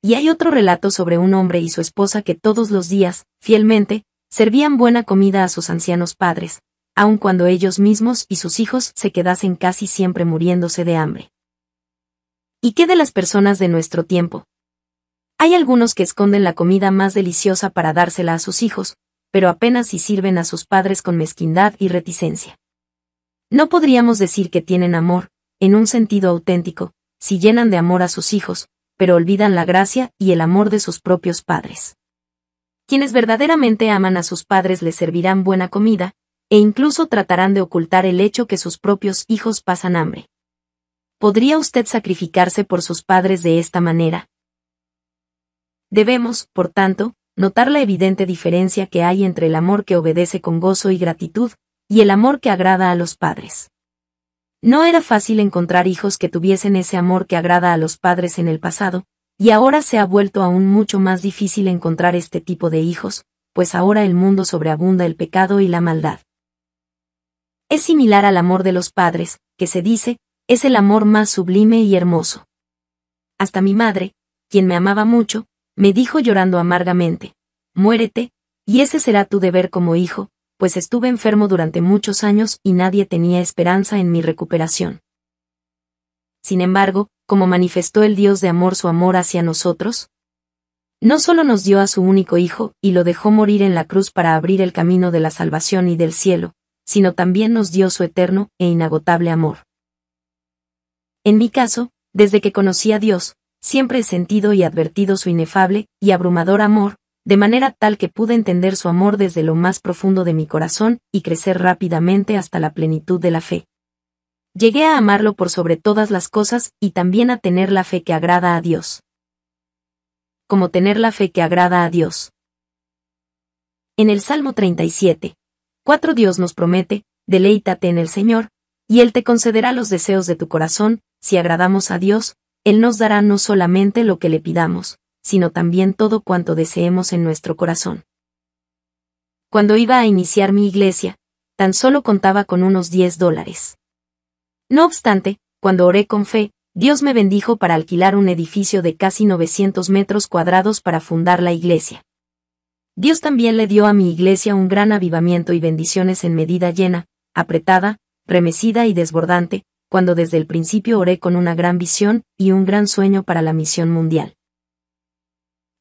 Y hay otro relato sobre un hombre y su esposa que todos los días, fielmente, servían buena comida a sus ancianos padres, aun cuando ellos mismos y sus hijos se quedasen casi siempre muriéndose de hambre. ¿Y qué de las personas de nuestro tiempo? Hay algunos que esconden la comida más deliciosa para dársela a sus hijos, pero apenas si sirven a sus padres con mezquindad y reticencia. No podríamos decir que tienen amor, en un sentido auténtico, si llenan de amor a sus hijos, pero olvidan la gracia y el amor de sus propios padres. Quienes verdaderamente aman a sus padres les servirán buena comida, e incluso tratarán de ocultar el hecho que sus propios hijos pasan hambre. ¿Podría usted sacrificarse por sus padres de esta manera? Debemos, por tanto, notar la evidente diferencia que hay entre el amor que obedece con gozo y gratitud, y el amor que agrada a los padres. No era fácil encontrar hijos que tuviesen ese amor que agrada a los padres en el pasado, y ahora se ha vuelto aún mucho más difícil encontrar este tipo de hijos, pues ahora el mundo sobreabunda el pecado y la maldad. Es similar al amor de los padres, que se dice, es el amor más sublime y hermoso. Hasta mi madre, quien me amaba mucho, me dijo llorando amargamente, muérete, y ese será tu deber como hijo, pues estuve enfermo durante muchos años y nadie tenía esperanza en mi recuperación. Sin embargo, como manifestó el Dios de amor su amor hacia nosotros, no solo nos dio a su único Hijo y lo dejó morir en la cruz para abrir el camino de la salvación y del cielo, sino también nos dio su eterno e inagotable amor. En mi caso, desde que conocí a Dios, siempre he sentido y advertido su inefable y abrumador amor, de manera tal que pude entender su amor desde lo más profundo de mi corazón y crecer rápidamente hasta la plenitud de la fe. Llegué a amarlo por sobre todas las cosas y también a tener la fe que agrada a Dios. Como tener la fe que agrada a Dios. En el Salmo 37, 4 Dios nos promete, deleítate en el Señor, y Él te concederá los deseos de tu corazón, si agradamos a Dios, Él nos dará no solamente lo que le pidamos, sino también todo cuanto deseemos en nuestro corazón. Cuando iba a iniciar mi iglesia, tan solo contaba con unos 10 dólares. No obstante, cuando oré con fe, Dios me bendijo para alquilar un edificio de casi 900 metros cuadrados para fundar la iglesia. Dios también le dio a mi iglesia un gran avivamiento y bendiciones en medida llena, apretada, remecida y desbordante, cuando desde el principio oré con una gran visión y un gran sueño para la misión mundial.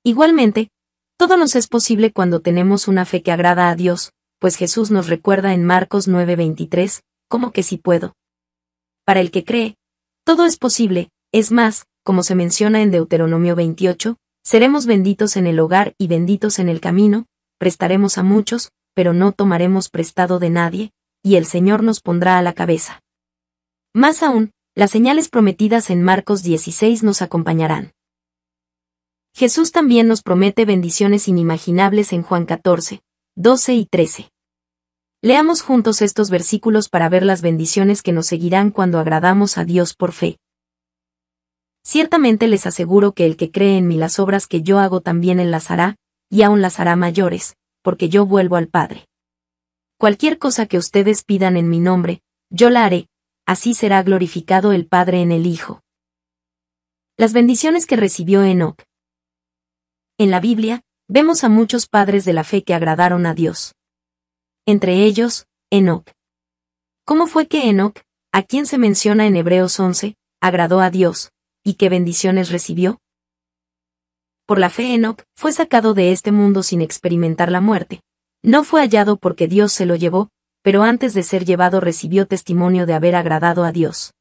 Igualmente, todo nos es posible cuando tenemos una fe que agrada a Dios, pues Jesús nos recuerda en Marcos 9:23, como que si puedo. Para el que cree, todo es posible, es más, como se menciona en Deuteronomio 28, seremos benditos en el hogar y benditos en el camino, prestaremos a muchos, pero no tomaremos prestado de nadie, y el Señor nos pondrá a la cabeza. Más aún, las señales prometidas en Marcos 16 nos acompañarán. Jesús también nos promete bendiciones inimaginables en Juan 14, 12 y 13. Leamos juntos estos versículos para ver las bendiciones que nos seguirán cuando agradamos a Dios por fe. Ciertamente les aseguro que el que cree en mí las obras que yo hago también él las hará, y aún las hará mayores, porque yo vuelvo al Padre. Cualquier cosa que ustedes pidan en mi nombre, yo la haré, así será glorificado el Padre en el Hijo. Las bendiciones que recibió Enoch, en la Biblia, vemos a muchos padres de la fe que agradaron a Dios. Entre ellos, Enoch. ¿Cómo fue que Enoch, a quien se menciona en Hebreos 11, agradó a Dios, y qué bendiciones recibió? Por la fe Enoch fue sacado de este mundo sin experimentar la muerte. No fue hallado porque Dios se lo llevó, pero antes de ser llevado recibió testimonio de haber agradado a Dios.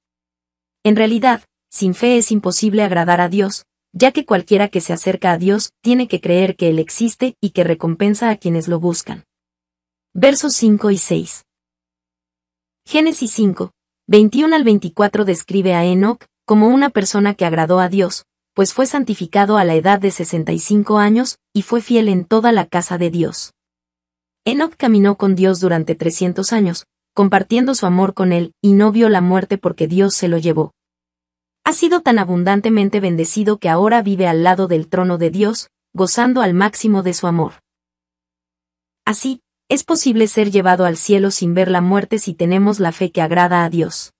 En realidad, sin fe es imposible agradar a Dios, ya que cualquiera que se acerca a Dios tiene que creer que Él existe y que recompensa a quienes lo buscan. Versos 5 y 6. Génesis 5, 21 al 24 describe a Enoch como una persona que agradó a Dios, pues fue santificado a la edad de 65 años y fue fiel en toda la casa de Dios. Enoch caminó con Dios durante 300 años, compartiendo su amor con él, y no vio la muerte porque Dios se lo llevó ha sido tan abundantemente bendecido que ahora vive al lado del trono de Dios, gozando al máximo de su amor. Así, es posible ser llevado al cielo sin ver la muerte si tenemos la fe que agrada a Dios.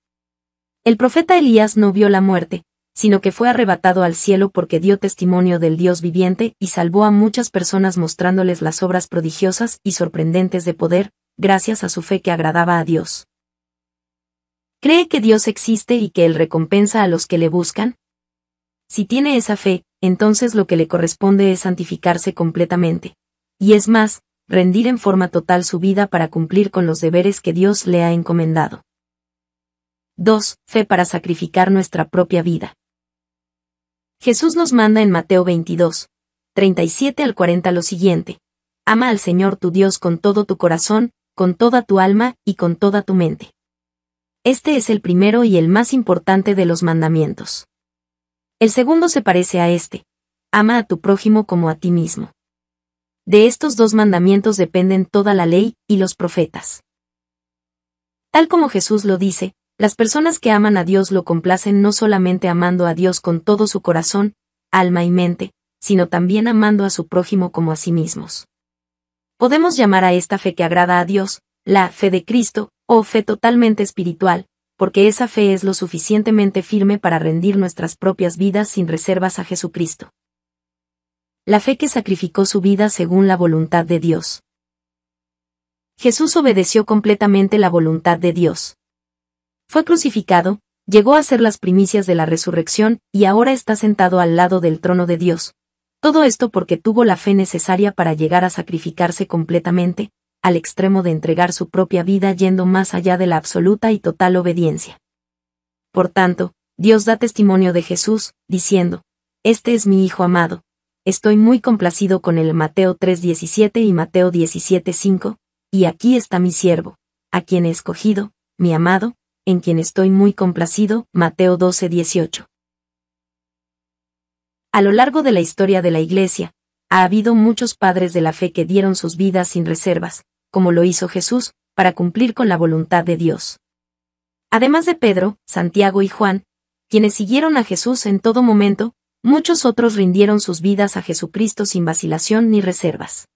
El profeta Elías no vio la muerte, sino que fue arrebatado al cielo porque dio testimonio del Dios viviente y salvó a muchas personas mostrándoles las obras prodigiosas y sorprendentes de poder, gracias a su fe que agradaba a Dios. ¿Cree que Dios existe y que Él recompensa a los que le buscan? Si tiene esa fe, entonces lo que le corresponde es santificarse completamente. Y es más, rendir en forma total su vida para cumplir con los deberes que Dios le ha encomendado. 2. Fe para sacrificar nuestra propia vida. Jesús nos manda en Mateo 22, 37 al 40 lo siguiente. Ama al Señor tu Dios con todo tu corazón, con toda tu alma y con toda tu mente. Este es el primero y el más importante de los mandamientos. El segundo se parece a este. Ama a tu prójimo como a ti mismo. De estos dos mandamientos dependen toda la ley y los profetas. Tal como Jesús lo dice, las personas que aman a Dios lo complacen no solamente amando a Dios con todo su corazón, alma y mente, sino también amando a su prójimo como a sí mismos. Podemos llamar a esta fe que agrada a Dios, la fe de Cristo, o fe totalmente espiritual, porque esa fe es lo suficientemente firme para rendir nuestras propias vidas sin reservas a Jesucristo. La fe que sacrificó su vida según la voluntad de Dios. Jesús obedeció completamente la voluntad de Dios. Fue crucificado, llegó a ser las primicias de la resurrección y ahora está sentado al lado del trono de Dios. Todo esto porque tuvo la fe necesaria para llegar a sacrificarse completamente, al extremo de entregar su propia vida yendo más allá de la absoluta y total obediencia. Por tanto, Dios da testimonio de Jesús, diciendo, Este es mi Hijo amado, estoy muy complacido con el Mateo 3.17 y Mateo 17.5, y aquí está mi siervo, a quien he escogido, mi amado, en quien estoy muy complacido, Mateo 12.18. A lo largo de la historia de la Iglesia, ha habido muchos padres de la fe que dieron sus vidas sin reservas, como lo hizo Jesús, para cumplir con la voluntad de Dios. Además de Pedro, Santiago y Juan, quienes siguieron a Jesús en todo momento, muchos otros rindieron sus vidas a Jesucristo sin vacilación ni reservas.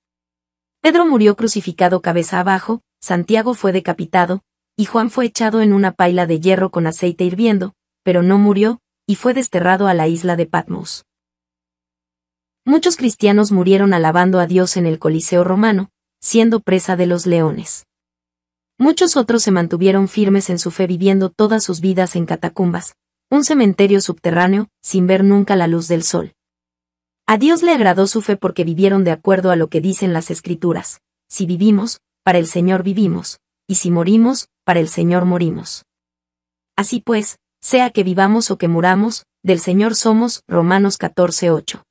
Pedro murió crucificado cabeza abajo, Santiago fue decapitado, y Juan fue echado en una paila de hierro con aceite hirviendo, pero no murió, y fue desterrado a la isla de Patmos. Muchos cristianos murieron alabando a Dios en el Coliseo romano, siendo presa de los leones. Muchos otros se mantuvieron firmes en su fe viviendo todas sus vidas en catacumbas, un cementerio subterráneo, sin ver nunca la luz del sol. A Dios le agradó su fe porque vivieron de acuerdo a lo que dicen las escrituras. Si vivimos, para el Señor vivimos, y si morimos, para el Señor morimos. Así pues, sea que vivamos o que muramos, del Señor somos, Romanos 14:8.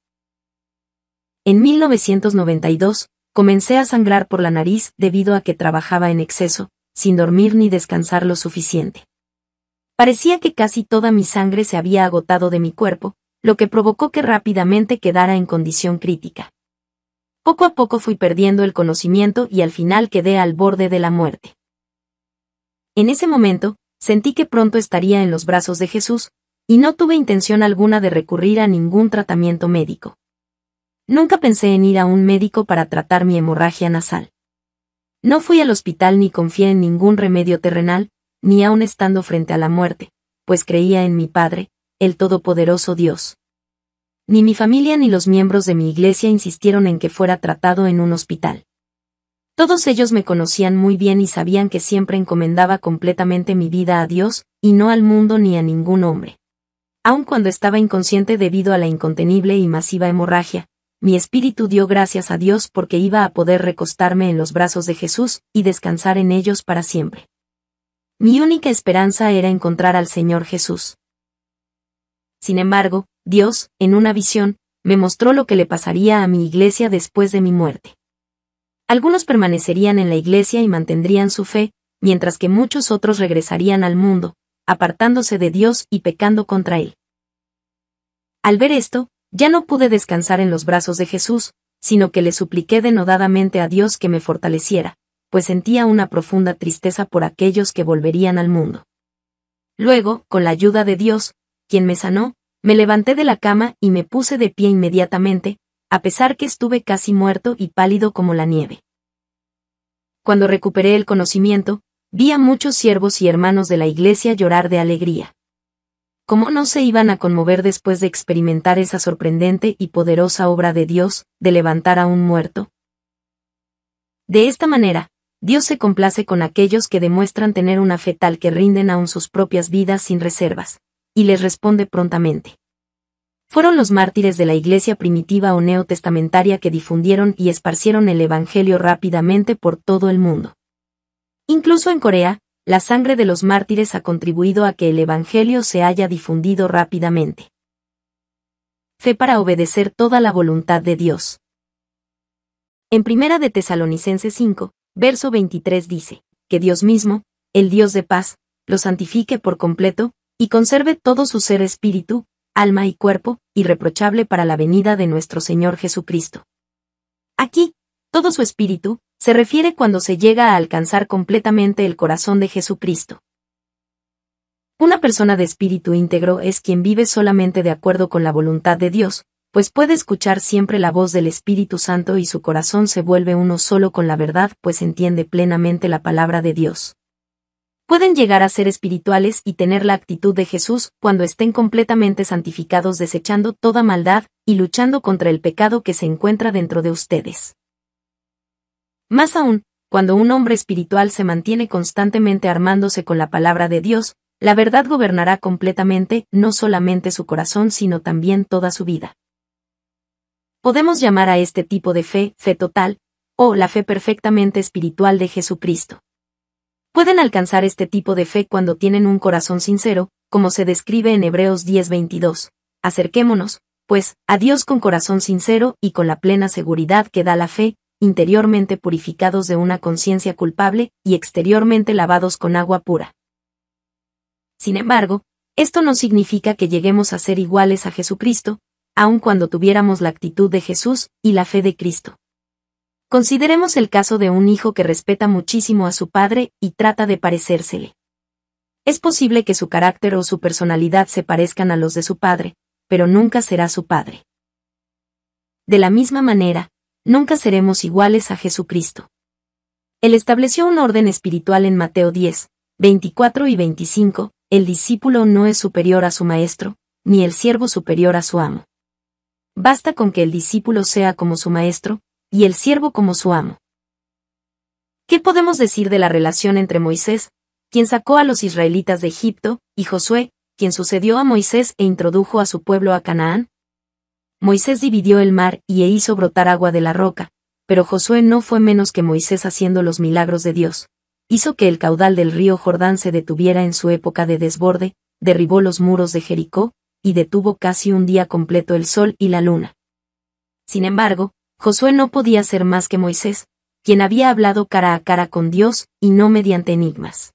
En 1992, Comencé a sangrar por la nariz debido a que trabajaba en exceso, sin dormir ni descansar lo suficiente. Parecía que casi toda mi sangre se había agotado de mi cuerpo, lo que provocó que rápidamente quedara en condición crítica. Poco a poco fui perdiendo el conocimiento y al final quedé al borde de la muerte. En ese momento, sentí que pronto estaría en los brazos de Jesús, y no tuve intención alguna de recurrir a ningún tratamiento médico. Nunca pensé en ir a un médico para tratar mi hemorragia nasal. No fui al hospital ni confié en ningún remedio terrenal, ni aun estando frente a la muerte, pues creía en mi Padre, el Todopoderoso Dios. Ni mi familia ni los miembros de mi iglesia insistieron en que fuera tratado en un hospital. Todos ellos me conocían muy bien y sabían que siempre encomendaba completamente mi vida a Dios, y no al mundo ni a ningún hombre. Aun cuando estaba inconsciente debido a la incontenible y masiva hemorragia, mi espíritu dio gracias a Dios porque iba a poder recostarme en los brazos de Jesús y descansar en ellos para siempre. Mi única esperanza era encontrar al Señor Jesús. Sin embargo, Dios, en una visión, me mostró lo que le pasaría a mi iglesia después de mi muerte. Algunos permanecerían en la iglesia y mantendrían su fe, mientras que muchos otros regresarían al mundo, apartándose de Dios y pecando contra Él. Al ver esto, ya no pude descansar en los brazos de Jesús, sino que le supliqué denodadamente a Dios que me fortaleciera, pues sentía una profunda tristeza por aquellos que volverían al mundo. Luego, con la ayuda de Dios, quien me sanó, me levanté de la cama y me puse de pie inmediatamente, a pesar que estuve casi muerto y pálido como la nieve. Cuando recuperé el conocimiento, vi a muchos siervos y hermanos de la iglesia llorar de alegría. ¿Cómo no se iban a conmover después de experimentar esa sorprendente y poderosa obra de Dios, de levantar a un muerto? De esta manera, Dios se complace con aquellos que demuestran tener una fe tal que rinden aún sus propias vidas sin reservas, y les responde prontamente. Fueron los mártires de la iglesia primitiva o neotestamentaria que difundieron y esparcieron el Evangelio rápidamente por todo el mundo. Incluso en Corea, la sangre de los mártires ha contribuido a que el Evangelio se haya difundido rápidamente. Fe para obedecer toda la voluntad de Dios. En Primera de Tesalonicenses 5, verso 23 dice, que Dios mismo, el Dios de paz, lo santifique por completo, y conserve todo su ser espíritu, alma y cuerpo, irreprochable para la venida de nuestro Señor Jesucristo. Aquí, todo su espíritu, se refiere cuando se llega a alcanzar completamente el corazón de Jesucristo. Una persona de espíritu íntegro es quien vive solamente de acuerdo con la voluntad de Dios, pues puede escuchar siempre la voz del Espíritu Santo y su corazón se vuelve uno solo con la verdad, pues entiende plenamente la palabra de Dios. Pueden llegar a ser espirituales y tener la actitud de Jesús cuando estén completamente santificados desechando toda maldad y luchando contra el pecado que se encuentra dentro de ustedes. Más aún, cuando un hombre espiritual se mantiene constantemente armándose con la palabra de Dios, la verdad gobernará completamente no solamente su corazón sino también toda su vida. Podemos llamar a este tipo de fe, fe total, o la fe perfectamente espiritual de Jesucristo. Pueden alcanzar este tipo de fe cuando tienen un corazón sincero, como se describe en Hebreos 10:22. Acerquémonos, pues, a Dios con corazón sincero y con la plena seguridad que da la fe, interiormente purificados de una conciencia culpable y exteriormente lavados con agua pura. Sin embargo, esto no significa que lleguemos a ser iguales a Jesucristo, aun cuando tuviéramos la actitud de Jesús y la fe de Cristo. Consideremos el caso de un hijo que respeta muchísimo a su padre y trata de parecérsele. Es posible que su carácter o su personalidad se parezcan a los de su padre, pero nunca será su padre. De la misma manera, nunca seremos iguales a Jesucristo. Él estableció un orden espiritual en Mateo 10, 24 y 25, el discípulo no es superior a su maestro, ni el siervo superior a su amo. Basta con que el discípulo sea como su maestro, y el siervo como su amo. ¿Qué podemos decir de la relación entre Moisés, quien sacó a los israelitas de Egipto, y Josué, quien sucedió a Moisés e introdujo a su pueblo a Canaán? Moisés dividió el mar y e hizo brotar agua de la roca, pero Josué no fue menos que Moisés haciendo los milagros de Dios. Hizo que el caudal del río Jordán se detuviera en su época de desborde, derribó los muros de Jericó, y detuvo casi un día completo el sol y la luna. Sin embargo, Josué no podía ser más que Moisés, quien había hablado cara a cara con Dios y no mediante enigmas.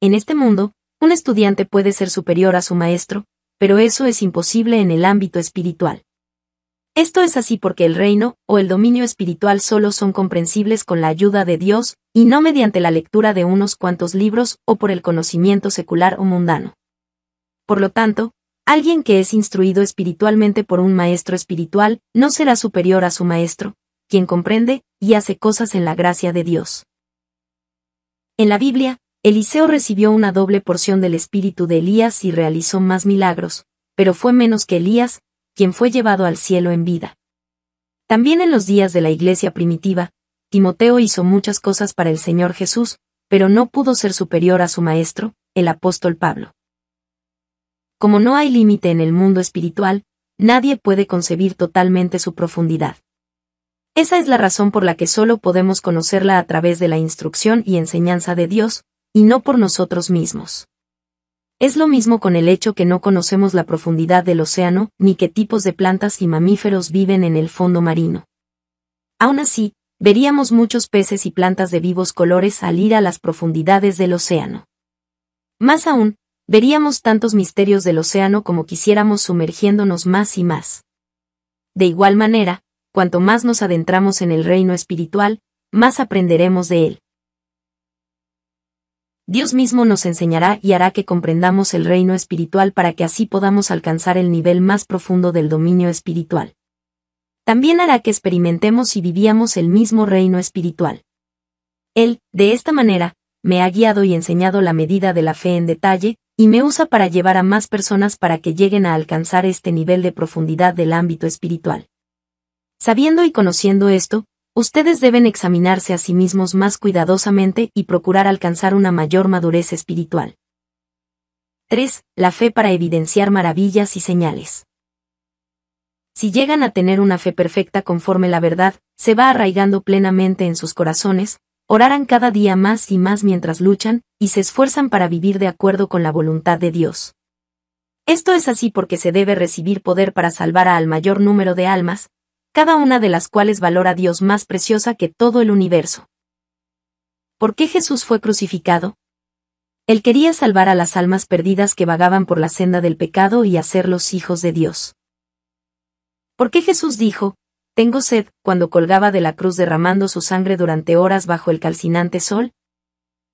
En este mundo, un estudiante puede ser superior a su maestro, pero eso es imposible en el ámbito espiritual. Esto es así porque el reino, o el dominio espiritual solo son comprensibles con la ayuda de Dios, y no mediante la lectura de unos cuantos libros o por el conocimiento secular o mundano. Por lo tanto, alguien que es instruido espiritualmente por un maestro espiritual, no será superior a su maestro, quien comprende y hace cosas en la gracia de Dios. En la Biblia, Eliseo recibió una doble porción del espíritu de Elías y realizó más milagros, pero fue menos que Elías, quien fue llevado al cielo en vida. También en los días de la iglesia primitiva, Timoteo hizo muchas cosas para el Señor Jesús, pero no pudo ser superior a su maestro, el apóstol Pablo. Como no hay límite en el mundo espiritual, nadie puede concebir totalmente su profundidad. Esa es la razón por la que solo podemos conocerla a través de la instrucción y enseñanza de Dios, y no por nosotros mismos. Es lo mismo con el hecho que no conocemos la profundidad del océano, ni qué tipos de plantas y mamíferos viven en el fondo marino. Aún así, veríamos muchos peces y plantas de vivos colores al ir a las profundidades del océano. Más aún, veríamos tantos misterios del océano como quisiéramos sumergiéndonos más y más. De igual manera, cuanto más nos adentramos en el reino espiritual, más aprenderemos de él. Dios mismo nos enseñará y hará que comprendamos el reino espiritual para que así podamos alcanzar el nivel más profundo del dominio espiritual. También hará que experimentemos y vivíamos el mismo reino espiritual. Él, de esta manera, me ha guiado y enseñado la medida de la fe en detalle, y me usa para llevar a más personas para que lleguen a alcanzar este nivel de profundidad del ámbito espiritual. Sabiendo y conociendo esto, ustedes deben examinarse a sí mismos más cuidadosamente y procurar alcanzar una mayor madurez espiritual. 3. La fe para evidenciar maravillas y señales. Si llegan a tener una fe perfecta conforme la verdad, se va arraigando plenamente en sus corazones, orarán cada día más y más mientras luchan, y se esfuerzan para vivir de acuerdo con la voluntad de Dios. Esto es así porque se debe recibir poder para salvar al mayor número de almas, cada una de las cuales valora a Dios más preciosa que todo el universo. ¿Por qué Jesús fue crucificado? Él quería salvar a las almas perdidas que vagaban por la senda del pecado y hacerlos hijos de Dios. ¿Por qué Jesús dijo, Tengo sed, cuando colgaba de la cruz derramando su sangre durante horas bajo el calcinante sol?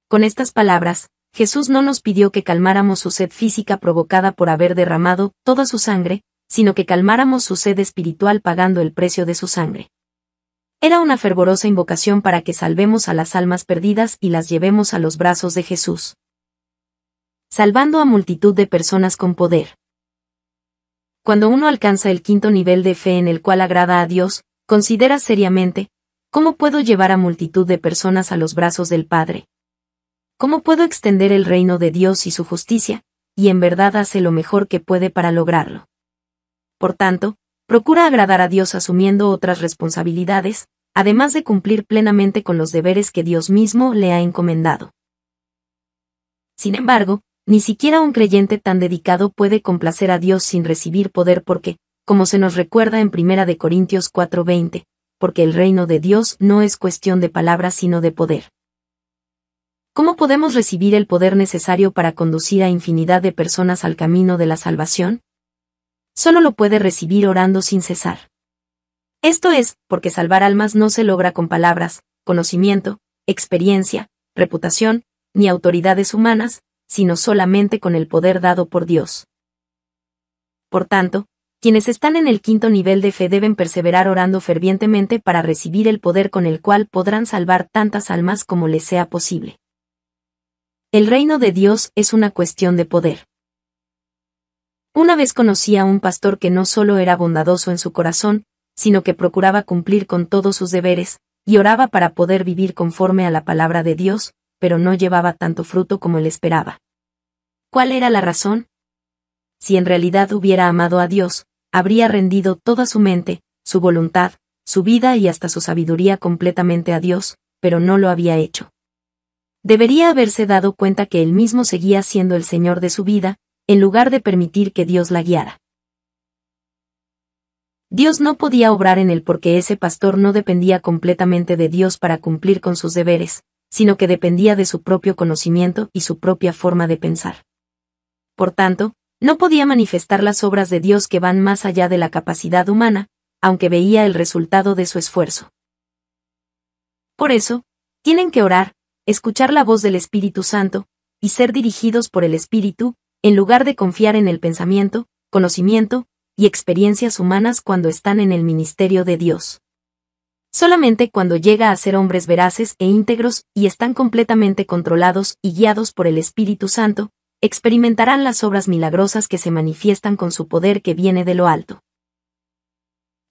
Con estas palabras, Jesús no nos pidió que calmáramos su sed física provocada por haber derramado toda su sangre, sino que calmáramos su sed espiritual pagando el precio de su sangre. Era una fervorosa invocación para que salvemos a las almas perdidas y las llevemos a los brazos de Jesús. Salvando a multitud de personas con poder. Cuando uno alcanza el quinto nivel de fe en el cual agrada a Dios, considera seriamente, ¿cómo puedo llevar a multitud de personas a los brazos del Padre? ¿Cómo puedo extender el reino de Dios y su justicia? Y en verdad hace lo mejor que puede para lograrlo. Por tanto, procura agradar a Dios asumiendo otras responsabilidades, además de cumplir plenamente con los deberes que Dios mismo le ha encomendado. Sin embargo, ni siquiera un creyente tan dedicado puede complacer a Dios sin recibir poder porque, como se nos recuerda en 1 Corintios 4:20, porque el reino de Dios no es cuestión de palabras sino de poder. ¿Cómo podemos recibir el poder necesario para conducir a infinidad de personas al camino de la salvación? solo lo puede recibir orando sin cesar. Esto es, porque salvar almas no se logra con palabras, conocimiento, experiencia, reputación, ni autoridades humanas, sino solamente con el poder dado por Dios. Por tanto, quienes están en el quinto nivel de fe deben perseverar orando fervientemente para recibir el poder con el cual podrán salvar tantas almas como les sea posible. El reino de Dios es una cuestión de poder. Una vez conocí a un pastor que no solo era bondadoso en su corazón, sino que procuraba cumplir con todos sus deberes, y oraba para poder vivir conforme a la palabra de Dios, pero no llevaba tanto fruto como él esperaba. ¿Cuál era la razón? Si en realidad hubiera amado a Dios, habría rendido toda su mente, su voluntad, su vida y hasta su sabiduría completamente a Dios, pero no lo había hecho. Debería haberse dado cuenta que él mismo seguía siendo el Señor de su vida, en lugar de permitir que Dios la guiara. Dios no podía obrar en él porque ese pastor no dependía completamente de Dios para cumplir con sus deberes, sino que dependía de su propio conocimiento y su propia forma de pensar. Por tanto, no podía manifestar las obras de Dios que van más allá de la capacidad humana, aunque veía el resultado de su esfuerzo. Por eso, tienen que orar, escuchar la voz del Espíritu Santo, y ser dirigidos por el Espíritu, en lugar de confiar en el pensamiento, conocimiento y experiencias humanas cuando están en el ministerio de Dios. Solamente cuando llega a ser hombres veraces e íntegros y están completamente controlados y guiados por el Espíritu Santo, experimentarán las obras milagrosas que se manifiestan con su poder que viene de lo alto.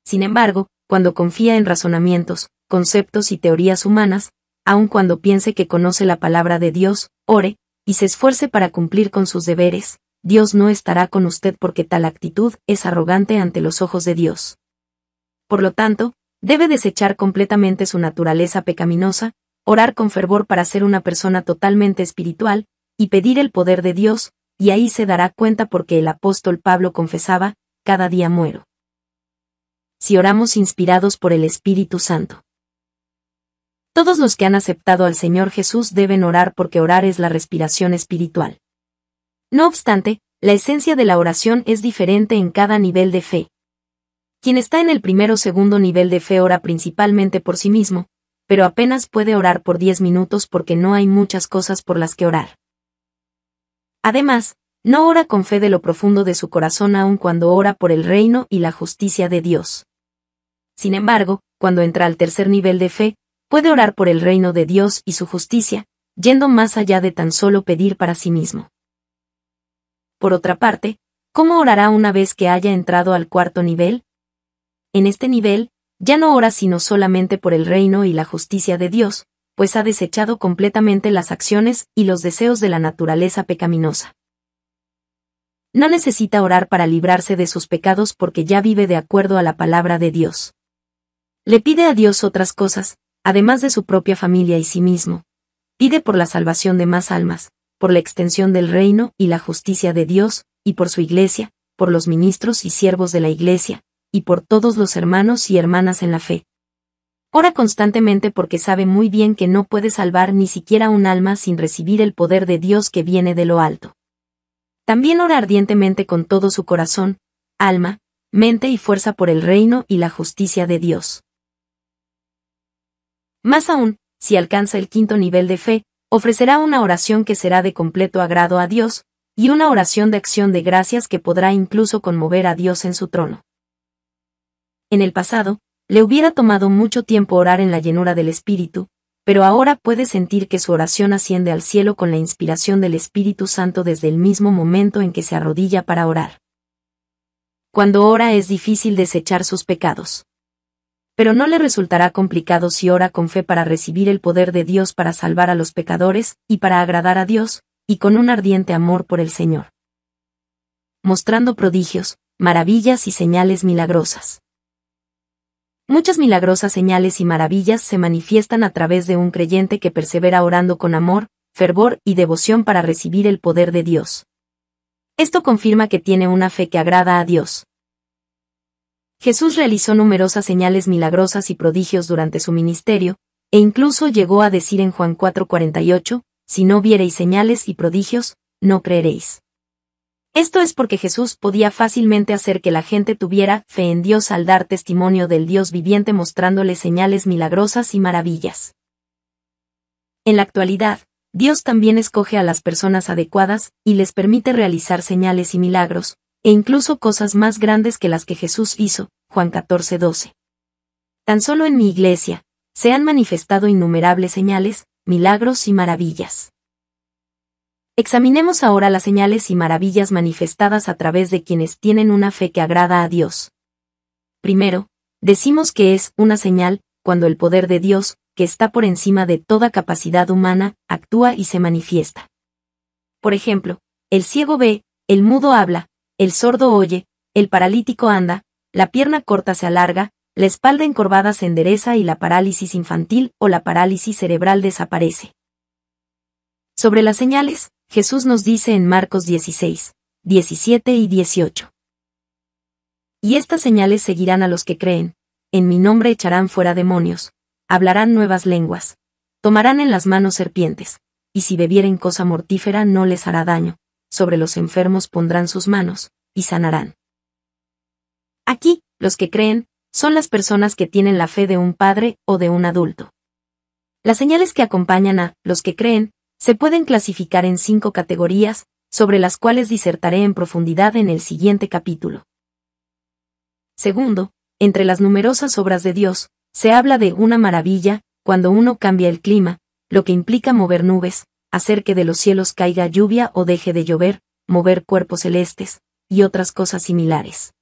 Sin embargo, cuando confía en razonamientos, conceptos y teorías humanas, aun cuando piense que conoce la palabra de Dios, ore, y se esfuerce para cumplir con sus deberes, Dios no estará con usted porque tal actitud es arrogante ante los ojos de Dios. Por lo tanto, debe desechar completamente su naturaleza pecaminosa, orar con fervor para ser una persona totalmente espiritual, y pedir el poder de Dios, y ahí se dará cuenta porque el apóstol Pablo confesaba, cada día muero. Si oramos inspirados por el Espíritu Santo. Todos los que han aceptado al Señor Jesús deben orar porque orar es la respiración espiritual. No obstante, la esencia de la oración es diferente en cada nivel de fe. Quien está en el primero o segundo nivel de fe ora principalmente por sí mismo, pero apenas puede orar por diez minutos porque no hay muchas cosas por las que orar. Además, no ora con fe de lo profundo de su corazón aun cuando ora por el reino y la justicia de Dios. Sin embargo, cuando entra al tercer nivel de fe, puede orar por el reino de Dios y su justicia, yendo más allá de tan solo pedir para sí mismo. Por otra parte, ¿cómo orará una vez que haya entrado al cuarto nivel? En este nivel, ya no ora sino solamente por el reino y la justicia de Dios, pues ha desechado completamente las acciones y los deseos de la naturaleza pecaminosa. No necesita orar para librarse de sus pecados porque ya vive de acuerdo a la palabra de Dios. Le pide a Dios otras cosas, además de su propia familia y sí mismo. Pide por la salvación de más almas, por la extensión del reino y la justicia de Dios, y por su iglesia, por los ministros y siervos de la iglesia, y por todos los hermanos y hermanas en la fe. Ora constantemente porque sabe muy bien que no puede salvar ni siquiera un alma sin recibir el poder de Dios que viene de lo alto. También ora ardientemente con todo su corazón, alma, mente y fuerza por el reino y la justicia de Dios. Más aún, si alcanza el quinto nivel de fe, ofrecerá una oración que será de completo agrado a Dios, y una oración de acción de gracias que podrá incluso conmover a Dios en su trono. En el pasado, le hubiera tomado mucho tiempo orar en la llenura del Espíritu, pero ahora puede sentir que su oración asciende al cielo con la inspiración del Espíritu Santo desde el mismo momento en que se arrodilla para orar. Cuando ora es difícil desechar sus pecados pero no le resultará complicado si ora con fe para recibir el poder de Dios para salvar a los pecadores y para agradar a Dios, y con un ardiente amor por el Señor. Mostrando prodigios, maravillas y señales milagrosas. Muchas milagrosas señales y maravillas se manifiestan a través de un creyente que persevera orando con amor, fervor y devoción para recibir el poder de Dios. Esto confirma que tiene una fe que agrada a Dios. Jesús realizó numerosas señales milagrosas y prodigios durante su ministerio, e incluso llegó a decir en Juan 4:48, si no viereis señales y prodigios, no creeréis. Esto es porque Jesús podía fácilmente hacer que la gente tuviera fe en Dios al dar testimonio del Dios viviente mostrándole señales milagrosas y maravillas. En la actualidad, Dios también escoge a las personas adecuadas y les permite realizar señales y milagros, e incluso cosas más grandes que las que Jesús hizo, Juan 14:12. Tan solo en mi iglesia, se han manifestado innumerables señales, milagros y maravillas. Examinemos ahora las señales y maravillas manifestadas a través de quienes tienen una fe que agrada a Dios. Primero, decimos que es una señal, cuando el poder de Dios, que está por encima de toda capacidad humana, actúa y se manifiesta. Por ejemplo, el ciego ve, el mudo habla, el sordo oye, el paralítico anda, la pierna corta se alarga, la espalda encorvada se endereza y la parálisis infantil o la parálisis cerebral desaparece. Sobre las señales, Jesús nos dice en Marcos 16, 17 y 18. Y estas señales seguirán a los que creen, en mi nombre echarán fuera demonios, hablarán nuevas lenguas, tomarán en las manos serpientes, y si bebieren cosa mortífera no les hará daño, sobre los enfermos pondrán sus manos, y sanarán. Aquí, los que creen, son las personas que tienen la fe de un padre o de un adulto. Las señales que acompañan a los que creen se pueden clasificar en cinco categorías, sobre las cuales disertaré en profundidad en el siguiente capítulo. Segundo, entre las numerosas obras de Dios, se habla de una maravilla, cuando uno cambia el clima, lo que implica mover nubes, hacer que de los cielos caiga lluvia o deje de llover, mover cuerpos celestes, y otras cosas similares.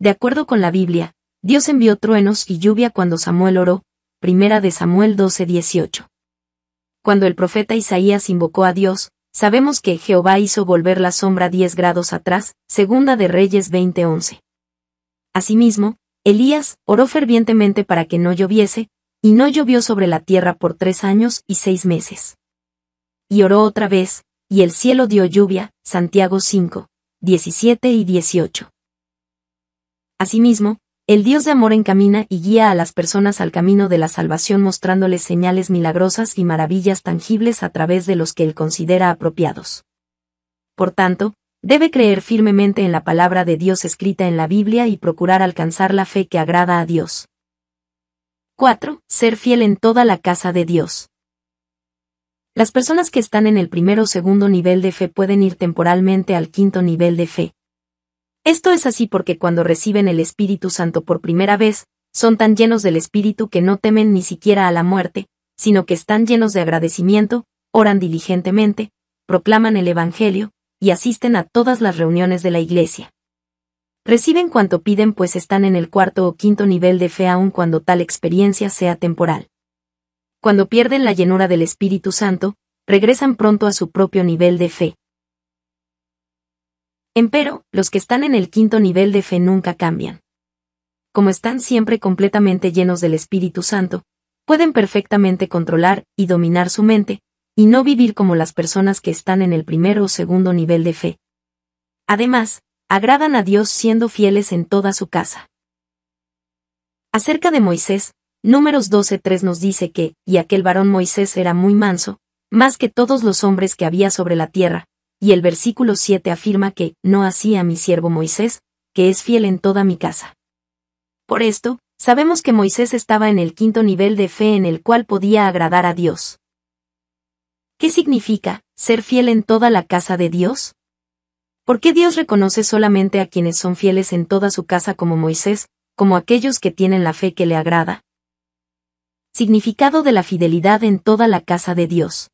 De acuerdo con la Biblia, Dios envió truenos y lluvia cuando Samuel oró, primera de Samuel 12:18. Cuando el profeta Isaías invocó a Dios, sabemos que Jehová hizo volver la sombra 10 grados atrás, segunda de Reyes 20:11. Asimismo, Elías oró fervientemente para que no lloviese, y no llovió sobre la tierra por tres años y seis meses y oró otra vez, y el cielo dio lluvia, Santiago 5, 17 y 18. Asimismo, el Dios de amor encamina y guía a las personas al camino de la salvación mostrándoles señales milagrosas y maravillas tangibles a través de los que él considera apropiados. Por tanto, debe creer firmemente en la palabra de Dios escrita en la Biblia y procurar alcanzar la fe que agrada a Dios. 4. Ser fiel en toda la casa de Dios. Las personas que están en el primero o segundo nivel de fe pueden ir temporalmente al quinto nivel de fe. Esto es así porque cuando reciben el Espíritu Santo por primera vez, son tan llenos del Espíritu que no temen ni siquiera a la muerte, sino que están llenos de agradecimiento, oran diligentemente, proclaman el Evangelio, y asisten a todas las reuniones de la Iglesia. Reciben cuanto piden pues están en el cuarto o quinto nivel de fe aun cuando tal experiencia sea temporal cuando pierden la llenura del Espíritu Santo, regresan pronto a su propio nivel de fe. Empero, los que están en el quinto nivel de fe nunca cambian. Como están siempre completamente llenos del Espíritu Santo, pueden perfectamente controlar y dominar su mente, y no vivir como las personas que están en el primero o segundo nivel de fe. Además, agradan a Dios siendo fieles en toda su casa. Acerca de Moisés, Números 12.3 nos dice que, y aquel varón Moisés era muy manso, más que todos los hombres que había sobre la tierra, y el versículo 7 afirma que, no hacía mi siervo Moisés, que es fiel en toda mi casa. Por esto, sabemos que Moisés estaba en el quinto nivel de fe en el cual podía agradar a Dios. ¿Qué significa, ser fiel en toda la casa de Dios? ¿Por qué Dios reconoce solamente a quienes son fieles en toda su casa como Moisés, como aquellos que tienen la fe que le agrada? Significado de la fidelidad en toda la casa de Dios.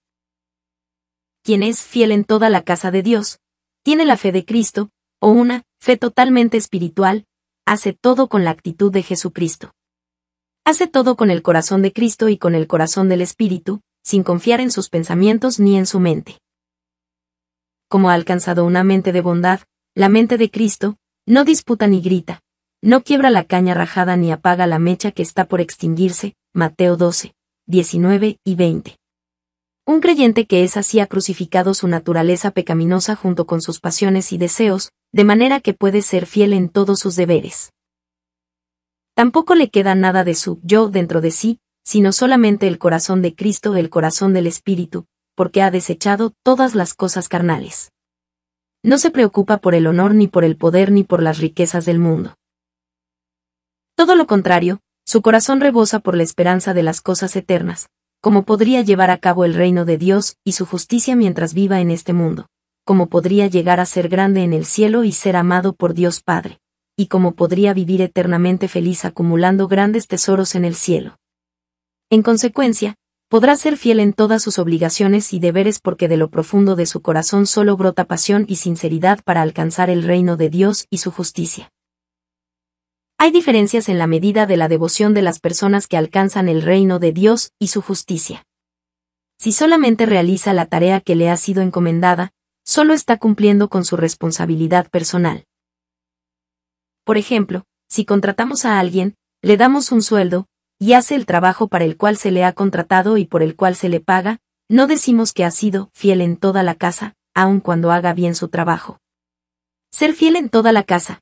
Quien es fiel en toda la casa de Dios, tiene la fe de Cristo, o una fe totalmente espiritual, hace todo con la actitud de Jesucristo. Hace todo con el corazón de Cristo y con el corazón del Espíritu, sin confiar en sus pensamientos ni en su mente. Como ha alcanzado una mente de bondad, la mente de Cristo, no disputa ni grita, no quiebra la caña rajada ni apaga la mecha que está por extinguirse, Mateo 12, 19 y 20. Un creyente que es así ha crucificado su naturaleza pecaminosa junto con sus pasiones y deseos, de manera que puede ser fiel en todos sus deberes. Tampoco le queda nada de su yo dentro de sí, sino solamente el corazón de Cristo, el corazón del Espíritu, porque ha desechado todas las cosas carnales. No se preocupa por el honor ni por el poder ni por las riquezas del mundo. Todo lo contrario, su corazón rebosa por la esperanza de las cosas eternas, como podría llevar a cabo el reino de Dios y su justicia mientras viva en este mundo, como podría llegar a ser grande en el cielo y ser amado por Dios Padre, y como podría vivir eternamente feliz acumulando grandes tesoros en el cielo. En consecuencia, podrá ser fiel en todas sus obligaciones y deberes porque de lo profundo de su corazón solo brota pasión y sinceridad para alcanzar el reino de Dios y su justicia. Hay diferencias en la medida de la devoción de las personas que alcanzan el reino de Dios y su justicia. Si solamente realiza la tarea que le ha sido encomendada, solo está cumpliendo con su responsabilidad personal. Por ejemplo, si contratamos a alguien, le damos un sueldo, y hace el trabajo para el cual se le ha contratado y por el cual se le paga, no decimos que ha sido fiel en toda la casa, aun cuando haga bien su trabajo. Ser fiel en toda la casa,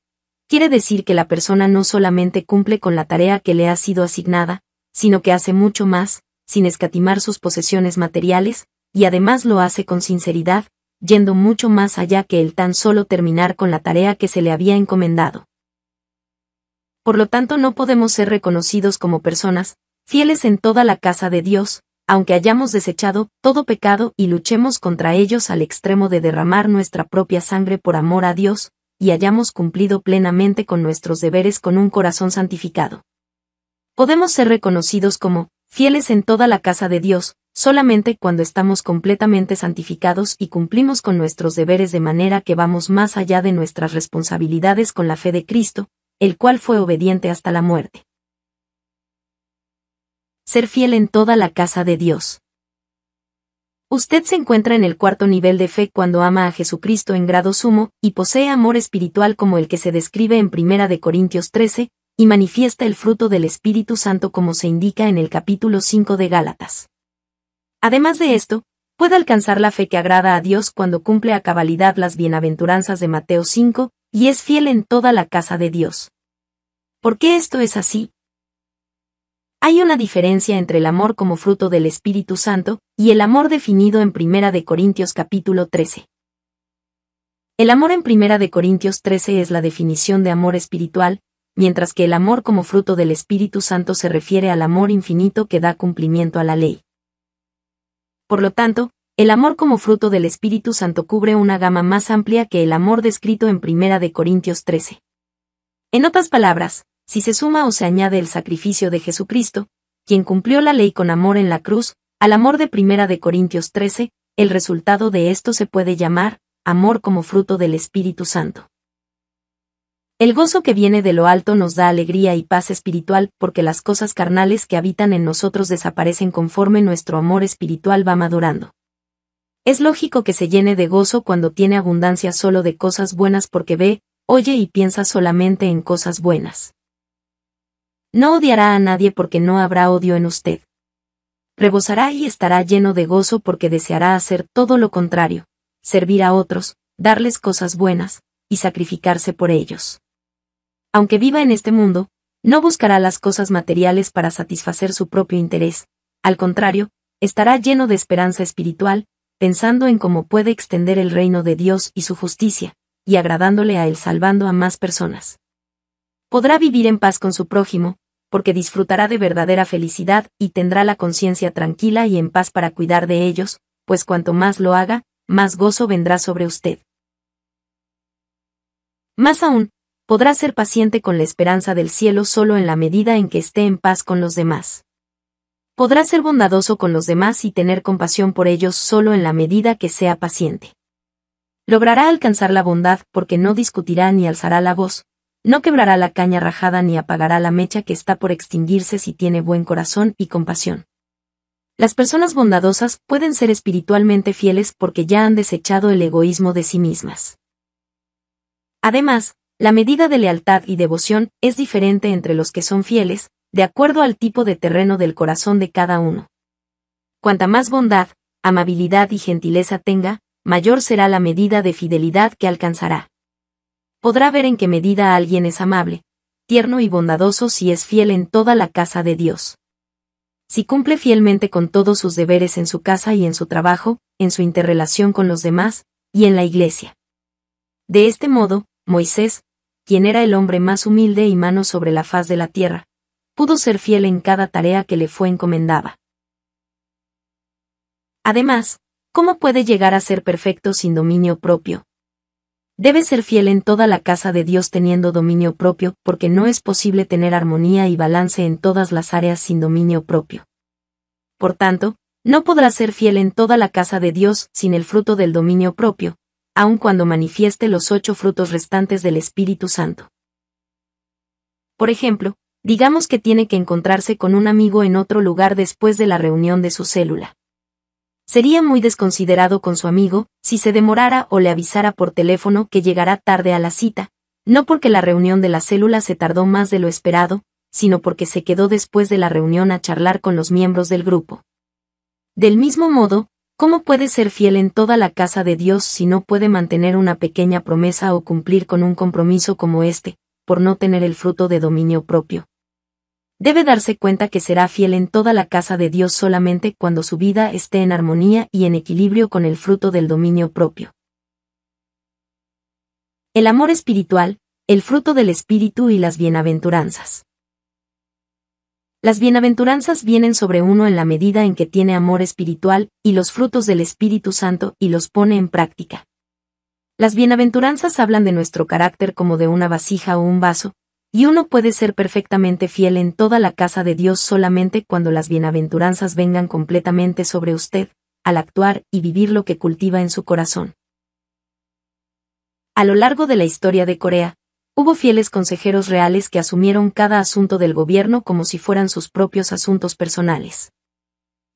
quiere decir que la persona no solamente cumple con la tarea que le ha sido asignada, sino que hace mucho más, sin escatimar sus posesiones materiales, y además lo hace con sinceridad, yendo mucho más allá que el tan solo terminar con la tarea que se le había encomendado. Por lo tanto no podemos ser reconocidos como personas, fieles en toda la casa de Dios, aunque hayamos desechado todo pecado y luchemos contra ellos al extremo de derramar nuestra propia sangre por amor a Dios, y hayamos cumplido plenamente con nuestros deberes con un corazón santificado. Podemos ser reconocidos como fieles en toda la casa de Dios, solamente cuando estamos completamente santificados y cumplimos con nuestros deberes de manera que vamos más allá de nuestras responsabilidades con la fe de Cristo, el cual fue obediente hasta la muerte. Ser fiel en toda la casa de Dios. Usted se encuentra en el cuarto nivel de fe cuando ama a Jesucristo en grado sumo y posee amor espiritual como el que se describe en 1 Corintios 13, y manifiesta el fruto del Espíritu Santo como se indica en el capítulo 5 de Gálatas. Además de esto, puede alcanzar la fe que agrada a Dios cuando cumple a cabalidad las bienaventuranzas de Mateo 5, y es fiel en toda la casa de Dios. ¿Por qué esto es así? Hay una diferencia entre el amor como fruto del Espíritu Santo y el amor definido en Primera de Corintios capítulo 13. El amor en Primera de Corintios 13 es la definición de amor espiritual, mientras que el amor como fruto del Espíritu Santo se refiere al amor infinito que da cumplimiento a la ley. Por lo tanto, el amor como fruto del Espíritu Santo cubre una gama más amplia que el amor descrito en Primera de Corintios 13. En otras palabras, si se suma o se añade el sacrificio de Jesucristo, quien cumplió la ley con amor en la cruz, al amor de Primera de Corintios 13, el resultado de esto se puede llamar, amor como fruto del Espíritu Santo. El gozo que viene de lo alto nos da alegría y paz espiritual porque las cosas carnales que habitan en nosotros desaparecen conforme nuestro amor espiritual va madurando. Es lógico que se llene de gozo cuando tiene abundancia solo de cosas buenas porque ve, oye y piensa solamente en cosas buenas. No odiará a nadie porque no habrá odio en usted. Rebosará y estará lleno de gozo porque deseará hacer todo lo contrario, servir a otros, darles cosas buenas, y sacrificarse por ellos. Aunque viva en este mundo, no buscará las cosas materiales para satisfacer su propio interés, al contrario, estará lleno de esperanza espiritual, pensando en cómo puede extender el reino de Dios y su justicia, y agradándole a él salvando a más personas podrá vivir en paz con su prójimo, porque disfrutará de verdadera felicidad y tendrá la conciencia tranquila y en paz para cuidar de ellos, pues cuanto más lo haga, más gozo vendrá sobre usted. Más aún, podrá ser paciente con la esperanza del cielo solo en la medida en que esté en paz con los demás. Podrá ser bondadoso con los demás y tener compasión por ellos solo en la medida que sea paciente. Logrará alcanzar la bondad porque no discutirá ni alzará la voz, no quebrará la caña rajada ni apagará la mecha que está por extinguirse si tiene buen corazón y compasión. Las personas bondadosas pueden ser espiritualmente fieles porque ya han desechado el egoísmo de sí mismas. Además, la medida de lealtad y devoción es diferente entre los que son fieles, de acuerdo al tipo de terreno del corazón de cada uno. Cuanta más bondad, amabilidad y gentileza tenga, mayor será la medida de fidelidad que alcanzará podrá ver en qué medida alguien es amable, tierno y bondadoso si es fiel en toda la casa de Dios. Si cumple fielmente con todos sus deberes en su casa y en su trabajo, en su interrelación con los demás, y en la iglesia. De este modo, Moisés, quien era el hombre más humilde y mano sobre la faz de la tierra, pudo ser fiel en cada tarea que le fue encomendada. Además, ¿cómo puede llegar a ser perfecto sin dominio propio, Debe ser fiel en toda la casa de Dios teniendo dominio propio, porque no es posible tener armonía y balance en todas las áreas sin dominio propio. Por tanto, no podrá ser fiel en toda la casa de Dios sin el fruto del dominio propio, aun cuando manifieste los ocho frutos restantes del Espíritu Santo. Por ejemplo, digamos que tiene que encontrarse con un amigo en otro lugar después de la reunión de su célula. Sería muy desconsiderado con su amigo si se demorara o le avisara por teléfono que llegará tarde a la cita, no porque la reunión de la célula se tardó más de lo esperado, sino porque se quedó después de la reunión a charlar con los miembros del grupo. Del mismo modo, ¿cómo puede ser fiel en toda la casa de Dios si no puede mantener una pequeña promesa o cumplir con un compromiso como este, por no tener el fruto de dominio propio? debe darse cuenta que será fiel en toda la casa de Dios solamente cuando su vida esté en armonía y en equilibrio con el fruto del dominio propio. El amor espiritual, el fruto del espíritu y las bienaventuranzas. Las bienaventuranzas vienen sobre uno en la medida en que tiene amor espiritual y los frutos del Espíritu Santo y los pone en práctica. Las bienaventuranzas hablan de nuestro carácter como de una vasija o un vaso, y uno puede ser perfectamente fiel en toda la casa de Dios solamente cuando las bienaventuranzas vengan completamente sobre usted, al actuar y vivir lo que cultiva en su corazón. A lo largo de la historia de Corea, hubo fieles consejeros reales que asumieron cada asunto del gobierno como si fueran sus propios asuntos personales.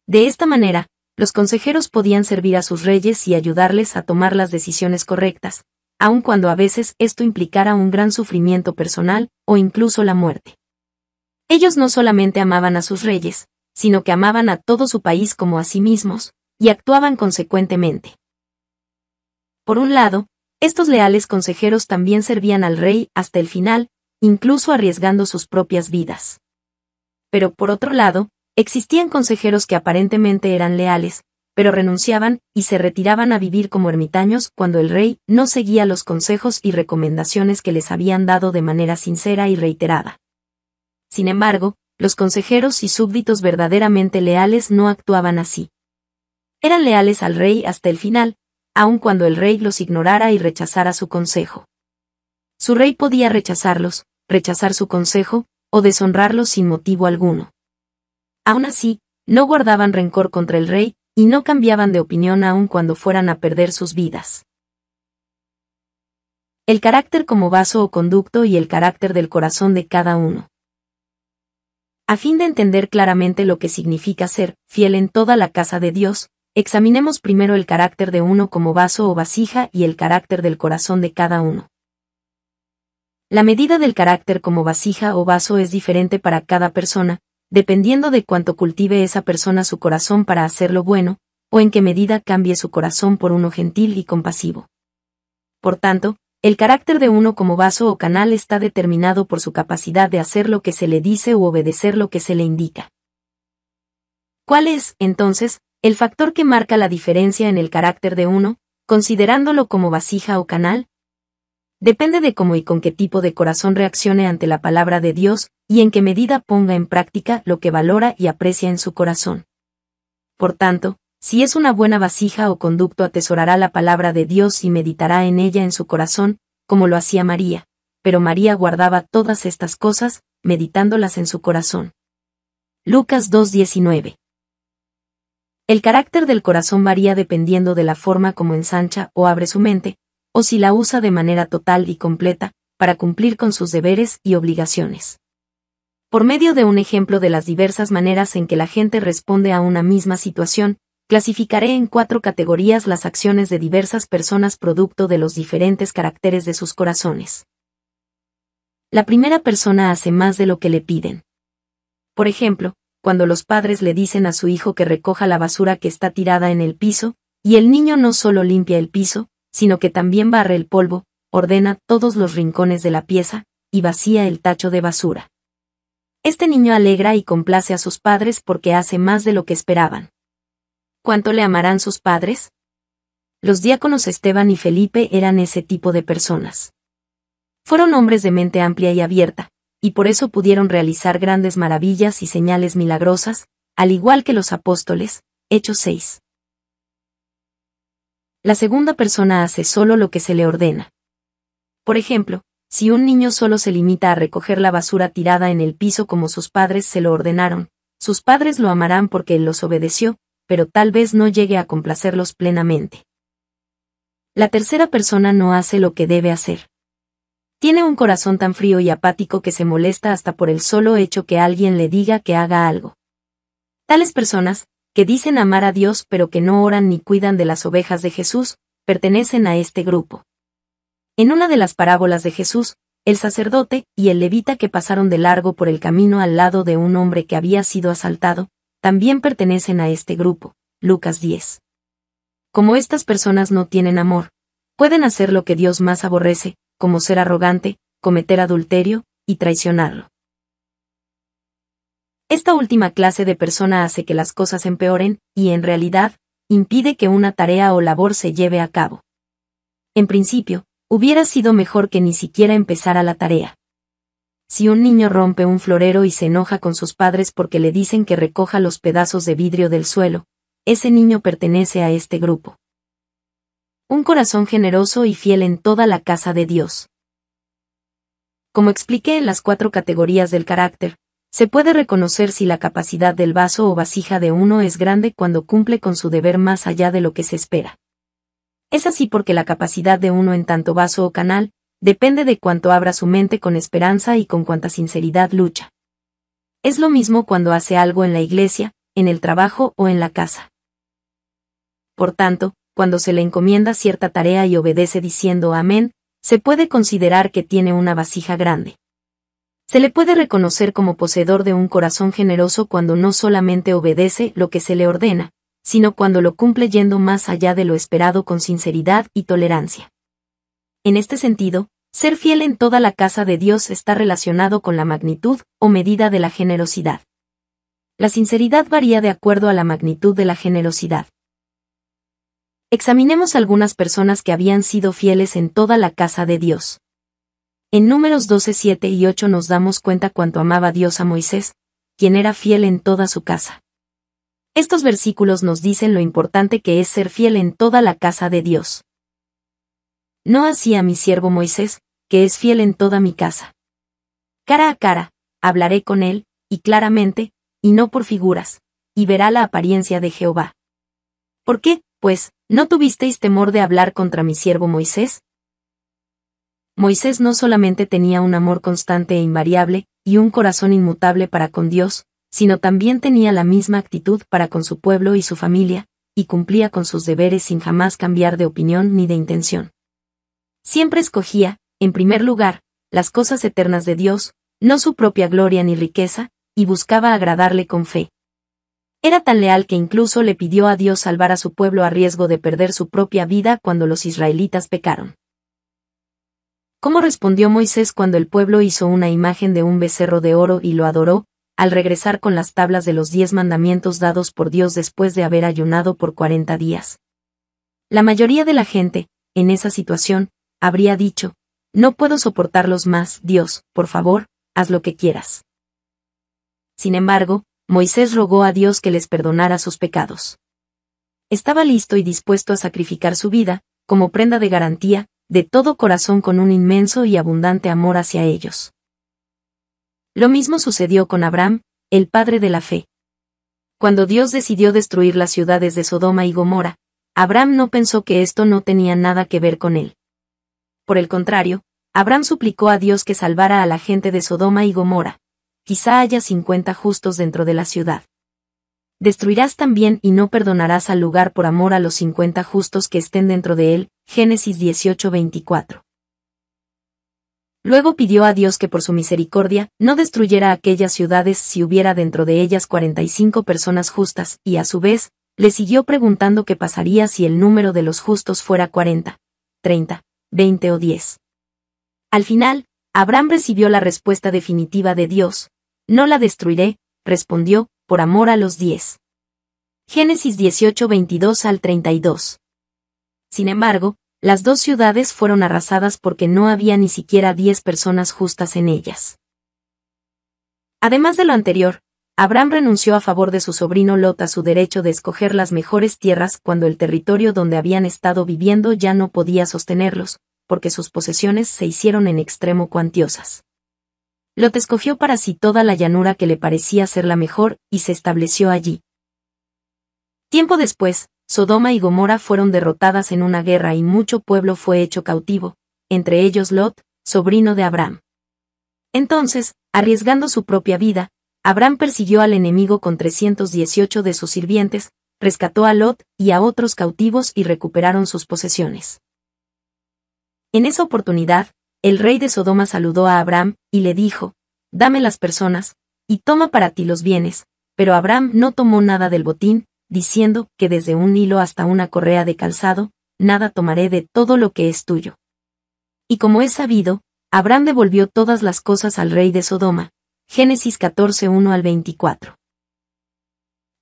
De esta manera, los consejeros podían servir a sus reyes y ayudarles a tomar las decisiones correctas, aun cuando a veces esto implicara un gran sufrimiento personal, o incluso la muerte. Ellos no solamente amaban a sus reyes, sino que amaban a todo su país como a sí mismos, y actuaban consecuentemente. Por un lado, estos leales consejeros también servían al rey hasta el final, incluso arriesgando sus propias vidas. Pero por otro lado, existían consejeros que aparentemente eran leales, pero renunciaban y se retiraban a vivir como ermitaños cuando el rey no seguía los consejos y recomendaciones que les habían dado de manera sincera y reiterada. Sin embargo, los consejeros y súbditos verdaderamente leales no actuaban así. Eran leales al rey hasta el final, aun cuando el rey los ignorara y rechazara su consejo. Su rey podía rechazarlos, rechazar su consejo, o deshonrarlos sin motivo alguno. Aun así, no guardaban rencor contra el rey, y no cambiaban de opinión aun cuando fueran a perder sus vidas. El carácter como vaso o conducto y el carácter del corazón de cada uno. A fin de entender claramente lo que significa ser fiel en toda la casa de Dios, examinemos primero el carácter de uno como vaso o vasija y el carácter del corazón de cada uno. La medida del carácter como vasija o vaso es diferente para cada persona, dependiendo de cuánto cultive esa persona su corazón para hacer lo bueno, o en qué medida cambie su corazón por uno gentil y compasivo. Por tanto, el carácter de uno como vaso o canal está determinado por su capacidad de hacer lo que se le dice u obedecer lo que se le indica. ¿Cuál es, entonces, el factor que marca la diferencia en el carácter de uno, considerándolo como vasija o canal? Depende de cómo y con qué tipo de corazón reaccione ante la palabra de Dios y en qué medida ponga en práctica lo que valora y aprecia en su corazón. Por tanto, si es una buena vasija o conducto atesorará la palabra de Dios y meditará en ella en su corazón, como lo hacía María, pero María guardaba todas estas cosas, meditándolas en su corazón. Lucas 2.19 El carácter del corazón varía dependiendo de la forma como ensancha o abre su mente, o si la usa de manera total y completa, para cumplir con sus deberes y obligaciones por medio de un ejemplo de las diversas maneras en que la gente responde a una misma situación, clasificaré en cuatro categorías las acciones de diversas personas producto de los diferentes caracteres de sus corazones. La primera persona hace más de lo que le piden. Por ejemplo, cuando los padres le dicen a su hijo que recoja la basura que está tirada en el piso, y el niño no solo limpia el piso, sino que también barre el polvo, ordena todos los rincones de la pieza, y vacía el tacho de basura. Este niño alegra y complace a sus padres porque hace más de lo que esperaban. ¿Cuánto le amarán sus padres? Los diáconos Esteban y Felipe eran ese tipo de personas. Fueron hombres de mente amplia y abierta, y por eso pudieron realizar grandes maravillas y señales milagrosas, al igual que los apóstoles, Hechos 6. La segunda persona hace solo lo que se le ordena. Por ejemplo, si un niño solo se limita a recoger la basura tirada en el piso como sus padres se lo ordenaron, sus padres lo amarán porque él los obedeció, pero tal vez no llegue a complacerlos plenamente. La tercera persona no hace lo que debe hacer. Tiene un corazón tan frío y apático que se molesta hasta por el solo hecho que alguien le diga que haga algo. Tales personas, que dicen amar a Dios pero que no oran ni cuidan de las ovejas de Jesús, pertenecen a este grupo. En una de las parábolas de Jesús, el sacerdote y el levita que pasaron de largo por el camino al lado de un hombre que había sido asaltado, también pertenecen a este grupo. Lucas 10. Como estas personas no tienen amor, pueden hacer lo que Dios más aborrece, como ser arrogante, cometer adulterio, y traicionarlo. Esta última clase de persona hace que las cosas empeoren, y en realidad, impide que una tarea o labor se lleve a cabo. En principio, Hubiera sido mejor que ni siquiera empezara la tarea. Si un niño rompe un florero y se enoja con sus padres porque le dicen que recoja los pedazos de vidrio del suelo, ese niño pertenece a este grupo. Un corazón generoso y fiel en toda la casa de Dios. Como expliqué en las cuatro categorías del carácter, se puede reconocer si la capacidad del vaso o vasija de uno es grande cuando cumple con su deber más allá de lo que se espera. Es así porque la capacidad de uno en tanto vaso o canal, depende de cuánto abra su mente con esperanza y con cuánta sinceridad lucha. Es lo mismo cuando hace algo en la iglesia, en el trabajo o en la casa. Por tanto, cuando se le encomienda cierta tarea y obedece diciendo amén, se puede considerar que tiene una vasija grande. Se le puede reconocer como poseedor de un corazón generoso cuando no solamente obedece lo que se le ordena, sino cuando lo cumple yendo más allá de lo esperado con sinceridad y tolerancia. En este sentido, ser fiel en toda la casa de Dios está relacionado con la magnitud o medida de la generosidad. La sinceridad varía de acuerdo a la magnitud de la generosidad. Examinemos algunas personas que habían sido fieles en toda la casa de Dios. En números 12, 7 y 8 nos damos cuenta cuánto amaba Dios a Moisés, quien era fiel en toda su casa. Estos versículos nos dicen lo importante que es ser fiel en toda la casa de Dios. No así a mi siervo Moisés, que es fiel en toda mi casa. Cara a cara, hablaré con él, y claramente, y no por figuras, y verá la apariencia de Jehová. ¿Por qué, pues, no tuvisteis temor de hablar contra mi siervo Moisés? Moisés no solamente tenía un amor constante e invariable, y un corazón inmutable para con Dios, sino también tenía la misma actitud para con su pueblo y su familia, y cumplía con sus deberes sin jamás cambiar de opinión ni de intención. Siempre escogía, en primer lugar, las cosas eternas de Dios, no su propia gloria ni riqueza, y buscaba agradarle con fe. Era tan leal que incluso le pidió a Dios salvar a su pueblo a riesgo de perder su propia vida cuando los israelitas pecaron. ¿Cómo respondió Moisés cuando el pueblo hizo una imagen de un becerro de oro y lo adoró, al regresar con las tablas de los diez mandamientos dados por Dios después de haber ayunado por cuarenta días. La mayoría de la gente, en esa situación, habría dicho, no puedo soportarlos más, Dios, por favor, haz lo que quieras. Sin embargo, Moisés rogó a Dios que les perdonara sus pecados. Estaba listo y dispuesto a sacrificar su vida, como prenda de garantía, de todo corazón con un inmenso y abundante amor hacia ellos. Lo mismo sucedió con Abraham, el padre de la fe. Cuando Dios decidió destruir las ciudades de Sodoma y Gomorra, Abraham no pensó que esto no tenía nada que ver con él. Por el contrario, Abraham suplicó a Dios que salvara a la gente de Sodoma y Gomorra. Quizá haya cincuenta justos dentro de la ciudad. Destruirás también y no perdonarás al lugar por amor a los cincuenta justos que estén dentro de él. Génesis 18:24. Luego pidió a Dios que por su misericordia no destruyera aquellas ciudades si hubiera dentro de ellas 45 personas justas, y a su vez, le siguió preguntando qué pasaría si el número de los justos fuera 40, 30, 20 o 10. Al final, Abraham recibió la respuesta definitiva de Dios. No la destruiré, respondió, por amor a los 10. Génesis 18 22 al 32. Sin embargo, las dos ciudades fueron arrasadas porque no había ni siquiera diez personas justas en ellas. Además de lo anterior, Abraham renunció a favor de su sobrino Lot a su derecho de escoger las mejores tierras cuando el territorio donde habían estado viviendo ya no podía sostenerlos, porque sus posesiones se hicieron en extremo cuantiosas. Lot escogió para sí toda la llanura que le parecía ser la mejor y se estableció allí. Tiempo después, Sodoma y Gomorra fueron derrotadas en una guerra y mucho pueblo fue hecho cautivo, entre ellos Lot, sobrino de Abraham. Entonces, arriesgando su propia vida, Abraham persiguió al enemigo con 318 de sus sirvientes, rescató a Lot y a otros cautivos y recuperaron sus posesiones. En esa oportunidad, el rey de Sodoma saludó a Abraham y le dijo, Dame las personas, y toma para ti los bienes, pero Abraham no tomó nada del botín, diciendo que desde un hilo hasta una correa de calzado, nada tomaré de todo lo que es tuyo. Y como es sabido, Abraham devolvió todas las cosas al rey de Sodoma. Génesis 14 al 24.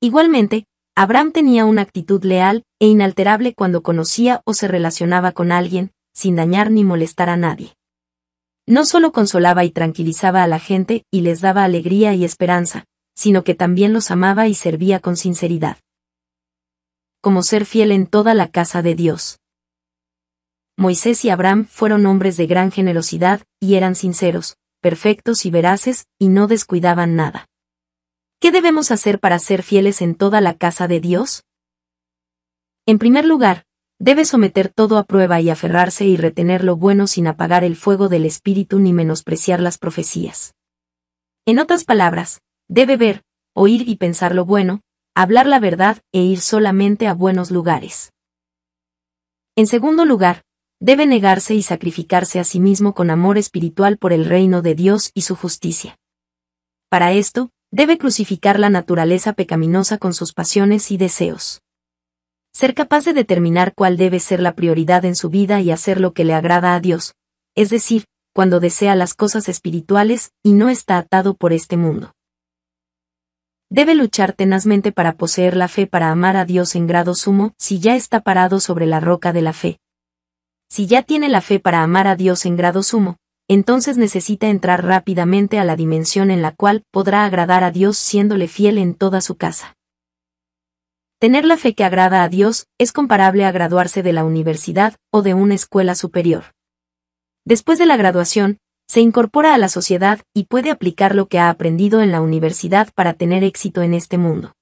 Igualmente, Abraham tenía una actitud leal e inalterable cuando conocía o se relacionaba con alguien, sin dañar ni molestar a nadie. No solo consolaba y tranquilizaba a la gente y les daba alegría y esperanza, sino que también los amaba y servía con sinceridad como ser fiel en toda la casa de Dios. Moisés y Abraham fueron hombres de gran generosidad, y eran sinceros, perfectos y veraces, y no descuidaban nada. ¿Qué debemos hacer para ser fieles en toda la casa de Dios? En primer lugar, debe someter todo a prueba y aferrarse y retener lo bueno sin apagar el fuego del espíritu ni menospreciar las profecías. En otras palabras, debe ver, oír y pensar lo bueno, hablar la verdad e ir solamente a buenos lugares. En segundo lugar, debe negarse y sacrificarse a sí mismo con amor espiritual por el reino de Dios y su justicia. Para esto, debe crucificar la naturaleza pecaminosa con sus pasiones y deseos. Ser capaz de determinar cuál debe ser la prioridad en su vida y hacer lo que le agrada a Dios, es decir, cuando desea las cosas espirituales y no está atado por este mundo. Debe luchar tenazmente para poseer la fe para amar a Dios en grado sumo, si ya está parado sobre la roca de la fe. Si ya tiene la fe para amar a Dios en grado sumo, entonces necesita entrar rápidamente a la dimensión en la cual podrá agradar a Dios siéndole fiel en toda su casa. Tener la fe que agrada a Dios es comparable a graduarse de la universidad o de una escuela superior. Después de la graduación, se incorpora a la sociedad y puede aplicar lo que ha aprendido en la universidad para tener éxito en este mundo.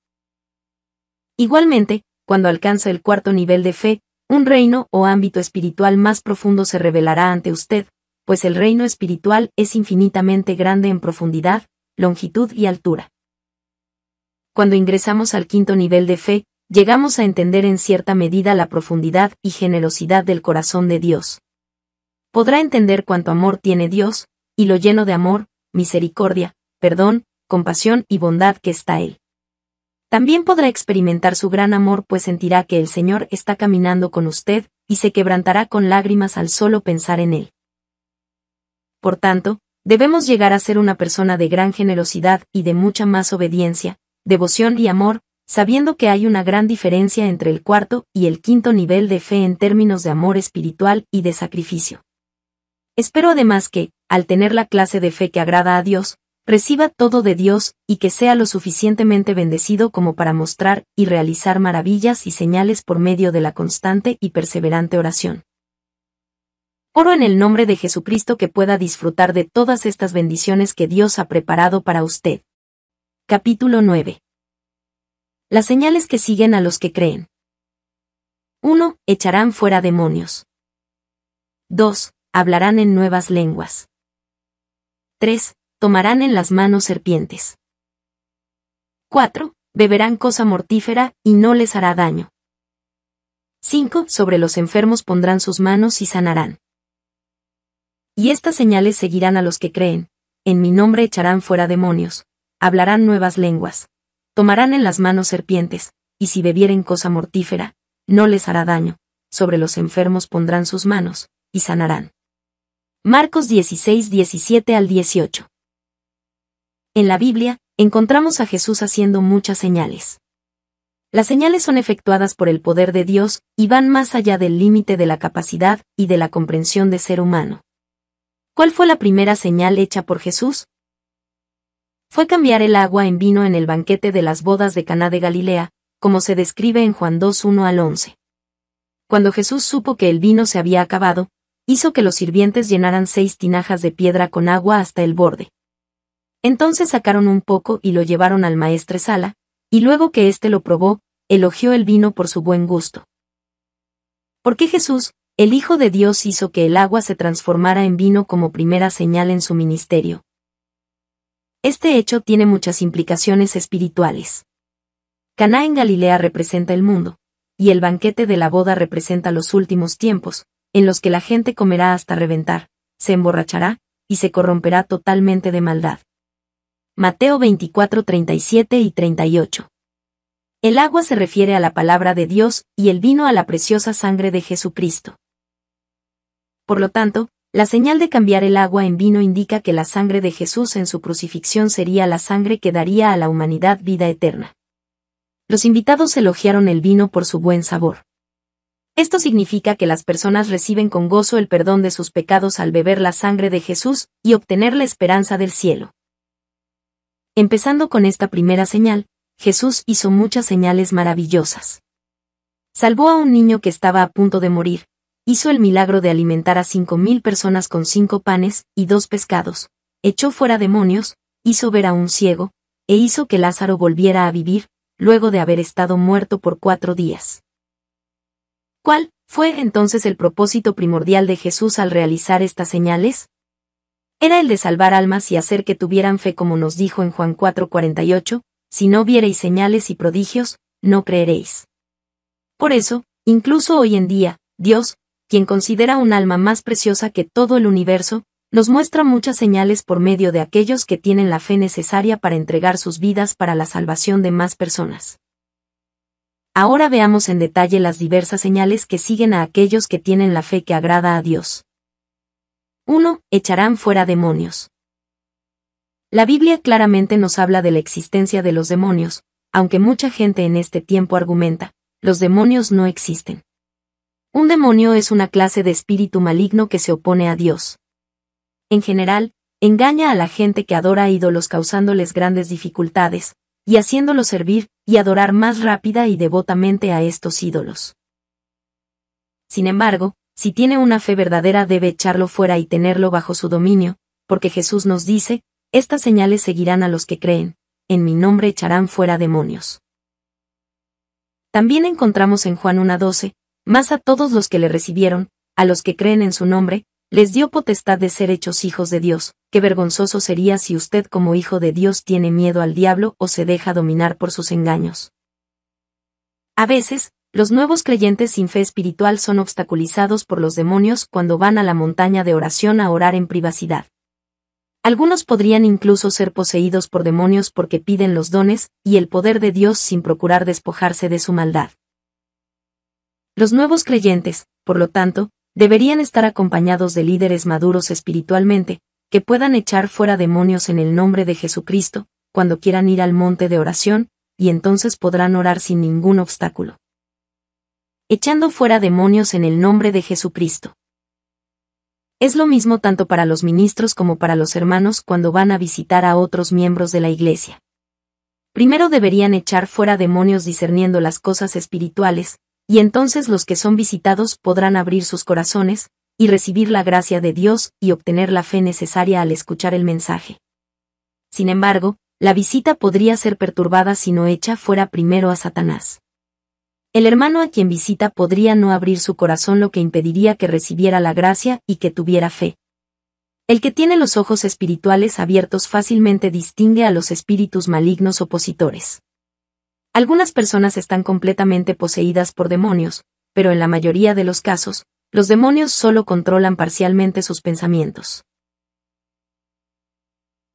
Igualmente, cuando alcanza el cuarto nivel de fe, un reino o ámbito espiritual más profundo se revelará ante usted, pues el reino espiritual es infinitamente grande en profundidad, longitud y altura. Cuando ingresamos al quinto nivel de fe, llegamos a entender en cierta medida la profundidad y generosidad del corazón de Dios podrá entender cuánto amor tiene Dios, y lo lleno de amor, misericordia, perdón, compasión y bondad que está Él. También podrá experimentar su gran amor pues sentirá que el Señor está caminando con usted, y se quebrantará con lágrimas al solo pensar en Él. Por tanto, debemos llegar a ser una persona de gran generosidad y de mucha más obediencia, devoción y amor, sabiendo que hay una gran diferencia entre el cuarto y el quinto nivel de fe en términos de amor espiritual y de sacrificio. Espero además que, al tener la clase de fe que agrada a Dios, reciba todo de Dios y que sea lo suficientemente bendecido como para mostrar y realizar maravillas y señales por medio de la constante y perseverante oración. Oro en el nombre de Jesucristo que pueda disfrutar de todas estas bendiciones que Dios ha preparado para usted. Capítulo 9. Las señales que siguen a los que creen. 1. Echarán fuera demonios. 2 hablarán en nuevas lenguas. 3. Tomarán en las manos serpientes. 4. Beberán cosa mortífera, y no les hará daño. 5. Sobre los enfermos pondrán sus manos y sanarán. Y estas señales seguirán a los que creen, en mi nombre echarán fuera demonios, hablarán nuevas lenguas, tomarán en las manos serpientes, y si bebieren cosa mortífera, no les hará daño, sobre los enfermos pondrán sus manos, y sanarán. Marcos 16, 17 al 18. En la Biblia, encontramos a Jesús haciendo muchas señales. Las señales son efectuadas por el poder de Dios y van más allá del límite de la capacidad y de la comprensión de ser humano. ¿Cuál fue la primera señal hecha por Jesús? Fue cambiar el agua en vino en el banquete de las bodas de Caná de Galilea, como se describe en Juan 2:1 al 11. Cuando Jesús supo que el vino se había acabado, hizo que los sirvientes llenaran seis tinajas de piedra con agua hasta el borde. Entonces sacaron un poco y lo llevaron al maestre Sala, y luego que éste lo probó, elogió el vino por su buen gusto. Porque Jesús, el Hijo de Dios hizo que el agua se transformara en vino como primera señal en su ministerio. Este hecho tiene muchas implicaciones espirituales. Caná en Galilea representa el mundo, y el banquete de la boda representa los últimos tiempos, en los que la gente comerá hasta reventar, se emborrachará, y se corromperá totalmente de maldad. Mateo 24, 37 y 38. El agua se refiere a la palabra de Dios y el vino a la preciosa sangre de Jesucristo. Por lo tanto, la señal de cambiar el agua en vino indica que la sangre de Jesús en su crucifixión sería la sangre que daría a la humanidad vida eterna. Los invitados elogiaron el vino por su buen sabor. Esto significa que las personas reciben con gozo el perdón de sus pecados al beber la sangre de Jesús y obtener la esperanza del cielo. Empezando con esta primera señal, Jesús hizo muchas señales maravillosas. Salvó a un niño que estaba a punto de morir, hizo el milagro de alimentar a cinco mil personas con cinco panes y dos pescados, echó fuera demonios, hizo ver a un ciego, e hizo que Lázaro volviera a vivir, luego de haber estado muerto por cuatro días. ¿Cuál fue entonces el propósito primordial de Jesús al realizar estas señales? Era el de salvar almas y hacer que tuvieran fe como nos dijo en Juan 4:48, si no viereis señales y prodigios, no creeréis. Por eso, incluso hoy en día, Dios, quien considera un alma más preciosa que todo el universo, nos muestra muchas señales por medio de aquellos que tienen la fe necesaria para entregar sus vidas para la salvación de más personas. Ahora veamos en detalle las diversas señales que siguen a aquellos que tienen la fe que agrada a Dios. 1. Echarán fuera demonios. La Biblia claramente nos habla de la existencia de los demonios, aunque mucha gente en este tiempo argumenta, los demonios no existen. Un demonio es una clase de espíritu maligno que se opone a Dios. En general, engaña a la gente que adora ídolos causándoles grandes dificultades, y haciéndolos servir y adorar más rápida y devotamente a estos ídolos. Sin embargo, si tiene una fe verdadera debe echarlo fuera y tenerlo bajo su dominio, porque Jesús nos dice, estas señales seguirán a los que creen, en mi nombre echarán fuera demonios. También encontramos en Juan 1.12, más a todos los que le recibieron, a los que creen en su nombre, les dio potestad de ser hechos hijos de Dios, qué vergonzoso sería si usted como hijo de Dios tiene miedo al diablo o se deja dominar por sus engaños. A veces, los nuevos creyentes sin fe espiritual son obstaculizados por los demonios cuando van a la montaña de oración a orar en privacidad. Algunos podrían incluso ser poseídos por demonios porque piden los dones y el poder de Dios sin procurar despojarse de su maldad. Los nuevos creyentes, por lo tanto, deberían estar acompañados de líderes maduros espiritualmente, que puedan echar fuera demonios en el nombre de Jesucristo, cuando quieran ir al monte de oración, y entonces podrán orar sin ningún obstáculo. Echando fuera demonios en el nombre de Jesucristo. Es lo mismo tanto para los ministros como para los hermanos cuando van a visitar a otros miembros de la Iglesia. Primero deberían echar fuera demonios discerniendo las cosas espirituales, y entonces los que son visitados podrán abrir sus corazones, y recibir la gracia de Dios y obtener la fe necesaria al escuchar el mensaje. Sin embargo, la visita podría ser perturbada si no hecha fuera primero a Satanás. El hermano a quien visita podría no abrir su corazón lo que impediría que recibiera la gracia y que tuviera fe. El que tiene los ojos espirituales abiertos fácilmente distingue a los espíritus malignos opositores. Algunas personas están completamente poseídas por demonios, pero en la mayoría de los casos, los demonios solo controlan parcialmente sus pensamientos.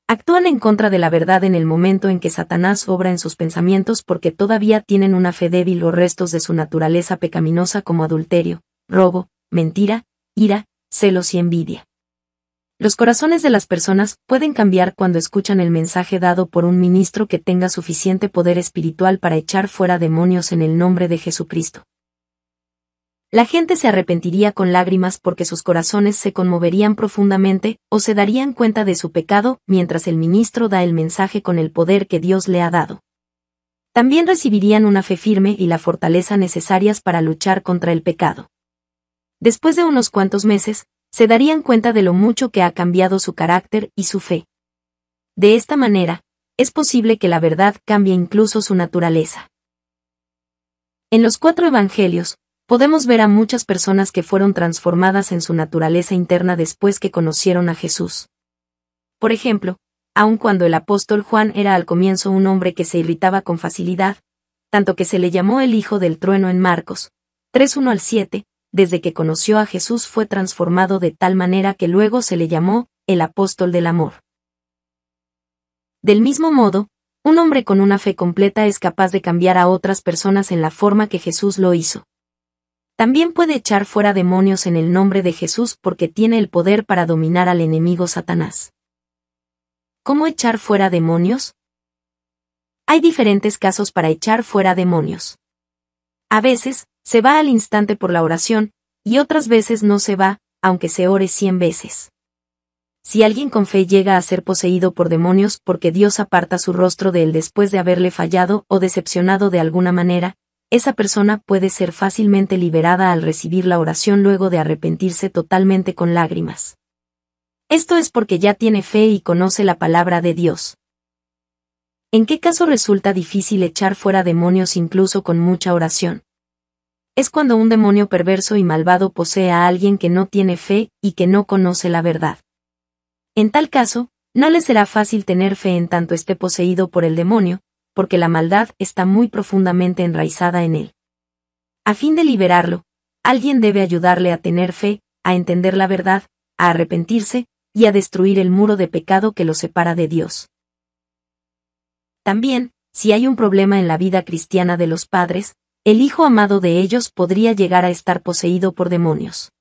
Actúan en contra de la verdad en el momento en que Satanás obra en sus pensamientos porque todavía tienen una fe débil o restos de su naturaleza pecaminosa como adulterio, robo, mentira, ira, celos y envidia. Los corazones de las personas pueden cambiar cuando escuchan el mensaje dado por un ministro que tenga suficiente poder espiritual para echar fuera demonios en el nombre de Jesucristo. La gente se arrepentiría con lágrimas porque sus corazones se conmoverían profundamente o se darían cuenta de su pecado mientras el ministro da el mensaje con el poder que Dios le ha dado. También recibirían una fe firme y la fortaleza necesarias para luchar contra el pecado. Después de unos cuantos meses, se darían cuenta de lo mucho que ha cambiado su carácter y su fe. De esta manera, es posible que la verdad cambie incluso su naturaleza. En los cuatro evangelios, podemos ver a muchas personas que fueron transformadas en su naturaleza interna después que conocieron a Jesús. Por ejemplo, aun cuando el apóstol Juan era al comienzo un hombre que se irritaba con facilidad, tanto que se le llamó el hijo del trueno en Marcos, 3.1 al 7, desde que conoció a Jesús fue transformado de tal manera que luego se le llamó el apóstol del amor. Del mismo modo, un hombre con una fe completa es capaz de cambiar a otras personas en la forma que Jesús lo hizo. También puede echar fuera demonios en el nombre de Jesús porque tiene el poder para dominar al enemigo Satanás. ¿Cómo echar fuera demonios? Hay diferentes casos para echar fuera demonios. A veces, se va al instante por la oración, y otras veces no se va, aunque se ore cien veces. Si alguien con fe llega a ser poseído por demonios porque Dios aparta su rostro de él después de haberle fallado o decepcionado de alguna manera, esa persona puede ser fácilmente liberada al recibir la oración luego de arrepentirse totalmente con lágrimas. Esto es porque ya tiene fe y conoce la palabra de Dios. ¿En qué caso resulta difícil echar fuera demonios incluso con mucha oración? es cuando un demonio perverso y malvado posee a alguien que no tiene fe y que no conoce la verdad. En tal caso, no le será fácil tener fe en tanto esté poseído por el demonio, porque la maldad está muy profundamente enraizada en él. A fin de liberarlo, alguien debe ayudarle a tener fe, a entender la verdad, a arrepentirse, y a destruir el muro de pecado que lo separa de Dios. También, si hay un problema en la vida cristiana de los padres, el hijo amado de ellos podría llegar a estar poseído por demonios.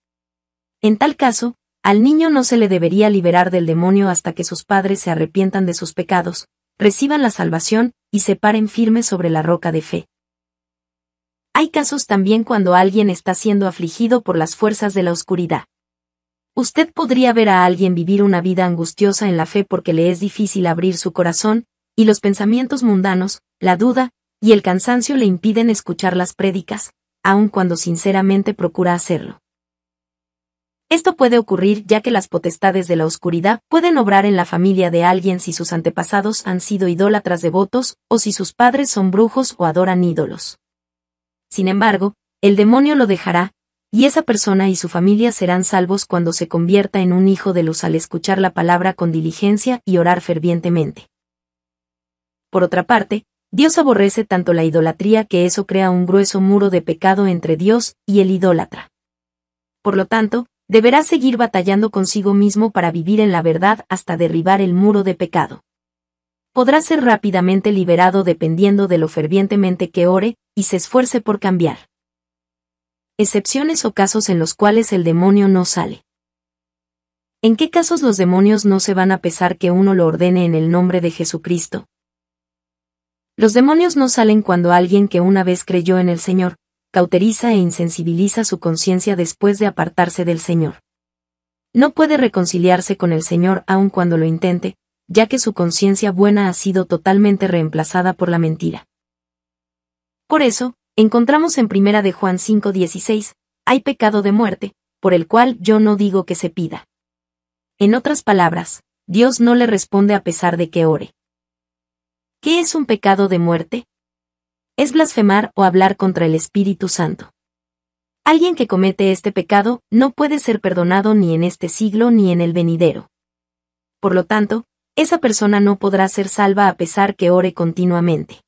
En tal caso, al niño no se le debería liberar del demonio hasta que sus padres se arrepientan de sus pecados, reciban la salvación y se paren firmes sobre la roca de fe. Hay casos también cuando alguien está siendo afligido por las fuerzas de la oscuridad. Usted podría ver a alguien vivir una vida angustiosa en la fe porque le es difícil abrir su corazón, y los pensamientos mundanos, la duda, y el cansancio le impiden escuchar las prédicas, aun cuando sinceramente procura hacerlo. Esto puede ocurrir ya que las potestades de la oscuridad pueden obrar en la familia de alguien si sus antepasados han sido idólatras devotos o si sus padres son brujos o adoran ídolos. Sin embargo, el demonio lo dejará, y esa persona y su familia serán salvos cuando se convierta en un hijo de luz al escuchar la palabra con diligencia y orar fervientemente. Por otra parte, Dios aborrece tanto la idolatría que eso crea un grueso muro de pecado entre Dios y el idólatra. Por lo tanto, deberá seguir batallando consigo mismo para vivir en la verdad hasta derribar el muro de pecado. Podrá ser rápidamente liberado dependiendo de lo fervientemente que ore y se esfuerce por cambiar. Excepciones o casos en los cuales el demonio no sale. ¿En qué casos los demonios no se van a pesar que uno lo ordene en el nombre de Jesucristo, los demonios no salen cuando alguien que una vez creyó en el Señor, cauteriza e insensibiliza su conciencia después de apartarse del Señor. No puede reconciliarse con el Señor aun cuando lo intente, ya que su conciencia buena ha sido totalmente reemplazada por la mentira. Por eso, encontramos en Primera de Juan 5:16, hay pecado de muerte, por el cual yo no digo que se pida. En otras palabras, Dios no le responde a pesar de que ore. ¿Qué es un pecado de muerte? Es blasfemar o hablar contra el Espíritu Santo. Alguien que comete este pecado no puede ser perdonado ni en este siglo ni en el venidero. Por lo tanto, esa persona no podrá ser salva a pesar que ore continuamente.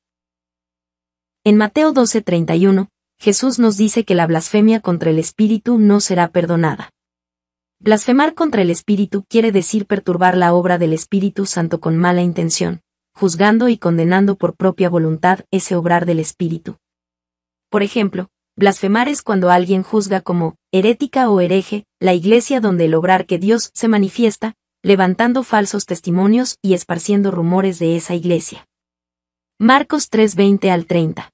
En Mateo 12:31, Jesús nos dice que la blasfemia contra el Espíritu no será perdonada. Blasfemar contra el Espíritu quiere decir perturbar la obra del Espíritu Santo con mala intención, juzgando y condenando por propia voluntad ese obrar del Espíritu. Por ejemplo, blasfemar es cuando alguien juzga como herética o hereje la iglesia donde el obrar que Dios se manifiesta, levantando falsos testimonios y esparciendo rumores de esa iglesia. Marcos 3:20 al 30.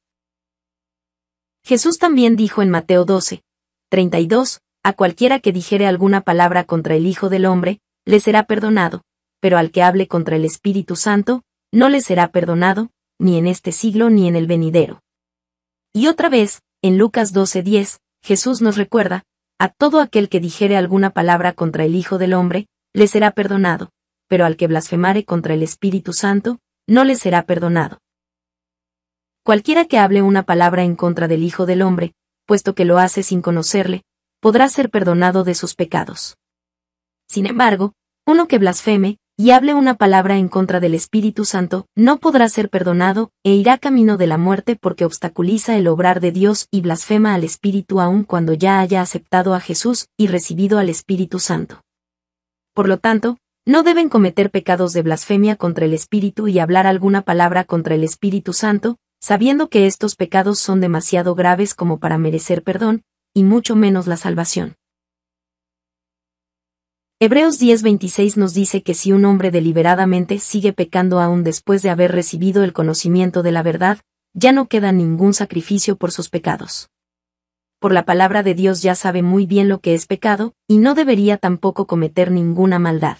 Jesús también dijo en Mateo 12, 32, a cualquiera que dijere alguna palabra contra el Hijo del Hombre, le será perdonado, pero al que hable contra el Espíritu Santo, no le será perdonado, ni en este siglo ni en el venidero. Y otra vez, en Lucas 12:10, Jesús nos recuerda, a todo aquel que dijere alguna palabra contra el Hijo del Hombre, le será perdonado, pero al que blasfemare contra el Espíritu Santo, no le será perdonado. Cualquiera que hable una palabra en contra del Hijo del Hombre, puesto que lo hace sin conocerle, podrá ser perdonado de sus pecados. Sin embargo, uno que blasfeme, y hable una palabra en contra del Espíritu Santo, no podrá ser perdonado, e irá camino de la muerte porque obstaculiza el obrar de Dios y blasfema al Espíritu aun cuando ya haya aceptado a Jesús y recibido al Espíritu Santo. Por lo tanto, no deben cometer pecados de blasfemia contra el Espíritu y hablar alguna palabra contra el Espíritu Santo, sabiendo que estos pecados son demasiado graves como para merecer perdón, y mucho menos la salvación. Hebreos 10:26 nos dice que si un hombre deliberadamente sigue pecando aún después de haber recibido el conocimiento de la verdad, ya no queda ningún sacrificio por sus pecados. Por la palabra de Dios ya sabe muy bien lo que es pecado, y no debería tampoco cometer ninguna maldad.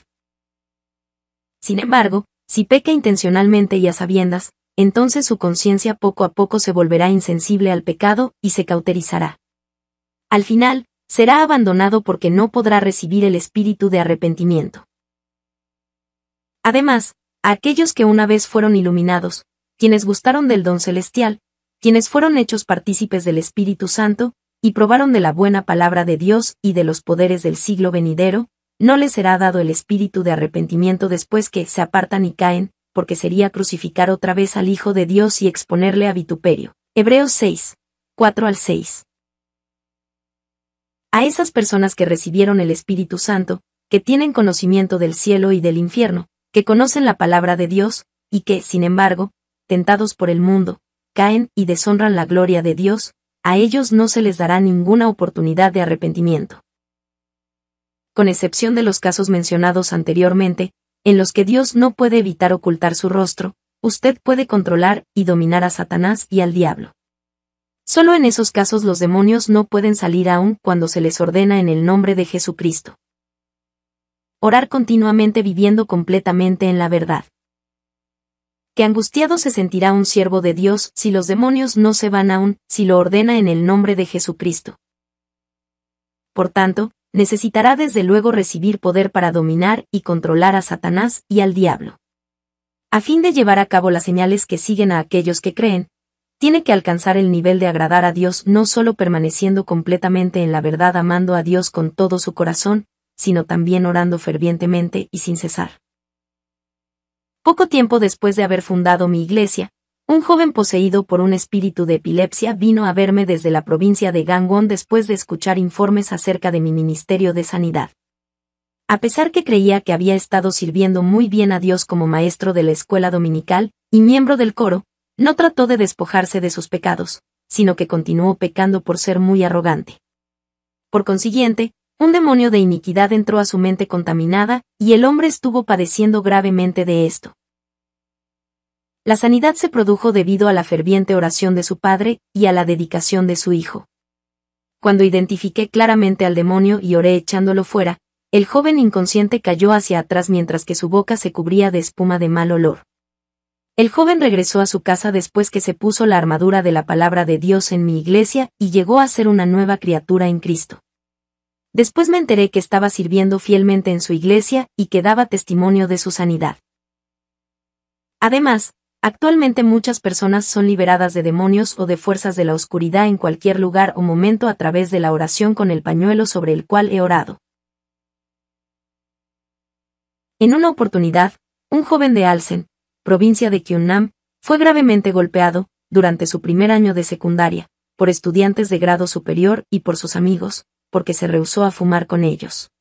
Sin embargo, si peca intencionalmente y a sabiendas, entonces su conciencia poco a poco se volverá insensible al pecado y se cauterizará. Al final, será abandonado porque no podrá recibir el espíritu de arrepentimiento. Además, aquellos que una vez fueron iluminados, quienes gustaron del don celestial, quienes fueron hechos partícipes del Espíritu Santo, y probaron de la buena palabra de Dios y de los poderes del siglo venidero, no les será dado el espíritu de arrepentimiento después que se apartan y caen, porque sería crucificar otra vez al Hijo de Dios y exponerle a vituperio. Hebreos 6, 4 al 6 a esas personas que recibieron el Espíritu Santo, que tienen conocimiento del cielo y del infierno, que conocen la palabra de Dios, y que, sin embargo, tentados por el mundo, caen y deshonran la gloria de Dios, a ellos no se les dará ninguna oportunidad de arrepentimiento. Con excepción de los casos mencionados anteriormente, en los que Dios no puede evitar ocultar su rostro, usted puede controlar y dominar a Satanás y al diablo. Solo en esos casos los demonios no pueden salir aún cuando se les ordena en el nombre de Jesucristo. Orar continuamente viviendo completamente en la verdad. Qué angustiado se sentirá un siervo de Dios si los demonios no se van aún, si lo ordena en el nombre de Jesucristo. Por tanto, necesitará desde luego recibir poder para dominar y controlar a Satanás y al diablo. A fin de llevar a cabo las señales que siguen a aquellos que creen, tiene que alcanzar el nivel de agradar a Dios no solo permaneciendo completamente en la verdad amando a Dios con todo su corazón, sino también orando fervientemente y sin cesar. Poco tiempo después de haber fundado mi iglesia, un joven poseído por un espíritu de epilepsia vino a verme desde la provincia de Gangwon después de escuchar informes acerca de mi ministerio de sanidad. A pesar que creía que había estado sirviendo muy bien a Dios como maestro de la escuela dominical y miembro del coro, no trató de despojarse de sus pecados, sino que continuó pecando por ser muy arrogante. Por consiguiente, un demonio de iniquidad entró a su mente contaminada, y el hombre estuvo padeciendo gravemente de esto. La sanidad se produjo debido a la ferviente oración de su padre y a la dedicación de su hijo. Cuando identifiqué claramente al demonio y oré echándolo fuera, el joven inconsciente cayó hacia atrás mientras que su boca se cubría de espuma de mal olor. El joven regresó a su casa después que se puso la armadura de la palabra de Dios en mi iglesia y llegó a ser una nueva criatura en Cristo. Después me enteré que estaba sirviendo fielmente en su iglesia y que daba testimonio de su sanidad. Además, actualmente muchas personas son liberadas de demonios o de fuerzas de la oscuridad en cualquier lugar o momento a través de la oración con el pañuelo sobre el cual he orado. En una oportunidad, un joven de Alsen, provincia de Kyunnam, fue gravemente golpeado, durante su primer año de secundaria, por estudiantes de grado superior y por sus amigos, porque se rehusó a fumar con ellos.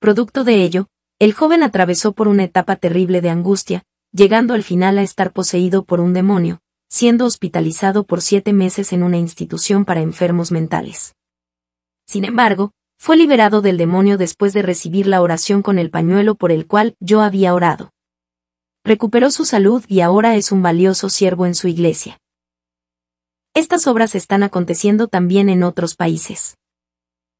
Producto de ello, el joven atravesó por una etapa terrible de angustia, llegando al final a estar poseído por un demonio, siendo hospitalizado por siete meses en una institución para enfermos mentales. Sin embargo, fue liberado del demonio después de recibir la oración con el pañuelo por el cual yo había orado recuperó su salud y ahora es un valioso siervo en su iglesia. Estas obras están aconteciendo también en otros países.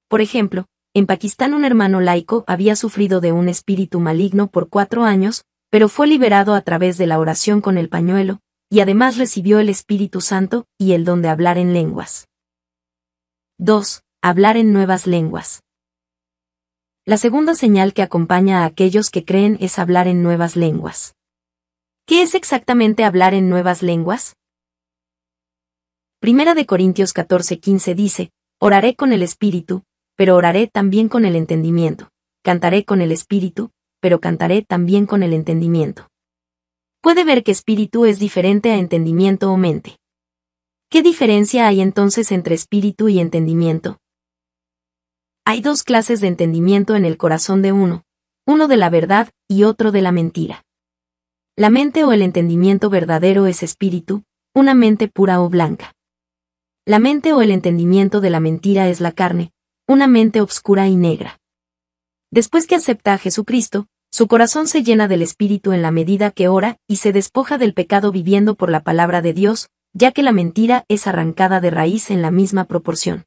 Por ejemplo, en Pakistán un hermano laico había sufrido de un espíritu maligno por cuatro años, pero fue liberado a través de la oración con el pañuelo, y además recibió el Espíritu Santo y el don de hablar en lenguas. 2. Hablar en nuevas lenguas. La segunda señal que acompaña a aquellos que creen es hablar en nuevas lenguas. ¿Qué es exactamente hablar en nuevas lenguas? Primera de Corintios 14:15 dice, Oraré con el espíritu, pero oraré también con el entendimiento. Cantaré con el espíritu, pero cantaré también con el entendimiento. Puede ver que espíritu es diferente a entendimiento o mente. ¿Qué diferencia hay entonces entre espíritu y entendimiento? Hay dos clases de entendimiento en el corazón de uno, uno de la verdad y otro de la mentira. La mente o el entendimiento verdadero es espíritu, una mente pura o blanca. La mente o el entendimiento de la mentira es la carne, una mente oscura y negra. Después que acepta a Jesucristo, su corazón se llena del Espíritu en la medida que ora y se despoja del pecado viviendo por la palabra de Dios, ya que la mentira es arrancada de raíz en la misma proporción.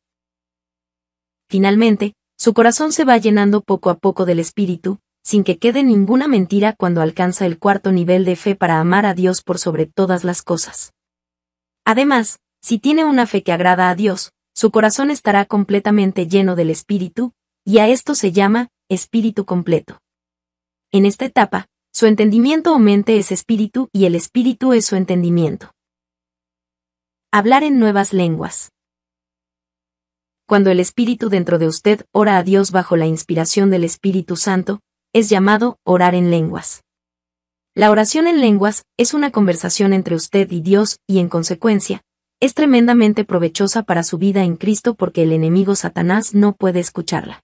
Finalmente, su corazón se va llenando poco a poco del Espíritu, sin que quede ninguna mentira cuando alcanza el cuarto nivel de fe para amar a Dios por sobre todas las cosas. Además, si tiene una fe que agrada a Dios, su corazón estará completamente lleno del Espíritu, y a esto se llama Espíritu completo. En esta etapa, su entendimiento o mente es espíritu y el espíritu es su entendimiento. Hablar en nuevas lenguas. Cuando el espíritu dentro de usted ora a Dios bajo la inspiración del Espíritu Santo, es llamado orar en lenguas. La oración en lenguas es una conversación entre usted y Dios y en consecuencia, es tremendamente provechosa para su vida en Cristo porque el enemigo Satanás no puede escucharla.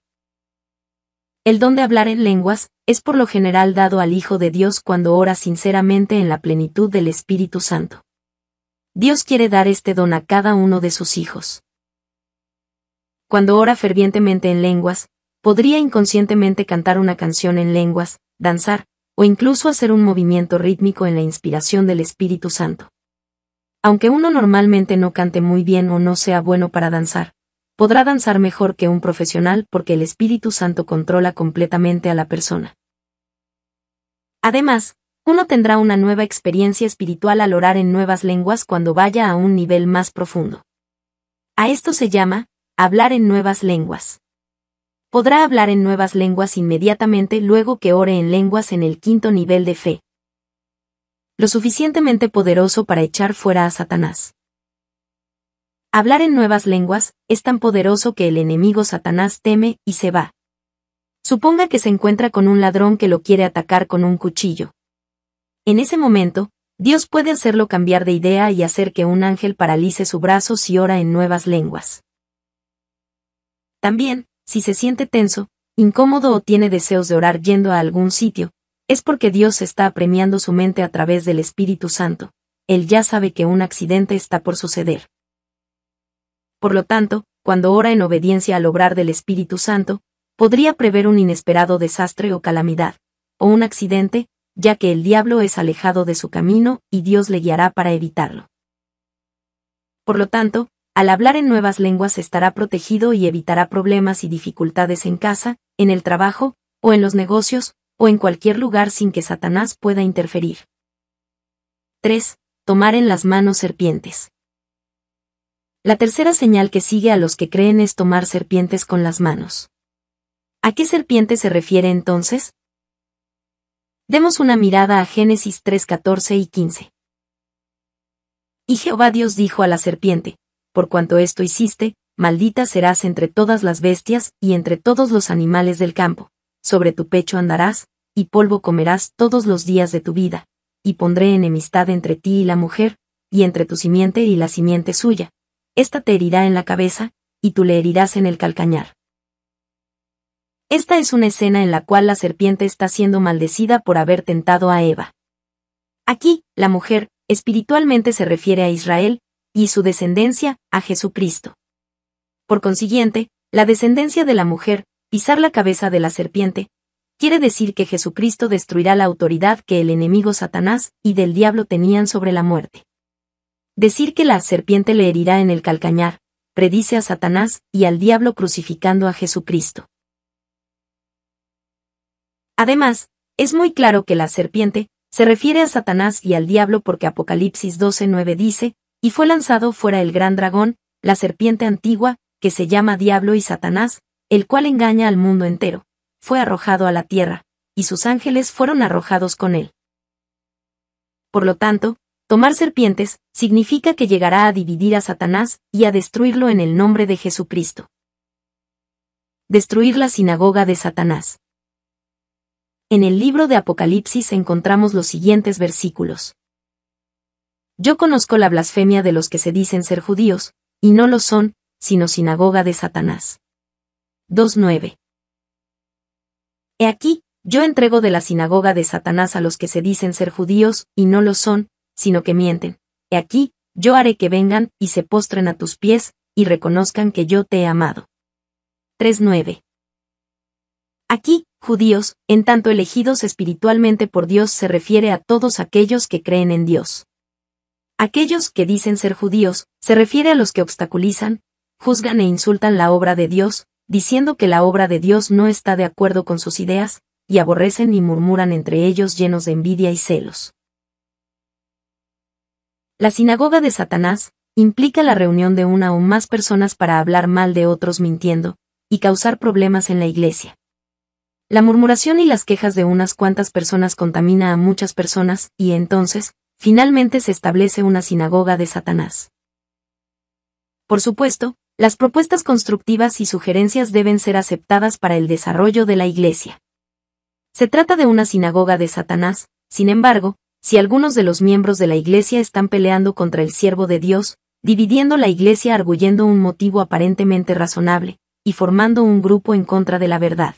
El don de hablar en lenguas es por lo general dado al Hijo de Dios cuando ora sinceramente en la plenitud del Espíritu Santo. Dios quiere dar este don a cada uno de sus hijos. Cuando ora fervientemente en lenguas, podría inconscientemente cantar una canción en lenguas, danzar, o incluso hacer un movimiento rítmico en la inspiración del Espíritu Santo. Aunque uno normalmente no cante muy bien o no sea bueno para danzar, podrá danzar mejor que un profesional porque el Espíritu Santo controla completamente a la persona. Además, uno tendrá una nueva experiencia espiritual al orar en nuevas lenguas cuando vaya a un nivel más profundo. A esto se llama hablar en nuevas lenguas podrá hablar en nuevas lenguas inmediatamente luego que ore en lenguas en el quinto nivel de fe. Lo suficientemente poderoso para echar fuera a Satanás. Hablar en nuevas lenguas es tan poderoso que el enemigo Satanás teme y se va. Suponga que se encuentra con un ladrón que lo quiere atacar con un cuchillo. En ese momento, Dios puede hacerlo cambiar de idea y hacer que un ángel paralice su brazo si ora en nuevas lenguas. También, si se siente tenso, incómodo o tiene deseos de orar yendo a algún sitio, es porque Dios está apremiando su mente a través del Espíritu Santo. Él ya sabe que un accidente está por suceder. Por lo tanto, cuando ora en obediencia al obrar del Espíritu Santo, podría prever un inesperado desastre o calamidad, o un accidente, ya que el diablo es alejado de su camino y Dios le guiará para evitarlo. Por lo tanto, al hablar en nuevas lenguas estará protegido y evitará problemas y dificultades en casa, en el trabajo, o en los negocios, o en cualquier lugar sin que Satanás pueda interferir. 3. Tomar en las manos serpientes. La tercera señal que sigue a los que creen es tomar serpientes con las manos. ¿A qué serpiente se refiere entonces? Demos una mirada a Génesis 3:14 y 15. Y Jehová Dios dijo a la serpiente, por cuanto esto hiciste, maldita serás entre todas las bestias y entre todos los animales del campo, sobre tu pecho andarás, y polvo comerás todos los días de tu vida, y pondré enemistad entre ti y la mujer, y entre tu simiente y la simiente suya. Esta te herirá en la cabeza, y tú le herirás en el calcañar. Esta es una escena en la cual la serpiente está siendo maldecida por haber tentado a Eva. Aquí, la mujer, espiritualmente se refiere a Israel, y su descendencia, a Jesucristo. Por consiguiente, la descendencia de la mujer, pisar la cabeza de la serpiente, quiere decir que Jesucristo destruirá la autoridad que el enemigo Satanás y del diablo tenían sobre la muerte. Decir que la serpiente le herirá en el calcañar, predice a Satanás y al diablo crucificando a Jesucristo. Además, es muy claro que la serpiente se refiere a Satanás y al diablo porque Apocalipsis 12.9 dice, y fue lanzado fuera el gran dragón, la serpiente antigua, que se llama Diablo y Satanás, el cual engaña al mundo entero. Fue arrojado a la tierra, y sus ángeles fueron arrojados con él. Por lo tanto, tomar serpientes significa que llegará a dividir a Satanás y a destruirlo en el nombre de Jesucristo. Destruir la sinagoga de Satanás. En el libro de Apocalipsis encontramos los siguientes versículos. Yo conozco la blasfemia de los que se dicen ser judíos, y no lo son, sino sinagoga de Satanás. 2.9. He aquí, yo entrego de la sinagoga de Satanás a los que se dicen ser judíos, y no lo son, sino que mienten. He aquí, yo haré que vengan y se postren a tus pies, y reconozcan que yo te he amado. 3.9. Aquí, judíos, en tanto elegidos espiritualmente por Dios se refiere a todos aquellos que creen en Dios. Aquellos que dicen ser judíos, se refiere a los que obstaculizan, juzgan e insultan la obra de Dios, diciendo que la obra de Dios no está de acuerdo con sus ideas, y aborrecen y murmuran entre ellos llenos de envidia y celos. La sinagoga de Satanás implica la reunión de una o más personas para hablar mal de otros mintiendo, y causar problemas en la iglesia. La murmuración y las quejas de unas cuantas personas contamina a muchas personas, y entonces, finalmente se establece una sinagoga de Satanás. Por supuesto, las propuestas constructivas y sugerencias deben ser aceptadas para el desarrollo de la Iglesia. Se trata de una sinagoga de Satanás, sin embargo, si algunos de los miembros de la Iglesia están peleando contra el siervo de Dios, dividiendo la Iglesia arguyendo un motivo aparentemente razonable, y formando un grupo en contra de la verdad.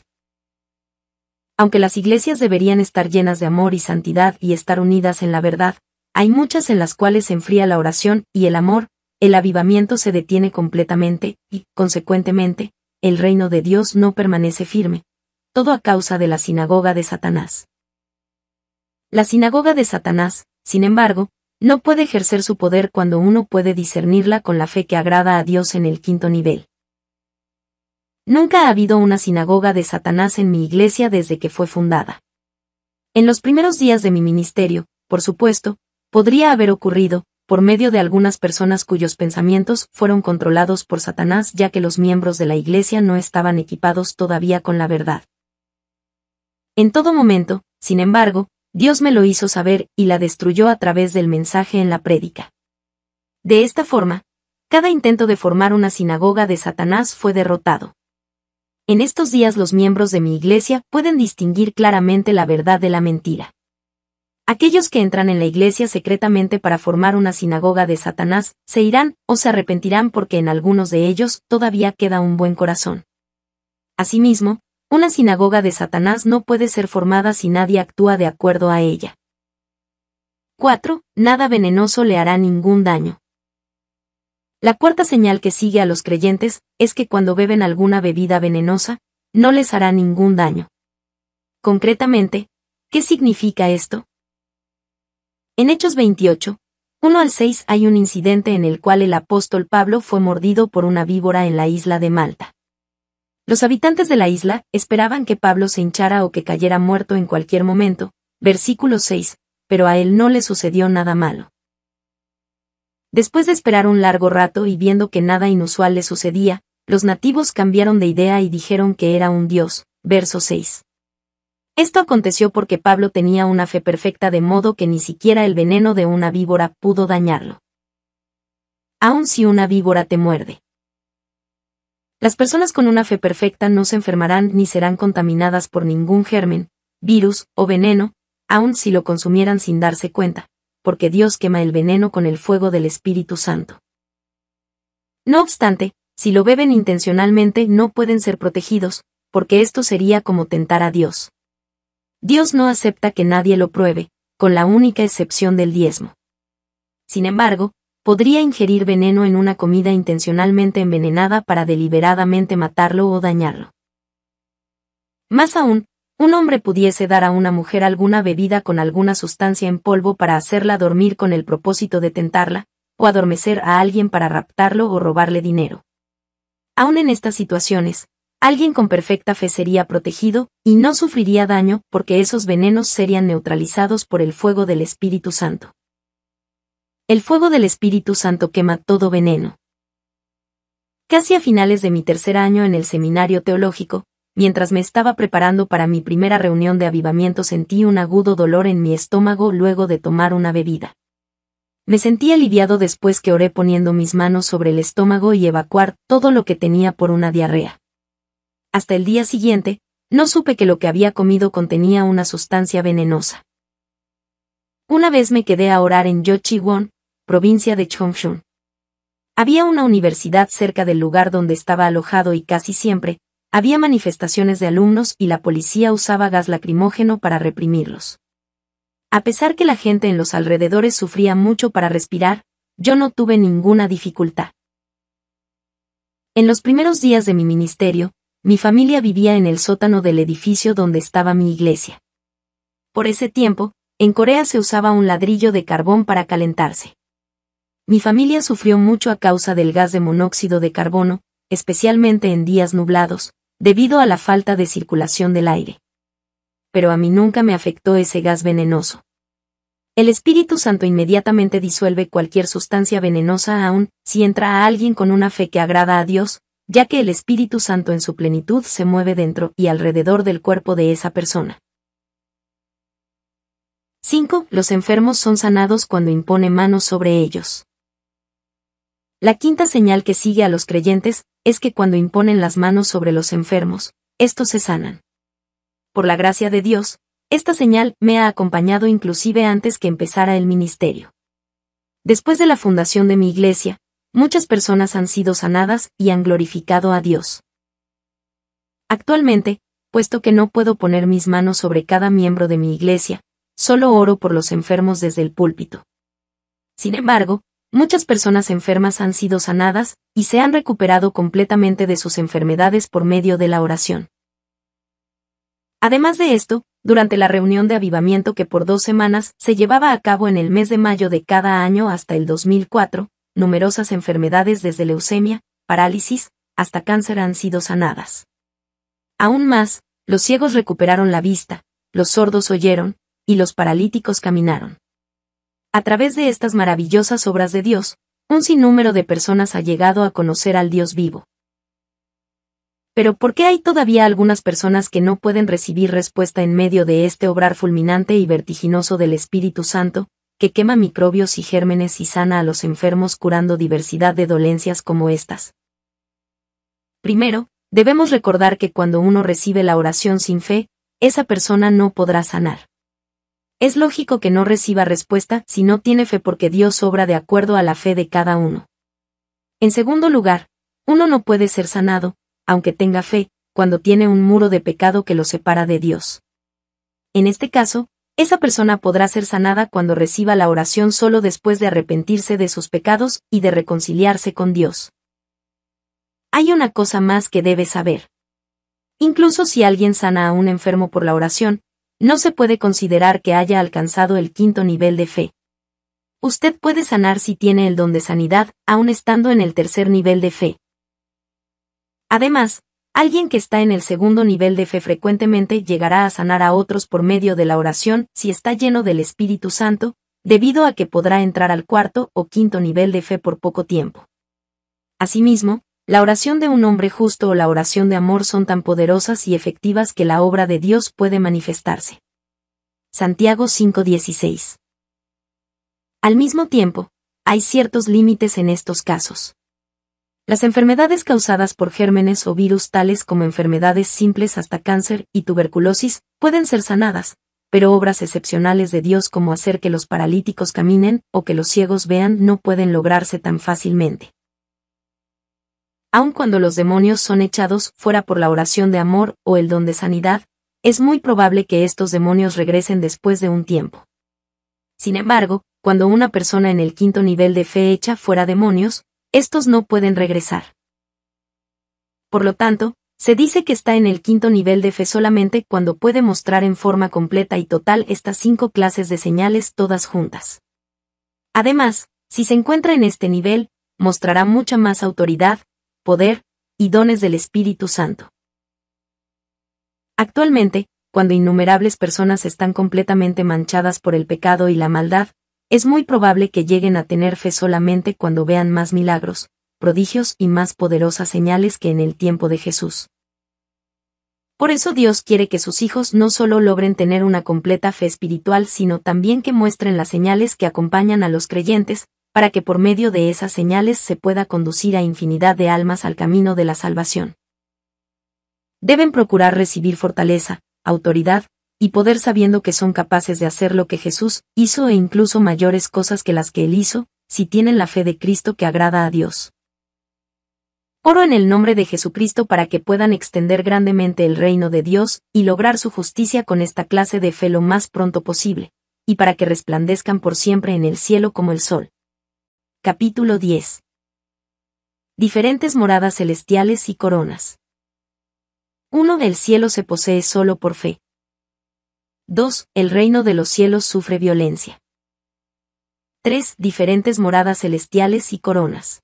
Aunque las iglesias deberían estar llenas de amor y santidad y estar unidas en la verdad, hay muchas en las cuales se enfría la oración y el amor, el avivamiento se detiene completamente, y, consecuentemente, el reino de Dios no permanece firme, todo a causa de la sinagoga de Satanás. La sinagoga de Satanás, sin embargo, no puede ejercer su poder cuando uno puede discernirla con la fe que agrada a Dios en el quinto nivel. Nunca ha habido una sinagoga de Satanás en mi iglesia desde que fue fundada. En los primeros días de mi ministerio, por supuesto, podría haber ocurrido, por medio de algunas personas cuyos pensamientos fueron controlados por Satanás ya que los miembros de la Iglesia no estaban equipados todavía con la verdad. En todo momento, sin embargo, Dios me lo hizo saber y la destruyó a través del mensaje en la prédica. De esta forma, cada intento de formar una sinagoga de Satanás fue derrotado. En estos días los miembros de mi iglesia pueden distinguir claramente la verdad de la mentira. Aquellos que entran en la iglesia secretamente para formar una sinagoga de Satanás, se irán, o se arrepentirán porque en algunos de ellos todavía queda un buen corazón. Asimismo, una sinagoga de Satanás no puede ser formada si nadie actúa de acuerdo a ella. 4. Nada venenoso le hará ningún daño. La cuarta señal que sigue a los creyentes es que cuando beben alguna bebida venenosa, no les hará ningún daño. Concretamente, ¿qué significa esto? En Hechos 28, 1 al 6 hay un incidente en el cual el apóstol Pablo fue mordido por una víbora en la isla de Malta. Los habitantes de la isla esperaban que Pablo se hinchara o que cayera muerto en cualquier momento, versículo 6, pero a él no le sucedió nada malo. Después de esperar un largo rato y viendo que nada inusual le sucedía, los nativos cambiaron de idea y dijeron que era un dios, verso 6. Esto aconteció porque Pablo tenía una fe perfecta de modo que ni siquiera el veneno de una víbora pudo dañarlo. Aun si una víbora te muerde. Las personas con una fe perfecta no se enfermarán ni serán contaminadas por ningún germen, virus o veneno, aun si lo consumieran sin darse cuenta, porque Dios quema el veneno con el fuego del Espíritu Santo. No obstante, si lo beben intencionalmente no pueden ser protegidos, porque esto sería como tentar a Dios. Dios no acepta que nadie lo pruebe, con la única excepción del diezmo. Sin embargo, podría ingerir veneno en una comida intencionalmente envenenada para deliberadamente matarlo o dañarlo. Más aún, un hombre pudiese dar a una mujer alguna bebida con alguna sustancia en polvo para hacerla dormir con el propósito de tentarla, o adormecer a alguien para raptarlo o robarle dinero. Aún en estas situaciones, alguien con perfecta fe sería protegido, y no sufriría daño, porque esos venenos serían neutralizados por el fuego del Espíritu Santo. El fuego del Espíritu Santo quema todo veneno. Casi a finales de mi tercer año en el seminario teológico, mientras me estaba preparando para mi primera reunión de avivamiento sentí un agudo dolor en mi estómago luego de tomar una bebida. Me sentí aliviado después que oré poniendo mis manos sobre el estómago y evacuar todo lo que tenía por una diarrea hasta el día siguiente, no supe que lo que había comido contenía una sustancia venenosa. Una vez me quedé a orar en Yochiwon, provincia de Chongshun. Había una universidad cerca del lugar donde estaba alojado y casi siempre, había manifestaciones de alumnos y la policía usaba gas lacrimógeno para reprimirlos. A pesar que la gente en los alrededores sufría mucho para respirar, yo no tuve ninguna dificultad. En los primeros días de mi ministerio, mi familia vivía en el sótano del edificio donde estaba mi iglesia. Por ese tiempo, en Corea se usaba un ladrillo de carbón para calentarse. Mi familia sufrió mucho a causa del gas de monóxido de carbono, especialmente en días nublados, debido a la falta de circulación del aire. Pero a mí nunca me afectó ese gas venenoso. El Espíritu Santo inmediatamente disuelve cualquier sustancia venenosa aún si entra a alguien con una fe que agrada a Dios, ya que el Espíritu Santo en su plenitud se mueve dentro y alrededor del cuerpo de esa persona. 5. Los enfermos son sanados cuando impone manos sobre ellos. La quinta señal que sigue a los creyentes es que cuando imponen las manos sobre los enfermos, estos se sanan. Por la gracia de Dios, esta señal me ha acompañado inclusive antes que empezara el ministerio. Después de la fundación de mi iglesia, muchas personas han sido sanadas y han glorificado a Dios. Actualmente, puesto que no puedo poner mis manos sobre cada miembro de mi iglesia, solo oro por los enfermos desde el púlpito. Sin embargo, muchas personas enfermas han sido sanadas y se han recuperado completamente de sus enfermedades por medio de la oración. Además de esto, durante la reunión de avivamiento que por dos semanas se llevaba a cabo en el mes de mayo de cada año hasta el 2004, numerosas enfermedades desde leucemia, parálisis, hasta cáncer han sido sanadas. Aún más, los ciegos recuperaron la vista, los sordos oyeron, y los paralíticos caminaron. A través de estas maravillosas obras de Dios, un sinnúmero de personas ha llegado a conocer al Dios vivo. Pero ¿por qué hay todavía algunas personas que no pueden recibir respuesta en medio de este obrar fulminante y vertiginoso del Espíritu Santo, que quema microbios y gérmenes y sana a los enfermos curando diversidad de dolencias como estas. Primero, debemos recordar que cuando uno recibe la oración sin fe, esa persona no podrá sanar. Es lógico que no reciba respuesta si no tiene fe porque Dios obra de acuerdo a la fe de cada uno. En segundo lugar, uno no puede ser sanado, aunque tenga fe, cuando tiene un muro de pecado que lo separa de Dios. En este caso, esa persona podrá ser sanada cuando reciba la oración solo después de arrepentirse de sus pecados y de reconciliarse con Dios. Hay una cosa más que debe saber. Incluso si alguien sana a un enfermo por la oración, no se puede considerar que haya alcanzado el quinto nivel de fe. Usted puede sanar si tiene el don de sanidad, aun estando en el tercer nivel de fe. Además, Alguien que está en el segundo nivel de fe frecuentemente llegará a sanar a otros por medio de la oración si está lleno del Espíritu Santo, debido a que podrá entrar al cuarto o quinto nivel de fe por poco tiempo. Asimismo, la oración de un hombre justo o la oración de amor son tan poderosas y efectivas que la obra de Dios puede manifestarse. Santiago 5:16 Al mismo tiempo, hay ciertos límites en estos casos. Las enfermedades causadas por gérmenes o virus tales como enfermedades simples hasta cáncer y tuberculosis pueden ser sanadas, pero obras excepcionales de Dios como hacer que los paralíticos caminen o que los ciegos vean no pueden lograrse tan fácilmente. Aun cuando los demonios son echados fuera por la oración de amor o el don de sanidad, es muy probable que estos demonios regresen después de un tiempo. Sin embargo, cuando una persona en el quinto nivel de fe echa fuera demonios, estos no pueden regresar. Por lo tanto, se dice que está en el quinto nivel de fe solamente cuando puede mostrar en forma completa y total estas cinco clases de señales todas juntas. Además, si se encuentra en este nivel, mostrará mucha más autoridad, poder y dones del Espíritu Santo. Actualmente, cuando innumerables personas están completamente manchadas por el pecado y la maldad, es muy probable que lleguen a tener fe solamente cuando vean más milagros, prodigios y más poderosas señales que en el tiempo de Jesús. Por eso Dios quiere que sus hijos no solo logren tener una completa fe espiritual, sino también que muestren las señales que acompañan a los creyentes, para que por medio de esas señales se pueda conducir a infinidad de almas al camino de la salvación. Deben procurar recibir fortaleza, autoridad, y poder sabiendo que son capaces de hacer lo que Jesús hizo e incluso mayores cosas que las que él hizo, si tienen la fe de Cristo que agrada a Dios. Oro en el nombre de Jesucristo para que puedan extender grandemente el reino de Dios y lograr su justicia con esta clase de fe lo más pronto posible, y para que resplandezcan por siempre en el cielo como el sol. Capítulo 10. Diferentes moradas celestiales y coronas. Uno del cielo se posee solo por fe, 2. El reino de los cielos sufre violencia. 3. Diferentes moradas celestiales y coronas.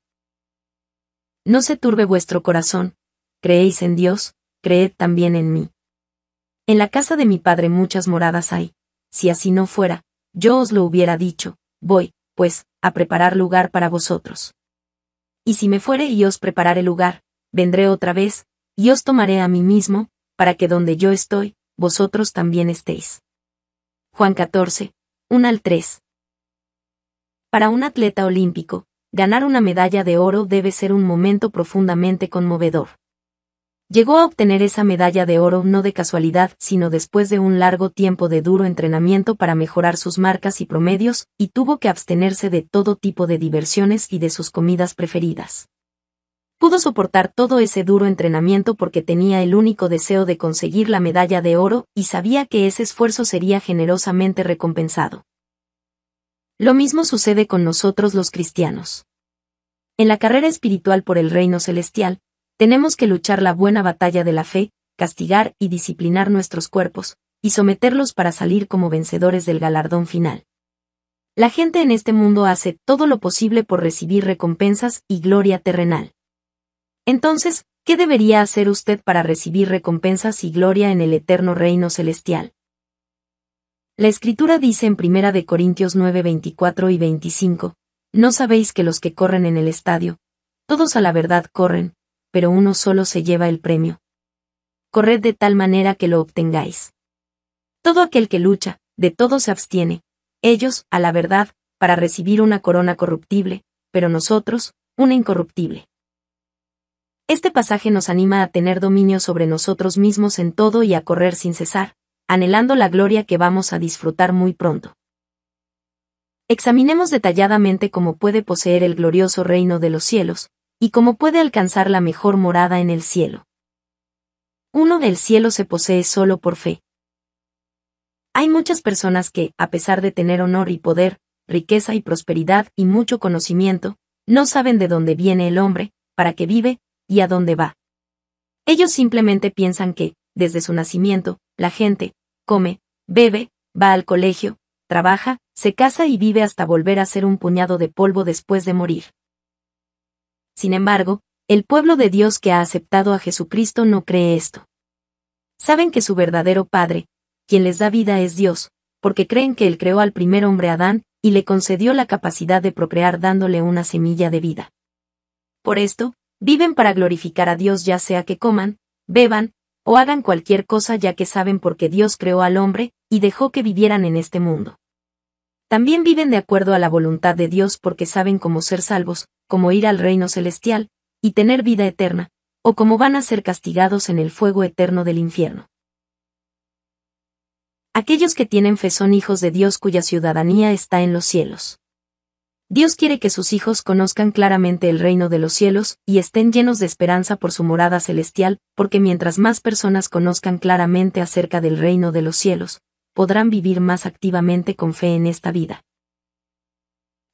No se turbe vuestro corazón, creéis en Dios, creed también en mí. En la casa de mi Padre muchas moradas hay, si así no fuera, yo os lo hubiera dicho, voy, pues, a preparar lugar para vosotros. Y si me fuere y os preparare lugar, vendré otra vez, y os tomaré a mí mismo, para que donde yo estoy, vosotros también estéis. Juan 14, 1 al 3. Para un atleta olímpico, ganar una medalla de oro debe ser un momento profundamente conmovedor. Llegó a obtener esa medalla de oro no de casualidad, sino después de un largo tiempo de duro entrenamiento para mejorar sus marcas y promedios, y tuvo que abstenerse de todo tipo de diversiones y de sus comidas preferidas pudo soportar todo ese duro entrenamiento porque tenía el único deseo de conseguir la medalla de oro y sabía que ese esfuerzo sería generosamente recompensado. Lo mismo sucede con nosotros los cristianos. En la carrera espiritual por el reino celestial, tenemos que luchar la buena batalla de la fe, castigar y disciplinar nuestros cuerpos, y someterlos para salir como vencedores del galardón final. La gente en este mundo hace todo lo posible por recibir recompensas y gloria terrenal. Entonces, ¿qué debería hacer usted para recibir recompensas y gloria en el eterno reino celestial? La Escritura dice en 1 Corintios 9, 24 y 25, ¿No sabéis que los que corren en el estadio, todos a la verdad corren, pero uno solo se lleva el premio? Corred de tal manera que lo obtengáis. Todo aquel que lucha, de todo se abstiene, ellos, a la verdad, para recibir una corona corruptible, pero nosotros, una incorruptible. Este pasaje nos anima a tener dominio sobre nosotros mismos en todo y a correr sin cesar, anhelando la gloria que vamos a disfrutar muy pronto. Examinemos detalladamente cómo puede poseer el glorioso reino de los cielos, y cómo puede alcanzar la mejor morada en el cielo. Uno del cielo se posee solo por fe. Hay muchas personas que, a pesar de tener honor y poder, riqueza y prosperidad y mucho conocimiento, no saben de dónde viene el hombre, para qué vive, y a dónde va. Ellos simplemente piensan que, desde su nacimiento, la gente, come, bebe, va al colegio, trabaja, se casa y vive hasta volver a ser un puñado de polvo después de morir. Sin embargo, el pueblo de Dios que ha aceptado a Jesucristo no cree esto. Saben que su verdadero Padre, quien les da vida es Dios, porque creen que Él creó al primer hombre Adán, y le concedió la capacidad de procrear dándole una semilla de vida. Por esto, Viven para glorificar a Dios ya sea que coman, beban, o hagan cualquier cosa ya que saben por qué Dios creó al hombre, y dejó que vivieran en este mundo. También viven de acuerdo a la voluntad de Dios porque saben cómo ser salvos, cómo ir al reino celestial, y tener vida eterna, o cómo van a ser castigados en el fuego eterno del infierno. Aquellos que tienen fe son hijos de Dios cuya ciudadanía está en los cielos. Dios quiere que sus hijos conozcan claramente el reino de los cielos y estén llenos de esperanza por su morada celestial, porque mientras más personas conozcan claramente acerca del reino de los cielos, podrán vivir más activamente con fe en esta vida.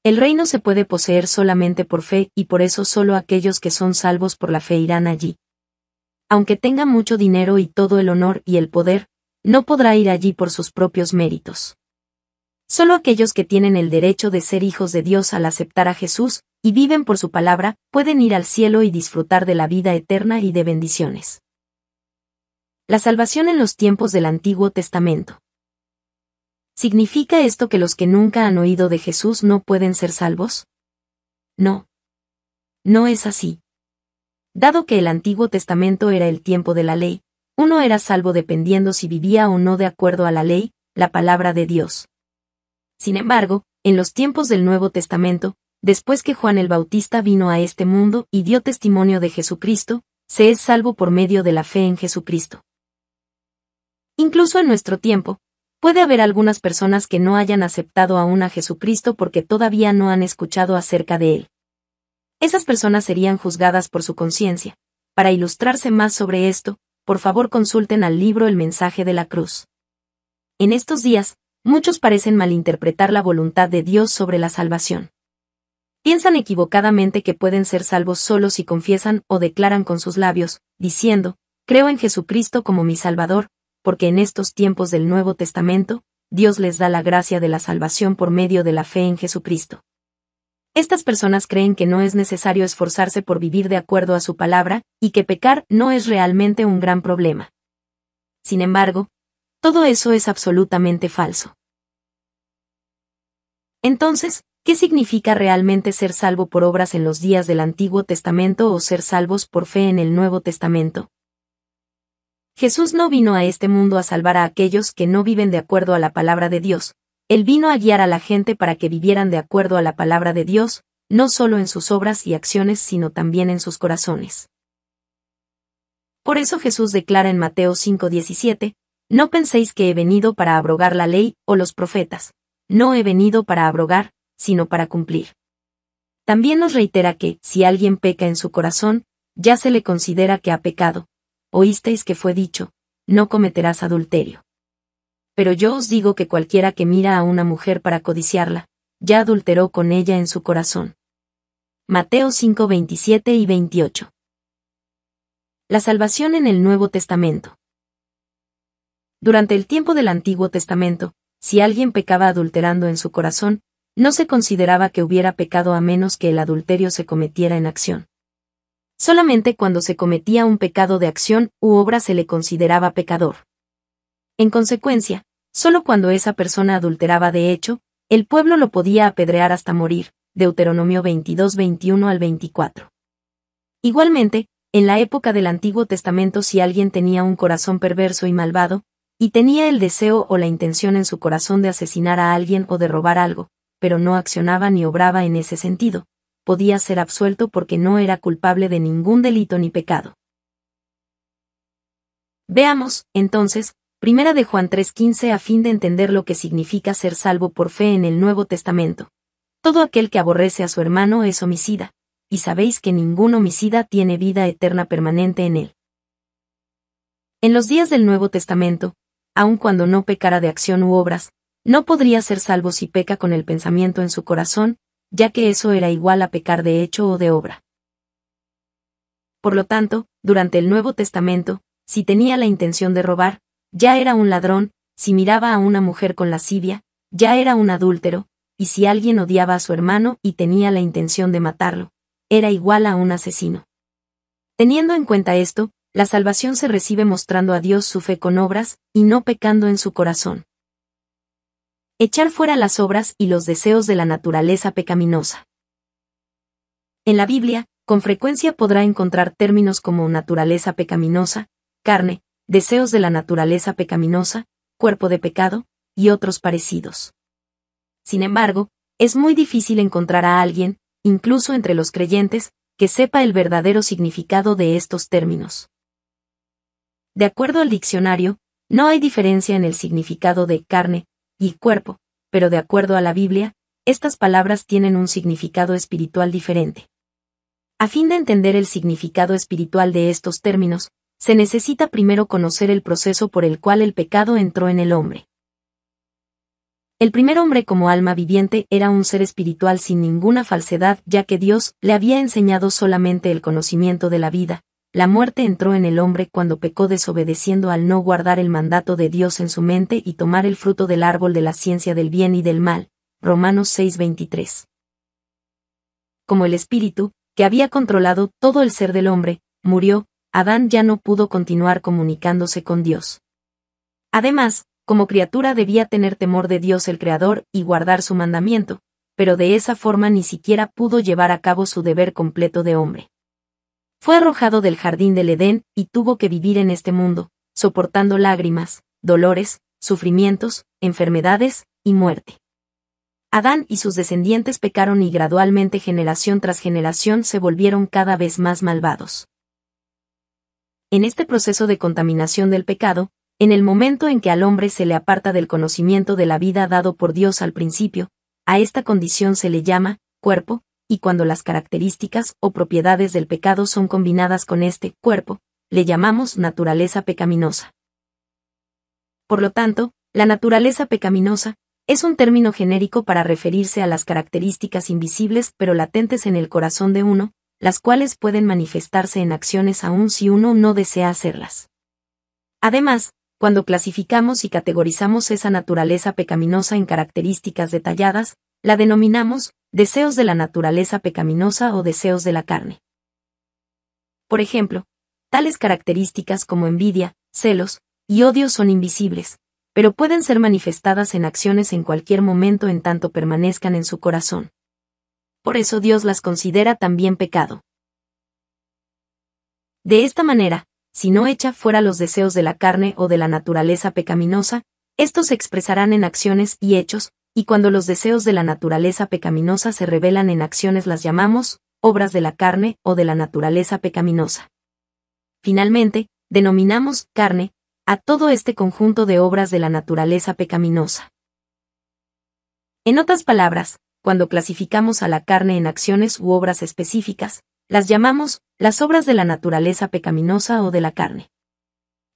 El reino se puede poseer solamente por fe y por eso solo aquellos que son salvos por la fe irán allí. Aunque tenga mucho dinero y todo el honor y el poder, no podrá ir allí por sus propios méritos. Solo aquellos que tienen el derecho de ser hijos de Dios al aceptar a Jesús, y viven por su palabra, pueden ir al cielo y disfrutar de la vida eterna y de bendiciones. La salvación en los tiempos del Antiguo Testamento. ¿Significa esto que los que nunca han oído de Jesús no pueden ser salvos? No. No es así. Dado que el Antiguo Testamento era el tiempo de la ley, uno era salvo dependiendo si vivía o no de acuerdo a la ley, la palabra de Dios. Sin embargo, en los tiempos del Nuevo Testamento, después que Juan el Bautista vino a este mundo y dio testimonio de Jesucristo, se es salvo por medio de la fe en Jesucristo. Incluso en nuestro tiempo, puede haber algunas personas que no hayan aceptado aún a Jesucristo porque todavía no han escuchado acerca de él. Esas personas serían juzgadas por su conciencia. Para ilustrarse más sobre esto, por favor consulten al libro El mensaje de la cruz. En estos días, muchos parecen malinterpretar la voluntad de Dios sobre la salvación. Piensan equivocadamente que pueden ser salvos solo si confiesan o declaran con sus labios, diciendo, creo en Jesucristo como mi Salvador, porque en estos tiempos del Nuevo Testamento, Dios les da la gracia de la salvación por medio de la fe en Jesucristo. Estas personas creen que no es necesario esforzarse por vivir de acuerdo a su palabra, y que pecar no es realmente un gran problema. Sin embargo, todo eso es absolutamente falso. Entonces, ¿qué significa realmente ser salvo por obras en los días del Antiguo Testamento o ser salvos por fe en el Nuevo Testamento? Jesús no vino a este mundo a salvar a aquellos que no viven de acuerdo a la palabra de Dios, Él vino a guiar a la gente para que vivieran de acuerdo a la palabra de Dios, no solo en sus obras y acciones, sino también en sus corazones. Por eso Jesús declara en Mateo 5:17, No penséis que he venido para abrogar la ley o los profetas, no he venido para abrogar, sino para cumplir. También nos reitera que, si alguien peca en su corazón, ya se le considera que ha pecado. Oísteis que fue dicho, no cometerás adulterio. Pero yo os digo que cualquiera que mira a una mujer para codiciarla, ya adulteró con ella en su corazón. Mateo 5, 27 y 28. La salvación en el Nuevo Testamento. Durante el tiempo del Antiguo Testamento, si alguien pecaba adulterando en su corazón, no se consideraba que hubiera pecado a menos que el adulterio se cometiera en acción. Solamente cuando se cometía un pecado de acción u obra se le consideraba pecador. En consecuencia, solo cuando esa persona adulteraba de hecho, el pueblo lo podía apedrear hasta morir. Deuteronomio 22, al 24. Igualmente, en la época del Antiguo Testamento si alguien tenía un corazón perverso y malvado, y tenía el deseo o la intención en su corazón de asesinar a alguien o de robar algo, pero no accionaba ni obraba en ese sentido, podía ser absuelto porque no era culpable de ningún delito ni pecado. Veamos, entonces, Primera de Juan 3:15 a fin de entender lo que significa ser salvo por fe en el Nuevo Testamento. Todo aquel que aborrece a su hermano es homicida, y sabéis que ningún homicida tiene vida eterna permanente en él. En los días del Nuevo Testamento, aun cuando no pecara de acción u obras, no podría ser salvo si peca con el pensamiento en su corazón, ya que eso era igual a pecar de hecho o de obra. Por lo tanto, durante el Nuevo Testamento, si tenía la intención de robar, ya era un ladrón, si miraba a una mujer con lascivia, ya era un adúltero, y si alguien odiaba a su hermano y tenía la intención de matarlo, era igual a un asesino. Teniendo en cuenta esto, la salvación se recibe mostrando a Dios su fe con obras, y no pecando en su corazón. Echar fuera las obras y los deseos de la naturaleza pecaminosa. En la Biblia, con frecuencia podrá encontrar términos como naturaleza pecaminosa, carne, deseos de la naturaleza pecaminosa, cuerpo de pecado, y otros parecidos. Sin embargo, es muy difícil encontrar a alguien, incluso entre los creyentes, que sepa el verdadero significado de estos términos. De acuerdo al diccionario, no hay diferencia en el significado de carne y cuerpo, pero de acuerdo a la Biblia, estas palabras tienen un significado espiritual diferente. A fin de entender el significado espiritual de estos términos, se necesita primero conocer el proceso por el cual el pecado entró en el hombre. El primer hombre como alma viviente era un ser espiritual sin ninguna falsedad ya que Dios le había enseñado solamente el conocimiento de la vida, la muerte entró en el hombre cuando pecó desobedeciendo al no guardar el mandato de Dios en su mente y tomar el fruto del árbol de la ciencia del bien y del mal. Romanos 6:23. Como el espíritu, que había controlado todo el ser del hombre, murió, Adán ya no pudo continuar comunicándose con Dios. Además, como criatura debía tener temor de Dios el Creador y guardar su mandamiento, pero de esa forma ni siquiera pudo llevar a cabo su deber completo de hombre. Fue arrojado del jardín del Edén y tuvo que vivir en este mundo, soportando lágrimas, dolores, sufrimientos, enfermedades y muerte. Adán y sus descendientes pecaron y gradualmente generación tras generación se volvieron cada vez más malvados. En este proceso de contaminación del pecado, en el momento en que al hombre se le aparta del conocimiento de la vida dado por Dios al principio, a esta condición se le llama, cuerpo, y cuando las características o propiedades del pecado son combinadas con este cuerpo, le llamamos naturaleza pecaminosa. Por lo tanto, la naturaleza pecaminosa es un término genérico para referirse a las características invisibles pero latentes en el corazón de uno, las cuales pueden manifestarse en acciones aun si uno no desea hacerlas. Además, cuando clasificamos y categorizamos esa naturaleza pecaminosa en características detalladas, la denominamos deseos de la naturaleza pecaminosa o deseos de la carne. Por ejemplo, tales características como envidia, celos y odio son invisibles, pero pueden ser manifestadas en acciones en cualquier momento en tanto permanezcan en su corazón. Por eso Dios las considera también pecado. De esta manera, si no echa fuera los deseos de la carne o de la naturaleza pecaminosa, estos se expresarán en acciones y hechos, y cuando los deseos de la naturaleza pecaminosa se revelan en acciones las llamamos, obras de la carne o de la naturaleza pecaminosa. Finalmente, denominamos carne a todo este conjunto de obras de la naturaleza pecaminosa. En otras palabras, cuando clasificamos a la carne en acciones u obras específicas, las llamamos las obras de la naturaleza pecaminosa o de la carne.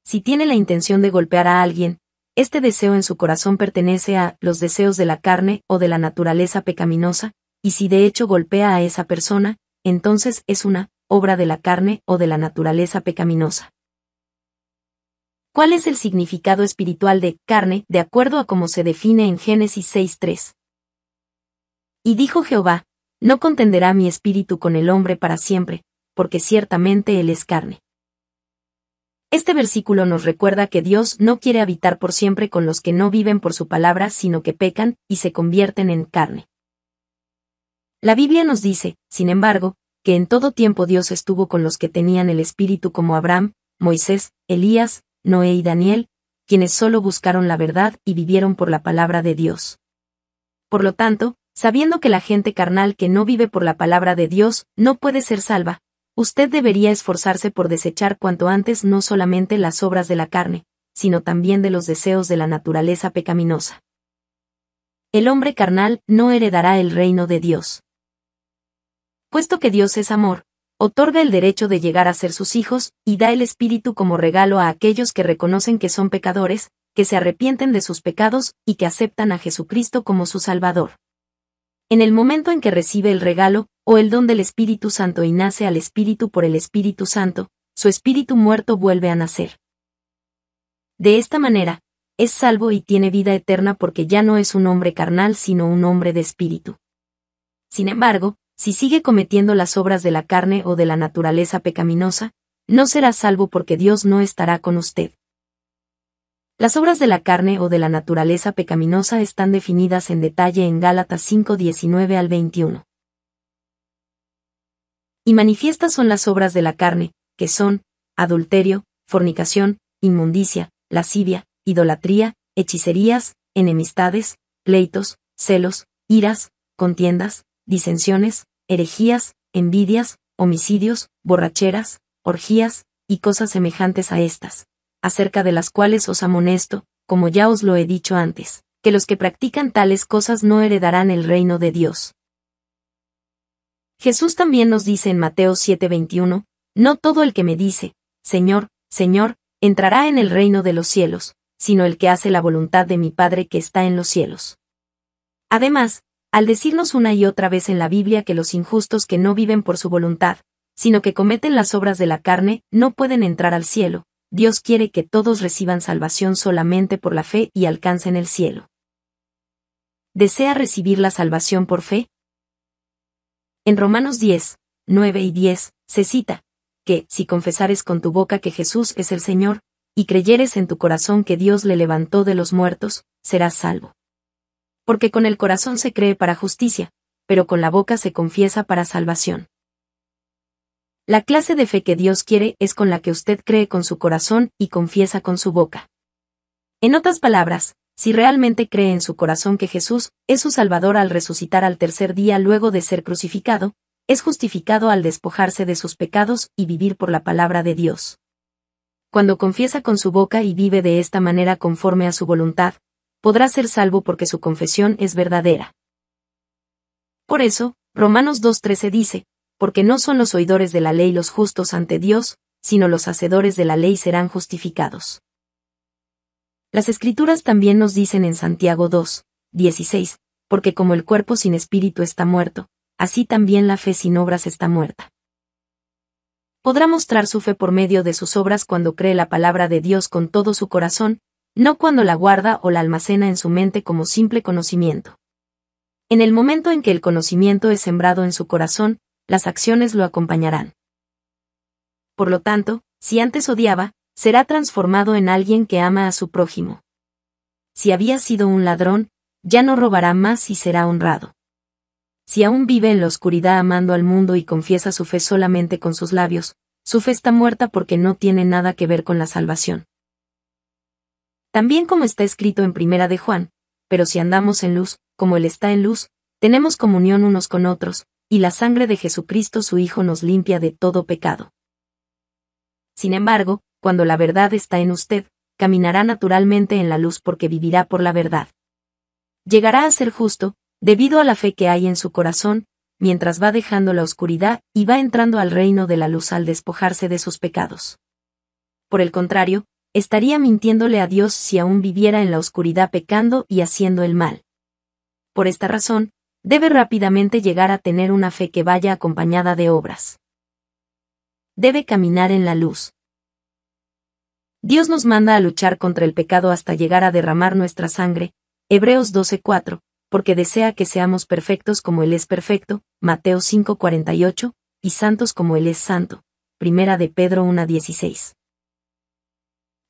Si tiene la intención de golpear a alguien, este deseo en su corazón pertenece a los deseos de la carne o de la naturaleza pecaminosa, y si de hecho golpea a esa persona, entonces es una obra de la carne o de la naturaleza pecaminosa. ¿Cuál es el significado espiritual de carne de acuerdo a cómo se define en Génesis 6.3? Y dijo Jehová, no contenderá mi espíritu con el hombre para siempre, porque ciertamente él es carne. Este versículo nos recuerda que Dios no quiere habitar por siempre con los que no viven por su palabra, sino que pecan y se convierten en carne. La Biblia nos dice, sin embargo, que en todo tiempo Dios estuvo con los que tenían el Espíritu como Abraham, Moisés, Elías, Noé y Daniel, quienes solo buscaron la verdad y vivieron por la palabra de Dios. Por lo tanto, sabiendo que la gente carnal que no vive por la palabra de Dios no puede ser salva, usted debería esforzarse por desechar cuanto antes no solamente las obras de la carne, sino también de los deseos de la naturaleza pecaminosa. El hombre carnal no heredará el reino de Dios. Puesto que Dios es amor, otorga el derecho de llegar a ser sus hijos y da el Espíritu como regalo a aquellos que reconocen que son pecadores, que se arrepienten de sus pecados y que aceptan a Jesucristo como su Salvador. En el momento en que recibe el regalo, o el don del Espíritu Santo y nace al Espíritu por el Espíritu Santo, su espíritu muerto vuelve a nacer. De esta manera, es salvo y tiene vida eterna porque ya no es un hombre carnal sino un hombre de espíritu. Sin embargo, si sigue cometiendo las obras de la carne o de la naturaleza pecaminosa, no será salvo porque Dios no estará con usted. Las obras de la carne o de la naturaleza pecaminosa están definidas en detalle en Gálatas 5:19 al 21. Y manifiestas son las obras de la carne, que son, adulterio, fornicación, inmundicia, lascivia, idolatría, hechicerías, enemistades, pleitos, celos, iras, contiendas, disensiones, herejías, envidias, homicidios, borracheras, orgías, y cosas semejantes a estas, acerca de las cuales os amonesto, como ya os lo he dicho antes, que los que practican tales cosas no heredarán el reino de Dios. Jesús también nos dice en Mateo 7:21, No todo el que me dice, Señor, Señor, entrará en el reino de los cielos, sino el que hace la voluntad de mi Padre que está en los cielos. Además, al decirnos una y otra vez en la Biblia que los injustos que no viven por su voluntad, sino que cometen las obras de la carne, no pueden entrar al cielo, Dios quiere que todos reciban salvación solamente por la fe y alcancen el cielo. ¿Desea recibir la salvación por fe? En Romanos 10, 9 y 10, se cita, que, si confesares con tu boca que Jesús es el Señor, y creyeres en tu corazón que Dios le levantó de los muertos, serás salvo. Porque con el corazón se cree para justicia, pero con la boca se confiesa para salvación. La clase de fe que Dios quiere es con la que usted cree con su corazón y confiesa con su boca. En otras palabras, si realmente cree en su corazón que Jesús es su Salvador al resucitar al tercer día luego de ser crucificado, es justificado al despojarse de sus pecados y vivir por la palabra de Dios. Cuando confiesa con su boca y vive de esta manera conforme a su voluntad, podrá ser salvo porque su confesión es verdadera. Por eso, Romanos 2.13 dice, porque no son los oidores de la ley los justos ante Dios, sino los hacedores de la ley serán justificados. Las escrituras también nos dicen en Santiago 2, 16, porque como el cuerpo sin espíritu está muerto, así también la fe sin obras está muerta. Podrá mostrar su fe por medio de sus obras cuando cree la palabra de Dios con todo su corazón, no cuando la guarda o la almacena en su mente como simple conocimiento. En el momento en que el conocimiento es sembrado en su corazón, las acciones lo acompañarán. Por lo tanto, si antes odiaba, será transformado en alguien que ama a su prójimo. Si había sido un ladrón, ya no robará más y será honrado. Si aún vive en la oscuridad amando al mundo y confiesa su fe solamente con sus labios, su fe está muerta porque no tiene nada que ver con la salvación. También como está escrito en Primera de Juan, pero si andamos en luz, como Él está en luz, tenemos comunión unos con otros, y la sangre de Jesucristo su Hijo nos limpia de todo pecado. Sin embargo, cuando la verdad está en usted, caminará naturalmente en la luz porque vivirá por la verdad. Llegará a ser justo, debido a la fe que hay en su corazón, mientras va dejando la oscuridad y va entrando al reino de la luz al despojarse de sus pecados. Por el contrario, estaría mintiéndole a Dios si aún viviera en la oscuridad pecando y haciendo el mal. Por esta razón, debe rápidamente llegar a tener una fe que vaya acompañada de obras. Debe caminar en la luz, Dios nos manda a luchar contra el pecado hasta llegar a derramar nuestra sangre, Hebreos 12:4, porque desea que seamos perfectos como Él es perfecto, Mateo 5:48, y santos como Él es santo, Primera de Pedro 1:16.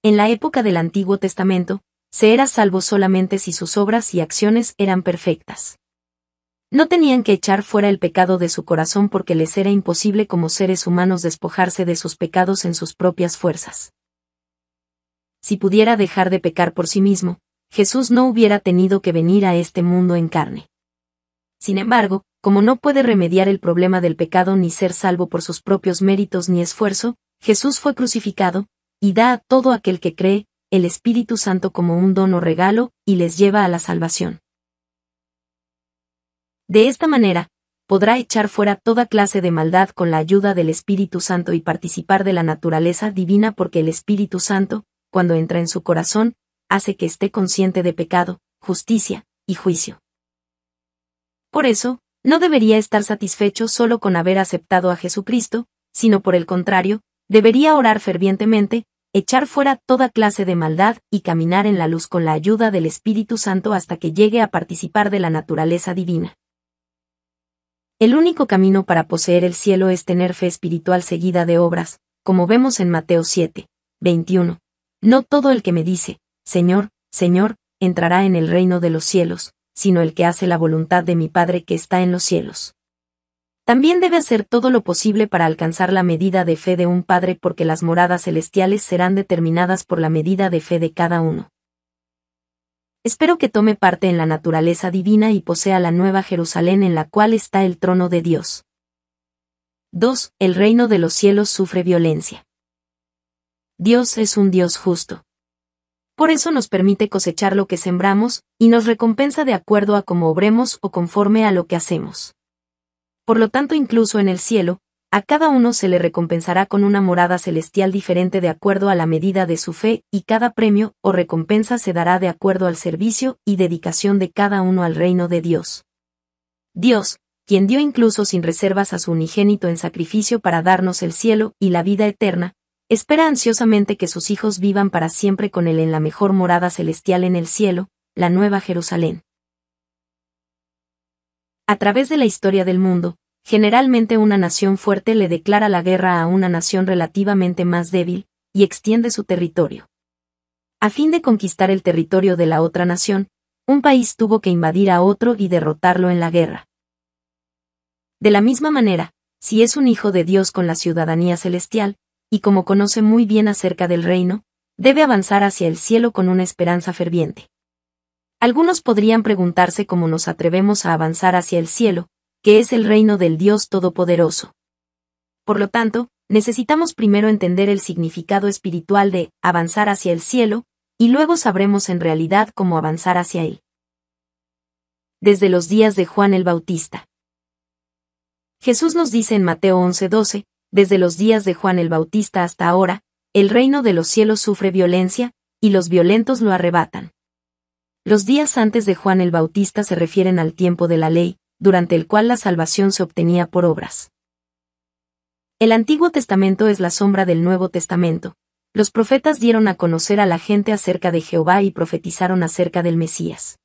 En la época del Antiguo Testamento, se era salvo solamente si sus obras y acciones eran perfectas. No tenían que echar fuera el pecado de su corazón porque les era imposible como seres humanos despojarse de sus pecados en sus propias fuerzas si pudiera dejar de pecar por sí mismo, Jesús no hubiera tenido que venir a este mundo en carne. Sin embargo, como no puede remediar el problema del pecado ni ser salvo por sus propios méritos ni esfuerzo, Jesús fue crucificado, y da a todo aquel que cree, el Espíritu Santo como un don o regalo, y les lleva a la salvación. De esta manera, podrá echar fuera toda clase de maldad con la ayuda del Espíritu Santo y participar de la naturaleza divina porque el Espíritu Santo, cuando entra en su corazón, hace que esté consciente de pecado, justicia y juicio. Por eso, no debería estar satisfecho solo con haber aceptado a Jesucristo, sino por el contrario, debería orar fervientemente, echar fuera toda clase de maldad y caminar en la luz con la ayuda del Espíritu Santo hasta que llegue a participar de la naturaleza divina. El único camino para poseer el cielo es tener fe espiritual seguida de obras, como vemos en Mateo 7, 21, no todo el que me dice, Señor, Señor, entrará en el reino de los cielos, sino el que hace la voluntad de mi Padre que está en los cielos. También debe hacer todo lo posible para alcanzar la medida de fe de un Padre porque las moradas celestiales serán determinadas por la medida de fe de cada uno. Espero que tome parte en la naturaleza divina y posea la nueva Jerusalén en la cual está el trono de Dios. 2. El reino de los cielos sufre violencia. Dios es un Dios justo. Por eso nos permite cosechar lo que sembramos, y nos recompensa de acuerdo a cómo obremos o conforme a lo que hacemos. Por lo tanto, incluso en el cielo, a cada uno se le recompensará con una morada celestial diferente de acuerdo a la medida de su fe, y cada premio o recompensa se dará de acuerdo al servicio y dedicación de cada uno al reino de Dios. Dios, quien dio incluso sin reservas a su unigénito en sacrificio para darnos el cielo y la vida eterna, espera ansiosamente que sus hijos vivan para siempre con Él en la mejor morada celestial en el cielo, la Nueva Jerusalén. A través de la historia del mundo, generalmente una nación fuerte le declara la guerra a una nación relativamente más débil, y extiende su territorio. A fin de conquistar el territorio de la otra nación, un país tuvo que invadir a otro y derrotarlo en la guerra. De la misma manera, si es un hijo de Dios con la ciudadanía celestial, y como conoce muy bien acerca del reino, debe avanzar hacia el cielo con una esperanza ferviente. Algunos podrían preguntarse cómo nos atrevemos a avanzar hacia el cielo, que es el reino del Dios Todopoderoso. Por lo tanto, necesitamos primero entender el significado espiritual de avanzar hacia el cielo, y luego sabremos en realidad cómo avanzar hacia él. Desde los días de Juan el Bautista. Jesús nos dice en Mateo 11:12, desde los días de Juan el Bautista hasta ahora, el reino de los cielos sufre violencia, y los violentos lo arrebatan. Los días antes de Juan el Bautista se refieren al tiempo de la ley, durante el cual la salvación se obtenía por obras. El Antiguo Testamento es la sombra del Nuevo Testamento. Los profetas dieron a conocer a la gente acerca de Jehová y profetizaron acerca del Mesías.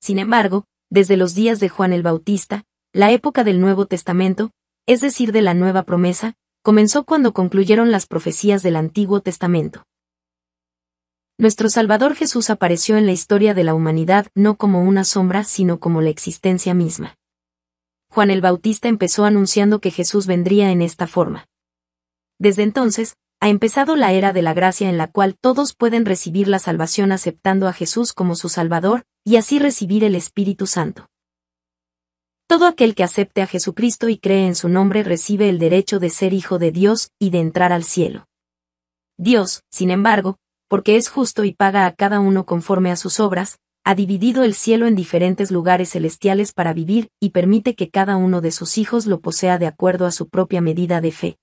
Sin embargo, desde los días de Juan el Bautista, la época del Nuevo Testamento, es decir, de la nueva promesa, comenzó cuando concluyeron las profecías del Antiguo Testamento. Nuestro Salvador Jesús apareció en la historia de la humanidad no como una sombra, sino como la existencia misma. Juan el Bautista empezó anunciando que Jesús vendría en esta forma. Desde entonces, ha empezado la era de la gracia en la cual todos pueden recibir la salvación aceptando a Jesús como su Salvador, y así recibir el Espíritu Santo. Todo aquel que acepte a Jesucristo y cree en su nombre recibe el derecho de ser hijo de Dios y de entrar al cielo. Dios, sin embargo, porque es justo y paga a cada uno conforme a sus obras, ha dividido el cielo en diferentes lugares celestiales para vivir y permite que cada uno de sus hijos lo posea de acuerdo a su propia medida de fe.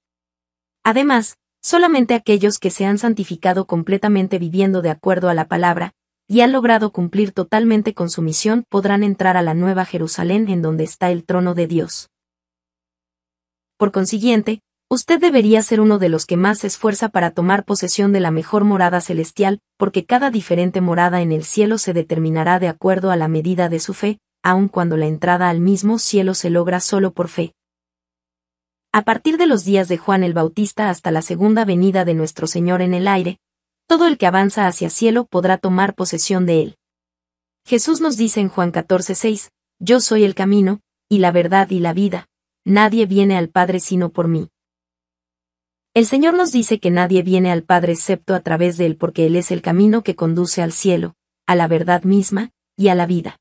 Además, solamente aquellos que se han santificado completamente viviendo de acuerdo a la palabra, y ha logrado cumplir totalmente con su misión, podrán entrar a la Nueva Jerusalén en donde está el trono de Dios. Por consiguiente, usted debería ser uno de los que más se esfuerza para tomar posesión de la mejor morada celestial, porque cada diferente morada en el cielo se determinará de acuerdo a la medida de su fe, aun cuando la entrada al mismo cielo se logra solo por fe. A partir de los días de Juan el Bautista hasta la segunda venida de nuestro Señor en el aire, todo el que avanza hacia cielo podrá tomar posesión de él. Jesús nos dice en Juan 14:6, Yo soy el camino, y la verdad y la vida, nadie viene al Padre sino por mí. El Señor nos dice que nadie viene al Padre excepto a través de Él porque Él es el camino que conduce al cielo, a la verdad misma, y a la vida.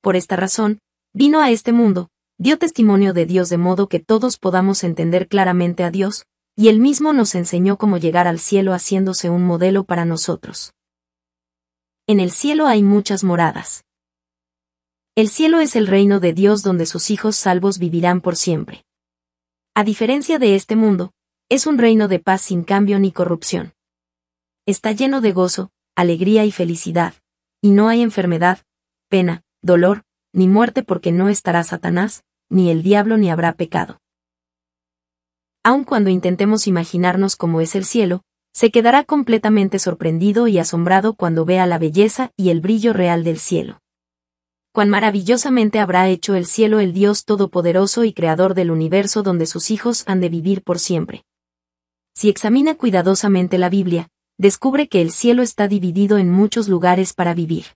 Por esta razón, vino a este mundo, dio testimonio de Dios de modo que todos podamos entender claramente a Dios, y él mismo nos enseñó cómo llegar al cielo haciéndose un modelo para nosotros. En el cielo hay muchas moradas. El cielo es el reino de Dios donde sus hijos salvos vivirán por siempre. A diferencia de este mundo, es un reino de paz sin cambio ni corrupción. Está lleno de gozo, alegría y felicidad, y no hay enfermedad, pena, dolor, ni muerte porque no estará Satanás, ni el diablo ni habrá pecado aun cuando intentemos imaginarnos cómo es el cielo, se quedará completamente sorprendido y asombrado cuando vea la belleza y el brillo real del cielo. Cuán maravillosamente habrá hecho el cielo el Dios Todopoderoso y Creador del universo donde sus hijos han de vivir por siempre. Si examina cuidadosamente la Biblia, descubre que el cielo está dividido en muchos lugares para vivir.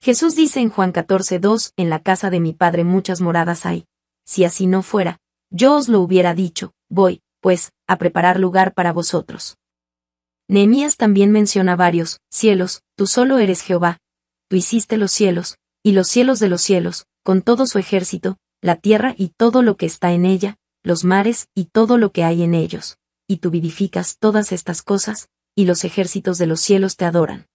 Jesús dice en Juan 14:2, en la casa de mi Padre muchas moradas hay. Si así no fuera, yo os lo hubiera dicho, voy, pues, a preparar lugar para vosotros. Nehemías también menciona varios, cielos, tú solo eres Jehová, tú hiciste los cielos, y los cielos de los cielos, con todo su ejército, la tierra y todo lo que está en ella, los mares y todo lo que hay en ellos, y tú vivificas todas estas cosas, y los ejércitos de los cielos te adoran.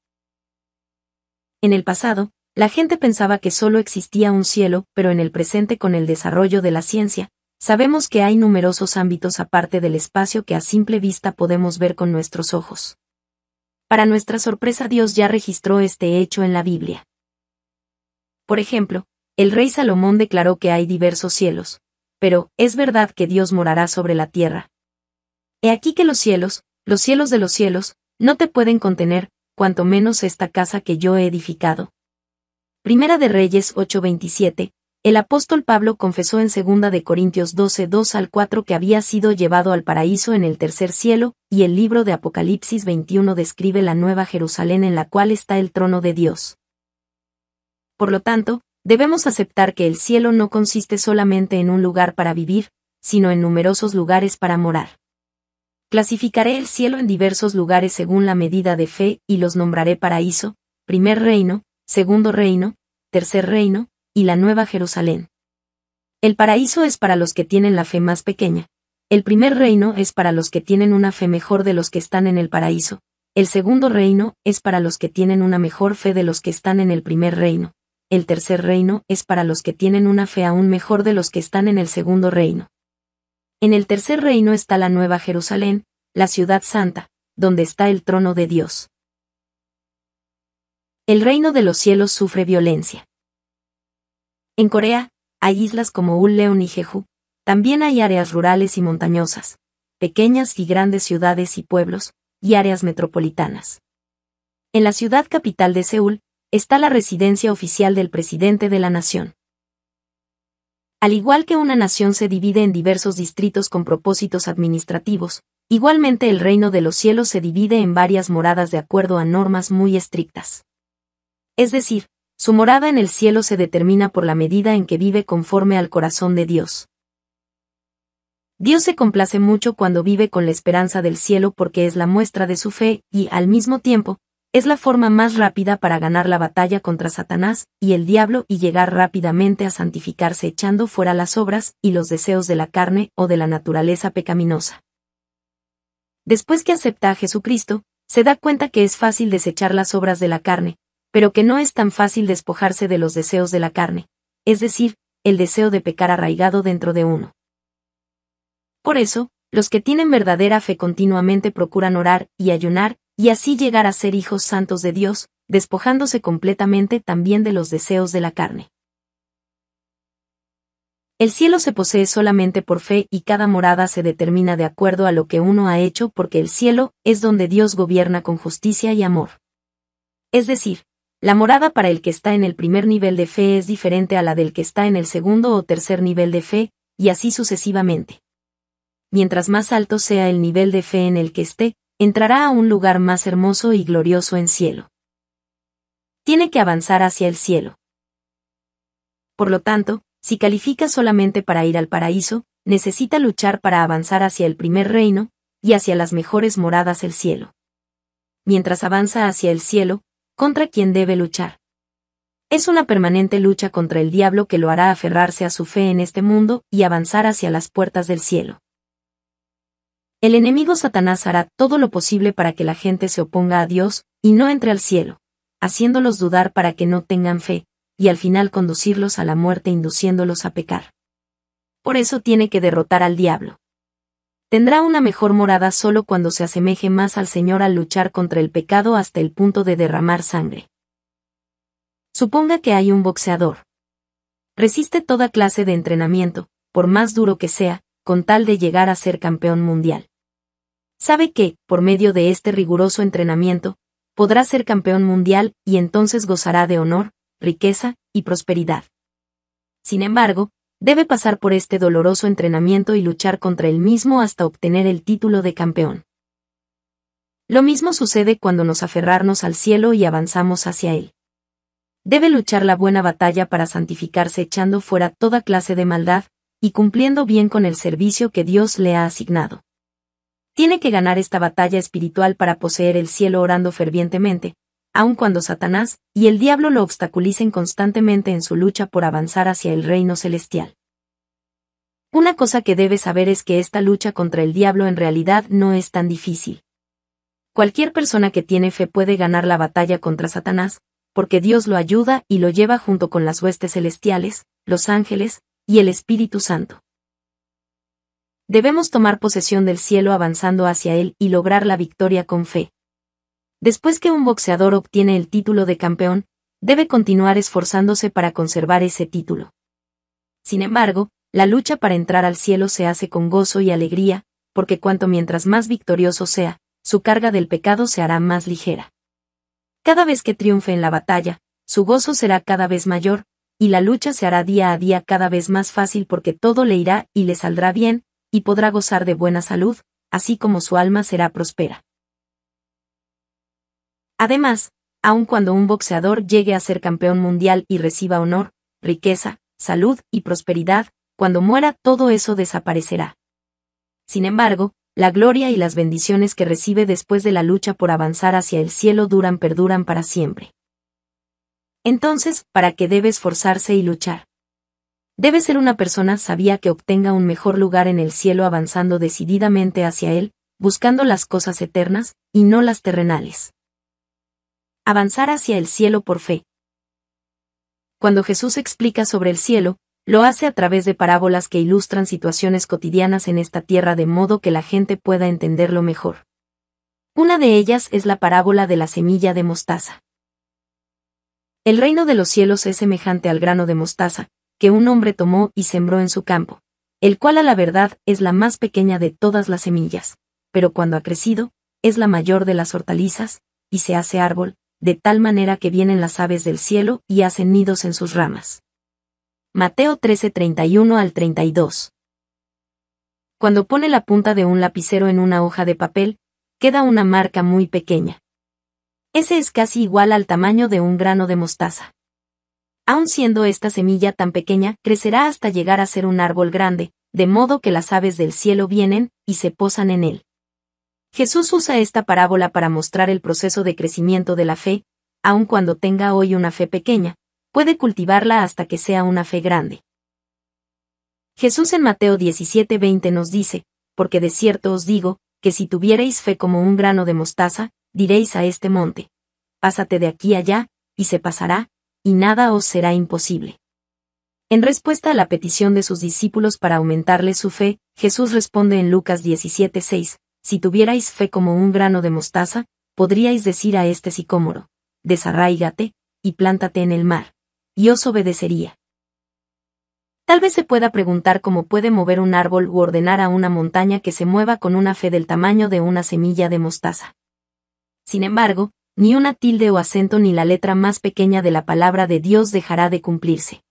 En el pasado, la gente pensaba que solo existía un cielo, pero en el presente con el desarrollo de la ciencia, Sabemos que hay numerosos ámbitos aparte del espacio que a simple vista podemos ver con nuestros ojos. Para nuestra sorpresa Dios ya registró este hecho en la Biblia. Por ejemplo, el rey Salomón declaró que hay diversos cielos, pero es verdad que Dios morará sobre la tierra. He aquí que los cielos, los cielos de los cielos, no te pueden contener, cuanto menos esta casa que yo he edificado. Primera de Reyes 8:27, el apóstol Pablo confesó en 2 de Corintios 12, 2 al 4 que había sido llevado al paraíso en el tercer cielo, y el libro de Apocalipsis 21 describe la nueva Jerusalén en la cual está el trono de Dios. Por lo tanto, debemos aceptar que el cielo no consiste solamente en un lugar para vivir, sino en numerosos lugares para morar. Clasificaré el cielo en diversos lugares según la medida de fe y los nombraré paraíso, primer reino, segundo reino, tercer reino, y la Nueva Jerusalén. El paraíso es para los que tienen la fe más pequeña. El primer reino es para los que tienen una fe mejor de los que están en el paraíso. El segundo reino es para los que tienen una mejor fe de los que están en el primer reino. El tercer reino es para los que tienen una fe aún mejor de los que están en el segundo reino. En el tercer reino está la Nueva Jerusalén, la ciudad santa, donde está el trono de Dios. El reino de los cielos sufre violencia en Corea, hay islas como Ulleon y Jeju. También hay áreas rurales y montañosas, pequeñas y grandes ciudades y pueblos, y áreas metropolitanas. En la ciudad capital de Seúl, está la residencia oficial del presidente de la nación. Al igual que una nación se divide en diversos distritos con propósitos administrativos, igualmente el reino de los cielos se divide en varias moradas de acuerdo a normas muy estrictas. Es decir, su morada en el cielo se determina por la medida en que vive conforme al corazón de Dios. Dios se complace mucho cuando vive con la esperanza del cielo porque es la muestra de su fe y, al mismo tiempo, es la forma más rápida para ganar la batalla contra Satanás y el diablo y llegar rápidamente a santificarse echando fuera las obras y los deseos de la carne o de la naturaleza pecaminosa. Después que acepta a Jesucristo, se da cuenta que es fácil desechar las obras de la carne, pero que no es tan fácil despojarse de los deseos de la carne, es decir, el deseo de pecar arraigado dentro de uno. Por eso, los que tienen verdadera fe continuamente procuran orar y ayunar, y así llegar a ser hijos santos de Dios, despojándose completamente también de los deseos de la carne. El cielo se posee solamente por fe y cada morada se determina de acuerdo a lo que uno ha hecho porque el cielo es donde Dios gobierna con justicia y amor. Es decir, la morada para el que está en el primer nivel de fe es diferente a la del que está en el segundo o tercer nivel de fe, y así sucesivamente. Mientras más alto sea el nivel de fe en el que esté, entrará a un lugar más hermoso y glorioso en cielo. Tiene que avanzar hacia el cielo. Por lo tanto, si califica solamente para ir al paraíso, necesita luchar para avanzar hacia el primer reino, y hacia las mejores moradas el cielo. Mientras avanza hacia el cielo, contra quien debe luchar. Es una permanente lucha contra el diablo que lo hará aferrarse a su fe en este mundo y avanzar hacia las puertas del cielo. El enemigo Satanás hará todo lo posible para que la gente se oponga a Dios y no entre al cielo, haciéndolos dudar para que no tengan fe, y al final conducirlos a la muerte induciéndolos a pecar. Por eso tiene que derrotar al diablo tendrá una mejor morada solo cuando se asemeje más al Señor al luchar contra el pecado hasta el punto de derramar sangre. Suponga que hay un boxeador. Resiste toda clase de entrenamiento, por más duro que sea, con tal de llegar a ser campeón mundial. Sabe que, por medio de este riguroso entrenamiento, podrá ser campeón mundial y entonces gozará de honor, riqueza y prosperidad. Sin embargo, debe pasar por este doloroso entrenamiento y luchar contra él mismo hasta obtener el título de campeón. Lo mismo sucede cuando nos aferrarnos al cielo y avanzamos hacia él. Debe luchar la buena batalla para santificarse echando fuera toda clase de maldad, y cumpliendo bien con el servicio que Dios le ha asignado. Tiene que ganar esta batalla espiritual para poseer el cielo orando fervientemente, aun cuando Satanás y el diablo lo obstaculicen constantemente en su lucha por avanzar hacia el reino celestial. Una cosa que debe saber es que esta lucha contra el diablo en realidad no es tan difícil. Cualquier persona que tiene fe puede ganar la batalla contra Satanás, porque Dios lo ayuda y lo lleva junto con las huestes celestiales, los ángeles, y el Espíritu Santo. Debemos tomar posesión del cielo avanzando hacia él y lograr la victoria con fe. Después que un boxeador obtiene el título de campeón, debe continuar esforzándose para conservar ese título. Sin embargo, la lucha para entrar al cielo se hace con gozo y alegría, porque cuanto mientras más victorioso sea, su carga del pecado se hará más ligera. Cada vez que triunfe en la batalla, su gozo será cada vez mayor, y la lucha se hará día a día cada vez más fácil porque todo le irá y le saldrá bien, y podrá gozar de buena salud, así como su alma será prospera. Además, aun cuando un boxeador llegue a ser campeón mundial y reciba honor, riqueza, salud y prosperidad, cuando muera todo eso desaparecerá. Sin embargo, la gloria y las bendiciones que recibe después de la lucha por avanzar hacia el cielo duran perduran para siempre. Entonces, ¿para qué debe esforzarse y luchar? Debe ser una persona sabia que obtenga un mejor lugar en el cielo avanzando decididamente hacia él, buscando las cosas eternas, y no las terrenales avanzar hacia el cielo por fe. Cuando Jesús explica sobre el cielo, lo hace a través de parábolas que ilustran situaciones cotidianas en esta tierra de modo que la gente pueda entenderlo mejor. Una de ellas es la parábola de la semilla de mostaza. El reino de los cielos es semejante al grano de mostaza, que un hombre tomó y sembró en su campo, el cual a la verdad es la más pequeña de todas las semillas, pero cuando ha crecido, es la mayor de las hortalizas, y se hace árbol, de tal manera que vienen las aves del cielo y hacen nidos en sus ramas. Mateo 13:31 al 32. Cuando pone la punta de un lapicero en una hoja de papel, queda una marca muy pequeña. Ese es casi igual al tamaño de un grano de mostaza. Aun siendo esta semilla tan pequeña, crecerá hasta llegar a ser un árbol grande, de modo que las aves del cielo vienen y se posan en él. Jesús usa esta parábola para mostrar el proceso de crecimiento de la fe, aun cuando tenga hoy una fe pequeña, puede cultivarla hasta que sea una fe grande. Jesús en Mateo 17:20 nos dice, porque de cierto os digo, que si tuviereis fe como un grano de mostaza, diréis a este monte, pásate de aquí allá, y se pasará, y nada os será imposible. En respuesta a la petición de sus discípulos para aumentarle su fe, Jesús responde en Lucas 17:6, si tuvierais fe como un grano de mostaza, podríais decir a este sicómoro, desarráigate, y plántate en el mar. Y os obedecería. Tal vez se pueda preguntar cómo puede mover un árbol u ordenar a una montaña que se mueva con una fe del tamaño de una semilla de mostaza. Sin embargo, ni una tilde o acento ni la letra más pequeña de la palabra de Dios dejará de cumplirse.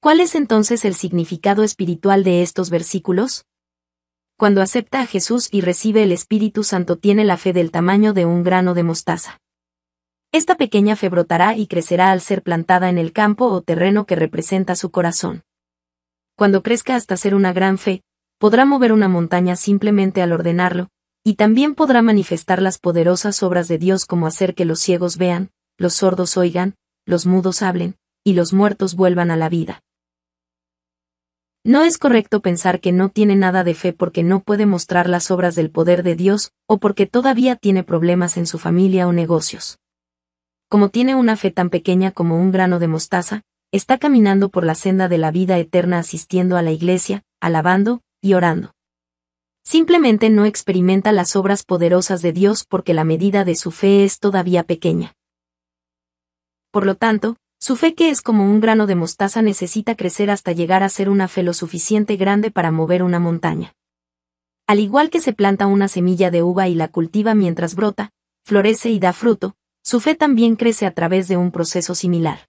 ¿Cuál es entonces el significado espiritual de estos versículos? Cuando acepta a Jesús y recibe el Espíritu Santo tiene la fe del tamaño de un grano de mostaza. Esta pequeña fe brotará y crecerá al ser plantada en el campo o terreno que representa su corazón. Cuando crezca hasta ser una gran fe, podrá mover una montaña simplemente al ordenarlo, y también podrá manifestar las poderosas obras de Dios como hacer que los ciegos vean, los sordos oigan, los mudos hablen, y los muertos vuelvan a la vida. No es correcto pensar que no tiene nada de fe porque no puede mostrar las obras del poder de Dios, o porque todavía tiene problemas en su familia o negocios. Como tiene una fe tan pequeña como un grano de mostaza, está caminando por la senda de la vida eterna asistiendo a la iglesia, alabando y orando. Simplemente no experimenta las obras poderosas de Dios porque la medida de su fe es todavía pequeña. Por lo tanto, su fe que es como un grano de mostaza necesita crecer hasta llegar a ser una fe lo suficiente grande para mover una montaña. Al igual que se planta una semilla de uva y la cultiva mientras brota, florece y da fruto, su fe también crece a través de un proceso similar.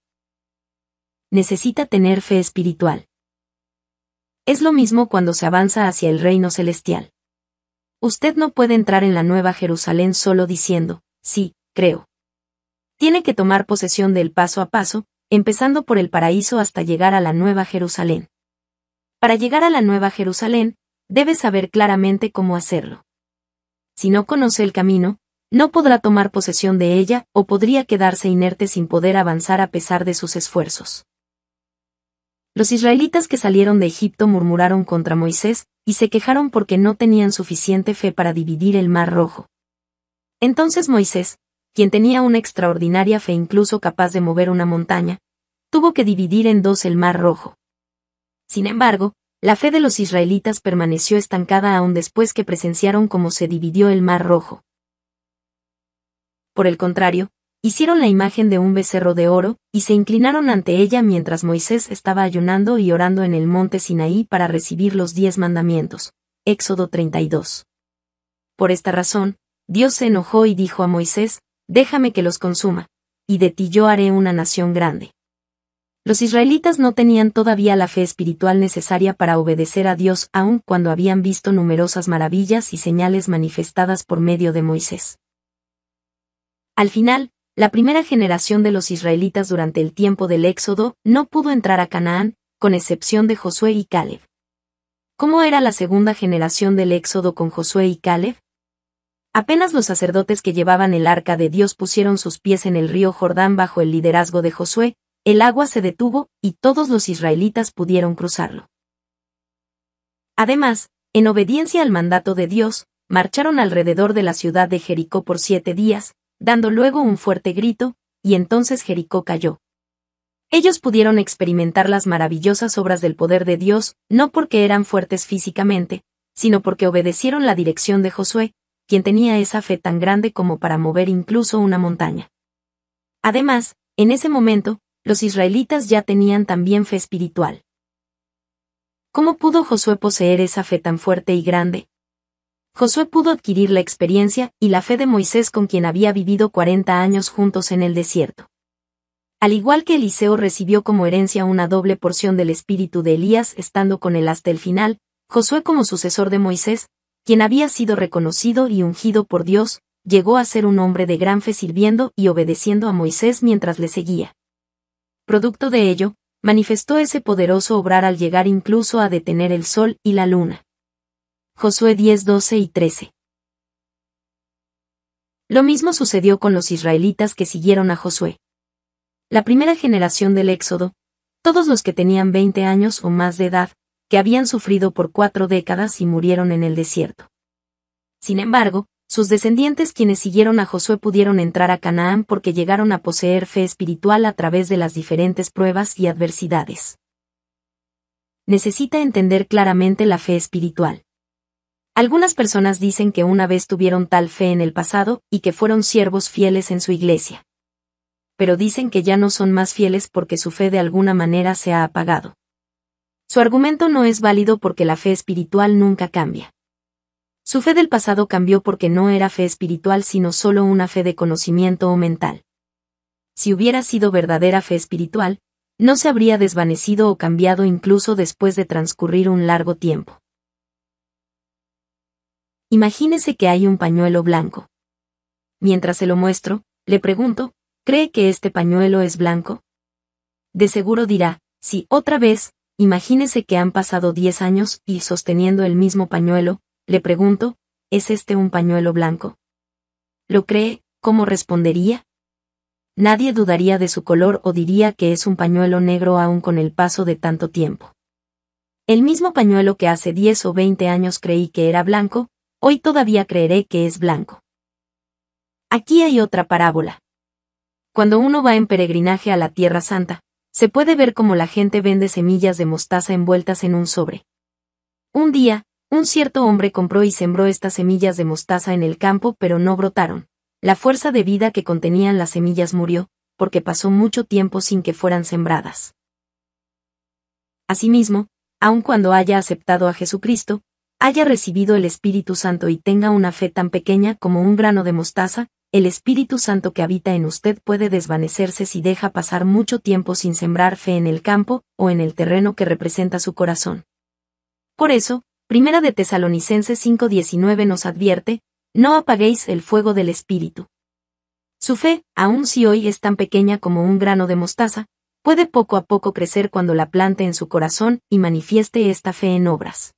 Necesita tener fe espiritual. Es lo mismo cuando se avanza hacia el reino celestial. Usted no puede entrar en la nueva Jerusalén solo diciendo, sí, creo tiene que tomar posesión del paso a paso, empezando por el paraíso hasta llegar a la Nueva Jerusalén. Para llegar a la Nueva Jerusalén, debe saber claramente cómo hacerlo. Si no conoce el camino, no podrá tomar posesión de ella o podría quedarse inerte sin poder avanzar a pesar de sus esfuerzos. Los israelitas que salieron de Egipto murmuraron contra Moisés, y se quejaron porque no tenían suficiente fe para dividir el mar rojo. Entonces Moisés, quien tenía una extraordinaria fe incluso capaz de mover una montaña, tuvo que dividir en dos el Mar Rojo. Sin embargo, la fe de los israelitas permaneció estancada aún después que presenciaron cómo se dividió el Mar Rojo. Por el contrario, hicieron la imagen de un becerro de oro, y se inclinaron ante ella mientras Moisés estaba ayunando y orando en el monte Sinaí para recibir los diez mandamientos. Éxodo 32. Por esta razón, Dios se enojó y dijo a Moisés, déjame que los consuma, y de ti yo haré una nación grande. Los israelitas no tenían todavía la fe espiritual necesaria para obedecer a Dios aun cuando habían visto numerosas maravillas y señales manifestadas por medio de Moisés. Al final, la primera generación de los israelitas durante el tiempo del Éxodo no pudo entrar a Canaán, con excepción de Josué y Caleb. ¿Cómo era la segunda generación del Éxodo con Josué y Caleb? Apenas los sacerdotes que llevaban el arca de Dios pusieron sus pies en el río Jordán bajo el liderazgo de Josué, el agua se detuvo y todos los israelitas pudieron cruzarlo. Además, en obediencia al mandato de Dios, marcharon alrededor de la ciudad de Jericó por siete días, dando luego un fuerte grito, y entonces Jericó cayó. Ellos pudieron experimentar las maravillosas obras del poder de Dios, no porque eran fuertes físicamente, sino porque obedecieron la dirección de Josué, quien tenía esa fe tan grande como para mover incluso una montaña. Además, en ese momento, los israelitas ya tenían también fe espiritual. ¿Cómo pudo Josué poseer esa fe tan fuerte y grande? Josué pudo adquirir la experiencia y la fe de Moisés con quien había vivido 40 años juntos en el desierto. Al igual que Eliseo recibió como herencia una doble porción del espíritu de Elías estando con él hasta el final, Josué como sucesor de Moisés, quien había sido reconocido y ungido por Dios, llegó a ser un hombre de gran fe sirviendo y obedeciendo a Moisés mientras le seguía. Producto de ello, manifestó ese poderoso obrar al llegar incluso a detener el sol y la luna. Josué 10, 12 y 13. Lo mismo sucedió con los israelitas que siguieron a Josué. La primera generación del Éxodo, todos los que tenían 20 años o más de edad, que habían sufrido por cuatro décadas y murieron en el desierto. Sin embargo, sus descendientes quienes siguieron a Josué pudieron entrar a Canaán porque llegaron a poseer fe espiritual a través de las diferentes pruebas y adversidades. Necesita entender claramente la fe espiritual. Algunas personas dicen que una vez tuvieron tal fe en el pasado y que fueron siervos fieles en su iglesia. Pero dicen que ya no son más fieles porque su fe de alguna manera se ha apagado. Su argumento no es válido porque la fe espiritual nunca cambia. Su fe del pasado cambió porque no era fe espiritual sino solo una fe de conocimiento o mental. Si hubiera sido verdadera fe espiritual, no se habría desvanecido o cambiado incluso después de transcurrir un largo tiempo. Imagínese que hay un pañuelo blanco. Mientras se lo muestro, le pregunto, ¿cree que este pañuelo es blanco? De seguro dirá, sí, otra vez, Imagínese que han pasado 10 años y sosteniendo el mismo pañuelo, le pregunto, ¿es este un pañuelo blanco? ¿Lo cree? ¿Cómo respondería? Nadie dudaría de su color o diría que es un pañuelo negro aún con el paso de tanto tiempo. El mismo pañuelo que hace 10 o 20 años creí que era blanco, hoy todavía creeré que es blanco. Aquí hay otra parábola. Cuando uno va en peregrinaje a la Tierra Santa, se puede ver cómo la gente vende semillas de mostaza envueltas en un sobre. Un día, un cierto hombre compró y sembró estas semillas de mostaza en el campo pero no brotaron. La fuerza de vida que contenían las semillas murió, porque pasó mucho tiempo sin que fueran sembradas. Asimismo, aun cuando haya aceptado a Jesucristo, haya recibido el Espíritu Santo y tenga una fe tan pequeña como un grano de mostaza, el Espíritu Santo que habita en usted puede desvanecerse si deja pasar mucho tiempo sin sembrar fe en el campo, o en el terreno que representa su corazón. Por eso, Primera de Tesalonicenses 5:19 nos advierte, no apaguéis el fuego del Espíritu. Su fe, aun si hoy es tan pequeña como un grano de mostaza, puede poco a poco crecer cuando la plante en su corazón y manifieste esta fe en obras.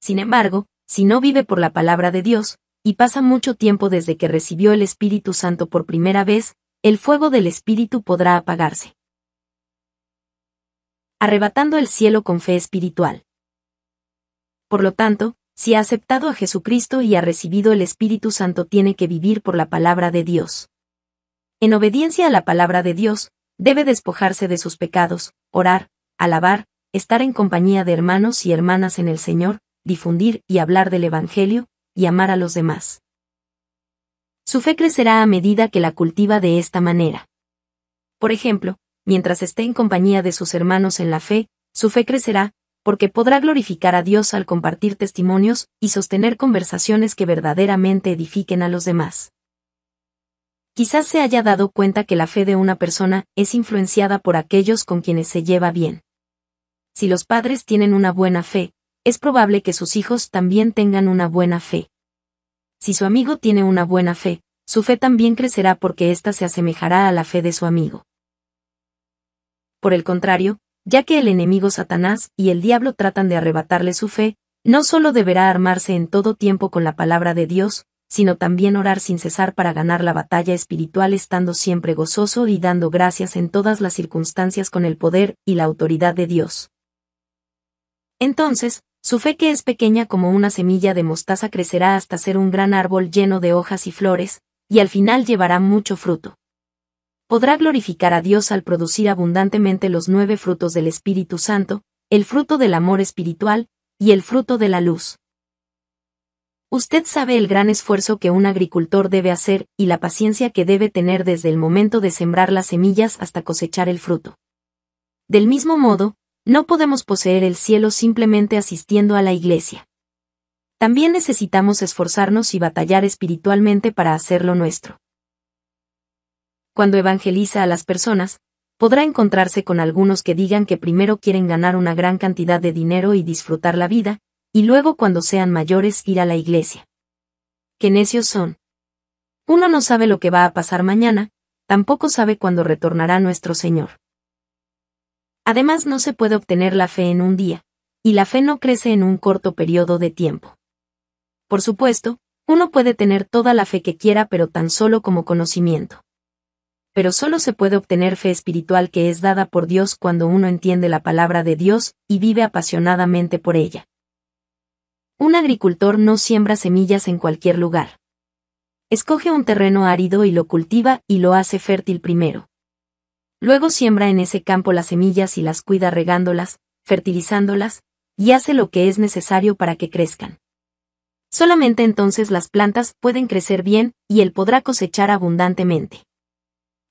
Sin embargo, si no vive por la palabra de Dios, y pasa mucho tiempo desde que recibió el Espíritu Santo por primera vez, el fuego del Espíritu podrá apagarse. Arrebatando el cielo con fe espiritual. Por lo tanto, si ha aceptado a Jesucristo y ha recibido el Espíritu Santo tiene que vivir por la palabra de Dios. En obediencia a la palabra de Dios, debe despojarse de sus pecados, orar, alabar, estar en compañía de hermanos y hermanas en el Señor, difundir y hablar del Evangelio, y amar a los demás. Su fe crecerá a medida que la cultiva de esta manera. Por ejemplo, mientras esté en compañía de sus hermanos en la fe, su fe crecerá, porque podrá glorificar a Dios al compartir testimonios y sostener conversaciones que verdaderamente edifiquen a los demás. Quizás se haya dado cuenta que la fe de una persona es influenciada por aquellos con quienes se lleva bien. Si los padres tienen una buena fe, es probable que sus hijos también tengan una buena fe. Si su amigo tiene una buena fe, su fe también crecerá porque ésta se asemejará a la fe de su amigo. Por el contrario, ya que el enemigo Satanás y el diablo tratan de arrebatarle su fe, no solo deberá armarse en todo tiempo con la palabra de Dios, sino también orar sin cesar para ganar la batalla espiritual estando siempre gozoso y dando gracias en todas las circunstancias con el poder y la autoridad de Dios. Entonces, su fe que es pequeña como una semilla de mostaza crecerá hasta ser un gran árbol lleno de hojas y flores, y al final llevará mucho fruto. Podrá glorificar a Dios al producir abundantemente los nueve frutos del Espíritu Santo, el fruto del amor espiritual, y el fruto de la luz. Usted sabe el gran esfuerzo que un agricultor debe hacer y la paciencia que debe tener desde el momento de sembrar las semillas hasta cosechar el fruto. Del mismo modo, no podemos poseer el cielo simplemente asistiendo a la iglesia. También necesitamos esforzarnos y batallar espiritualmente para hacerlo nuestro. Cuando evangeliza a las personas, podrá encontrarse con algunos que digan que primero quieren ganar una gran cantidad de dinero y disfrutar la vida, y luego cuando sean mayores ir a la iglesia. ¡Qué necios son! Uno no sabe lo que va a pasar mañana, tampoco sabe cuándo retornará nuestro Señor. Además no se puede obtener la fe en un día, y la fe no crece en un corto periodo de tiempo. Por supuesto, uno puede tener toda la fe que quiera pero tan solo como conocimiento. Pero solo se puede obtener fe espiritual que es dada por Dios cuando uno entiende la palabra de Dios y vive apasionadamente por ella. Un agricultor no siembra semillas en cualquier lugar. Escoge un terreno árido y lo cultiva y lo hace fértil primero. Luego siembra en ese campo las semillas y las cuida regándolas, fertilizándolas, y hace lo que es necesario para que crezcan. Solamente entonces las plantas pueden crecer bien y él podrá cosechar abundantemente.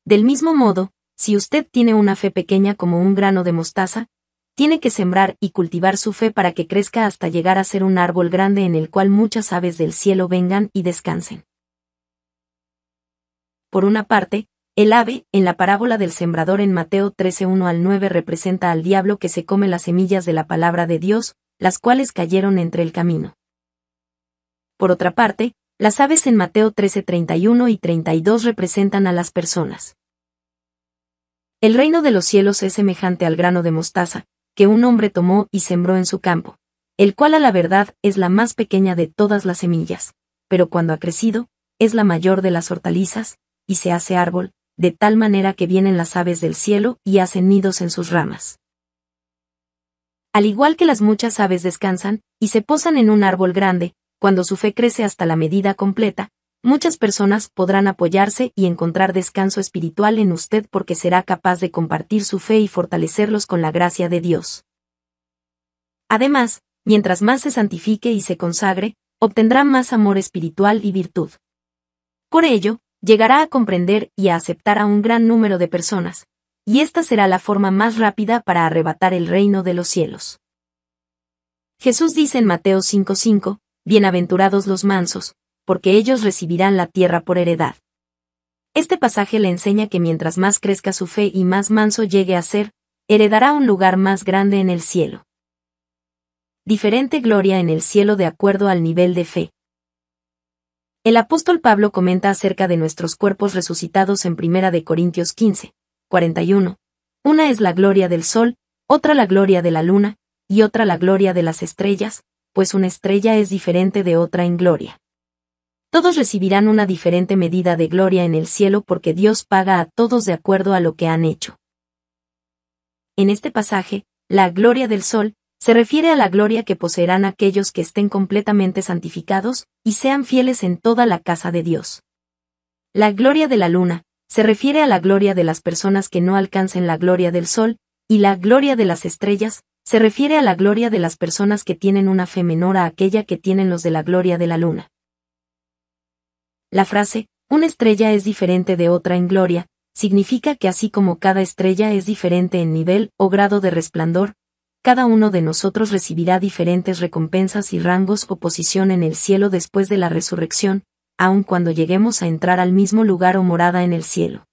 Del mismo modo, si usted tiene una fe pequeña como un grano de mostaza, tiene que sembrar y cultivar su fe para que crezca hasta llegar a ser un árbol grande en el cual muchas aves del cielo vengan y descansen. Por una parte, el ave, en la parábola del sembrador en Mateo 13:1 al 9, representa al diablo que se come las semillas de la palabra de Dios, las cuales cayeron entre el camino. Por otra parte, las aves en Mateo 13:31 y 32 representan a las personas. El reino de los cielos es semejante al grano de mostaza, que un hombre tomó y sembró en su campo, el cual a la verdad es la más pequeña de todas las semillas, pero cuando ha crecido, es la mayor de las hortalizas, y se hace árbol, de tal manera que vienen las aves del cielo y hacen nidos en sus ramas. Al igual que las muchas aves descansan, y se posan en un árbol grande, cuando su fe crece hasta la medida completa, muchas personas podrán apoyarse y encontrar descanso espiritual en usted porque será capaz de compartir su fe y fortalecerlos con la gracia de Dios. Además, mientras más se santifique y se consagre, obtendrá más amor espiritual y virtud. Por ello, llegará a comprender y a aceptar a un gran número de personas, y esta será la forma más rápida para arrebatar el reino de los cielos. Jesús dice en Mateo 5:5, Bienaventurados los mansos, porque ellos recibirán la tierra por heredad. Este pasaje le enseña que mientras más crezca su fe y más manso llegue a ser, heredará un lugar más grande en el cielo. Diferente gloria en el cielo de acuerdo al nivel de fe. El apóstol Pablo comenta acerca de nuestros cuerpos resucitados en 1 Corintios 15, 41. Una es la gloria del sol, otra la gloria de la luna, y otra la gloria de las estrellas, pues una estrella es diferente de otra en gloria. Todos recibirán una diferente medida de gloria en el cielo porque Dios paga a todos de acuerdo a lo que han hecho. En este pasaje, la gloria del sol, se refiere a la gloria que poseerán aquellos que estén completamente santificados y sean fieles en toda la casa de Dios. La gloria de la luna, se refiere a la gloria de las personas que no alcancen la gloria del sol, y la gloria de las estrellas, se refiere a la gloria de las personas que tienen una fe menor a aquella que tienen los de la gloria de la luna. La frase, una estrella es diferente de otra en gloria, significa que así como cada estrella es diferente en nivel o grado de resplandor, cada uno de nosotros recibirá diferentes recompensas y rangos o posición en el cielo después de la resurrección, aun cuando lleguemos a entrar al mismo lugar o morada en el cielo.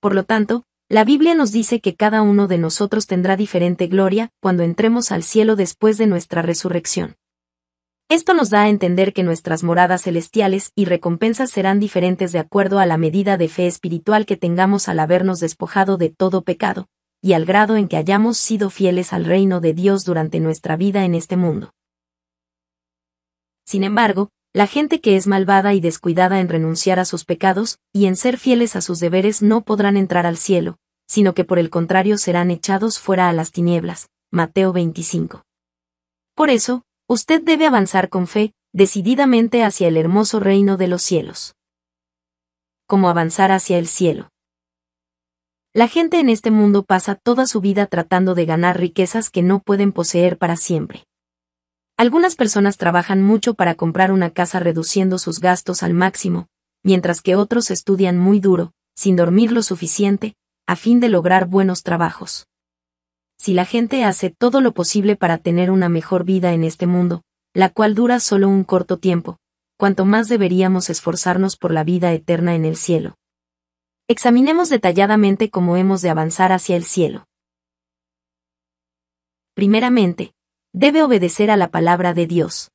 Por lo tanto, la Biblia nos dice que cada uno de nosotros tendrá diferente gloria cuando entremos al cielo después de nuestra resurrección. Esto nos da a entender que nuestras moradas celestiales y recompensas serán diferentes de acuerdo a la medida de fe espiritual que tengamos al habernos despojado de todo pecado, y al grado en que hayamos sido fieles al reino de Dios durante nuestra vida en este mundo. Sin embargo, la gente que es malvada y descuidada en renunciar a sus pecados y en ser fieles a sus deberes no podrán entrar al cielo, sino que por el contrario serán echados fuera a las tinieblas. Mateo 25. Por eso, usted debe avanzar con fe, decididamente hacia el hermoso reino de los cielos. ¿Cómo avanzar hacia el cielo? La gente en este mundo pasa toda su vida tratando de ganar riquezas que no pueden poseer para siempre. Algunas personas trabajan mucho para comprar una casa reduciendo sus gastos al máximo, mientras que otros estudian muy duro, sin dormir lo suficiente, a fin de lograr buenos trabajos. Si la gente hace todo lo posible para tener una mejor vida en este mundo, la cual dura solo un corto tiempo, cuanto más deberíamos esforzarnos por la vida eterna en el cielo. Examinemos detalladamente cómo hemos de avanzar hacia el cielo. Primeramente, debe obedecer a la palabra de Dios.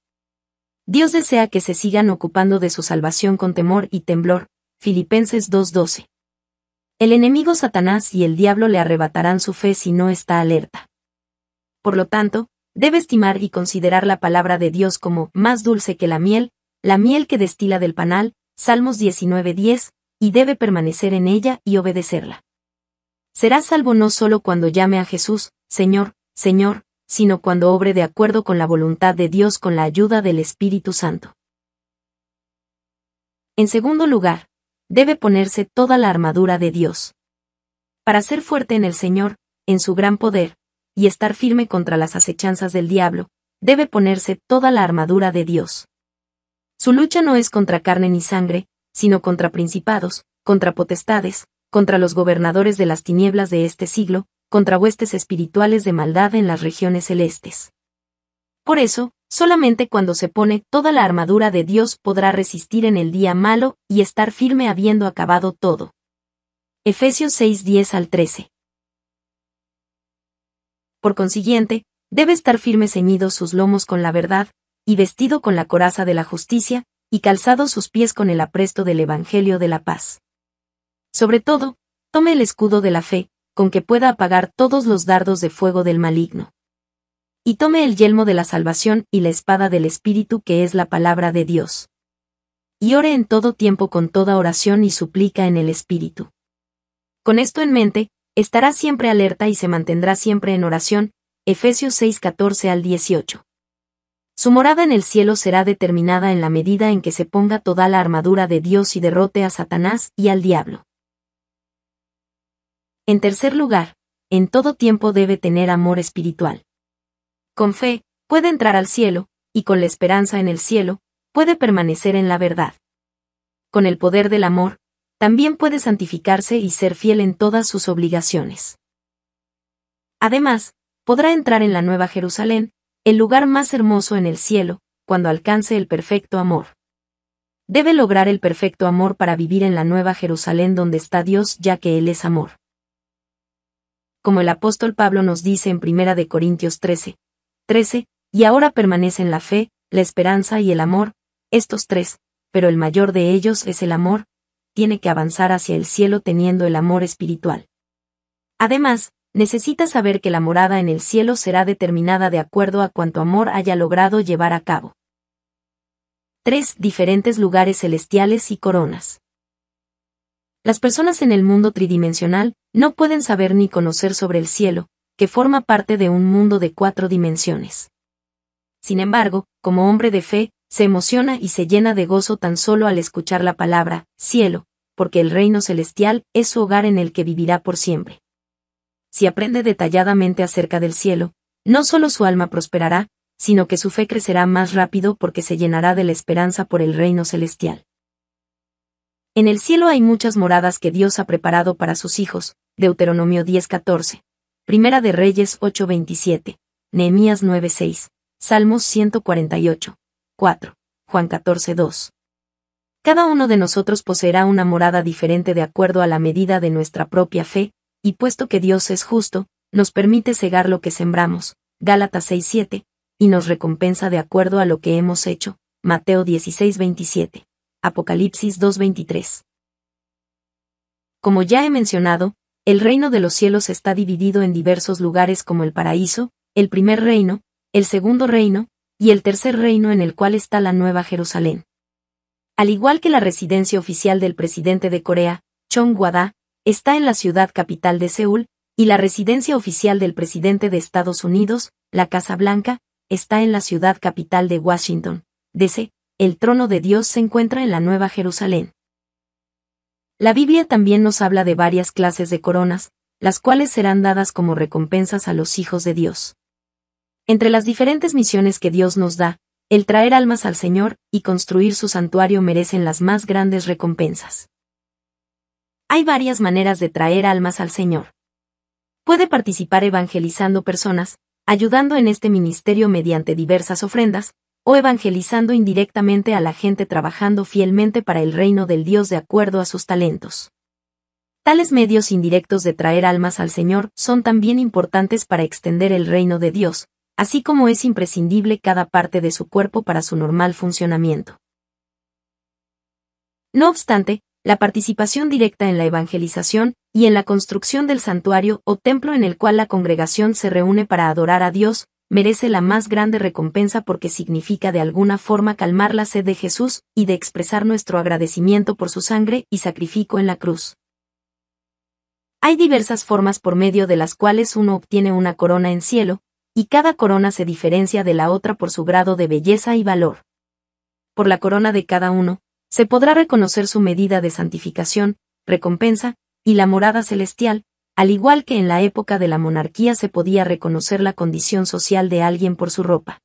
Dios desea que se sigan ocupando de su salvación con temor y temblor. Filipenses 2:12. El enemigo Satanás y el diablo le arrebatarán su fe si no está alerta. Por lo tanto, debe estimar y considerar la palabra de Dios como más dulce que la miel, la miel que destila del panal, Salmos 19:10, y debe permanecer en ella y obedecerla. Será salvo no solo cuando llame a Jesús, Señor, Señor, sino cuando obre de acuerdo con la voluntad de Dios con la ayuda del Espíritu Santo. En segundo lugar, debe ponerse toda la armadura de Dios. Para ser fuerte en el Señor, en su gran poder, y estar firme contra las acechanzas del diablo, debe ponerse toda la armadura de Dios. Su lucha no es contra carne ni sangre, sino contra principados, contra potestades, contra los gobernadores de las tinieblas de este siglo, contra huestes espirituales de maldad en las regiones celestes. Por eso, solamente cuando se pone toda la armadura de Dios podrá resistir en el día malo y estar firme habiendo acabado todo. Efesios 6:10 al 13. Por consiguiente, debe estar firme ceñidos sus lomos con la verdad, y vestido con la coraza de la justicia, y calzados sus pies con el apresto del Evangelio de la paz. Sobre todo, tome el escudo de la fe, con que pueda apagar todos los dardos de fuego del maligno. Y tome el yelmo de la salvación y la espada del Espíritu que es la palabra de Dios. Y ore en todo tiempo con toda oración y suplica en el Espíritu. Con esto en mente, estará siempre alerta y se mantendrá siempre en oración, Efesios 6:14 al 18. Su morada en el cielo será determinada en la medida en que se ponga toda la armadura de Dios y derrote a Satanás y al diablo. En tercer lugar, en todo tiempo debe tener amor espiritual. Con fe, puede entrar al cielo, y con la esperanza en el cielo, puede permanecer en la verdad. Con el poder del amor, también puede santificarse y ser fiel en todas sus obligaciones. Además, podrá entrar en la Nueva Jerusalén, el lugar más hermoso en el cielo, cuando alcance el perfecto amor. Debe lograr el perfecto amor para vivir en la nueva Jerusalén donde está Dios ya que Él es amor. Como el apóstol Pablo nos dice en 1 Corintios 13, 13, y ahora permanecen la fe, la esperanza y el amor, estos tres, pero el mayor de ellos es el amor, tiene que avanzar hacia el cielo teniendo el amor espiritual. Además, necesita saber que la morada en el cielo será determinada de acuerdo a cuanto amor haya logrado llevar a cabo. 3. Diferentes lugares celestiales y coronas. Las personas en el mundo tridimensional no pueden saber ni conocer sobre el cielo, que forma parte de un mundo de cuatro dimensiones. Sin embargo, como hombre de fe, se emociona y se llena de gozo tan solo al escuchar la palabra, cielo, porque el reino celestial es su hogar en el que vivirá por siempre si aprende detalladamente acerca del cielo, no solo su alma prosperará, sino que su fe crecerá más rápido porque se llenará de la esperanza por el reino celestial. En el cielo hay muchas moradas que Dios ha preparado para sus hijos, Deuteronomio 10:14, Primera de Reyes 8:27, Nehemías 9:6, Salmos 148, 4, Juan 14:2. Cada uno de nosotros poseerá una morada diferente de acuerdo a la medida de nuestra propia fe, y puesto que Dios es justo, nos permite cegar lo que sembramos, Gálatas 6.7, y nos recompensa de acuerdo a lo que hemos hecho, Mateo 16.27, Apocalipsis 2.23. Como ya he mencionado, el reino de los cielos está dividido en diversos lugares como el paraíso, el primer reino, el segundo reino, y el tercer reino en el cual está la Nueva Jerusalén. Al igual que la residencia oficial del presidente de Corea, Chong Wada, está en la ciudad capital de Seúl, y la residencia oficial del presidente de Estados Unidos, la Casa Blanca, está en la ciudad capital de Washington, D.C. El trono de Dios se encuentra en la Nueva Jerusalén. La Biblia también nos habla de varias clases de coronas, las cuales serán dadas como recompensas a los hijos de Dios. Entre las diferentes misiones que Dios nos da, el traer almas al Señor y construir su santuario merecen las más grandes recompensas. Hay varias maneras de traer almas al Señor. Puede participar evangelizando personas, ayudando en este ministerio mediante diversas ofrendas, o evangelizando indirectamente a la gente trabajando fielmente para el reino del Dios de acuerdo a sus talentos. Tales medios indirectos de traer almas al Señor son también importantes para extender el reino de Dios, así como es imprescindible cada parte de su cuerpo para su normal funcionamiento. No obstante, la participación directa en la evangelización y en la construcción del santuario o templo en el cual la congregación se reúne para adorar a Dios, merece la más grande recompensa porque significa de alguna forma calmar la sed de Jesús y de expresar nuestro agradecimiento por su sangre y sacrificio en la cruz. Hay diversas formas por medio de las cuales uno obtiene una corona en cielo, y cada corona se diferencia de la otra por su grado de belleza y valor. Por la corona de cada uno, se podrá reconocer su medida de santificación, recompensa, y la morada celestial, al igual que en la época de la monarquía se podía reconocer la condición social de alguien por su ropa.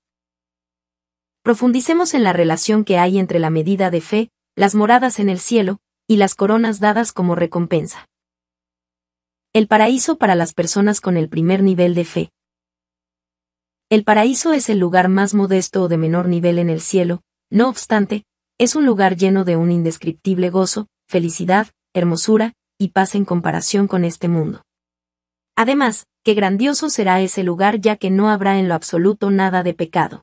Profundicemos en la relación que hay entre la medida de fe, las moradas en el cielo, y las coronas dadas como recompensa. El paraíso para las personas con el primer nivel de fe. El paraíso es el lugar más modesto o de menor nivel en el cielo, no obstante, es un lugar lleno de un indescriptible gozo, felicidad, hermosura, y paz en comparación con este mundo. Además, qué grandioso será ese lugar ya que no habrá en lo absoluto nada de pecado.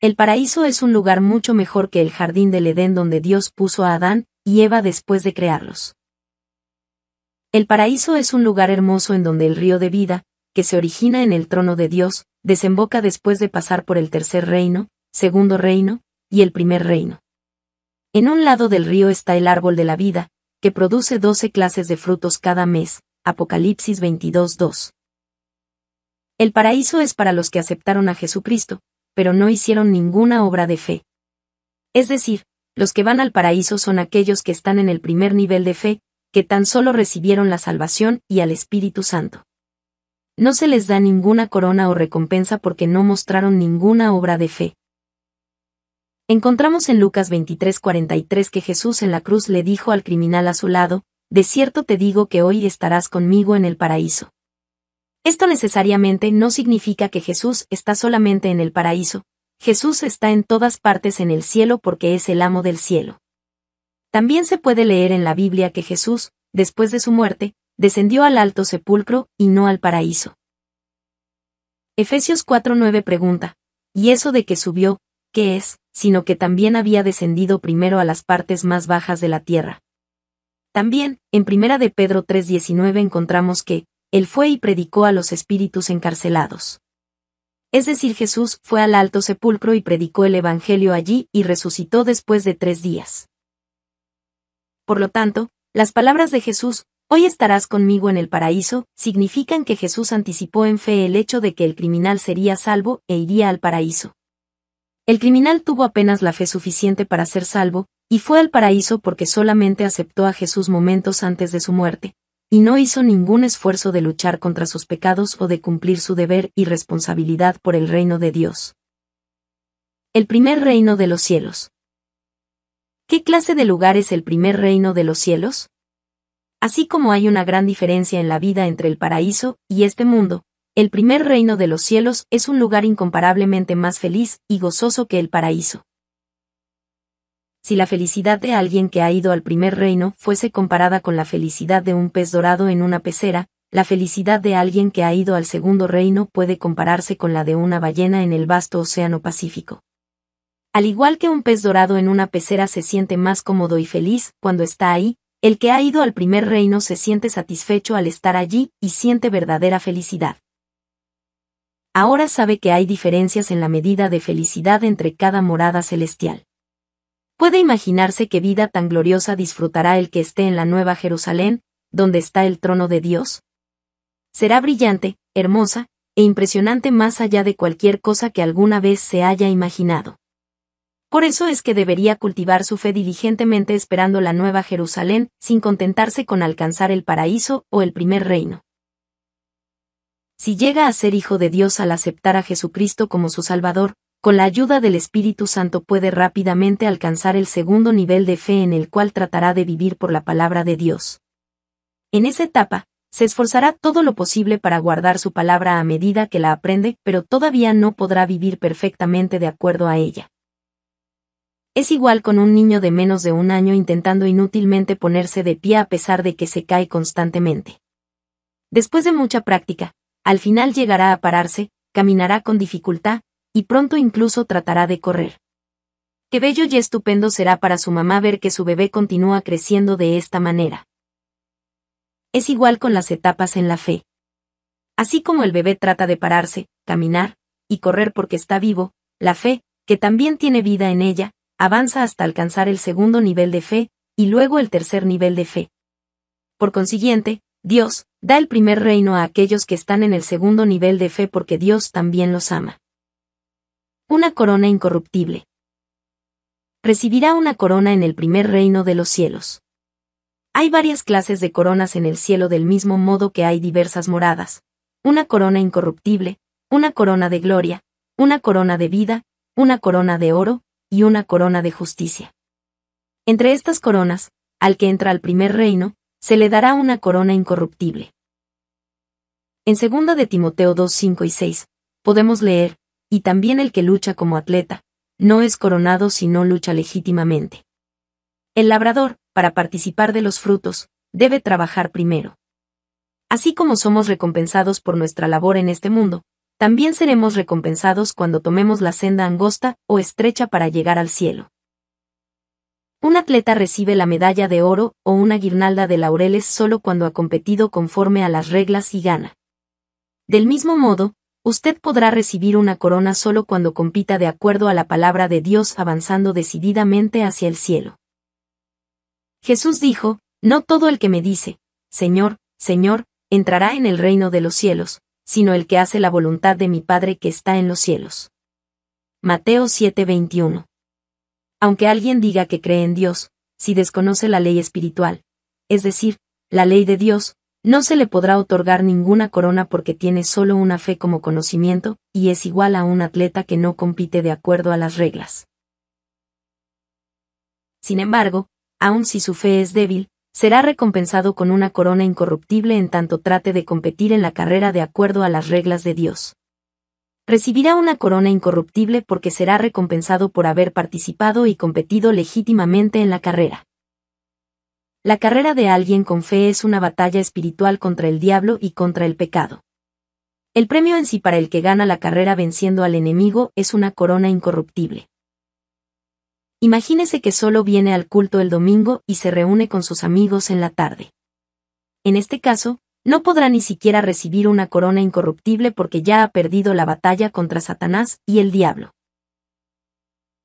El paraíso es un lugar mucho mejor que el jardín del Edén donde Dios puso a Adán y Eva después de crearlos. El paraíso es un lugar hermoso en donde el río de vida, que se origina en el trono de Dios, desemboca después de pasar por el tercer reino, segundo reino, y el primer reino. En un lado del río está el árbol de la vida, que produce doce clases de frutos cada mes, Apocalipsis 22.2. El paraíso es para los que aceptaron a Jesucristo, pero no hicieron ninguna obra de fe. Es decir, los que van al paraíso son aquellos que están en el primer nivel de fe, que tan solo recibieron la salvación y al Espíritu Santo. No se les da ninguna corona o recompensa porque no mostraron ninguna obra de fe. Encontramos en Lucas 23:43 que Jesús en la cruz le dijo al criminal a su lado, De cierto te digo que hoy estarás conmigo en el paraíso. Esto necesariamente no significa que Jesús está solamente en el paraíso, Jesús está en todas partes en el cielo porque es el amo del cielo. También se puede leer en la Biblia que Jesús, después de su muerte, descendió al alto sepulcro y no al paraíso. Efesios 4:9 pregunta, ¿y eso de que subió, qué es? sino que también había descendido primero a las partes más bajas de la tierra. También, en Primera de Pedro 3:19 encontramos que, Él fue y predicó a los espíritus encarcelados. Es decir, Jesús fue al alto sepulcro y predicó el Evangelio allí y resucitó después de tres días. Por lo tanto, las palabras de Jesús, hoy estarás conmigo en el paraíso, significan que Jesús anticipó en fe el hecho de que el criminal sería salvo e iría al paraíso. El criminal tuvo apenas la fe suficiente para ser salvo, y fue al paraíso porque solamente aceptó a Jesús momentos antes de su muerte, y no hizo ningún esfuerzo de luchar contra sus pecados o de cumplir su deber y responsabilidad por el reino de Dios. El primer reino de los cielos. ¿Qué clase de lugar es el primer reino de los cielos? Así como hay una gran diferencia en la vida entre el paraíso y este mundo, el primer reino de los cielos es un lugar incomparablemente más feliz y gozoso que el paraíso. Si la felicidad de alguien que ha ido al primer reino fuese comparada con la felicidad de un pez dorado en una pecera, la felicidad de alguien que ha ido al segundo reino puede compararse con la de una ballena en el vasto océano Pacífico. Al igual que un pez dorado en una pecera se siente más cómodo y feliz cuando está ahí, el que ha ido al primer reino se siente satisfecho al estar allí y siente verdadera felicidad ahora sabe que hay diferencias en la medida de felicidad entre cada morada celestial. Puede imaginarse qué vida tan gloriosa disfrutará el que esté en la Nueva Jerusalén, donde está el trono de Dios. Será brillante, hermosa, e impresionante más allá de cualquier cosa que alguna vez se haya imaginado. Por eso es que debería cultivar su fe diligentemente esperando la Nueva Jerusalén, sin contentarse con alcanzar el paraíso o el primer reino si llega a ser hijo de Dios al aceptar a Jesucristo como su Salvador, con la ayuda del Espíritu Santo puede rápidamente alcanzar el segundo nivel de fe en el cual tratará de vivir por la palabra de Dios. En esa etapa, se esforzará todo lo posible para guardar su palabra a medida que la aprende, pero todavía no podrá vivir perfectamente de acuerdo a ella. Es igual con un niño de menos de un año intentando inútilmente ponerse de pie a pesar de que se cae constantemente. Después de mucha práctica, al final llegará a pararse, caminará con dificultad, y pronto incluso tratará de correr. Qué bello y estupendo será para su mamá ver que su bebé continúa creciendo de esta manera. Es igual con las etapas en la fe. Así como el bebé trata de pararse, caminar, y correr porque está vivo, la fe, que también tiene vida en ella, avanza hasta alcanzar el segundo nivel de fe, y luego el tercer nivel de fe. Por consiguiente, Dios, da el primer reino a aquellos que están en el segundo nivel de fe porque Dios también los ama. Una corona incorruptible. Recibirá una corona en el primer reino de los cielos. Hay varias clases de coronas en el cielo del mismo modo que hay diversas moradas. Una corona incorruptible, una corona de gloria, una corona de vida, una corona de oro, y una corona de justicia. Entre estas coronas, al que entra al primer reino, se le dará una corona incorruptible. En 2 de Timoteo 2, 5 y 6, podemos leer, y también el que lucha como atleta, no es coronado si no lucha legítimamente. El labrador, para participar de los frutos, debe trabajar primero. Así como somos recompensados por nuestra labor en este mundo, también seremos recompensados cuando tomemos la senda angosta o estrecha para llegar al cielo. Un atleta recibe la medalla de oro o una guirnalda de laureles solo cuando ha competido conforme a las reglas y gana. Del mismo modo, usted podrá recibir una corona solo cuando compita de acuerdo a la palabra de Dios avanzando decididamente hacia el cielo. Jesús dijo, No todo el que me dice, Señor, Señor, entrará en el reino de los cielos, sino el que hace la voluntad de mi Padre que está en los cielos. Mateo 7:21 aunque alguien diga que cree en Dios, si desconoce la ley espiritual, es decir, la ley de Dios, no se le podrá otorgar ninguna corona porque tiene solo una fe como conocimiento, y es igual a un atleta que no compite de acuerdo a las reglas. Sin embargo, aun si su fe es débil, será recompensado con una corona incorruptible en tanto trate de competir en la carrera de acuerdo a las reglas de Dios recibirá una corona incorruptible porque será recompensado por haber participado y competido legítimamente en la carrera. La carrera de alguien con fe es una batalla espiritual contra el diablo y contra el pecado. El premio en sí para el que gana la carrera venciendo al enemigo es una corona incorruptible. Imagínese que solo viene al culto el domingo y se reúne con sus amigos en la tarde. En este caso, no podrá ni siquiera recibir una corona incorruptible porque ya ha perdido la batalla contra Satanás y el diablo.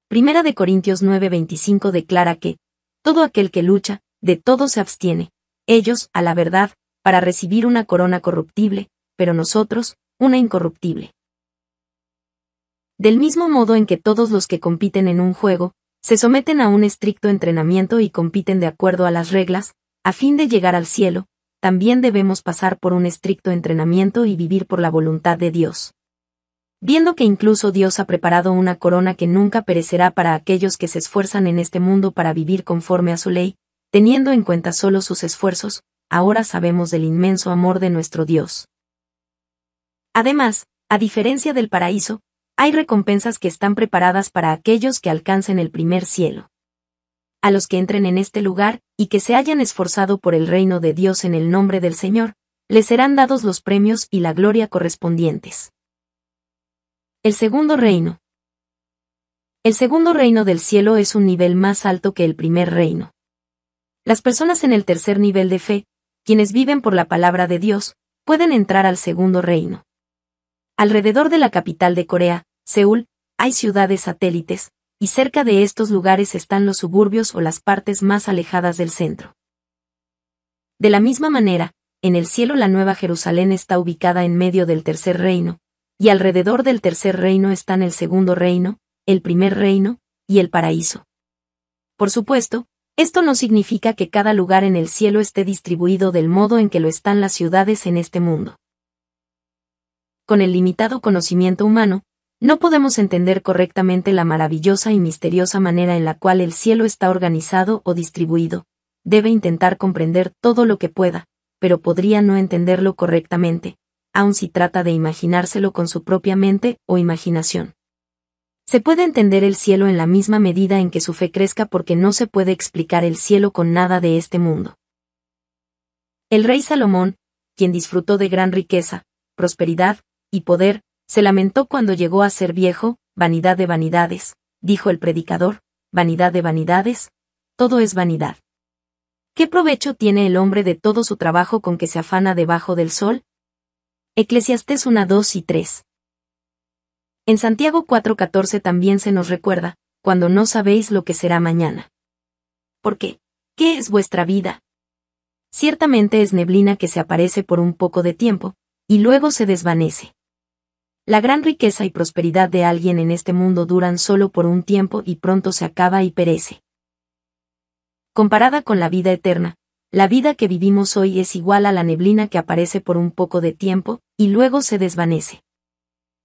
Primera de Corintios 9:25 declara que, todo aquel que lucha, de todo se abstiene, ellos, a la verdad, para recibir una corona corruptible, pero nosotros, una incorruptible. Del mismo modo en que todos los que compiten en un juego, se someten a un estricto entrenamiento y compiten de acuerdo a las reglas, a fin de llegar al cielo, también debemos pasar por un estricto entrenamiento y vivir por la voluntad de Dios. Viendo que incluso Dios ha preparado una corona que nunca perecerá para aquellos que se esfuerzan en este mundo para vivir conforme a su ley, teniendo en cuenta solo sus esfuerzos, ahora sabemos del inmenso amor de nuestro Dios. Además, a diferencia del paraíso, hay recompensas que están preparadas para aquellos que alcancen el primer cielo. A los que entren en este lugar, y que se hayan esforzado por el reino de Dios en el nombre del Señor, les serán dados los premios y la gloria correspondientes. El segundo reino. El segundo reino del cielo es un nivel más alto que el primer reino. Las personas en el tercer nivel de fe, quienes viven por la palabra de Dios, pueden entrar al segundo reino. Alrededor de la capital de Corea, Seúl, hay ciudades satélites, y cerca de estos lugares están los suburbios o las partes más alejadas del centro. De la misma manera, en el cielo la Nueva Jerusalén está ubicada en medio del tercer reino, y alrededor del tercer reino están el segundo reino, el primer reino, y el paraíso. Por supuesto, esto no significa que cada lugar en el cielo esté distribuido del modo en que lo están las ciudades en este mundo. Con el limitado conocimiento humano, no podemos entender correctamente la maravillosa y misteriosa manera en la cual el cielo está organizado o distribuido. Debe intentar comprender todo lo que pueda, pero podría no entenderlo correctamente, aun si trata de imaginárselo con su propia mente o imaginación. Se puede entender el cielo en la misma medida en que su fe crezca porque no se puede explicar el cielo con nada de este mundo. El rey Salomón, quien disfrutó de gran riqueza, prosperidad y poder, se lamentó cuando llegó a ser viejo, vanidad de vanidades, dijo el predicador, vanidad de vanidades, todo es vanidad. ¿Qué provecho tiene el hombre de todo su trabajo con que se afana debajo del sol? Eclesiastes 1, 2 y 3. En Santiago 4:14 también se nos recuerda, cuando no sabéis lo que será mañana. ¿Por qué? ¿Qué es vuestra vida? Ciertamente es neblina que se aparece por un poco de tiempo, y luego se desvanece. La gran riqueza y prosperidad de alguien en este mundo duran solo por un tiempo y pronto se acaba y perece. Comparada con la vida eterna, la vida que vivimos hoy es igual a la neblina que aparece por un poco de tiempo, y luego se desvanece.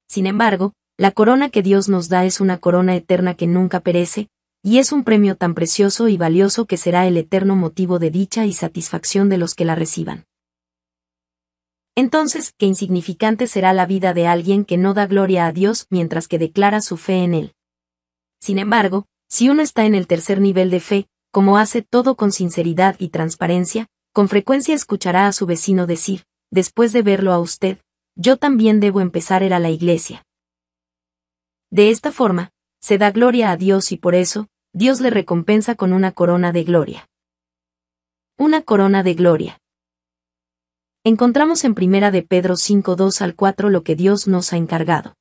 Sin embargo, la corona que Dios nos da es una corona eterna que nunca perece, y es un premio tan precioso y valioso que será el eterno motivo de dicha y satisfacción de los que la reciban entonces qué insignificante será la vida de alguien que no da gloria a Dios mientras que declara su fe en Él. Sin embargo, si uno está en el tercer nivel de fe, como hace todo con sinceridad y transparencia, con frecuencia escuchará a su vecino decir, después de verlo a usted, yo también debo empezar a a la iglesia. De esta forma, se da gloria a Dios y por eso, Dios le recompensa con una corona de gloria. Una corona de gloria encontramos en Primera de Pedro 5, 2 al 4 lo que Dios nos ha encargado.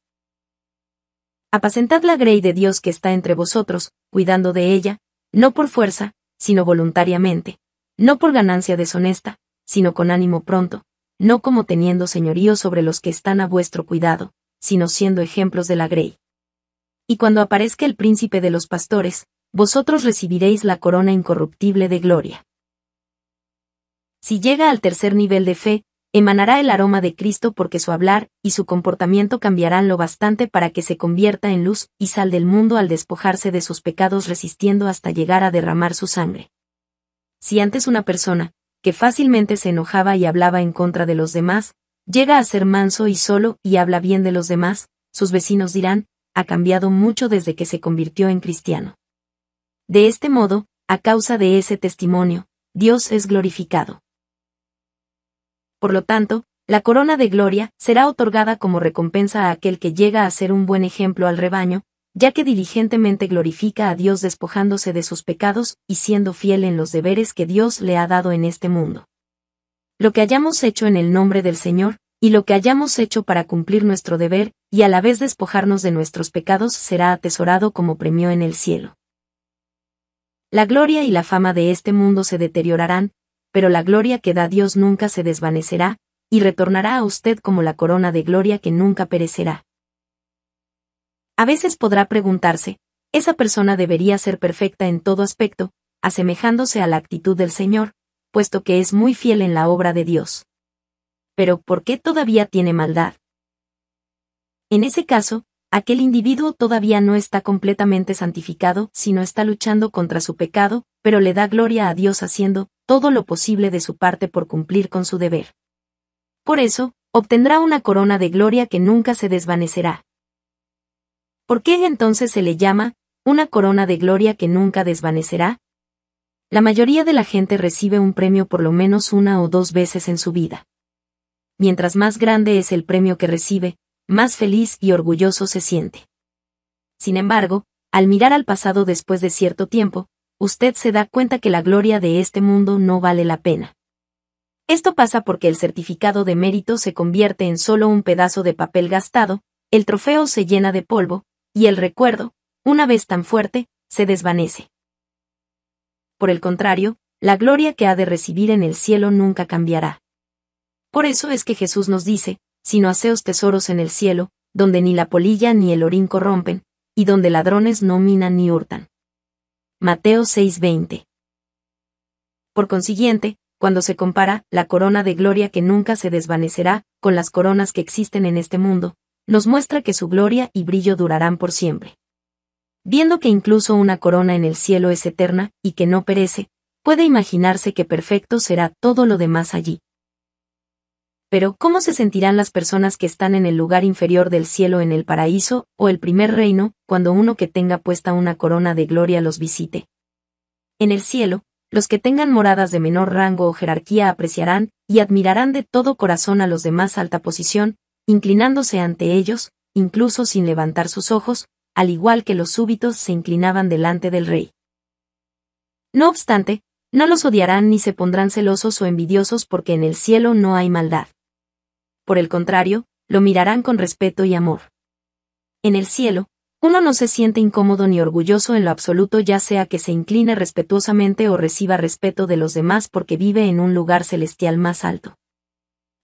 Apacentad la grey de Dios que está entre vosotros, cuidando de ella, no por fuerza, sino voluntariamente, no por ganancia deshonesta, sino con ánimo pronto, no como teniendo señorío sobre los que están a vuestro cuidado, sino siendo ejemplos de la grey. Y cuando aparezca el príncipe de los pastores, vosotros recibiréis la corona incorruptible de gloria. Si llega al tercer nivel de fe, emanará el aroma de Cristo porque su hablar y su comportamiento cambiarán lo bastante para que se convierta en luz y sal del mundo al despojarse de sus pecados resistiendo hasta llegar a derramar su sangre. Si antes una persona, que fácilmente se enojaba y hablaba en contra de los demás, llega a ser manso y solo y habla bien de los demás, sus vecinos dirán, ha cambiado mucho desde que se convirtió en cristiano. De este modo, a causa de ese testimonio, Dios es glorificado. Por lo tanto, la corona de gloria será otorgada como recompensa a aquel que llega a ser un buen ejemplo al rebaño, ya que diligentemente glorifica a Dios despojándose de sus pecados y siendo fiel en los deberes que Dios le ha dado en este mundo. Lo que hayamos hecho en el nombre del Señor, y lo que hayamos hecho para cumplir nuestro deber, y a la vez despojarnos de nuestros pecados, será atesorado como premio en el cielo. La gloria y la fama de este mundo se deteriorarán, pero la gloria que da Dios nunca se desvanecerá, y retornará a usted como la corona de gloria que nunca perecerá. A veces podrá preguntarse, esa persona debería ser perfecta en todo aspecto, asemejándose a la actitud del Señor, puesto que es muy fiel en la obra de Dios. Pero, ¿por qué todavía tiene maldad? En ese caso, aquel individuo todavía no está completamente santificado, sino está luchando contra su pecado, pero le da gloria a Dios haciendo, todo lo posible de su parte por cumplir con su deber. Por eso, obtendrá una corona de gloria que nunca se desvanecerá. ¿Por qué entonces se le llama una corona de gloria que nunca desvanecerá? La mayoría de la gente recibe un premio por lo menos una o dos veces en su vida. Mientras más grande es el premio que recibe, más feliz y orgulloso se siente. Sin embargo, al mirar al pasado después de cierto tiempo, usted se da cuenta que la gloria de este mundo no vale la pena. Esto pasa porque el certificado de mérito se convierte en solo un pedazo de papel gastado, el trofeo se llena de polvo, y el recuerdo, una vez tan fuerte, se desvanece. Por el contrario, la gloria que ha de recibir en el cielo nunca cambiará. Por eso es que Jesús nos dice, no haceos tesoros en el cielo, donde ni la polilla ni el orín corrompen, y donde ladrones no minan ni hurtan. Mateo 6:20. Por consiguiente, cuando se compara la corona de gloria que nunca se desvanecerá con las coronas que existen en este mundo, nos muestra que su gloria y brillo durarán por siempre. Viendo que incluso una corona en el cielo es eterna y que no perece, puede imaginarse que perfecto será todo lo demás allí. Pero, ¿cómo se sentirán las personas que están en el lugar inferior del cielo en el paraíso, o el primer reino, cuando uno que tenga puesta una corona de gloria los visite? En el cielo, los que tengan moradas de menor rango o jerarquía apreciarán y admirarán de todo corazón a los de más alta posición, inclinándose ante ellos, incluso sin levantar sus ojos, al igual que los súbitos se inclinaban delante del rey. No obstante, no los odiarán ni se pondrán celosos o envidiosos porque en el cielo no hay maldad por el contrario, lo mirarán con respeto y amor. En el cielo, uno no se siente incómodo ni orgulloso en lo absoluto ya sea que se incline respetuosamente o reciba respeto de los demás porque vive en un lugar celestial más alto.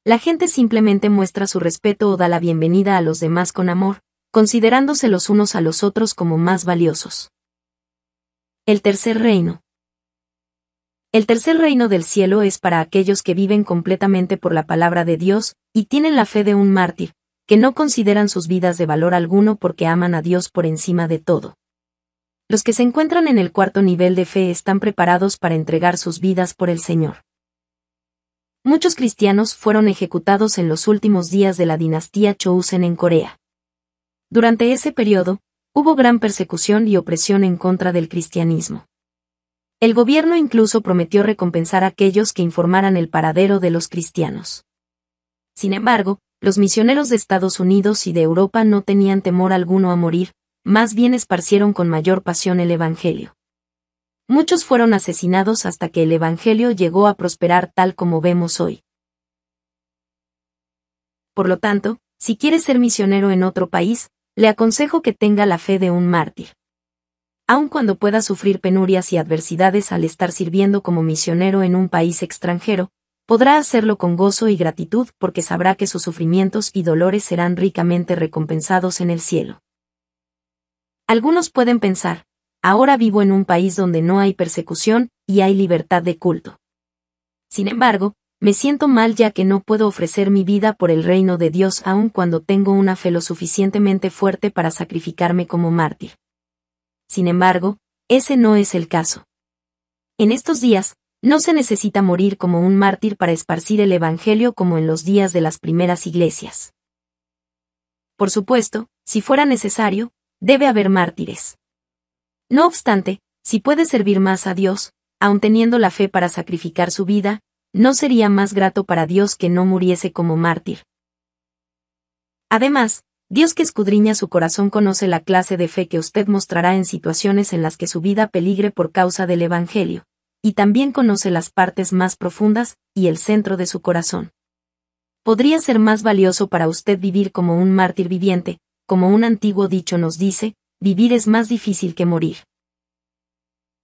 La gente simplemente muestra su respeto o da la bienvenida a los demás con amor, considerándose los unos a los otros como más valiosos. El tercer reino. El tercer reino del cielo es para aquellos que viven completamente por la palabra de Dios, y tienen la fe de un mártir, que no consideran sus vidas de valor alguno porque aman a Dios por encima de todo. Los que se encuentran en el cuarto nivel de fe están preparados para entregar sus vidas por el Señor. Muchos cristianos fueron ejecutados en los últimos días de la dinastía Chosen en Corea. Durante ese periodo, hubo gran persecución y opresión en contra del cristianismo. El gobierno incluso prometió recompensar a aquellos que informaran el paradero de los cristianos. Sin embargo, los misioneros de Estados Unidos y de Europa no tenían temor alguno a morir, más bien esparcieron con mayor pasión el Evangelio. Muchos fueron asesinados hasta que el Evangelio llegó a prosperar tal como vemos hoy. Por lo tanto, si quieres ser misionero en otro país, le aconsejo que tenga la fe de un mártir aun cuando pueda sufrir penurias y adversidades al estar sirviendo como misionero en un país extranjero, podrá hacerlo con gozo y gratitud porque sabrá que sus sufrimientos y dolores serán ricamente recompensados en el cielo. Algunos pueden pensar, ahora vivo en un país donde no hay persecución y hay libertad de culto. Sin embargo, me siento mal ya que no puedo ofrecer mi vida por el reino de Dios aun cuando tengo una fe lo suficientemente fuerte para sacrificarme como mártir. Sin embargo, ese no es el caso. En estos días, no se necesita morir como un mártir para esparcir el Evangelio como en los días de las primeras iglesias. Por supuesto, si fuera necesario, debe haber mártires. No obstante, si puede servir más a Dios, aun teniendo la fe para sacrificar su vida, no sería más grato para Dios que no muriese como mártir. Además, Dios que escudriña su corazón conoce la clase de fe que usted mostrará en situaciones en las que su vida peligre por causa del Evangelio, y también conoce las partes más profundas y el centro de su corazón. Podría ser más valioso para usted vivir como un mártir viviente, como un antiguo dicho nos dice, vivir es más difícil que morir.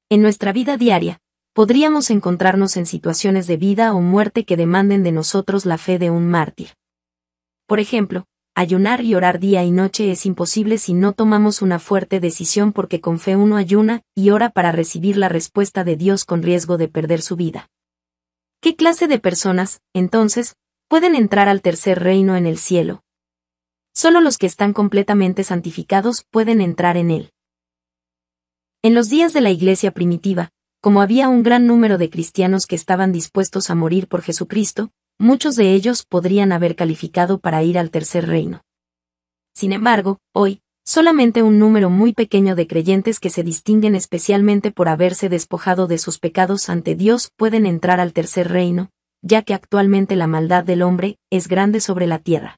En nuestra vida diaria, podríamos encontrarnos en situaciones de vida o muerte que demanden de nosotros la fe de un mártir. Por ejemplo, ayunar y orar día y noche es imposible si no tomamos una fuerte decisión porque con fe uno ayuna y ora para recibir la respuesta de Dios con riesgo de perder su vida. ¿Qué clase de personas, entonces, pueden entrar al tercer reino en el cielo? Solo los que están completamente santificados pueden entrar en él. En los días de la iglesia primitiva, como había un gran número de cristianos que estaban dispuestos a morir por Jesucristo, muchos de ellos podrían haber calificado para ir al tercer reino. Sin embargo, hoy, solamente un número muy pequeño de creyentes que se distinguen especialmente por haberse despojado de sus pecados ante Dios pueden entrar al tercer reino, ya que actualmente la maldad del hombre es grande sobre la tierra.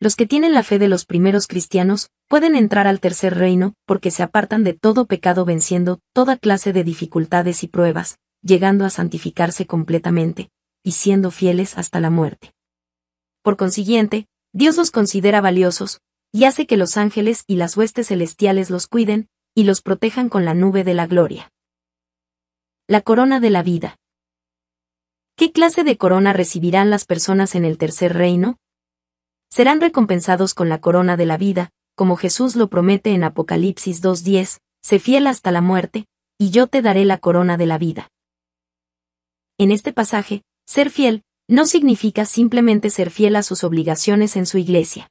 Los que tienen la fe de los primeros cristianos pueden entrar al tercer reino porque se apartan de todo pecado venciendo toda clase de dificultades y pruebas, llegando a santificarse completamente, y siendo fieles hasta la muerte. Por consiguiente, Dios los considera valiosos, y hace que los ángeles y las huestes celestiales los cuiden, y los protejan con la nube de la gloria. La corona de la vida. ¿Qué clase de corona recibirán las personas en el tercer reino? Serán recompensados con la corona de la vida, como Jesús lo promete en Apocalipsis 2.10, sé fiel hasta la muerte, y yo te daré la corona de la vida. En este pasaje, ser fiel, no significa simplemente ser fiel a sus obligaciones en su iglesia.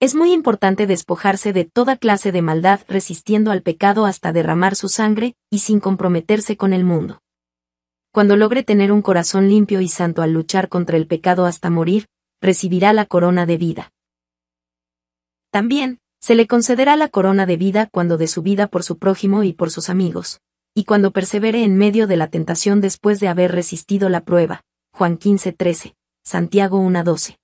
Es muy importante despojarse de toda clase de maldad resistiendo al pecado hasta derramar su sangre, y sin comprometerse con el mundo. Cuando logre tener un corazón limpio y santo al luchar contra el pecado hasta morir, recibirá la corona de vida. También, se le concederá la corona de vida cuando de su vida por su prójimo y por sus amigos y cuando persevere en medio de la tentación después de haber resistido la prueba. Juan 15:13, Santiago 1:12.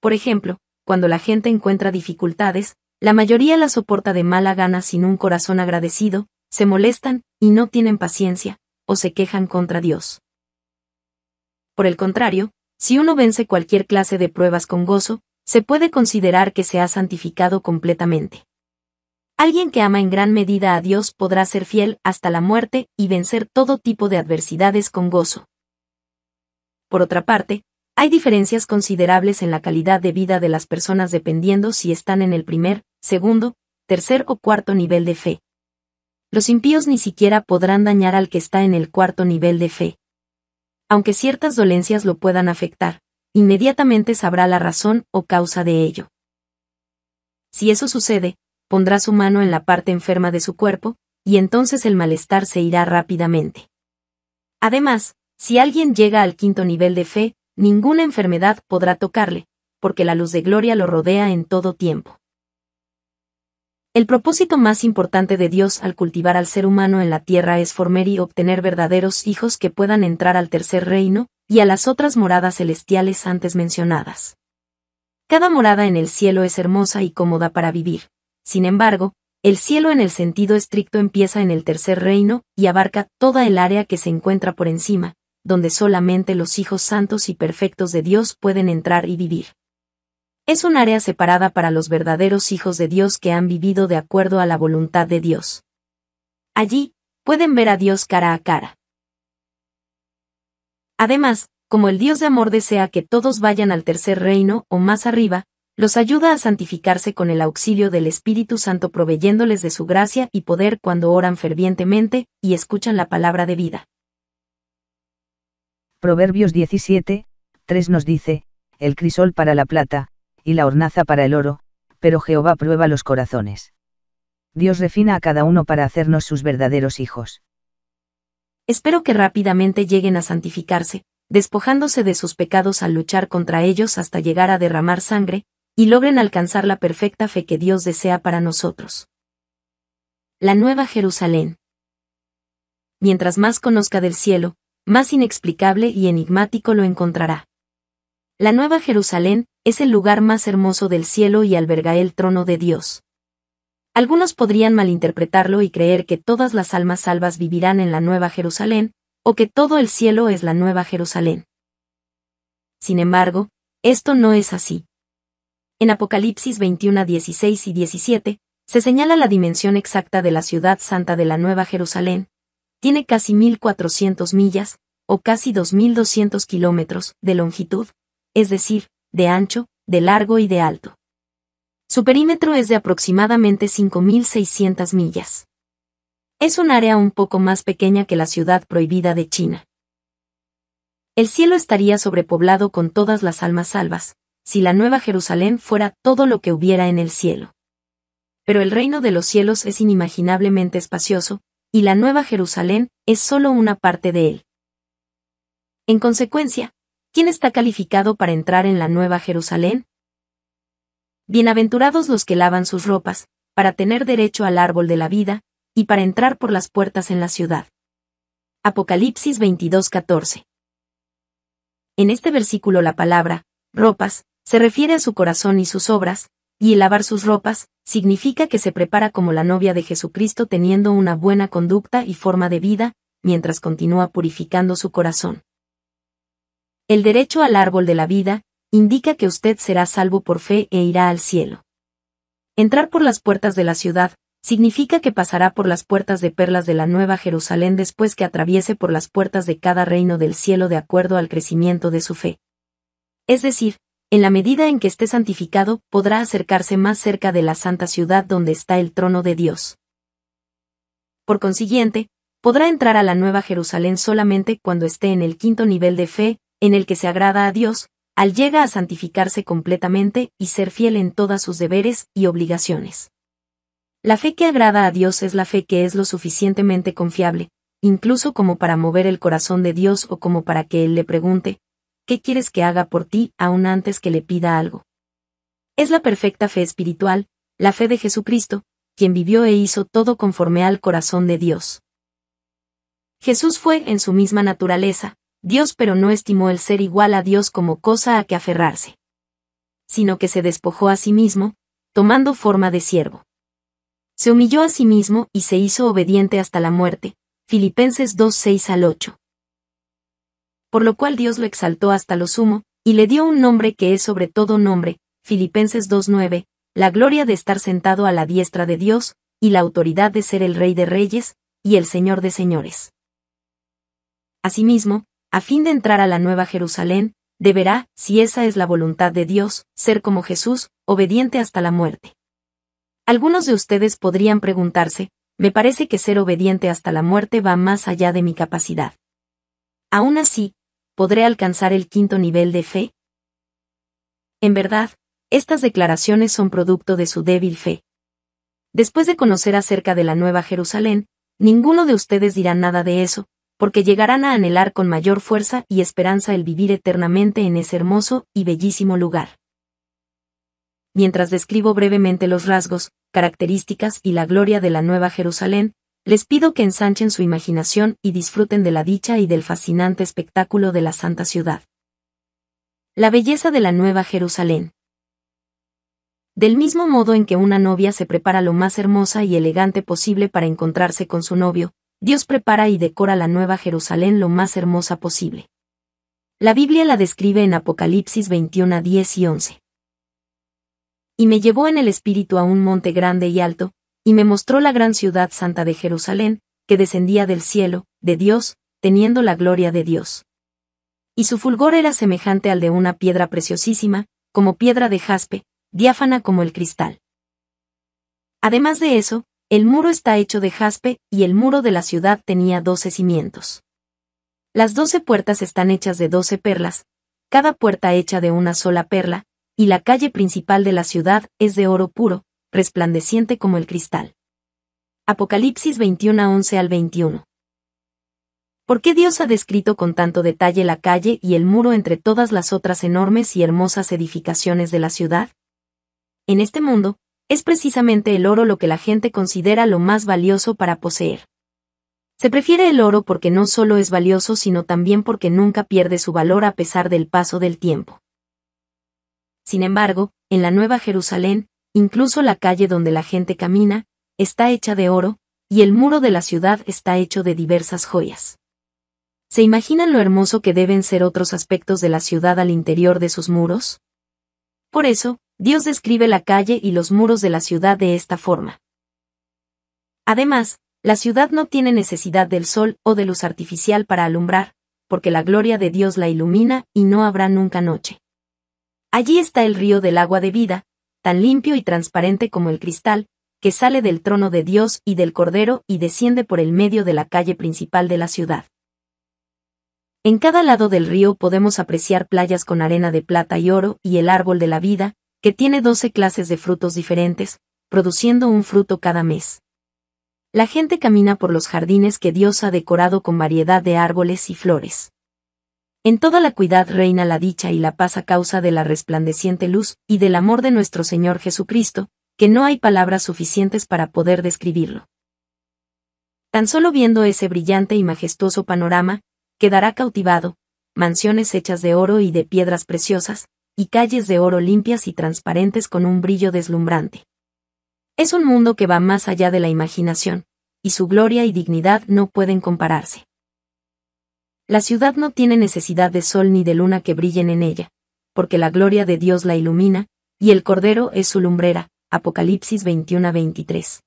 Por ejemplo, cuando la gente encuentra dificultades, la mayoría las soporta de mala gana sin un corazón agradecido, se molestan, y no tienen paciencia, o se quejan contra Dios. Por el contrario, si uno vence cualquier clase de pruebas con gozo, se puede considerar que se ha santificado completamente. Alguien que ama en gran medida a Dios podrá ser fiel hasta la muerte y vencer todo tipo de adversidades con gozo. Por otra parte, hay diferencias considerables en la calidad de vida de las personas dependiendo si están en el primer, segundo, tercer o cuarto nivel de fe. Los impíos ni siquiera podrán dañar al que está en el cuarto nivel de fe. Aunque ciertas dolencias lo puedan afectar, inmediatamente sabrá la razón o causa de ello. Si eso sucede, pondrá su mano en la parte enferma de su cuerpo, y entonces el malestar se irá rápidamente. Además, si alguien llega al quinto nivel de fe, ninguna enfermedad podrá tocarle, porque la luz de gloria lo rodea en todo tiempo. El propósito más importante de Dios al cultivar al ser humano en la tierra es formar y obtener verdaderos hijos que puedan entrar al tercer reino, y a las otras moradas celestiales antes mencionadas. Cada morada en el cielo es hermosa y cómoda para vivir, sin embargo, el cielo en el sentido estricto empieza en el tercer reino y abarca toda el área que se encuentra por encima, donde solamente los hijos santos y perfectos de Dios pueden entrar y vivir. Es un área separada para los verdaderos hijos de Dios que han vivido de acuerdo a la voluntad de Dios. Allí, pueden ver a Dios cara a cara. Además, como el Dios de amor desea que todos vayan al tercer reino o más arriba, los ayuda a santificarse con el auxilio del Espíritu Santo proveyéndoles de su gracia y poder cuando oran fervientemente y escuchan la palabra de vida. Proverbios 17, 3 nos dice, el crisol para la plata, y la hornaza para el oro, pero Jehová prueba los corazones. Dios refina a cada uno para hacernos sus verdaderos hijos. Espero que rápidamente lleguen a santificarse, despojándose de sus pecados al luchar contra ellos hasta llegar a derramar sangre, y logren alcanzar la perfecta fe que Dios desea para nosotros. La Nueva Jerusalén. Mientras más conozca del cielo, más inexplicable y enigmático lo encontrará. La Nueva Jerusalén es el lugar más hermoso del cielo y alberga el trono de Dios. Algunos podrían malinterpretarlo y creer que todas las almas salvas vivirán en la Nueva Jerusalén, o que todo el cielo es la Nueva Jerusalén. Sin embargo, esto no es así. En Apocalipsis 21 16 y 17, se señala la dimensión exacta de la ciudad santa de la Nueva Jerusalén. Tiene casi 1.400 millas, o casi 2.200 kilómetros, de longitud, es decir, de ancho, de largo y de alto. Su perímetro es de aproximadamente 5.600 millas. Es un área un poco más pequeña que la ciudad prohibida de China. El cielo estaría sobrepoblado con todas las almas salvas, si la Nueva Jerusalén fuera todo lo que hubiera en el cielo. Pero el reino de los cielos es inimaginablemente espacioso, y la Nueva Jerusalén es solo una parte de él. En consecuencia, ¿quién está calificado para entrar en la Nueva Jerusalén? Bienaventurados los que lavan sus ropas, para tener derecho al árbol de la vida, y para entrar por las puertas en la ciudad. Apocalipsis 22:14. En este versículo la palabra, ropas, se refiere a su corazón y sus obras, y el lavar sus ropas, significa que se prepara como la novia de Jesucristo teniendo una buena conducta y forma de vida, mientras continúa purificando su corazón. El derecho al árbol de la vida, indica que usted será salvo por fe e irá al cielo. Entrar por las puertas de la ciudad, significa que pasará por las puertas de perlas de la Nueva Jerusalén después que atraviese por las puertas de cada reino del cielo de acuerdo al crecimiento de su fe. Es decir, en la medida en que esté santificado, podrá acercarse más cerca de la santa ciudad donde está el trono de Dios. Por consiguiente, podrá entrar a la Nueva Jerusalén solamente cuando esté en el quinto nivel de fe, en el que se agrada a Dios, al llegar a santificarse completamente y ser fiel en todas sus deberes y obligaciones. La fe que agrada a Dios es la fe que es lo suficientemente confiable, incluso como para mover el corazón de Dios o como para que Él le pregunte, ¿qué quieres que haga por ti aún antes que le pida algo? Es la perfecta fe espiritual, la fe de Jesucristo, quien vivió e hizo todo conforme al corazón de Dios. Jesús fue en su misma naturaleza, Dios pero no estimó el ser igual a Dios como cosa a que aferrarse, sino que se despojó a sí mismo, tomando forma de siervo. Se humilló a sí mismo y se hizo obediente hasta la muerte. Filipenses 2:6 al 8 por lo cual Dios lo exaltó hasta lo sumo, y le dio un nombre que es sobre todo nombre, Filipenses 2.9, la gloria de estar sentado a la diestra de Dios, y la autoridad de ser el Rey de Reyes, y el Señor de Señores. Asimismo, a fin de entrar a la Nueva Jerusalén, deberá, si esa es la voluntad de Dios, ser como Jesús, obediente hasta la muerte. Algunos de ustedes podrían preguntarse, me parece que ser obediente hasta la muerte va más allá de mi capacidad. Aún así, ¿podré alcanzar el quinto nivel de fe? En verdad, estas declaraciones son producto de su débil fe. Después de conocer acerca de la Nueva Jerusalén, ninguno de ustedes dirá nada de eso, porque llegarán a anhelar con mayor fuerza y esperanza el vivir eternamente en ese hermoso y bellísimo lugar. Mientras describo brevemente los rasgos, características y la gloria de la Nueva Jerusalén, les pido que ensanchen su imaginación y disfruten de la dicha y del fascinante espectáculo de la Santa Ciudad. La belleza de la Nueva Jerusalén. Del mismo modo en que una novia se prepara lo más hermosa y elegante posible para encontrarse con su novio, Dios prepara y decora la Nueva Jerusalén lo más hermosa posible. La Biblia la describe en Apocalipsis 21 10 y 11. Y me llevó en el espíritu a un monte grande y alto, y me mostró la gran ciudad santa de Jerusalén, que descendía del cielo, de Dios, teniendo la gloria de Dios. Y su fulgor era semejante al de una piedra preciosísima, como piedra de jaspe, diáfana como el cristal. Además de eso, el muro está hecho de jaspe, y el muro de la ciudad tenía doce cimientos. Las doce puertas están hechas de doce perlas, cada puerta hecha de una sola perla, y la calle principal de la ciudad es de oro puro, resplandeciente como el cristal. Apocalipsis 21 11 al 21. ¿Por qué Dios ha descrito con tanto detalle la calle y el muro entre todas las otras enormes y hermosas edificaciones de la ciudad? En este mundo, es precisamente el oro lo que la gente considera lo más valioso para poseer. Se prefiere el oro porque no solo es valioso, sino también porque nunca pierde su valor a pesar del paso del tiempo. Sin embargo, en la Nueva Jerusalén, Incluso la calle donde la gente camina, está hecha de oro, y el muro de la ciudad está hecho de diversas joyas. ¿Se imaginan lo hermoso que deben ser otros aspectos de la ciudad al interior de sus muros? Por eso, Dios describe la calle y los muros de la ciudad de esta forma. Además, la ciudad no tiene necesidad del sol o de luz artificial para alumbrar, porque la gloria de Dios la ilumina y no habrá nunca noche. Allí está el río del agua de vida, tan limpio y transparente como el cristal, que sale del trono de Dios y del Cordero y desciende por el medio de la calle principal de la ciudad. En cada lado del río podemos apreciar playas con arena de plata y oro y el árbol de la vida, que tiene doce clases de frutos diferentes, produciendo un fruto cada mes. La gente camina por los jardines que Dios ha decorado con variedad de árboles y flores. En toda la cuidad reina la dicha y la paz a causa de la resplandeciente luz y del amor de nuestro Señor Jesucristo, que no hay palabras suficientes para poder describirlo. Tan solo viendo ese brillante y majestuoso panorama, quedará cautivado, mansiones hechas de oro y de piedras preciosas, y calles de oro limpias y transparentes con un brillo deslumbrante. Es un mundo que va más allá de la imaginación, y su gloria y dignidad no pueden compararse. La ciudad no tiene necesidad de sol ni de luna que brillen en ella, porque la gloria de Dios la ilumina, y el Cordero es su lumbrera. Apocalipsis 21-23.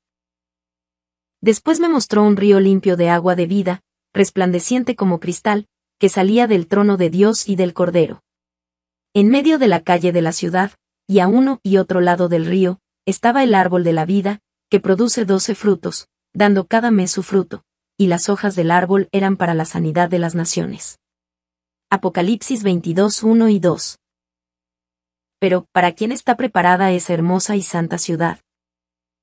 Después me mostró un río limpio de agua de vida, resplandeciente como cristal, que salía del trono de Dios y del Cordero. En medio de la calle de la ciudad, y a uno y otro lado del río, estaba el árbol de la vida, que produce doce frutos, dando cada mes su fruto, y las hojas del árbol eran para la sanidad de las naciones. Apocalipsis 22, 1 y 2. Pero, ¿para quién está preparada esa hermosa y santa ciudad?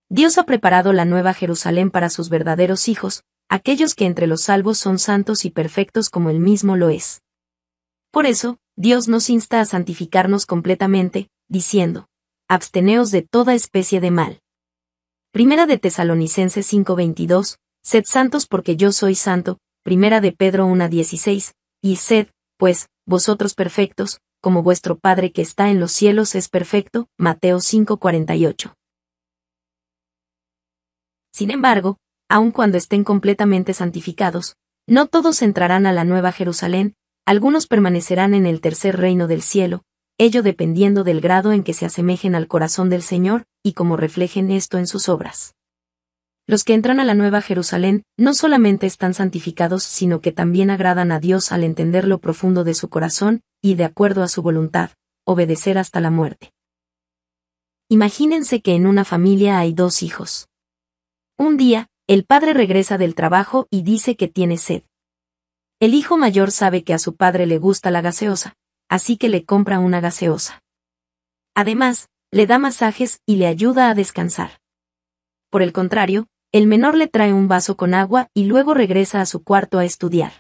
Dios ha preparado la nueva Jerusalén para sus verdaderos hijos, aquellos que entre los salvos son santos y perfectos como él mismo lo es. Por eso, Dios nos insta a santificarnos completamente, diciendo, absteneos de toda especie de mal. Primera de Tesalonicenses 5:22, Sed santos porque yo soy santo, primera de Pedro 1.16, y sed, pues, vosotros perfectos, como vuestro Padre que está en los cielos es perfecto, Mateo 5.48. Sin embargo, aun cuando estén completamente santificados, no todos entrarán a la Nueva Jerusalén, algunos permanecerán en el tercer reino del cielo, ello dependiendo del grado en que se asemejen al corazón del Señor, y como reflejen esto en sus obras los que entran a la Nueva Jerusalén, no solamente están santificados, sino que también agradan a Dios al entender lo profundo de su corazón, y de acuerdo a su voluntad, obedecer hasta la muerte. Imagínense que en una familia hay dos hijos. Un día, el padre regresa del trabajo y dice que tiene sed. El hijo mayor sabe que a su padre le gusta la gaseosa, así que le compra una gaseosa. Además, le da masajes y le ayuda a descansar. Por el contrario, el menor le trae un vaso con agua y luego regresa a su cuarto a estudiar.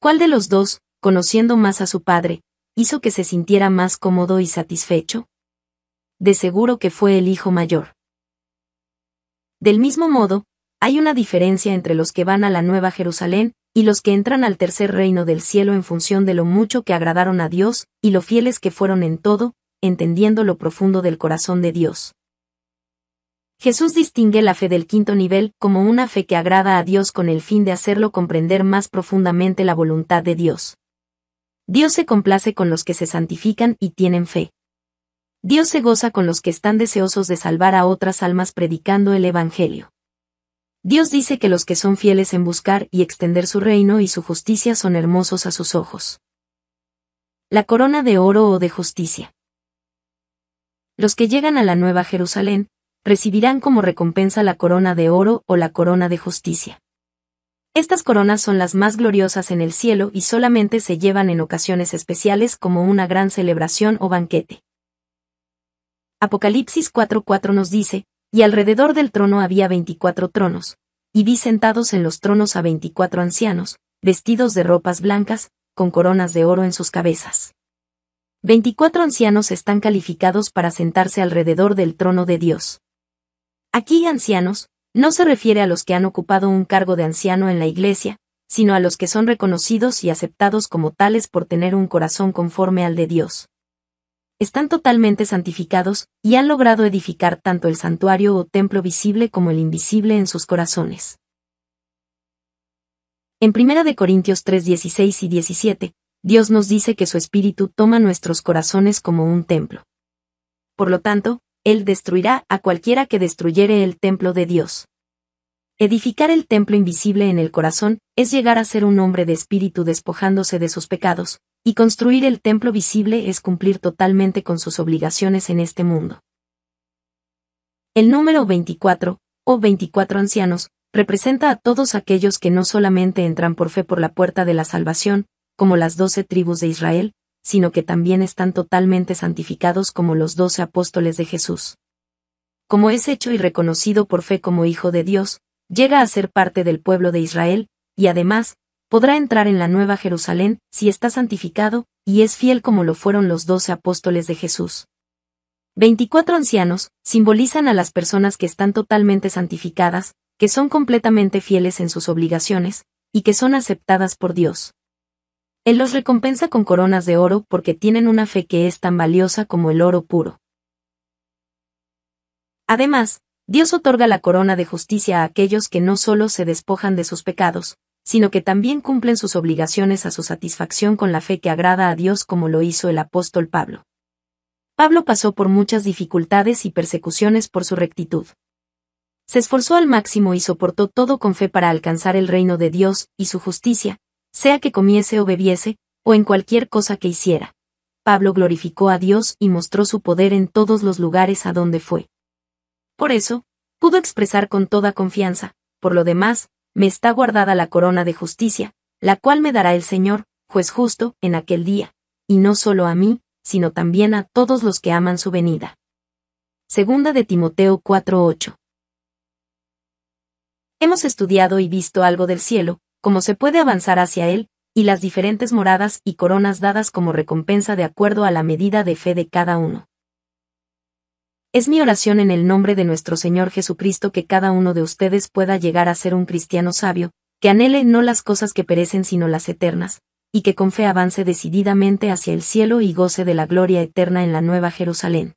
¿Cuál de los dos, conociendo más a su padre, hizo que se sintiera más cómodo y satisfecho? De seguro que fue el hijo mayor. Del mismo modo, hay una diferencia entre los que van a la Nueva Jerusalén y los que entran al tercer reino del cielo en función de lo mucho que agradaron a Dios y lo fieles que fueron en todo, entendiendo lo profundo del corazón de Dios. Jesús distingue la fe del quinto nivel como una fe que agrada a Dios con el fin de hacerlo comprender más profundamente la voluntad de Dios. Dios se complace con los que se santifican y tienen fe. Dios se goza con los que están deseosos de salvar a otras almas predicando el Evangelio. Dios dice que los que son fieles en buscar y extender su reino y su justicia son hermosos a sus ojos. La corona de oro o de justicia. Los que llegan a la Nueva Jerusalén, recibirán como recompensa la corona de oro o la corona de justicia. Estas coronas son las más gloriosas en el cielo y solamente se llevan en ocasiones especiales como una gran celebración o banquete. Apocalipsis 4:4 nos dice, y alrededor del trono había veinticuatro tronos, y vi sentados en los tronos a veinticuatro ancianos, vestidos de ropas blancas, con coronas de oro en sus cabezas. Veinticuatro ancianos están calificados para sentarse alrededor del trono de Dios. Aquí ancianos, no se refiere a los que han ocupado un cargo de anciano en la Iglesia, sino a los que son reconocidos y aceptados como tales por tener un corazón conforme al de Dios. Están totalmente santificados y han logrado edificar tanto el santuario o templo visible como el invisible en sus corazones. En 1 Corintios 3, 16 y 17, Dios nos dice que su Espíritu toma nuestros corazones como un templo. Por lo tanto, él destruirá a cualquiera que destruyere el templo de Dios. Edificar el templo invisible en el corazón es llegar a ser un hombre de espíritu despojándose de sus pecados, y construir el templo visible es cumplir totalmente con sus obligaciones en este mundo. El número 24, o 24 ancianos, representa a todos aquellos que no solamente entran por fe por la puerta de la salvación, como las doce tribus de Israel, sino que también están totalmente santificados como los doce apóstoles de Jesús. Como es hecho y reconocido por fe como Hijo de Dios, llega a ser parte del pueblo de Israel, y además, podrá entrar en la Nueva Jerusalén si está santificado, y es fiel como lo fueron los doce apóstoles de Jesús. 24 ancianos simbolizan a las personas que están totalmente santificadas, que son completamente fieles en sus obligaciones, y que son aceptadas por Dios. Él los recompensa con coronas de oro porque tienen una fe que es tan valiosa como el oro puro. Además, Dios otorga la corona de justicia a aquellos que no solo se despojan de sus pecados, sino que también cumplen sus obligaciones a su satisfacción con la fe que agrada a Dios como lo hizo el apóstol Pablo. Pablo pasó por muchas dificultades y persecuciones por su rectitud. Se esforzó al máximo y soportó todo con fe para alcanzar el reino de Dios y su justicia, sea que comiese o bebiese, o en cualquier cosa que hiciera. Pablo glorificó a Dios y mostró su poder en todos los lugares a donde fue. Por eso, pudo expresar con toda confianza, por lo demás, me está guardada la corona de justicia, la cual me dará el Señor, juez justo, en aquel día, y no solo a mí, sino también a todos los que aman su venida. Segunda de Timoteo 4:8 Hemos estudiado y visto algo del cielo, cómo se puede avanzar hacia él, y las diferentes moradas y coronas dadas como recompensa de acuerdo a la medida de fe de cada uno. Es mi oración en el nombre de nuestro Señor Jesucristo que cada uno de ustedes pueda llegar a ser un cristiano sabio, que anhele no las cosas que perecen sino las eternas, y que con fe avance decididamente hacia el cielo y goce de la gloria eterna en la Nueva Jerusalén.